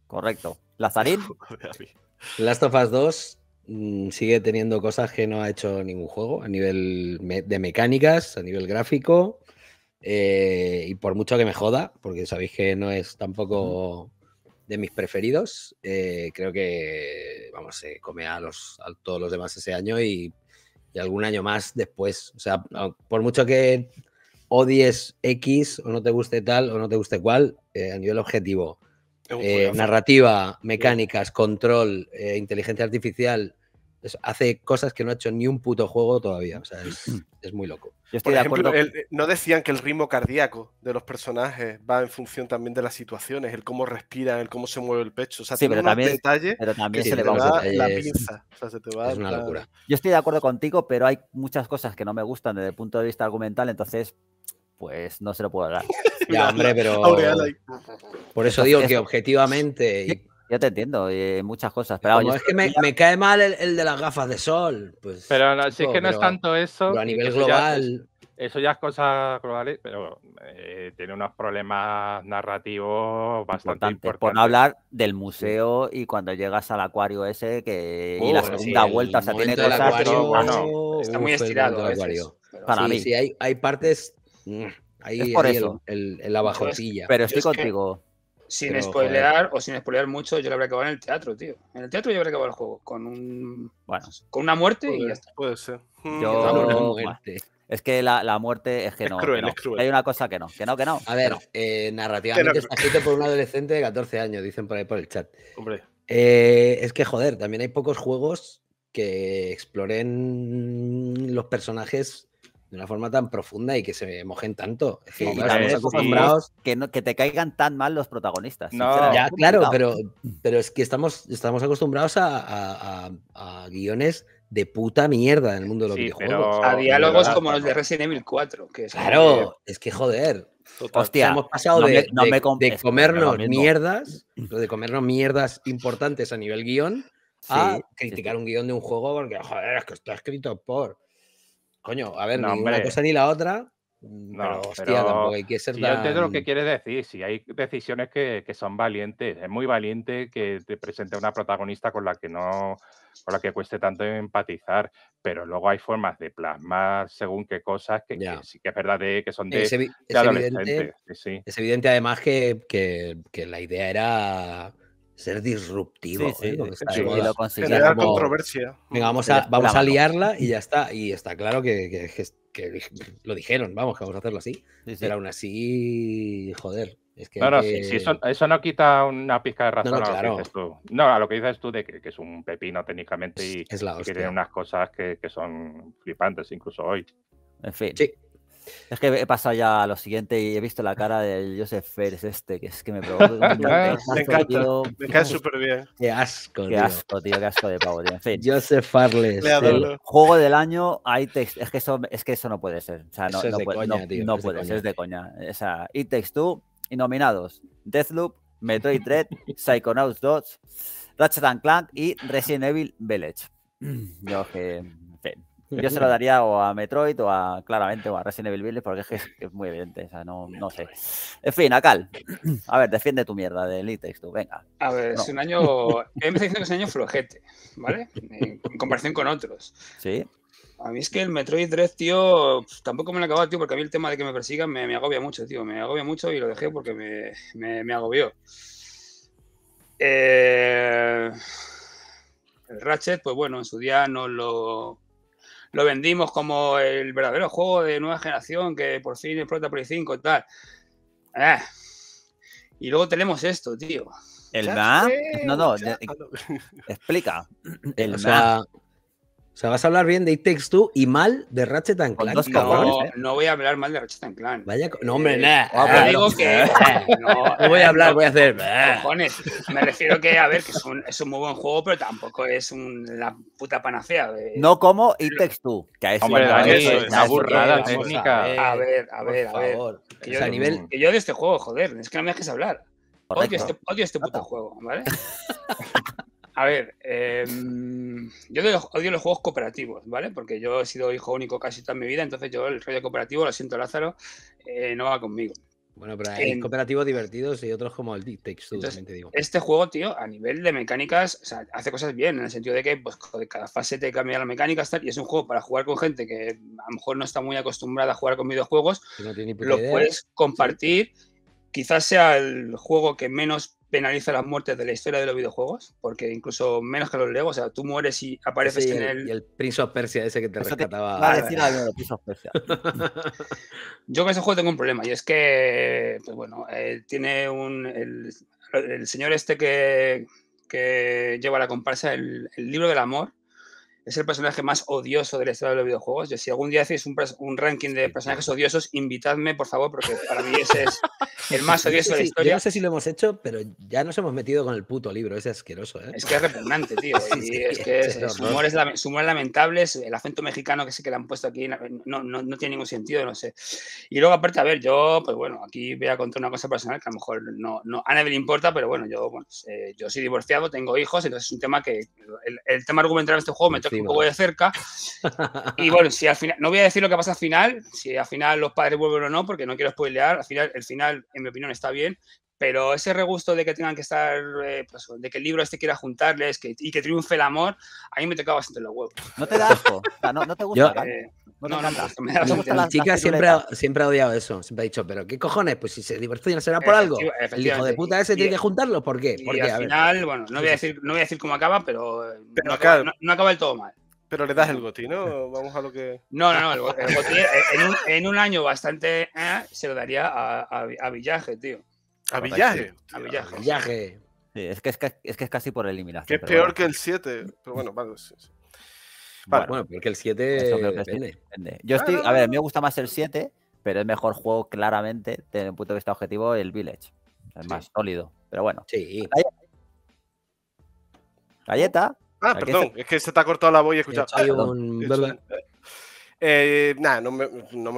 Correcto. Lazarín. Last of Us 2 mm, sigue teniendo cosas que no ha hecho ningún juego a nivel de mecánicas, a nivel gráfico, eh, y por mucho que me joda, porque sabéis que no es tampoco de mis preferidos, eh, creo que, vamos, se come a, los, a todos los demás ese año y, algún año más después. O sea, por mucho que odies X o no te guste tal o no te guste cual, eh, a nivel objetivo, narrativa, mecánicas, control, inteligencia artificial, hace cosas que no ha hecho ni un puto juego todavía. O sea, es, mm. muy loco. no decían que el ritmo cardíaco de los personajes va en función también de las situaciones, el cómo respiran, el cómo se mueve el pecho. O sea, sí, tiene pero, que se, va la pinza. O sea, se te va es una locura. Yo estoy de acuerdo contigo, pero hay muchas cosas que no me gustan desde el punto de vista argumental, entonces pues no se lo puedo dar. ya, hombre, pero. Por eso digo que objetivamente yo te entiendo, eh, muchas cosas. Pero es que me, cae mal el, de las gafas de sol. Pues, pero sí es que no es tanto eso. a nivel global. eso ya es cosas globales eh, pero eh, tiene unos problemas narrativos bastante importantes. Por no hablar del museo y cuando llegas al acuario ese que, y la segunda vuelta, o sea, tiene cosas. Ah, está muy estirado. El acuario. Para mí. sí, hay, partes. Mm, ahí, es por eso. El, el, el Pero estoy contigo. Sin spoilear o sin spoilear mucho, yo lo habría acabado en el teatro, tío. En el teatro yo habría acabado el juego con un bueno, con una muerte y ya está. Puede ser. Mm, este, es que la, la, muerte es que no. cruel, Es cruel. Hay una cosa que no, que no, que no. A ver, eh, narrativamente está escrito por un adolescente de 14 años, dicen por ahí por el chat. Hombre. Eh, es que, joder, también hay pocos juegos que exploren los personajes de una forma tan profunda y que se mojen tanto. estamos acostumbrados. Que, que te caigan tan mal los protagonistas. ya, claro, pero, pero es que estamos, estamos acostumbrados a, guiones de puta mierda en el mundo de los videojuegos. A diálogos como los de Resident Evil 4. claro, es que joder. Hostia, hemos pasado de, comernos mierdas, de comernos mierdas importantes a nivel guión, a criticar un guión de un juego porque, joder, es que está escrito por. Coño, a ver, ni una cosa ni la otra. Mm, no, pero, hostia, tampoco hay que ser Yo entiendo lo que quieres decir. Si hay decisiones que, que, son valientes, es muy valiente que te presente una protagonista con la que no, con la que cueste tanto empatizar. Pero luego hay formas de plasmar según qué cosas que, sí que es verdad que son de, es, Evidente, sí, Es evidente además que, que la idea era ser disruptivo. ¿eh? Venga, vamos a, vamos liarla y ya está. Y está claro que, que, lo dijeron, vamos, que vamos a hacerlo así. Pero aún así, joder. Es que eso, no quita una pizca de razón no, a lo que dices tú. de que, es un pepino técnicamente y, es unas cosas que, son flipantes incluso hoy. En fin. Es que he pasado ya a lo siguiente y he visto la cara de Joseph Fares este, que es que me provoca. Ah, me encanta, me cae súper bien. Qué asco, Qué tío. asco, tío, qué asco de pavo, tío. En fin. Joseph Farles. El juego del año, ahí text... es, que eso, es que eso no puede ser. O sea, no, puede, ser, es de coña. O sea, It Takes y nominados Deathloop, Metroid Dread, Psychonauts 2, Ratchet Clank y Resident Evil Village. Yo que yo se lo daría o a Metroid o a, claramente, o a Resident Evil Village porque es, que es muy evidente, o sea, no, sé. En fin, cal a ver, defiende tu mierda de Elitex, tú, venga. A ver, es un año, empecé diciendo que es un año flojete, ¿vale? En comparación con otros. Sí. A mí es que el Metroid 3, tío, tampoco me lo he acabado, tío, porque a mí el tema de que me persigan me, agobia mucho, tío. Me agobia mucho y lo dejé porque me, me, agobió. Eh, el Ratchet, pues bueno, en su día no lo, lo vendimos como el verdadero juego de nueva generación que por fin explota Play 5 y tal. Eh. Y luego tenemos esto, tío. El No, no, explica. Eh, el o sea, vas a hablar bien de It Takes Two y mal de Ratchet and Clank. no, ¿eh? no voy a hablar mal de Ratchet and Clank. Vaya, no, hombre, eh, nada. no, que, eh, no, voy a hablar, voy a hacer. Cojones, me refiero que, a ver, que es un, muy buen juego, pero tampoco es un, la puta panacea. De... No como It Takes Two, que a es una burrada técnica. A ver, a ver, a ver. Que yo, odio nivel... que yo de este juego, joder, es que no me dejes hablar. Odio este, odio este puto juego, ¿vale? A ver, em, yo odio los juegos cooperativos, ¿vale? Porque yo he sido hijo único casi toda mi vida, entonces yo el rollo cooperativo, lo siento Lázaro, eh, no va conmigo. Bueno, pero hay cooperativos divertidos y otros como el Deep te digo. Este juego, tío, a nivel de mecánicas, o sea, hace cosas bien, en el sentido de que pues, cada fase te cambia la mecánica tal, y es un juego para jugar con gente que a lo mejor no está muy acostumbrada a jugar con videojuegos. No tiene lo puedes compartir. Quizás sea el juego que menos penaliza las muertes de la historia de los videojuegos, porque incluso menos que los Lego, o sea, tú mueres y apareces en el... Y el Prince of Persia ese que te rescataba. va a decir algo Yo con ese juego tengo un problema, y es que, pues bueno, eh, tiene un... El, el, señor este que, que lleva la comparsa, el libro del amor, es el personaje más odioso de la historia de los videojuegos. Yo, si algún día hacéis un, un, ranking de personajes odiosos, invitadme, por favor, porque para mí ese es el más odioso de la historia. no sé si lo hemos hecho, pero ya nos hemos metido con el puto libro, ese asqueroso. ¿eh? Es que es repugnante, tío. es que su, humor el acento mexicano que se que le han puesto aquí no, no, no, tiene ningún sentido, no sé. Y luego, aparte, a ver, yo, pues bueno, aquí voy a contar una cosa personal que a lo mejor no, no a nadie le importa, pero bueno, yo, eh, yo soy divorciado, tengo hijos, entonces es un tema que el, el tema argumental de este juego me toca un poco de cerca. Y bueno, si al final, no voy a decir lo que pasa al final, si al final los padres vuelven o no, porque no quiero spoilear, al final, el final, en mi opinión, está bien, pero ese regusto de que tengan que estar, eh, pues, de que el libro este quiera juntarles que, y que triunfe el amor, a mí me toca bastante los huevos. ¿No te da asco? no, te gusta? ¿eh? No, no, chica siempre ha, siempre ha odiado eso. Siempre ha dicho, pero ¿qué cojones? Pues si se divorcian será por algo. El hijo de puta ese tiene que juntarlo. ¿Por qué? Porque, al final, bueno, no voy, a decir, no voy a decir cómo acaba, pero, eh, no, acaba, del todo mal. Pero le das el goti, ¿no? Vamos a lo que. No, no, no. El, eh, en, un, año bastante eh, se lo daría a, Villaje, tío. ¿A Villaje? A Villaje. es, que es, casi por eliminación. Que es peor que el 7. Pero bueno, vamos Vale, bueno, porque el 7 depende. Yo ah, estoy, a ver, a mí me gusta más el 7, pero es mejor juego claramente desde el punto de vista objetivo el Village. Es más sólido, pero bueno. Sí. Galleta. Ah, perdón, es que se te ha cortado la voz y he nada, no me,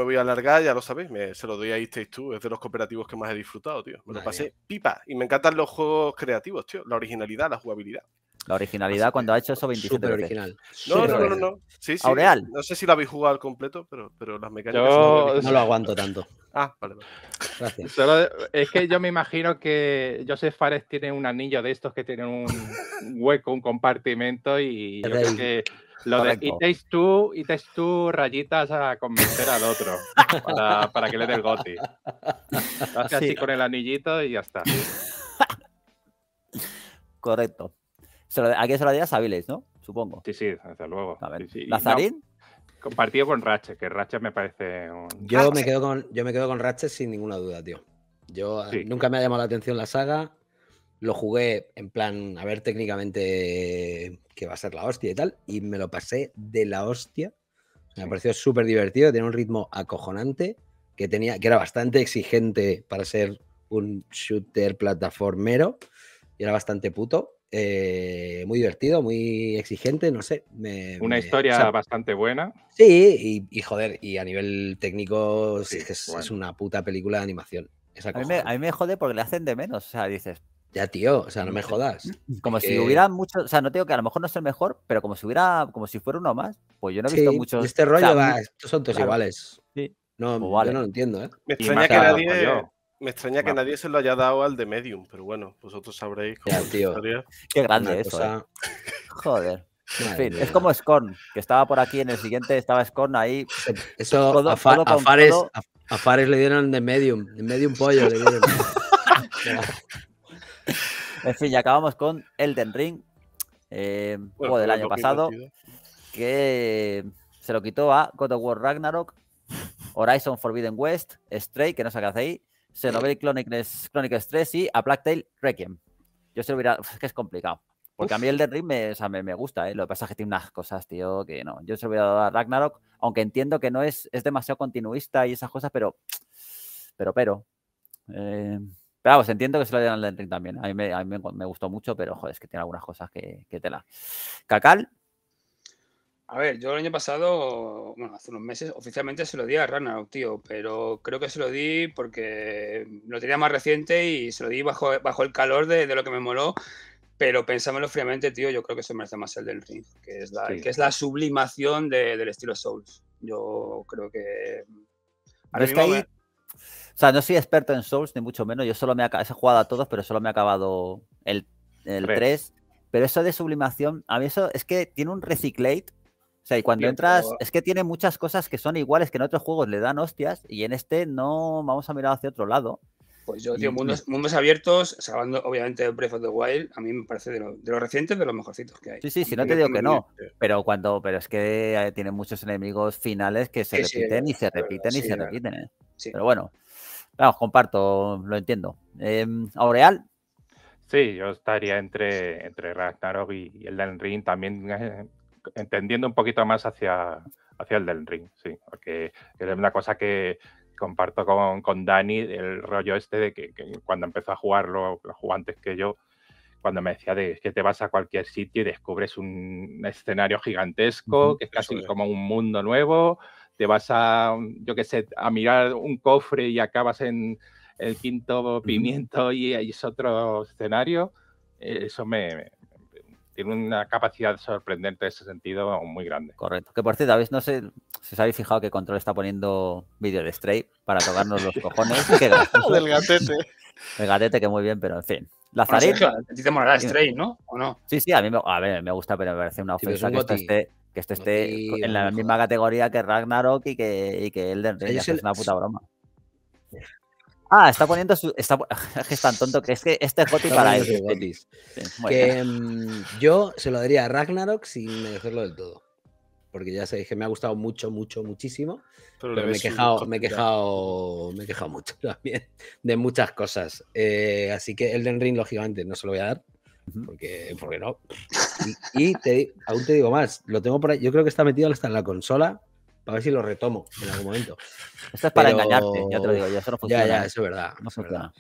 voy a alargar, ya lo sabéis, se lo doy a tú tú es de los cooperativos que más he disfrutado, tío. Me lo pasé pipa y me encantan los juegos creativos, tío, la originalidad, la jugabilidad. La originalidad cuando ha hecho eso 27 original. No, no, no, no, No sé si la habéis jugado al completo, pero, pero las mecánicas. No lo aguanto tanto. Ah, vale. Gracias. es que yo me imagino que Joseph Fares tiene un anillo de estos que tienen un hueco, un compartimento y yo creo que lo de y tú y rayitas a convencer al otro para, que le dé el goti. Lo hace así con el anillito y ya está. Correcto aquí se lo días hábiles, ¿no? Supongo. Sí, sí, desde luego. A ¿Lazarín? compartido con Ratchet, que Ratchet me parece Yo, me quedo con, yo me quedo con Ratchet sin ninguna duda, tío. Yo eh, nunca me ha llamado la atención la saga. Lo jugué en plan, a ver técnicamente qué va a ser la hostia y tal. Y me lo pasé de la hostia. Me pareció súper divertido, tiene un ritmo acojonante, que, tenía, que era bastante exigente para ser un shooter plataformero y era bastante puto. Eh, muy divertido, muy exigente, no sé. Una historia bastante buena. Sí, y, joder, y a nivel técnico es, una puta película de animación. A mí, me, jode porque le hacen de menos, o sea, dices... Ya, tío, o sea, no me jodas. Mm, como si hubiera muchos, o sea, no tengo que a lo mejor no es el mejor, pero como si hubiera, como si fuera uno más, pues yo no he visto sí, muchos. Este rollo va, estos son todos iguales. Sí. No, pues vale. yo no lo entiendo, ¿eh? Me extraña que nadie, me extraña que nadie se lo haya dado al de Medium, pero bueno, vosotros pues sabréis cómo Qué grande eso. Eh. Joder. En fin, es como Scorn, que estaba por aquí en el siguiente, estaba Scorn ahí. Eso a, Fares, le dieron de medium, En medium pollo le dieron. en fin, y acabamos con Elden Ring, eh, juego del año pasado, que se lo quitó a God of War Ragnarok, Horizon Forbidden West, Stray, que no sé qué ahí, se lo ve Chronicles, 3 y a Blacktail Requiem. Yo se lo hubiera. Es que es complicado. Porque a mí el de Ring me, me, gusta, ¿eh? Lo que pasa es que tiene unas cosas, tío, que no. Yo se lo hubiera dado a Ragnarok, aunque entiendo que no es, es demasiado continuista y esas cosas, pero. Pero, pero. Eh, pero vamos, entiendo que se lo dieron al Ring también. A mí, me, gustó mucho, pero joder, es que tiene algunas cosas que, que tela. Cacal, a ver, yo el año pasado, bueno, hace unos meses, oficialmente se lo di a Ragnarok, tío, pero creo que se lo di porque lo tenía más reciente y se lo di bajo, bajo el calor de, de lo que me moló. Pero pensámelo fríamente, tío, yo creo que se merece más el del Ring, que es la, que es la sublimación del estilo Souls. Yo creo que. Ahora ahí, O sea, no soy experto en Souls, ni mucho menos. Yo solo me he, jugado a todos, pero solo me ha acabado el, el 3. 3. Pero eso de sublimación, a mí eso es que tiene un reciclate o sea, y cuando entras, es que tiene muchas cosas que son iguales que en otros juegos le dan hostias y en este no vamos a mirar hacia otro lado. Pues yo, tío, mundos, abiertos, salvando obviamente Breath of the Wild, a mí me parece de, los recientes de los mejorcitos que hay. Sí, sí, sí, no te digo que no, pero cuando, pero es que eh, tiene muchos enemigos finales que se repiten y se repiten y se repiten. Eh. Pero bueno, vamos, comparto, lo entiendo. Em, Aureal. Sí, yo estaría entre, entre Ragnarok y, el Dan Ring. También eh, entendiendo un poquito más hacia, hacia el del ring, sí, porque es una cosa que comparto con, con Dani, el rollo este de que, cuando empezó a jugarlo, los jugantes que yo, cuando me decía de que te vas a cualquier sitio y descubres un escenario gigantesco, que es casi como un mundo nuevo, te vas a, yo qué sé, a mirar un cofre y acabas en el quinto pimiento y ahí es otro escenario, eh, eso me, tiene una capacidad sorprendente en ese sentido muy grande. Correcto. Que por cierto, ¿habéis, no sé si os habéis fijado que Control está poniendo vídeo de Stray para tocarnos los cojones. Qué gatete. El gatete que muy bien, pero en fin. Lazaret. Stray, ¿no? Sí, sí, a mí me, a ver, me gusta, pero me parece una ofensa que esté que esté en la misma categoría que Ragnarok y que, y que Elden Ring. es, una puta broma. Ah, está poniendo su. es que es tan tonto que es que este es para él. Em, yo se lo daría a Ragnarok sin merecerlo del todo. Porque ya sabéis que me ha gustado mucho, mucho, muchísimo. Pero, me, he quejado, me, he quejado, me he quejado mucho también de muchas cosas. Eh, así que Elden Ring, lógicamente, no se lo voy a dar. Porque, porque no. Y, aún te digo más, lo tengo por ahí. Yo creo que está metido hasta en la consola para ver si lo retomo en algún momento. Esto es para engañarte, ya te lo digo, ya eso funciona. Ya, ya, eso es verdad.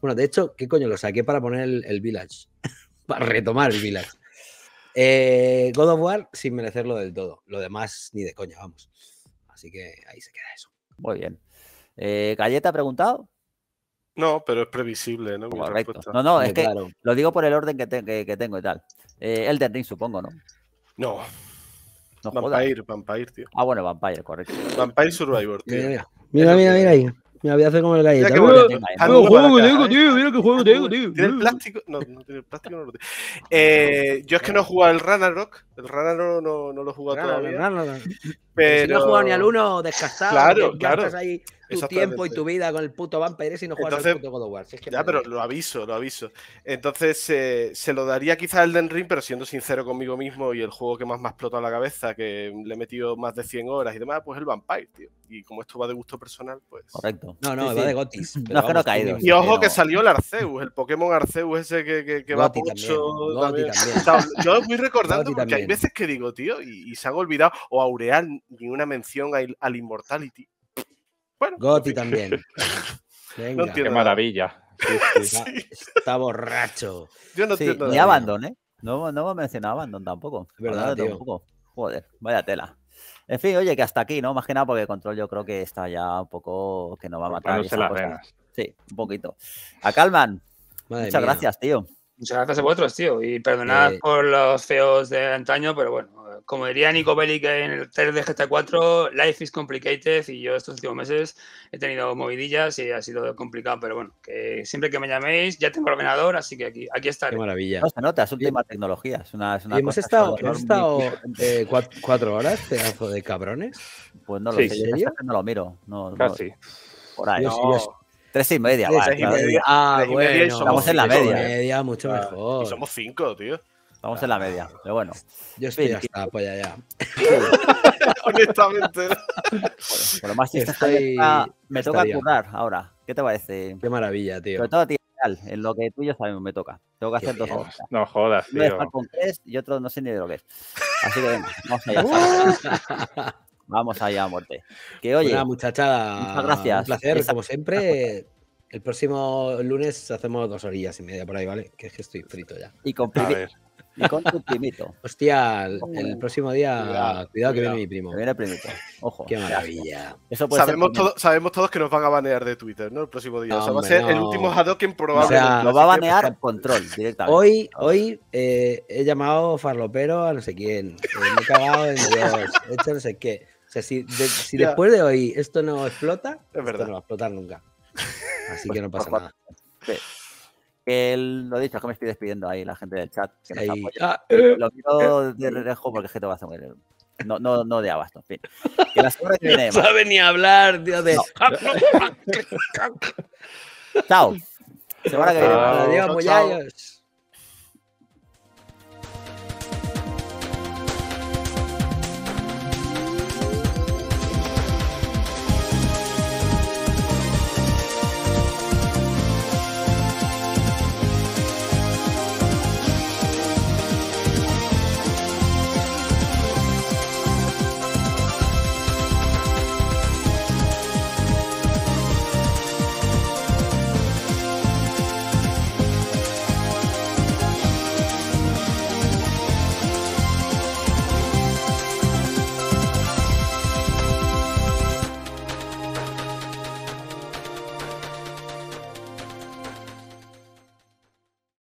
Bueno, de hecho, ¿qué coño? Lo saqué para poner el, Village, para retomar el Village. Eh, God of War sin merecerlo del todo. Lo demás ni de coña, vamos. Así que ahí se queda eso. Muy bien. Eh, ¿Galleta ha preguntado? No, pero es previsible, ¿no? No, no, es que lo digo por el orden que, tengo y tal. El eh, Elden supongo, ¿no? No, no Vampire, Vampire, tío. Ah, bueno, Vampire, correcto. Vampire Survivor, tío. Mira, mira, mira, ahí. Mira, voy a hacer como el galleta. Mira, qué juego tengo, tío. Mira qué juego tengo, tío. Tiene el plástico. No, no tiene el plástico, no lo tiene. Eh, yo es que no he jugado el Rock. El Rana no, no, lo he jugado todavía. no. Pero... Si no has jugado ni al uno, descansado. Claro, claro. ahí tu tiempo y tu vida con el puto Vampire y no juegas Entonces, al puto God of War. ya, pero lo aviso, lo aviso. Entonces, eh, se lo daría quizá el Den Ring, pero siendo sincero conmigo mismo y el juego que más me ha explotado la cabeza, que le he metido más de 100 horas y demás, pues el Vampire, tío. Y como esto va de gusto personal, pues. Correcto. No, no, va de Gotis. No, es que no ha caído. Y ojo que salió el Arceus, el Pokémon Arceus ese que, que, que va mucho. También. También. yo voy recordando porque veces que digo, tío, y, se ha olvidado, o Aureal, ni una mención al, al Immortality. Bueno. Goti también. Venga. Qué maravilla. Está, borracho. Yo no Ni Abandon, ¿eh? No, no hemos Abandon tampoco. Verdad, Tampoco. Joder, vaya tela. En fin, oye, que hasta aquí, ¿no? Más que nada porque Control yo creo que está ya un poco que no va a matar. Las sí, un poquito. A Calman, muchas gracias, tío. Muchas gracias a vosotros, tío. Y perdonad eh. por los feos de antaño, pero bueno, como diría Nico Bellic en el 3 de GTA 4, life is complicated y yo estos últimos meses he tenido movidillas y ha sido complicado, pero bueno, que siempre que me llaméis ya tengo el ordenador, así que aquí, aquí estaré. Qué maravilla. No se nota, es un tema tecnología. Es una, hemos estado, cuatro, horas, pedazo de cabrones. Pues no lo sé, yo no lo miro. No, Casi. No, por ahí. Tres y media, vale, media. Ah, bueno. media estamos en la ¿eh? media. mucho ah, mejor. Y somos cinco, tío. Estamos en la media, pero bueno. Yo estoy hasta la pues, polla ya. Honestamente. Bueno, por lo más triste estoy... me toca curar ahora. ¿Qué te parece? Qué maravilla, tío. Sobre todo a ti, en lo que tú y yo sabemos me toca. Tengo que hacer dos cosas. No jodas, tío. Uno es con 3 y otro no sé ni de lo que es. Así que venga, vamos allá. Vamos allá a muerte. Que pues oye. Una muchachada. gracias. Un placer, como siempre. El próximo lunes hacemos dos orillas y media por ahí, ¿vale? Que es que estoy frito ya. Y con, y tu primito. Hostia, el, próximo día. Cuidado, que viene mi primo. Que viene primito. Ojo. Qué maravilla. sabemos, sabemos todos que nos van a banear de Twitter, ¿no? El próximo día. va a ser el último Hadoken probable. O sea, nos va a banear pues, control directamente. Hoy, hoy eh, he llamado farlopero a no sé quién. Eh, me he cagado en Dios. He hecho no sé qué sea, si, si después de hoy esto no explota, es verdad. Esto no va a explotar nunca. Así que no pasa nada. Sí. Que lo dicho, es que me estoy despidiendo ahí, la gente del chat. Que ah, eh, eh. lo quiero de rejo porque es que te va a un... No, no, no de abasto, No sabe ni hablar, tío, de. No. Chao. Semana que viene. Adiós,